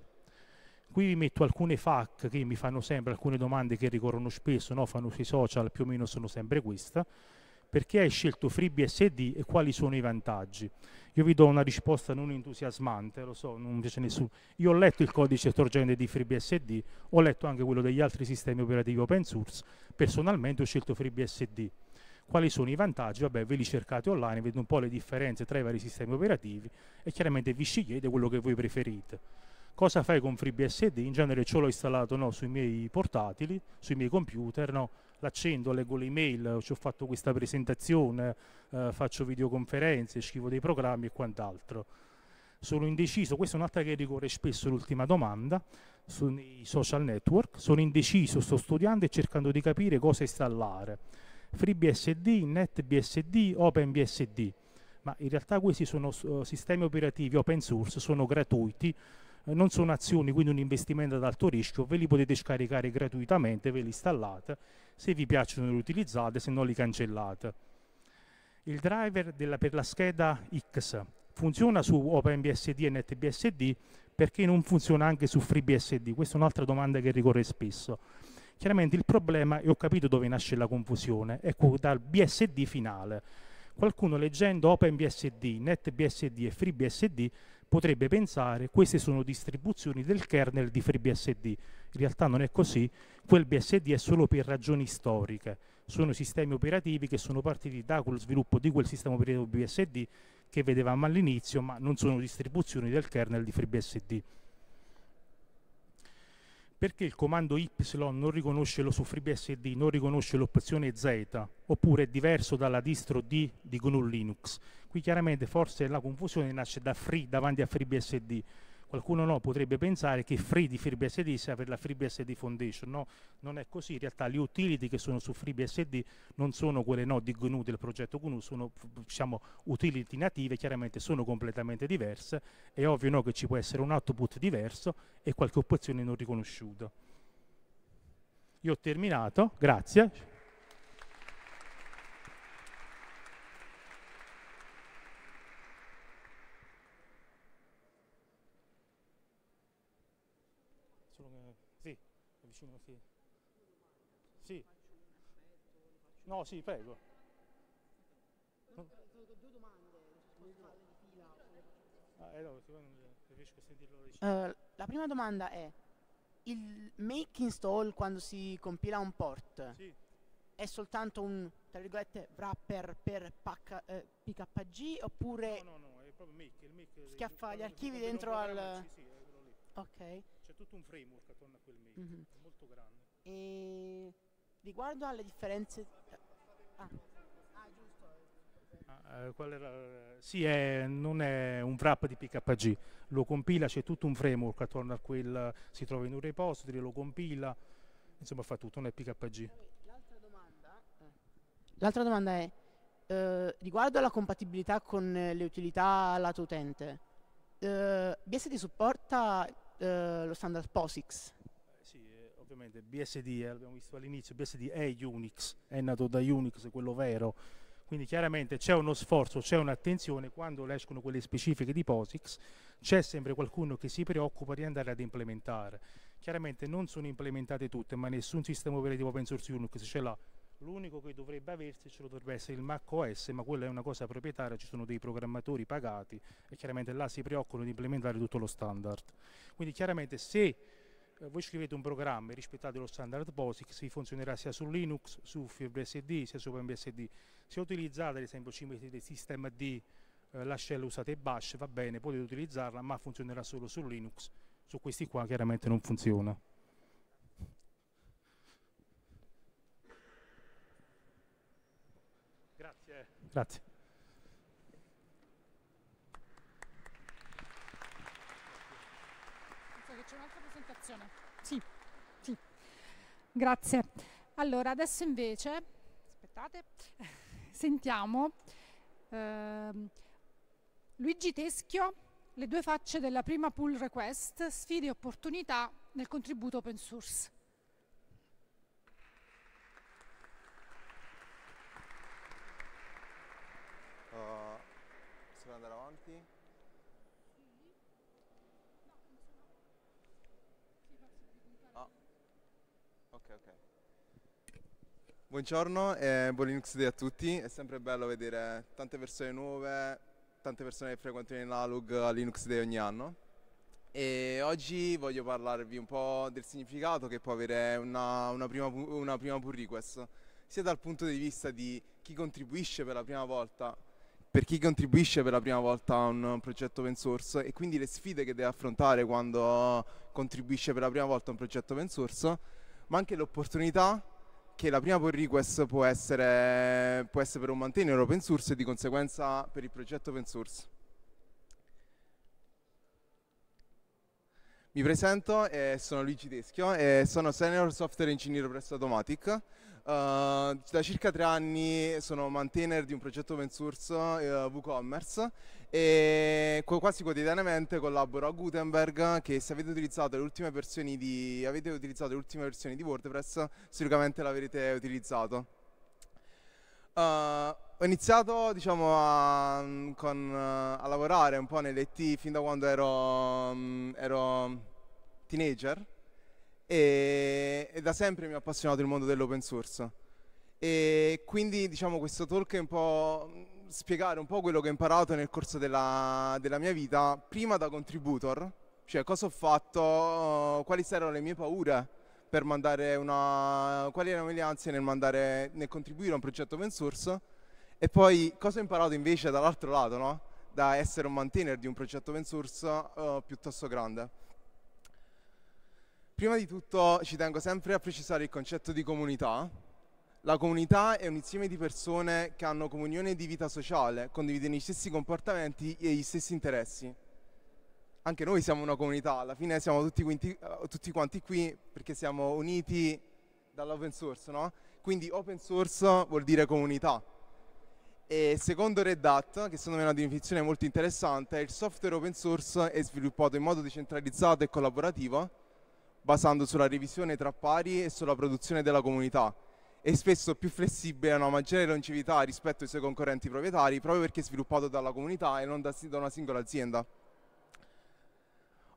Qui vi metto alcune FAQ che mi fanno sempre, alcune domande che ricorrono spesso, no? fanno sui social, più o meno sono sempre queste perché hai scelto FreeBSD e quali sono i vantaggi? Io vi do una risposta non entusiasmante, lo so, non piace nessuno. Io ho letto il codice sorgente di FreeBSD, ho letto anche quello degli altri sistemi operativi open source, personalmente ho scelto FreeBSD. Quali sono i vantaggi? Vabbè, ve li cercate online, vedete un po' le differenze tra i vari sistemi operativi e chiaramente vi scegliete quello che voi preferite. Cosa fai con FreeBSD? In genere ce l'ho installato no, sui miei portatili, sui miei computer, no? l'accendo, leggo le email, ci ho fatto questa presentazione, eh, faccio videoconferenze, scrivo dei programmi e quant'altro. Sono indeciso, questa è un'altra che ricorre spesso l'ultima domanda, sui social network, sono indeciso, sto studiando e cercando di capire cosa installare. FreeBSD, NetBSD, OpenBSD ma in realtà questi sono uh, sistemi operativi open source, sono gratuiti, eh, non sono azioni, quindi un investimento ad alto rischio, ve li potete scaricare gratuitamente, ve li installate se vi piacciono li utilizzate, se no li cancellate. Il driver della, per la scheda X funziona su OpenBSD e NetBSD perché non funziona anche su FreeBSD? Questa è un'altra domanda che ricorre spesso. Chiaramente il problema, e ho capito dove nasce la confusione, è dal BSD finale. Qualcuno leggendo OpenBSD, NetBSD e FreeBSD potrebbe pensare queste sono distribuzioni del kernel di FreeBSD. In realtà non è così, quel BSD è solo per ragioni storiche, sono sistemi operativi che sono partiti da quello sviluppo di quel sistema operativo BSD che vedevamo all'inizio, ma non sono distribuzioni del kernel di FreeBSD perché il comando Y non riconosce lo FreeBSD, non riconosce l'opzione Z, oppure è diverso dalla distro D di GNU Linux. Qui chiaramente forse la confusione nasce da free davanti a FreeBSD, Qualcuno no, potrebbe pensare che free di FreeBSD sia per la FreeBSD Foundation, no, non è così, in realtà le utility che sono su FreeBSD non sono quelle no, di GNU, del progetto GNU, sono diciamo, utility native, chiaramente sono completamente diverse, è ovvio no, che ci può essere un output diverso e qualche opzione non riconosciuta. Io ho terminato, grazie. No, sì, prego. due domande, Ah, eh, no, non riesco a sentirlo. Uh, la prima domanda è, il make install quando si compila un port sì. è soltanto un, tra virgolette, wrapper per pacca, eh, PKG oppure... No, no, no, è proprio make. Il make schiaffa gli archivi dentro al... Sì, sì, è quello lì. Ok. C'è tutto un framework attorno a quel make, mm -hmm. molto grande. E Riguardo alle differenze... Ah. Ah, eh, era... Eh, sì, è, non è un wrap di PKG, lo compila, c'è tutto un framework attorno a quel, si trova in un repository, lo compila, insomma fa tutto, non è PKG. L'altra domanda, eh. domanda, è, eh, riguardo alla compatibilità con le utilità lato utente, eh, BSD supporta lo standard POSIX? ovviamente BSD, eh, l'abbiamo visto all'inizio, BSD è Unix, è nato da Unix, quello vero, quindi chiaramente c'è uno sforzo, c'è un'attenzione, quando escono quelle specifiche di POSIX c'è sempre qualcuno che si preoccupa di andare ad implementare. Chiaramente non sono implementate tutte, ma nessun sistema operativo open source Unix ce l'ha. L'unico che dovrebbe aversi ce lo dovrebbe essere il macOS, ma quella è una cosa proprietaria, ci sono dei programmatori pagati e chiaramente là si preoccupano di implementare tutto lo standard. Quindi chiaramente se eh, voi scrivete un programma e rispettate lo standard POSIX, vi funzionerà sia su Linux, su FreeBSD, sia su OpenBSD. Se utilizzate ad esempio ci mettete sistema D, eh, la shell usate bash, va bene, potete utilizzarla, ma funzionerà solo su Linux. Su questi qua chiaramente non funziona. Grazie. Grazie. presentazione. Sì, sì. Grazie. Allora, adesso invece, aspettate, *laughs* sentiamo eh, Luigi Teschio, le due facce della prima pull request, sfide e opportunità nel contributo open source. Uh, se andare avanti. Buongiorno e buon Linux Day a tutti, è sempre bello vedere tante persone nuove, tante persone che frequentano in Alug a Linux Day ogni anno e oggi voglio parlarvi un po' del significato che può avere una, una, prima, una prima pull request, sia dal punto di vista di chi contribuisce per la prima volta, per chi contribuisce per la prima volta a un progetto open source e quindi le sfide che deve affrontare quando contribuisce per la prima volta a un progetto open source, ma anche l'opportunità che la prima pull request può essere, può essere per un maintainer open source e di conseguenza per il progetto open source. Mi presento, eh, sono Luigi Teschio e sono Senior Software Engineer presso Automatic. Uh, da circa tre anni sono maintainer di un progetto open source uh, WooCommerce e quasi quotidianamente collaboro a Gutenberg che se avete utilizzato le ultime versioni di, le ultime versioni di WordPress sicuramente l'avrete utilizzato. Uh, ho iniziato diciamo, a, con, a, lavorare un po' nell'ET fin da quando ero, mm, ero teenager e, e da sempre mi ha appassionato il mondo dell'open source e quindi diciamo questo talk è un po' spiegare un po' quello che ho imparato nel corso della, della mia vita, prima da contributor, cioè cosa ho fatto, quali erano le mie paure per mandare una, quali erano le ansie nel, mandare, nel contribuire a un progetto open source e poi cosa ho imparato invece dall'altro lato, no? da essere un maintainer di un progetto open source uh, piuttosto grande. Prima di tutto ci tengo sempre a precisare il concetto di comunità, la comunità è un insieme di persone che hanno comunione di vita sociale, condividono gli stessi comportamenti e gli stessi interessi. Anche noi siamo una comunità, alla fine siamo tutti, quinti, eh, tutti quanti qui perché siamo uniti dall'open source, no? Quindi open source vuol dire comunità. E secondo Red Hat, che secondo me è una definizione molto interessante, il software open source è sviluppato in modo decentralizzato e collaborativo, basando sulla revisione tra pari e sulla produzione della comunità e spesso più flessibile, ha una maggiore longevità rispetto ai suoi concorrenti proprietari, proprio perché è sviluppato dalla comunità e non da, da una singola azienda.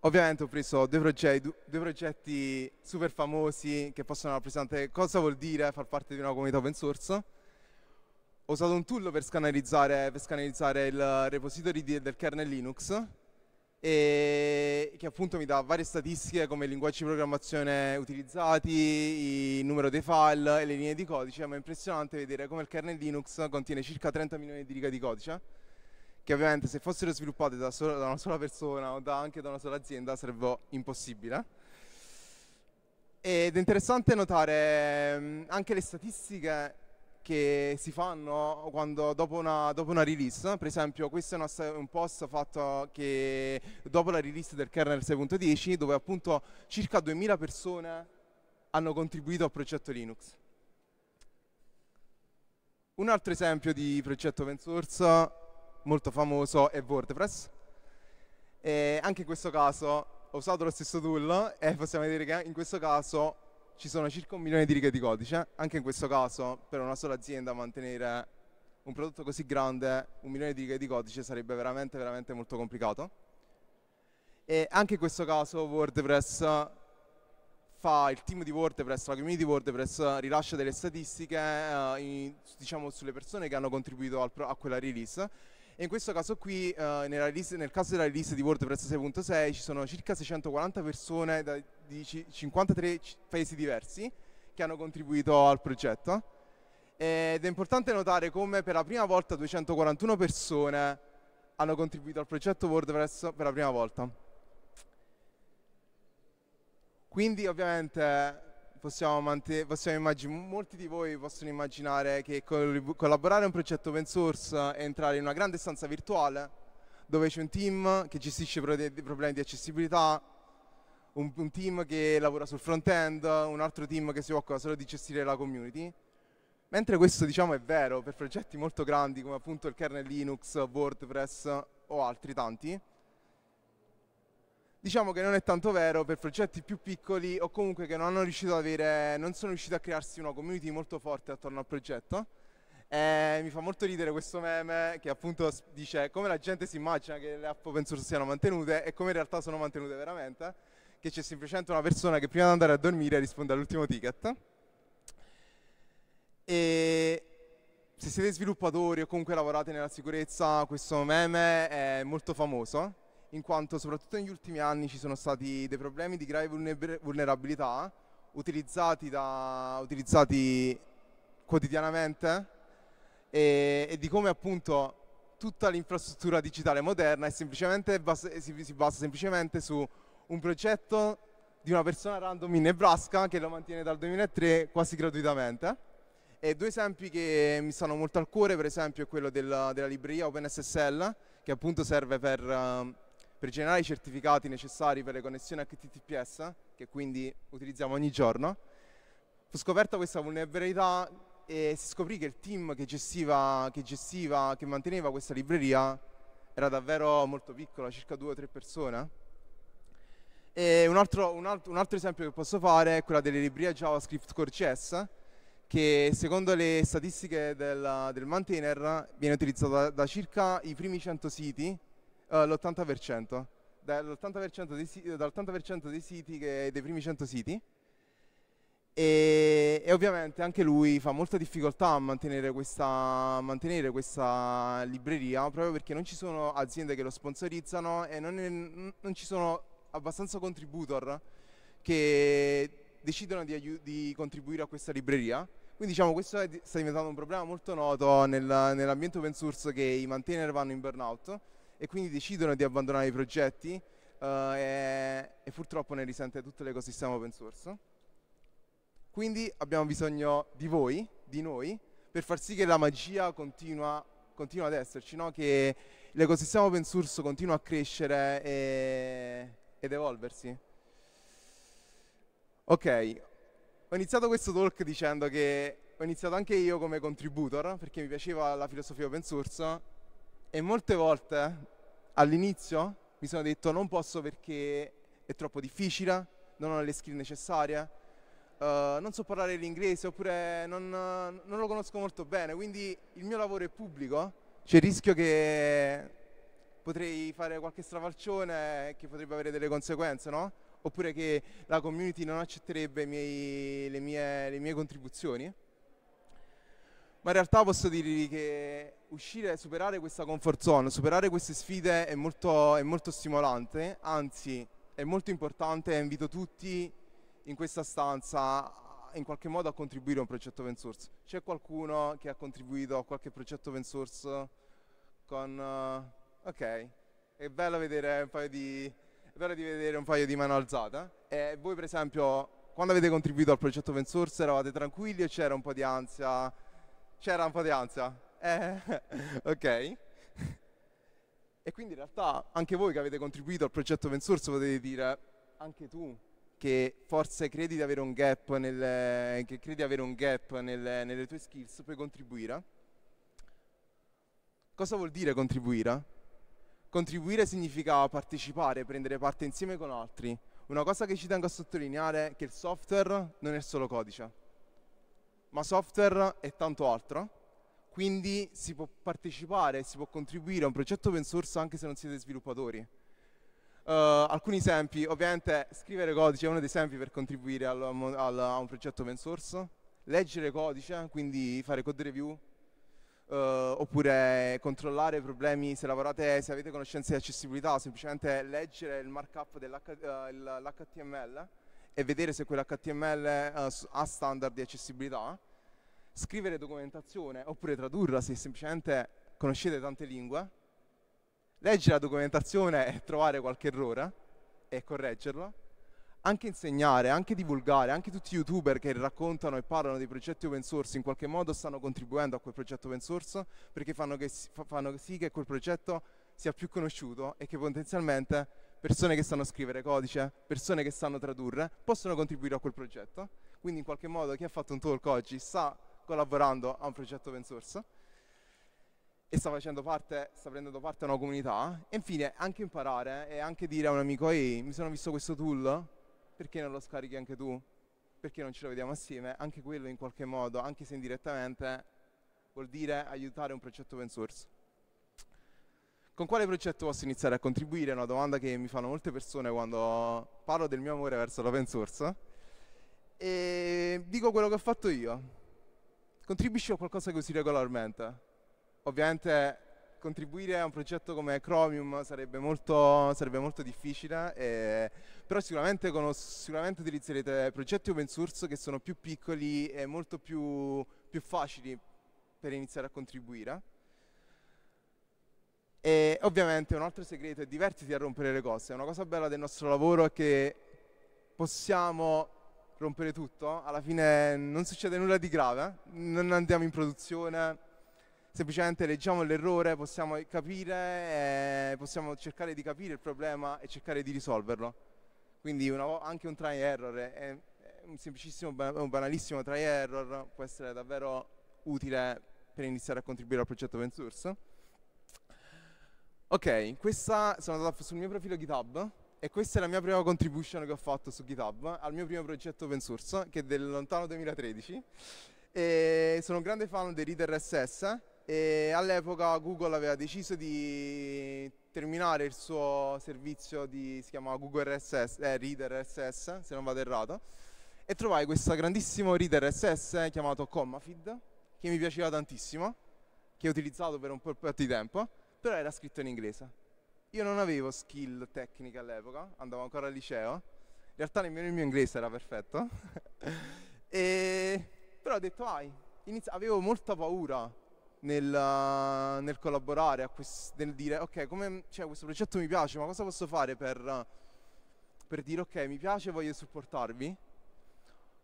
Ovviamente ho preso due progetti, due progetti, super famosi che possono rappresentare cosa vuol dire far parte di una comunità open source. Ho usato un tool per scanalizzare, per scanalizzare il repository di, del kernel Linux e che appunto mi dà varie statistiche come i linguaggi di programmazione utilizzati, il numero dei file e le linee di codice, ma è impressionante vedere come il kernel Linux contiene circa 30 milioni di righe di codice, che ovviamente se fossero sviluppate da, da una sola persona o da anche da una sola azienda sarebbe impossibile. Ed è interessante notare anche le statistiche che si fanno quando, dopo, una, dopo una release. Per esempio, questo è una, un post fatto che dopo la release del kernel 6.10, dove appunto circa 2000 persone hanno contribuito al progetto Linux. Un altro esempio di progetto open source molto famoso è WordPress. E anche in questo caso ho usato lo stesso tool e possiamo vedere che in questo caso ci sono circa un milione di righe di codice, anche in questo caso per una sola azienda mantenere un prodotto così grande, un milione di righe di codice sarebbe veramente, veramente molto complicato. E anche in questo caso WordPress fa il team di WordPress, la community di WordPress rilascia delle statistiche eh, in, diciamo, sulle persone che hanno contribuito pro, a quella release e in questo caso qui, eh, release, nel caso della release di WordPress 6.6, ci sono circa 640 persone da, di 53 paesi diversi che hanno contribuito al progetto. Ed è importante notare come per la prima volta 241 persone hanno contribuito al progetto WordPress per la prima volta. Quindi ovviamente possiamo, possiamo immaginare, molti di voi possono immaginare che collaborare a un progetto open source è entrare in una grande stanza virtuale dove c'è un team che gestisce pro problemi di accessibilità, un, un team che lavora sul front-end, un altro team che si occupa solo di gestire la community. Mentre questo diciamo è vero per progetti molto grandi come appunto il kernel Linux, WordPress o altri tanti, diciamo che non è tanto vero per progetti più piccoli o comunque che non, avere, non sono riusciti a crearsi una community molto forte attorno al progetto. E mi fa molto ridere questo meme che appunto dice come la gente si immagina che le app open source siano mantenute e come in realtà sono mantenute veramente, che c'è semplicemente una persona che prima di andare a dormire risponde all'ultimo ticket. E se siete sviluppatori o comunque lavorate nella sicurezza, questo meme è molto famoso in quanto soprattutto negli ultimi anni ci sono stati dei problemi di grave vulnerabilità utilizzati, da, utilizzati quotidianamente e, e, di come appunto tutta l'infrastruttura digitale moderna basa, si, si basa semplicemente su un progetto di una persona random in Nebraska che lo mantiene dal 2003 quasi gratuitamente. E due esempi che mi stanno molto al cuore, per esempio, è quello della, della libreria OpenSSL, che appunto serve per, per generare i certificati necessari per le connessioni HTTPS, che quindi utilizziamo ogni giorno, fu scoperta questa vulnerabilità e si scoprì che il team che gestiva, che, gestiva, che manteneva questa libreria era davvero molto piccolo, circa due o tre persone. E un altro, un, altro, un altro, esempio che posso fare è quella delle librerie JavaScript Core che secondo le statistiche del, del maintainer viene utilizzata da, da circa i primi 100 siti eh, l'80%, dall'80% dei, dall dei, siti che, dei primi 100 siti. E, e, ovviamente anche lui fa molta difficoltà a mantenere questa, mantenere questa, libreria proprio perché non ci sono aziende che lo sponsorizzano e non, è, non ci sono abbastanza contributor che decidono di, di, contribuire a questa libreria. Quindi diciamo questo è, sta diventando un problema molto noto nel, nell'ambiente open source che i maintainer vanno in burnout e quindi decidono di abbandonare i progetti uh, e, e, purtroppo ne risente tutto l'ecosistema open source. Quindi abbiamo bisogno di voi, di noi, per far sì che la magia continua, continua ad esserci, no? che l'ecosistema open source continua a crescere e, ed evolversi. Ok, ho iniziato questo talk dicendo che ho iniziato anche io come contributor perché mi piaceva la filosofia open source e molte volte eh, all'inizio mi sono detto non posso perché è troppo difficile, non ho le skill necessarie, uh, non so parlare l'inglese oppure non, non lo conosco molto bene, quindi il mio lavoro è pubblico, c'è il rischio che potrei fare qualche stravalcione che potrebbe avere delle conseguenze, no? Oppure che la community non accetterebbe miei, le, mie, le mie contribuzioni. Ma in realtà posso dirvi che uscire, superare questa comfort zone, superare queste sfide è molto, è molto stimolante, anzi è molto importante e invito tutti in questa stanza in qualche modo a contribuire a un progetto open source. C'è qualcuno che ha contribuito a qualche progetto open source con... Uh, ok, è bello vedere un paio di... È bello di vedere un paio di mano alzata. E voi per esempio, quando avete contribuito al progetto open source eravate tranquilli o c'era un po' di ansia? C'era un po' di ansia? eh, *laughs* ok? E quindi in realtà anche voi che avete contribuito al progetto open source potete dire, anche tu, che forse credi di avere un gap, nel, avere un gap nel, nelle tue skills, puoi contribuire. Cosa vuol dire contribuire? Contribuire significa partecipare, prendere parte insieme con altri. Una cosa che ci tengo a sottolineare è che il software non è solo codice, ma software è tanto altro quindi si può partecipare, si può contribuire a un progetto open source anche se non siete sviluppatori. Uh, alcuni esempi, ovviamente scrivere codice è uno dei esempi per contribuire al, al, a un progetto open source, leggere codice, quindi fare code review, uh, oppure controllare problemi se lavorate, se avete conoscenze di accessibilità, semplicemente leggere il markup dell'HTML eh, uh, e vedere se quell'HTML ha standard di accessibilità scrivere documentazione oppure tradurla se semplicemente conoscete tante lingue, leggere la documentazione e trovare qualche errore e correggerlo, anche insegnare, anche divulgare, anche tutti gli youtuber che raccontano e parlano dei progetti open source in qualche modo stanno contribuendo a quel progetto open source perché fanno, che, fanno sì che quel progetto sia più conosciuto e che potenzialmente persone che sanno scrivere codice, persone che sanno tradurre, possono contribuire a quel progetto. Quindi in qualche modo chi ha fatto un talk oggi sa collaborando a un progetto open source e sta, parte, sta prendendo parte a una comunità. E infine anche imparare e anche dire a un amico, ehi, mi sono visto questo tool, perché non lo scarichi anche tu? Perché non ce lo vediamo assieme? Anche quello in qualche modo, anche se indirettamente, vuol dire aiutare un progetto open source. Con quale progetto posso iniziare a contribuire? È una domanda che mi fanno molte persone quando parlo del mio amore verso l'open source. E dico quello che ho fatto io contribuisci a qualcosa così regolarmente. Ovviamente contribuire a un progetto come Chromium sarebbe molto, sarebbe molto difficile, eh, però sicuramente, sicuramente, utilizzerete progetti open source che sono più piccoli e molto più, più facili per iniziare a contribuire. E ovviamente un altro segreto è divertiti a rompere le cose. Una cosa bella del nostro lavoro è che possiamo rompere tutto, alla fine non succede nulla di grave, eh. non andiamo in produzione, semplicemente leggiamo l'errore, possiamo capire, eh, possiamo cercare di capire il problema e cercare di risolverlo. Quindi una, anche un try error, eh, è, è un semplicissimo, un banalissimo try error può essere davvero utile per iniziare a contribuire al progetto open source. Ok, questa sono andata sul mio profilo GitHub e questa è la mia prima contribution che ho fatto su GitHub al mio primo progetto open source che è del lontano 2013 e sono un grande fan dei reader SS e all'epoca Google aveva deciso di terminare il suo servizio di, si chiama Google RSS, eh, Reader SS se non vado errato e trovai questo grandissimo reader SS chiamato Commafid che mi piaceva tantissimo che ho utilizzato per un po' di tempo però era scritto in inglese io non avevo skill tecnica all'epoca, andavo ancora al liceo. In realtà nemmeno il mio inglese era perfetto. *laughs* e... Però ho detto, vai, Inizio... avevo molta paura nel, eh, nel collaborare, quest... nel dire, ok, come... cioè, questo progetto mi piace, ma cosa posso fare per, per dire, ok, mi piace, voglio supportarvi?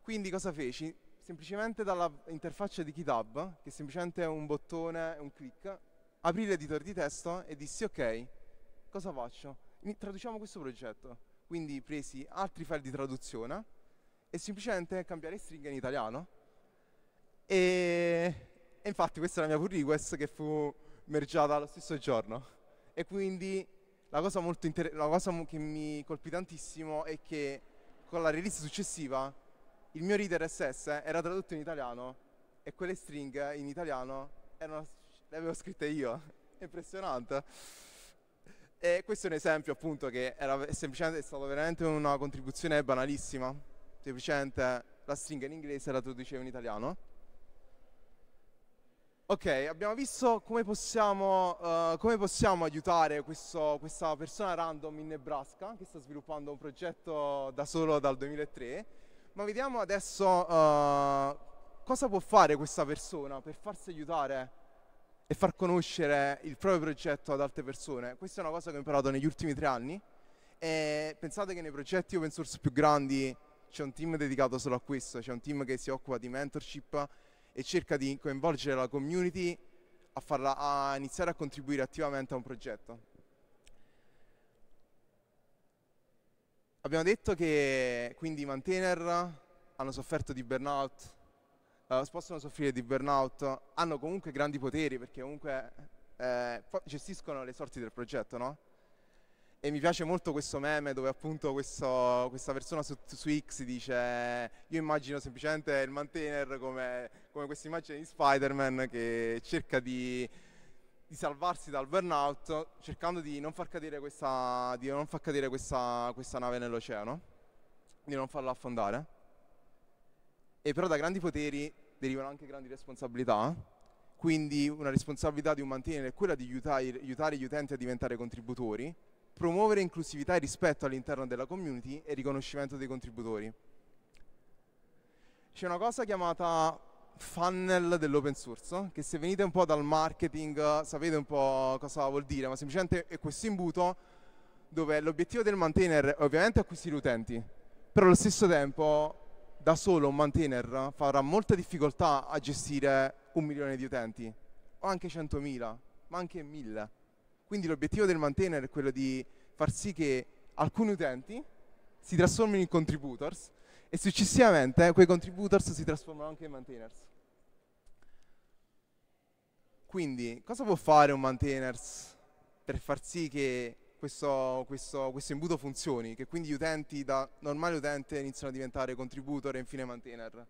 Quindi cosa feci? Semplicemente dall'interfaccia di GitHub, che semplicemente è un bottone, un clic, aprì l'editor di testo e dissi, ok, cosa faccio? Traduciamo questo progetto, quindi presi altri file di traduzione e semplicemente cambiare stringa in italiano. E, e infatti questa è la mia pull request che fu mergiata lo stesso giorno. E quindi la cosa, la cosa che mi colpì tantissimo è che con la release successiva il mio reader SS era tradotto in italiano e quelle stringhe in italiano erano, le avevo scritte io. Impressionante. E questo è un esempio appunto che era semplicemente, è stata veramente una contribuzione banalissima, semplicemente la stringa in inglese la traducevo in italiano. Ok, abbiamo visto come possiamo, uh, come possiamo aiutare questo, questa persona random in Nebraska che sta sviluppando un progetto da solo dal 2003, ma vediamo adesso uh, cosa può fare questa persona per farsi aiutare e far conoscere il proprio progetto ad altre persone. Questa è una cosa che ho imparato negli ultimi tre anni e pensate che nei progetti open source più grandi c'è un team dedicato solo a questo, c'è un team che si occupa di mentorship e cerca di coinvolgere la community a, farla, a iniziare a contribuire attivamente a un progetto. Abbiamo detto che quindi i maintainer hanno sofferto di burnout, eh, possono soffrire di burnout, hanno comunque grandi poteri perché comunque eh, gestiscono le sorti del progetto, no? E mi piace molto questo meme dove appunto questo, questa persona su, su, X dice io immagino semplicemente il maintainer come, come questa immagine di Spider-Man che cerca di, di, salvarsi dal burnout cercando di non far cadere questa, far cadere questa, questa nave nell'oceano, di non farla affondare. E però da grandi poteri derivano anche grandi responsabilità, quindi una responsabilità di un mantenere è quella di aiutare, aiutare gli utenti a diventare contributori, promuovere inclusività e rispetto all'interno della community e riconoscimento dei contributori. C'è una cosa chiamata funnel dell'open source, che se venite un po' dal marketing eh, sapete un po' cosa vuol dire, ma semplicemente è questo imbuto dove l'obiettivo del maintainer è ovviamente acquisire utenti, però allo stesso tempo da solo un maintainer farà molta difficoltà a gestire un milione di utenti, o anche 100.000, ma anche 1.000. Quindi l'obiettivo del maintainer è quello di far sì che alcuni utenti si trasformino in contributors e successivamente quei contributors si trasformano anche in maintainers. Quindi cosa può fare un maintainer per far sì che questo, questo, questo imbuto funzioni, che quindi gli utenti da normale utente iniziano a diventare contributor e infine maintainer.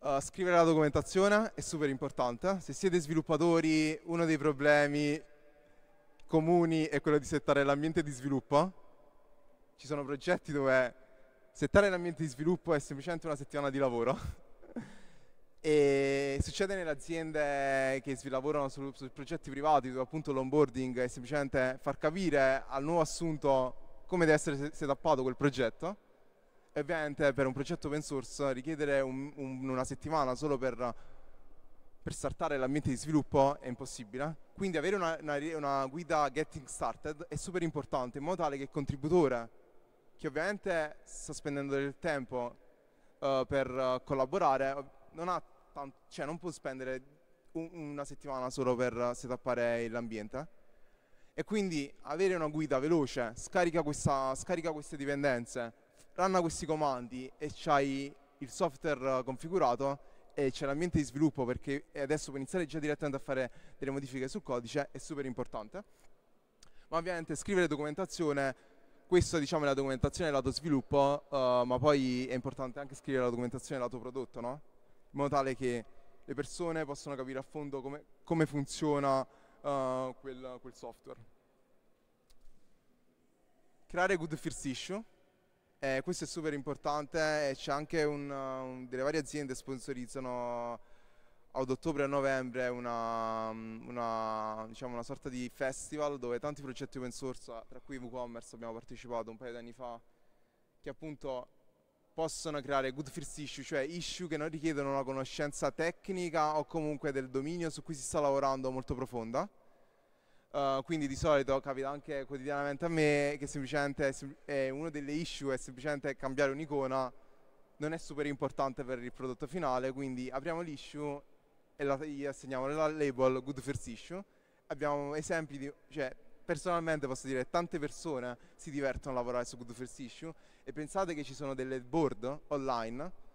Uh, scrivere la documentazione è super importante. Se siete sviluppatori, uno dei problemi comuni è quello di settare l'ambiente di sviluppo. Ci sono progetti dove settare l'ambiente di sviluppo è semplicemente una settimana di lavoro *laughs* E succede nelle aziende che lavorano su, su progetti privati dove appunto l'onboarding è semplicemente far capire al nuovo assunto come deve essere setappato quel progetto. E ovviamente per un progetto open source richiedere un, un, una settimana solo per, per startare l'ambiente di sviluppo è impossibile. Quindi avere una, una, una, guida getting started è super importante in modo tale che il contributore, che ovviamente sta spendendo del tempo uh, per uh, collaborare, non ha cioè non può spendere un, una settimana solo per setappare l'ambiente. Eh? E quindi avere una guida veloce, scarica, questa, scarica queste dipendenze, ranna questi comandi e c'hai il software configurato e c'è l'ambiente di sviluppo perché adesso puoi iniziare già direttamente a fare delle modifiche sul codice, è super importante. Ma ovviamente scrivere documentazione, questa diciamo è la documentazione lato sviluppo, uh, ma poi è importante anche scrivere la documentazione lato prodotto, no? in modo tale che le persone possano capire a fondo come, come funziona uh, quel, quel, software. Creare good first issue, eh, questo è super importante eh, e c'è anche un, un, delle varie aziende sponsorizzano ad ottobre e novembre una, una, diciamo una, sorta di festival dove tanti progetti open source, tra cui WooCommerce abbiamo partecipato un paio di anni fa, che appunto possono creare good first issue, cioè issue che non richiedono una conoscenza tecnica o comunque del dominio su cui si sta lavorando molto profonda. Uh, quindi di solito capita anche quotidianamente a me che semplicemente è uno delle issue è semplicemente cambiare un'icona non è super importante per il prodotto finale, quindi apriamo l'issue e la, gli assegniamo la label good first issue. Abbiamo esempi di, cioè, personalmente posso dire che tante persone si divertono a lavorare su good first issue e pensate che ci sono delle board online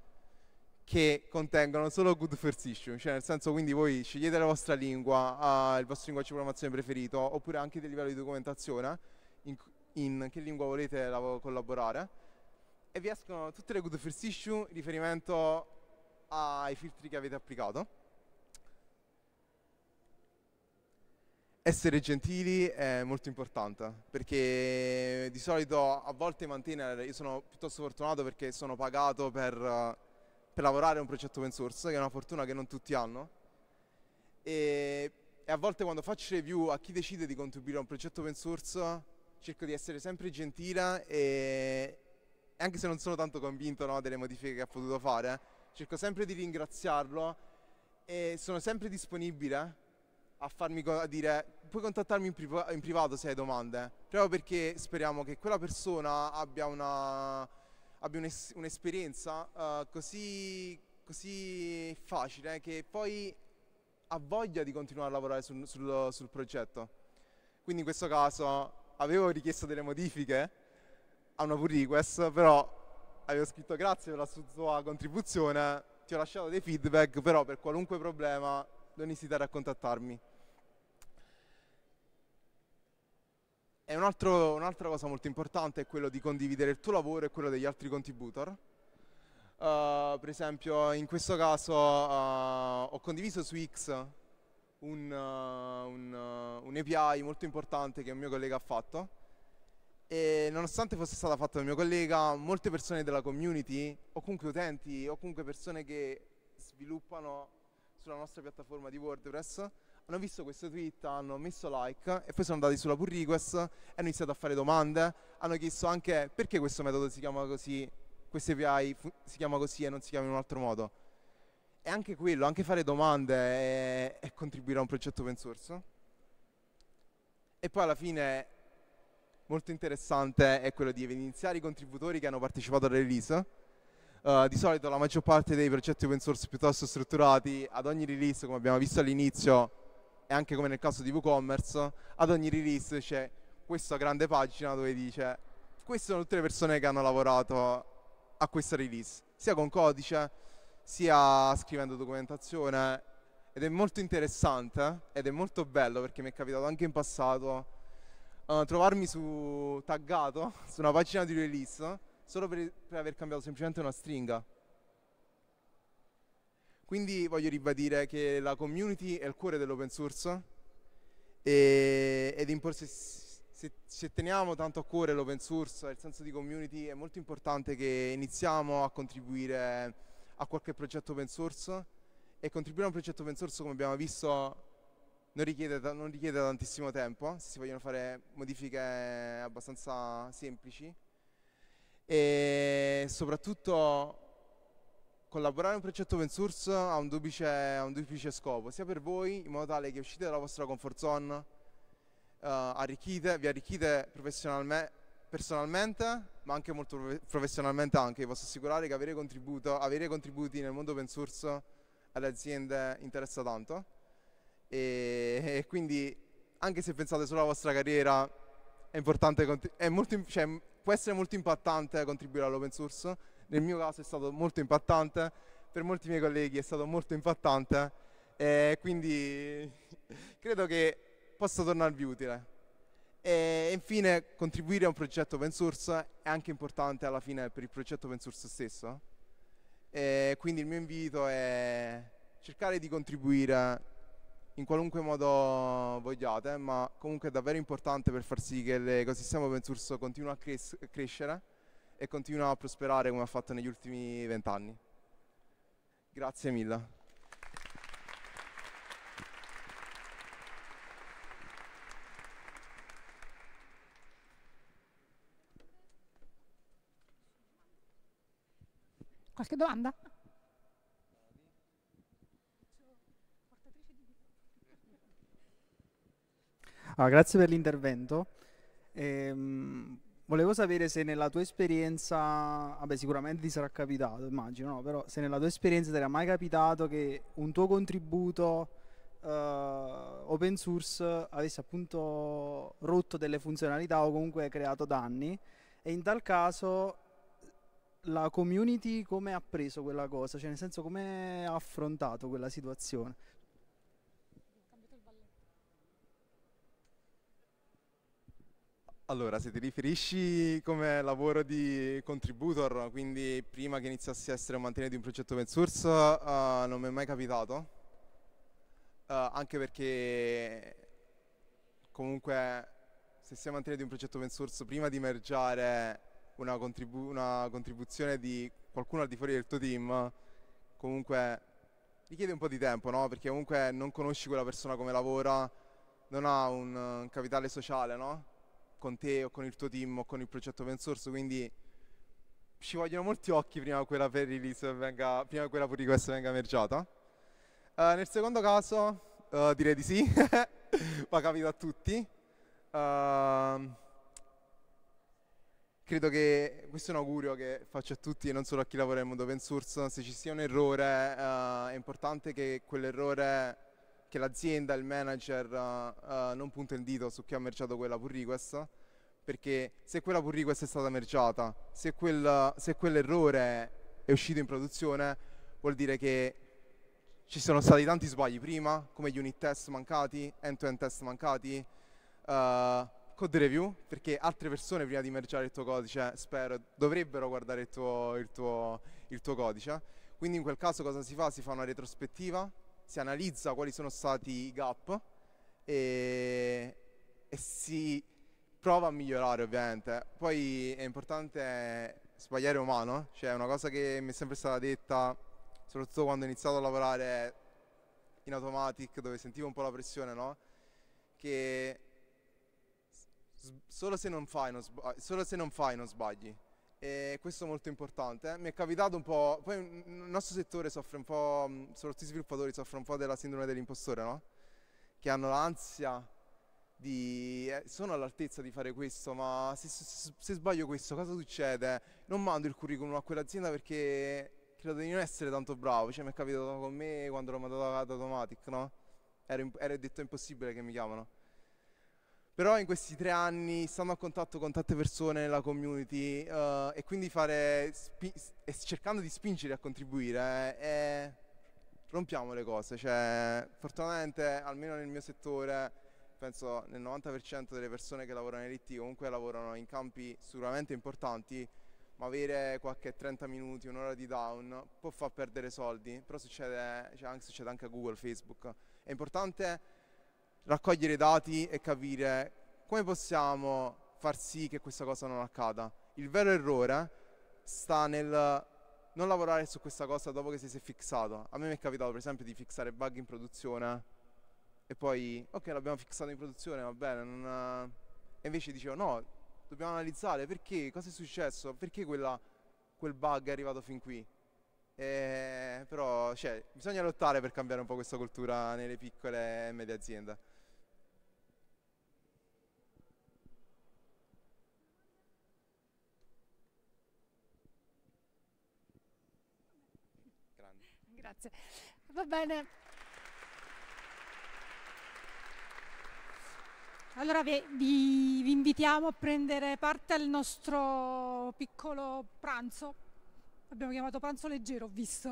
che contengono solo good first issue, cioè nel senso quindi voi scegliete la vostra lingua, ah, il vostro linguaggio di programmazione preferito oppure anche del livello di documentazione in, in che lingua volete collaborare e vi escono tutte le good first issue in riferimento ai filtri che avete applicato Essere gentili è molto importante perché di solito a volte mantenere, io sono piuttosto fortunato perché sono pagato per, per lavorare a un progetto open source, che è una fortuna che non tutti hanno. E, e a volte quando faccio review a chi decide di contribuire a un progetto open source cerco di essere sempre gentile e, e anche se non sono tanto convinto no, delle modifiche che ha potuto fare, cerco sempre di ringraziarlo e sono sempre disponibile a farmi a dire puoi contattarmi in, priv in privato se hai domande, proprio perché speriamo che quella persona abbia un'esperienza uh, così, così, facile che poi ha voglia di continuare a lavorare sul, sul, sul progetto. Quindi in questo caso avevo richiesto delle modifiche a una pull request, però avevo scritto grazie per la sua contribuzione, ti ho lasciato dei feedback, però per qualunque problema non esitare a contattarmi. E un'altra un cosa molto importante è quello di condividere il tuo lavoro e quello degli altri contributor. Uh, per esempio, in questo caso uh, ho condiviso su X un, uh, un, un, API molto importante che un mio collega ha fatto e nonostante fosse stata fatta da mio collega, molte persone della community o comunque utenti o comunque persone che sviluppano sulla nostra piattaforma di WordPress hanno visto questo tweet, hanno messo like e poi sono andati sulla pull request e hanno iniziato a fare domande, hanno chiesto anche perché questo metodo si chiama così, questa API si chiama così e non si chiama in un altro modo. E anche quello, anche fare domande e, e contribuire a un progetto open source. E poi alla fine molto interessante è quello di evidenziare i contributori che hanno partecipato alla release. Uh, di solito la maggior parte dei progetti open source piuttosto strutturati ad ogni release, come abbiamo visto all'inizio, e anche come nel caso di WooCommerce, ad ogni release c'è questa grande pagina dove dice queste sono tutte le persone che hanno lavorato a questa release, sia con codice, sia scrivendo documentazione ed è molto interessante eh, ed è molto bello perché mi è capitato anche in passato uh, trovarmi su, taggato *laughs* su una pagina di release solo per, per aver cambiato semplicemente una stringa quindi voglio ribadire che la community è il cuore dell'open source e, ed imporsi, se, se teniamo tanto a cuore l'open source, il senso di community, è molto importante che iniziamo a contribuire a qualche progetto open source e contribuire a un progetto open source come abbiamo visto non richiede, non richiede, tantissimo tempo, se si vogliono fare modifiche abbastanza semplici e soprattutto collaborare a un progetto open source ha un, duplice, ha un duplice scopo, sia per voi in modo tale che uscite dalla vostra comfort zone, eh, arricchite, vi arricchite personalmente, ma anche molto professionalmente anche. Vi posso assicurare che avere, avere contributi nel mondo open source alle aziende interessa tanto e, e quindi anche se pensate solo alla vostra carriera è, è molto, cioè, può essere molto impattante contribuire all'open source nel mio caso è stato molto impattante, per molti miei colleghi è stato molto impattante e quindi *laughs* credo che possa tornarvi utile. E infine contribuire a un progetto open source è anche importante alla fine per il progetto open source stesso. E quindi il mio invito è cercare di contribuire in qualunque modo vogliate, ma comunque è davvero importante per far sì che l'ecosistema open source continui a cres crescere e continua a prosperare come ha fatto negli ultimi vent'anni. Grazie mille. Qualche domanda? Ah, grazie per l'intervento. Ehm, Volevo sapere se nella tua esperienza, vabbè sicuramente ti sarà capitato, immagino, no? però se nella tua esperienza ti era mai capitato che un tuo contributo uh, open source avesse appunto rotto delle funzionalità o comunque creato danni e in tal caso la community come ha preso quella cosa, cioè nel senso come ha affrontato quella situazione. Allora, se ti riferisci come lavoro di contributor, quindi prima che iniziassi a essere un mantenere di un progetto open source, uh, non mi è mai capitato, uh, anche perché comunque se sei mantenitore di un progetto open source, prima di mergiare una, contribu una contribuzione di qualcuno al di fuori del tuo team, comunque richiede un po' di tempo, no? Perché comunque non conosci quella persona come lavora, non ha un, un capitale sociale, no? con te o con il tuo team o con il progetto open source, quindi ci vogliono molti occhi prima che quella per release venga, prima che quella pull request venga mergiata. Uh, nel secondo caso uh, direi di sì, ma *laughs* capita a tutti. Uh, credo che questo è un augurio che faccio a tutti e non solo a chi lavora nel mondo open source, se ci sia un errore eh, è importante che quell'errore che l'azienda, il manager uh, uh, non punta il dito su chi ha merciato quella pull request, perché se quella pull request è stata merciata, se, quel, se quell'errore è uscito in produzione, vuol dire che ci sono stati tanti sbagli prima, come gli unit test mancati, end-to-end test mancati, uh, code review, perché altre persone prima di mergiare il tuo codice, spero, dovrebbero guardare il tuo, il tuo, il tuo codice. Quindi in quel caso cosa si fa? Si fa una retrospettiva si analizza quali sono stati i gap e, e si prova a migliorare ovviamente. Poi è importante sbagliare umano, cioè una cosa che mi è sempre stata detta, soprattutto quando ho iniziato a lavorare in automatic dove sentivo un po' la pressione, no? Che solo se non fai non, sbagli, se non fai, non sbagli e questo è molto importante. Eh. Mi è capitato un po', poi il nostro settore soffre un po', mm, soprattutto i sviluppatori soffrono un po' della sindrome dell'impostore, no? Che hanno l'ansia di, eh, sono all'altezza di fare questo, ma se, se, se, sbaglio questo cosa succede? Non mando il curriculum a quell'azienda perché credo di non essere tanto bravo, cioè mi è capitato con me quando l'ho mandato ad Automatic, no? Era, era detto impossibile che mi chiamano. Però in questi tre anni stando a contatto con tante persone nella community uh, e quindi fare e cercando di spingere a contribuire, eh, eh, rompiamo le cose. Cioè, fortunatamente, almeno nel mio settore, penso nel 90% delle persone che lavorano in IT comunque lavorano in campi sicuramente importanti, ma avere qualche 30 minuti, un'ora di down può far perdere soldi, però succede, cioè, succede anche a Google, Facebook. È importante raccogliere dati e capire come possiamo far sì che questa cosa non accada. Il vero errore sta nel non lavorare su questa cosa dopo che si è fissata. A me mi è capitato per esempio di fissare bug in produzione e poi, ok, l'abbiamo fissato in produzione, va bene, non... e invece dicevo no, dobbiamo analizzare perché, cosa è successo, perché quella, quel bug è arrivato fin qui. E, però cioè, bisogna lottare per cambiare un po' questa cultura nelle piccole e medie aziende. grazie. Va bene. Allora vi, vi, vi invitiamo a prendere parte al nostro piccolo pranzo. Abbiamo chiamato pranzo leggero, ho visto.